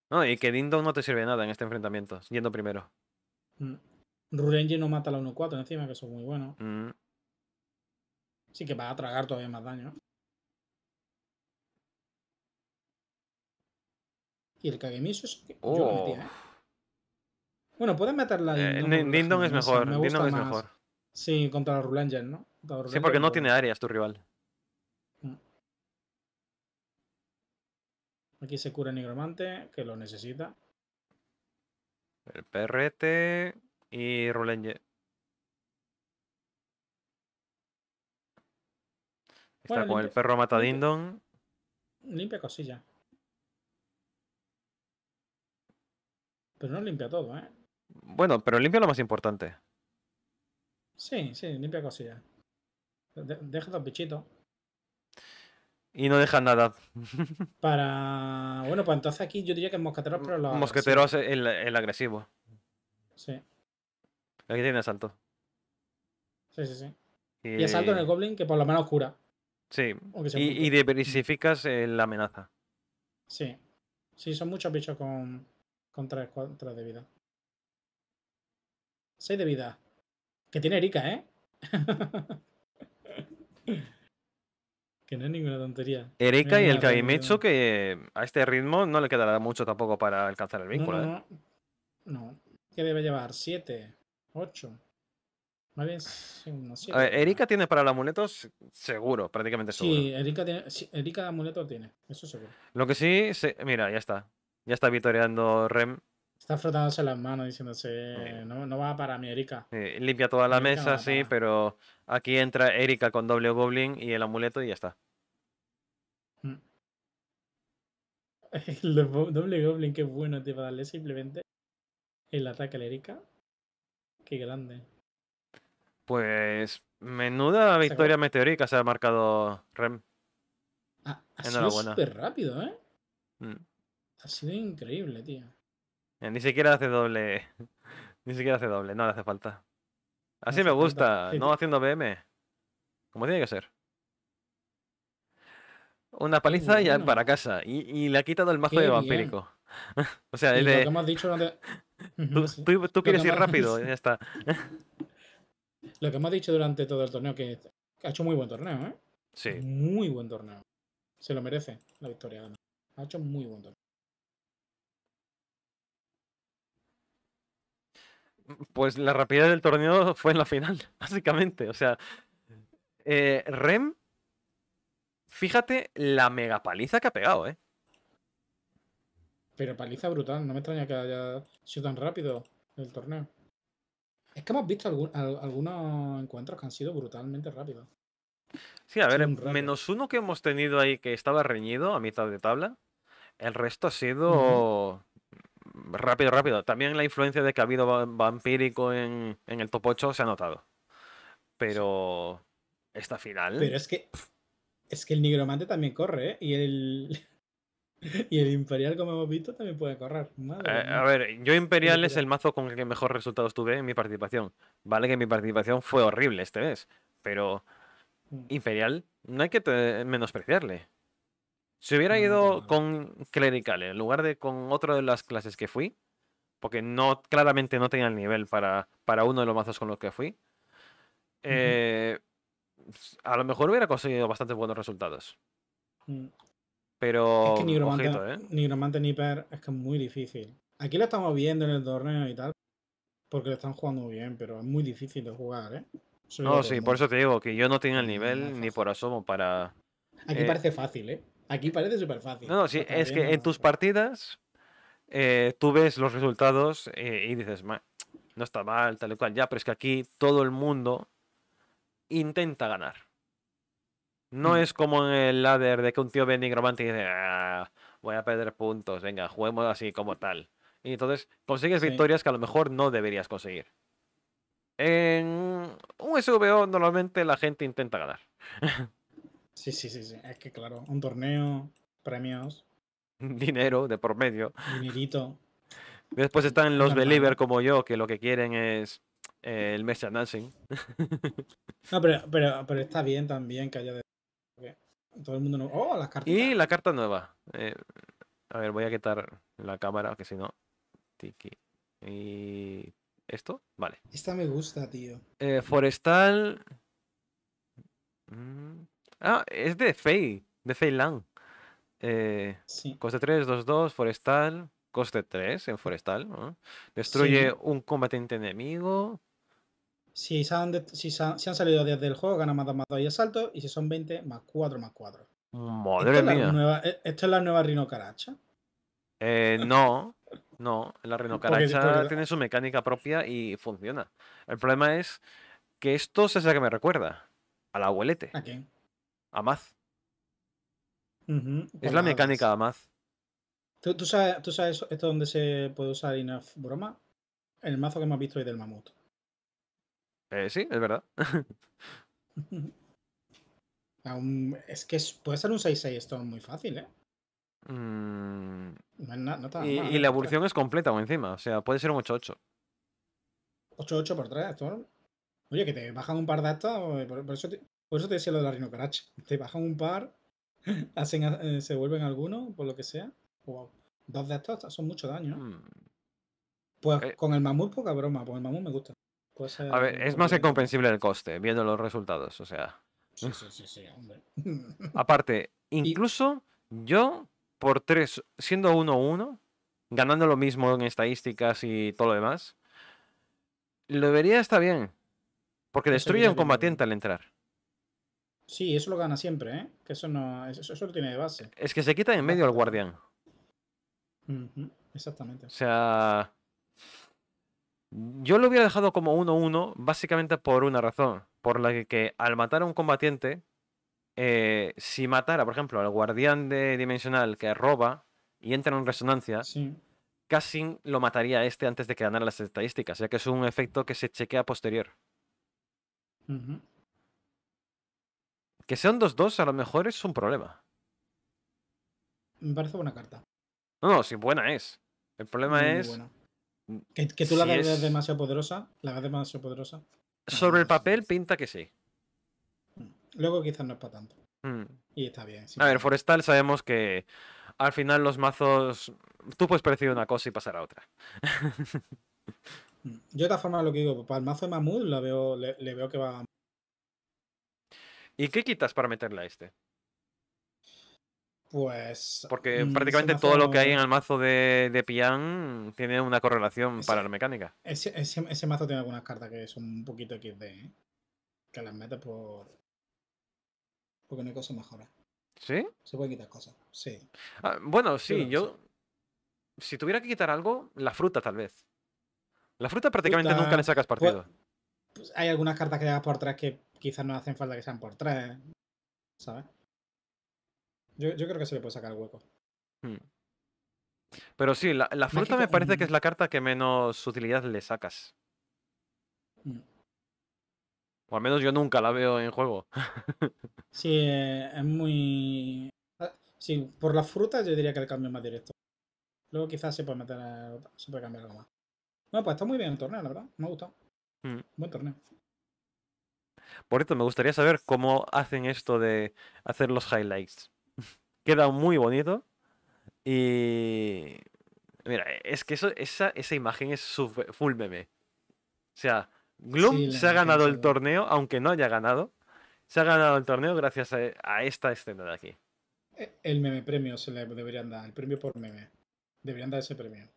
No, y que Dindon no te sirve nada en este enfrentamiento, yendo primero. Mm. Rurenge no mata la 1-4 encima, que es muy bueno. Mm. Sí que va a tragar todavía más daño. Y el Kagemiso es yo lo oh. ¿eh? Bueno, puedes meterla la eh, Dindon es mejor. Dindon es mejor. Sí, contra la Rulanger, ¿no? sí, porque no tiene áreas tu rival. Mm. Aquí se cura el Nigromante, que lo necesita. El perrete y Roland Está con el perro matadindon. Limpia, cosilla. Pero no limpia todo, ¿eh? Bueno, pero limpia lo más importante. Sí, sí, limpia cosilla deja dos bichitos. Y no deja nada. para. Bueno, pues entonces aquí yo diría que mosqueteros, pero los. Mosqueteros el, el, agresivo. Sí. Aquí tiene asalto. Sí, sí, sí. Y, asalto en el eh, Goblin, que por lo menos cura. Sí. Y, diversificas eh, la amenaza. Sí. Sí, son muchos bichos con, con 3, de vida. 6 de vida. Que tiene Erika, ¿eh? que no es ninguna tontería. Erika y el Kaimetsu, que a este ritmo no le quedará mucho tampoco para alcanzar el vínculo, no, ¿eh? No. Que debe llevar 7. 8. Erika tiene para los amuletos seguro, prácticamente seguro. Sí, Erika, tiene, amuleto tiene, eso seguro. Lo que sí, mira, ya está. Ya está vitoreando Rem. Está frotándose las manos diciéndose, no, va para mi Erika. limpia toda la mesa, sí, pero aquí entra Erika con doble goblin y el amuleto y ya está. Mm. el doble goblin, qué bueno te va a darle simplemente el ataque a Erika. Qué grande. Pues menuda victoria meteorica se ha marcado Rem. ha, sido súper rápido, ¿eh? Mm. Ha sido increíble, tío. Eh, ni siquiera hace doble. Ni siquiera hace doble, no le hace falta. Así me gusta, no haciendo BM. Como tiene que ser. Una paliza y ya para casa. Y, le ha quitado el mazo de vampírico. o sea, Lo que hemos dicho durante... tú, quieres ir rápido, ya está. lo que hemos dicho durante todo el torneo, que ha hecho muy buen torneo, ¿eh? Sí. Muy buen torneo. Se lo merece la victoria, Ha hecho muy buen torneo. Pues la rapidez del torneo fue en la final, básicamente. O sea, eh, Rem, fíjate la mega paliza que ha pegado, ¿eh? Pero paliza brutal, no me extraña que haya sido tan rápido el torneo. Es que hemos visto algunos encuentros que han sido brutalmente rápidos. Sí, a ver, menos uno que hemos tenido ahí que estaba reñido a mitad de tabla. El resto ha sido rápido, rápido. También la influencia de que ha habido vampírico en, el top 8 se ha notado. Pero esta final. Pero es que. Es que el nigromante también corre, ¿eh? Y el. Y el Imperial, como hemos visto, también puede correr. Eh, a ver, yo Imperial es el mazo con el que mejor resultados tuve en mi participación. Vale que mi participación fue horrible este mes, pero mm. Imperial no hay que menospreciarle. Si hubiera ido con Clerical en lugar de con otra de las clases que fui, porque no, claramente no tenía el nivel para, uno de los mazos con los que fui, eh, a lo mejor hubiera conseguido bastantes buenos resultados. Mm. Pero. Es que Nigromante, ¿eh? Nipper es que es muy difícil. Aquí lo estamos viendo en el torneo y tal, porque lo están jugando bien, pero es muy difícil de jugar, ¿eh? no, sí, por eso te digo que yo no tengo el nivel ni por asomo para. Aquí eh, parece fácil, ¿eh? Aquí parece súper fácil. No, sí, es que en tus partidas tú ves los resultados y dices, no está mal, tal y cual, ya, pero es que aquí todo el mundo intenta ganar. No es como en el ladder de que un tío ve nigromante y dice, ah, voy a perder puntos, venga, juguemos así como tal. Y entonces consigues victorias que a lo mejor no deberías conseguir. En un SVO normalmente la gente intenta ganar. Sí, sí, sí, sí. Es que claro, un torneo, premios. Dinero de por medio. Dinerito. Después están los believers como yo, que lo que quieren es eh, el mes No, pero, pero, pero está bien también que haya todo el mundo no. Oh, y la carta nueva. Eh, a ver, voy a quitar la cámara, que si no. Tiki. Y. ¿Esto? Vale. Esta me gusta, tío. Eh, forestal. Mm. Ah, es de Fey. De Feyland. Eh, Coste 3, 2, 2, forestal. Coste 3 en forestal. Destruye un combatiente enemigo. Si, han, salido 10 del juego, ganan más 2 más 2 y asalto. Y si son 20, más 4 más 4. Madre ¿Esto mía. Es e, ¿Esto es la nueva Rino Caracha? Eh, no, no. La Rino tiene su mecánica propia y funciona. El problema es que esto es el que me recuerda. A la abuelete. ¿A quién? A Maz. Es la mecánica de Maz. ¿Tú, sabes, esto donde se puede usar INAF broma? El mazo que hemos visto hoy del mamut. Eh, sí, es verdad. es que puede ser un 6-6 esto muy fácil, ¿eh? Mm, y, la ¿eh? evolución es completa o encima, o sea, puede ser un 8-8. 8-8 por 3, Storm. Oye, que te bajan un par de actos eh, por, eso, te, decía lo de la rinocaracha. Te bajan un par, hacen, eh, se vuelven algunos, por lo que sea. Dos de estos son mucho daño. Mm. Pues con el mamut poca broma, pues el mamut me gusta. A ver, es más incomprensible el coste, viendo los resultados, o sea. Sí, sí, sí, hombre. Aparte, incluso yo, por 3, siendo 1-1, ganando lo mismo en estadísticas y todo lo demás, lo vería está bien. Porque destruye un combatiente al entrar. Sí, eso lo gana siempre, ¿eh? Que eso no. lo tiene de base. Es que se quita en medio al guardián. Exactamente. O sea. Yo lo hubiera dejado como 1-1 básicamente por una razón, por la que, al matar a un combatiente, eh, si matara, por ejemplo, al guardián de dimensional que roba y entra en resonancia, sí. lo mataría a este antes de que ganara las estadísticas, ya que es un efecto que se chequea posterior. Que sean 2-2 a lo mejor es un problema. Me parece buena carta. No, si buena es. El problema es ¿Que, tú la ves demasiado poderosa? ¿La ves demasiado poderosa? Sobre el papel pues, pinta que sí. Mm, luego quizás no es para tanto. Mm. Y está bien. A ver, Forestal sabemos que al final los mazos. Tú puedes predecir una cosa y pasar a otra. Mm, yo de todas forma, lo que digo, para el mazo de Mahmoud la veo, le, le, veo que va. ¿Y qué quitas para meterle a este? Pues. Porque mm, prácticamente todo lo que hay en el mazo de, de Pian tiene una correlación para la mecánica. Ese, mazo tiene algunas cartas que son un poquito XD, ¿eh? Que las metes por. Porque no hay cosas mejores. ¿Sí? Se puede quitar cosas, sí. Ah, bueno, sí, yo. Si tuviera que quitar algo, la fruta tal vez. La fruta prácticamente nunca le sacas pues, partido. Pues, hay algunas cartas que le por tres que quizás no hacen falta que sean por tres. ¿Sabes? Yo, creo que se le puede sacar el hueco. Hmm. Pero sí, la, fruta me parece que es la carta que menos utilidad le sacas. Hmm. O al menos yo nunca la veo en juego. sí, eh, es muy. Ah, sí, por la fruta yo diría que el cambio es más directo. Luego quizás se puede meter se puede cambiar algo más. Bueno, pues está muy bien el torneo, la verdad. Me ha gustado. Hmm. Buen torneo. Por esto, me gustaría saber cómo hacen esto de hacer los highlights. Queda muy bonito. Y. Mira, es que eso, esa, imagen es full meme. O sea, Gloom se ha ganado el torneo, aunque no haya ganado. Se ha ganado el torneo gracias a, esta escena de aquí. E, el meme premio se le deberían dar, el premio por meme. Deberían dar ese premio.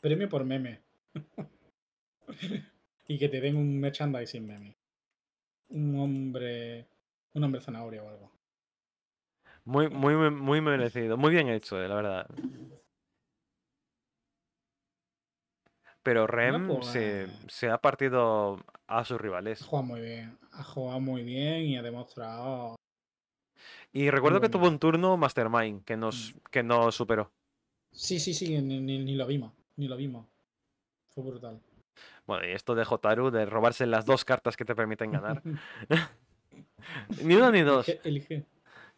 Premio por meme. y que te den un merchandising meme. Un hombre. Un hombre zanahoria o algo. Muy, muy, muy merecido. Muy bien hecho, eh, la verdad. Pero Rem pues, eh, se, ha partido a sus rivales. Ha jugado muy bien. Ha jugado muy bien y ha demostrado. Y recuerdo que tuvo un turno Mastermind que nos, mm. que superó. Sí, sí, sí, ni, lo vimos. Ni lo vimos. Fue brutal. Bueno, y esto de Jotaru, de robarse las dos cartas que te permiten ganar. ni una ni dos. elige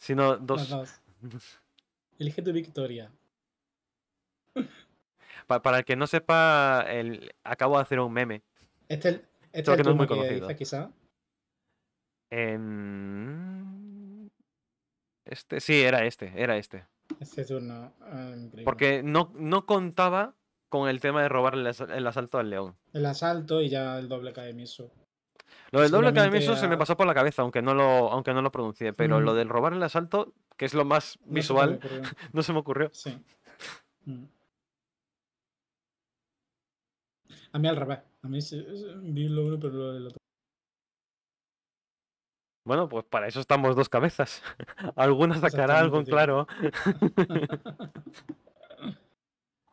sino dos. Elige tu victoria. para el que no sepa, el... acabo de hacer un meme. Este, el, este es el que no es muy conocido. quizá. Este, sí, era este, era este. Este turno. Ah, Porque no, no contaba con el tema de robar el, asalto al león. El asalto y ya el doble de lo del doble cabezazo se me pasó por la cabeza, aunque no lo, aunque no lo pronuncié, pero mm. lo del robar el asalto, que es lo más visual, no se me ocurrió. Sí. Mm. A mí al revés. A mí lo pero lo Bueno, pues para eso estamos dos cabezas. Alguna sacará algo claro.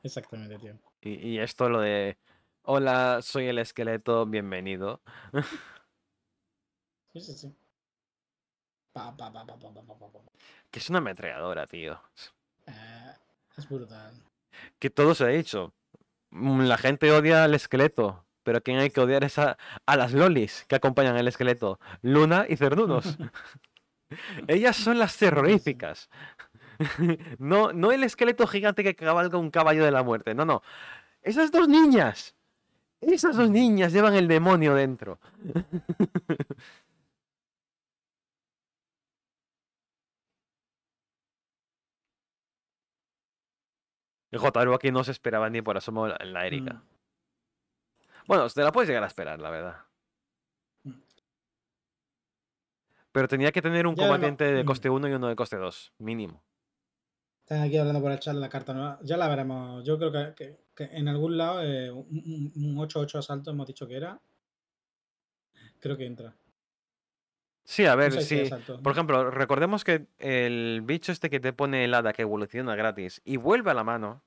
Exactamente, tío. Y, y esto lo de. Hola, soy el esqueleto, bienvenido que es una ametralladora, tío. Eh, es brutal. Que todo se ha dicho mm, La gente odia al esqueleto, pero quien hay que odiar es a, las lolis que acompañan al esqueleto. Luna y Cernudos. Ellas son las terroríficas. no, no el esqueleto gigante que cabalga un caballo de la muerte. No, no. Esas dos niñas. Esas dos niñas llevan el demonio dentro. El Jotaro aquí no se esperaba ni por asomo en la Erika. Mm. Bueno, te la puedes llegar a esperar, la verdad. Mm. Pero tenía que tener un combatiente de mm. coste 1 y uno de coste 2, mínimo. Están aquí hablando por el chat la carta nueva. Ya la veremos. Yo creo que, en algún lado eh, un 8-8 asalto hemos dicho que era. Creo que entra. Sí, a ver, sí. Por ejemplo, recordemos que el bicho este que te pone el hada que evoluciona gratis y vuelve a la mano,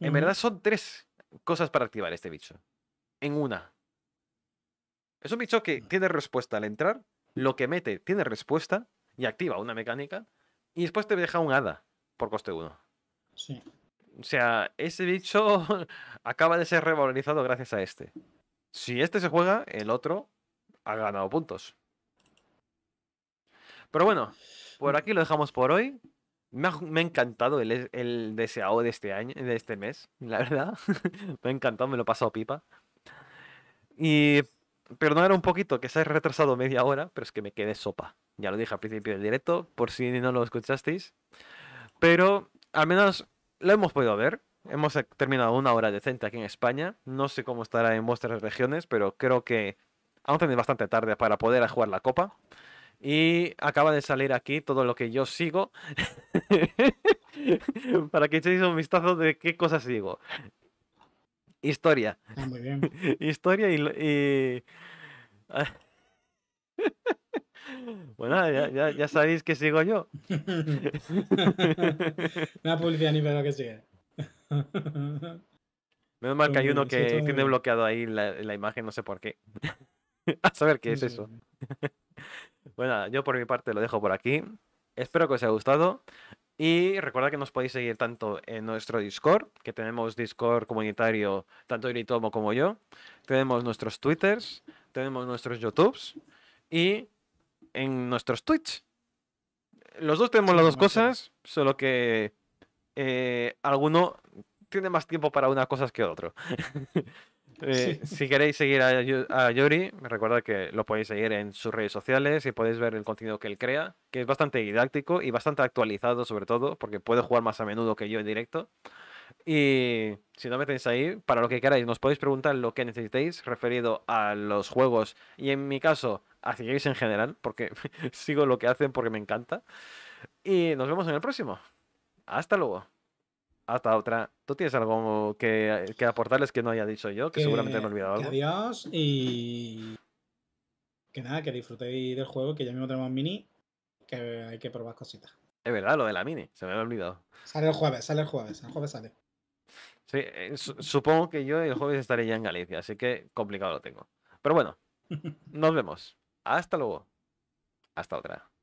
en verdad son tres cosas para activar este bicho. En una. Es un bicho que mm. tiene respuesta al entrar, lo que mete tiene respuesta y activa una mecánica y después te deja un hada por coste uno Sí. O sea, ese bicho acaba de ser revalorizado gracias a este. Si este se juega, el otro ha ganado puntos. Pero bueno, por aquí lo dejamos por hoy. Me ha, encantado el, e-, el, deseado de este año, de este mes, la verdad. me ha encantado, me lo he pasado pipa. Y perdonad un poquito que se ha retrasado media hora, pero es que me quedé sopa. Ya lo dije al principio del directo, por si no lo escuchasteis. Pero al menos lo hemos podido ver. Hemos terminado una hora decente aquí en España. No sé cómo estará en vuestras regiones, pero creo que aún tenéis bastante tarde para poder jugar la copa. Y acaba de salir aquí todo lo que yo sigo. para que echéis un vistazo de qué cosas sigo. Historia. Ah, muy bien. Historia y... Bueno, ya, sabéis que sigo yo. Una publicidad ni pedo que sigue. Menos mal que hay uno que tiene bloqueado ahí la imagen, no sé por qué. a saber qué es eso. bueno, yo por mi parte lo dejo por aquí. Espero que os haya gustado. Y recuerda que nos podéis seguir tanto en nuestro Discord, que tenemos Discord comunitario, tanto Iritomo como yo. Tenemos nuestros Twitters, tenemos nuestros YouTubes y en nuestros Twitch. Los dos tenemos las dos cosas, solo que eh, alguno tiene más tiempo para unas cosas que otro. Eh, si queréis seguir a, a me recuerda que lo podéis seguir en sus redes sociales y podéis ver el contenido que él crea, que es bastante didáctico y bastante actualizado sobre todo, porque puede jugar más a menudo que yo en directo. Y si no me tenéis ahí, para lo que queráis, nos podéis preguntar lo que necesitéis referido a los juegos y en mi caso a en general, porque sigo lo que hacen porque me encanta. Y nos vemos en el próximo. Hasta luego hasta otra. ¿Tú tienes algo que, aportarles que no haya dicho yo? Que, seguramente me he olvidado algo. adiós y. Que nada, que disfrutéis del juego, que ya mismo tenemos mini, que hay que probar cositas. Es verdad, lo de la mini, se me había olvidado. Sale el jueves, sale el jueves, el jueves sale. Sí, eh, supongo que yo el jueves estaré ya en Galicia, así que complicado lo tengo. Pero bueno, nos vemos. Hasta luego. Hasta otra.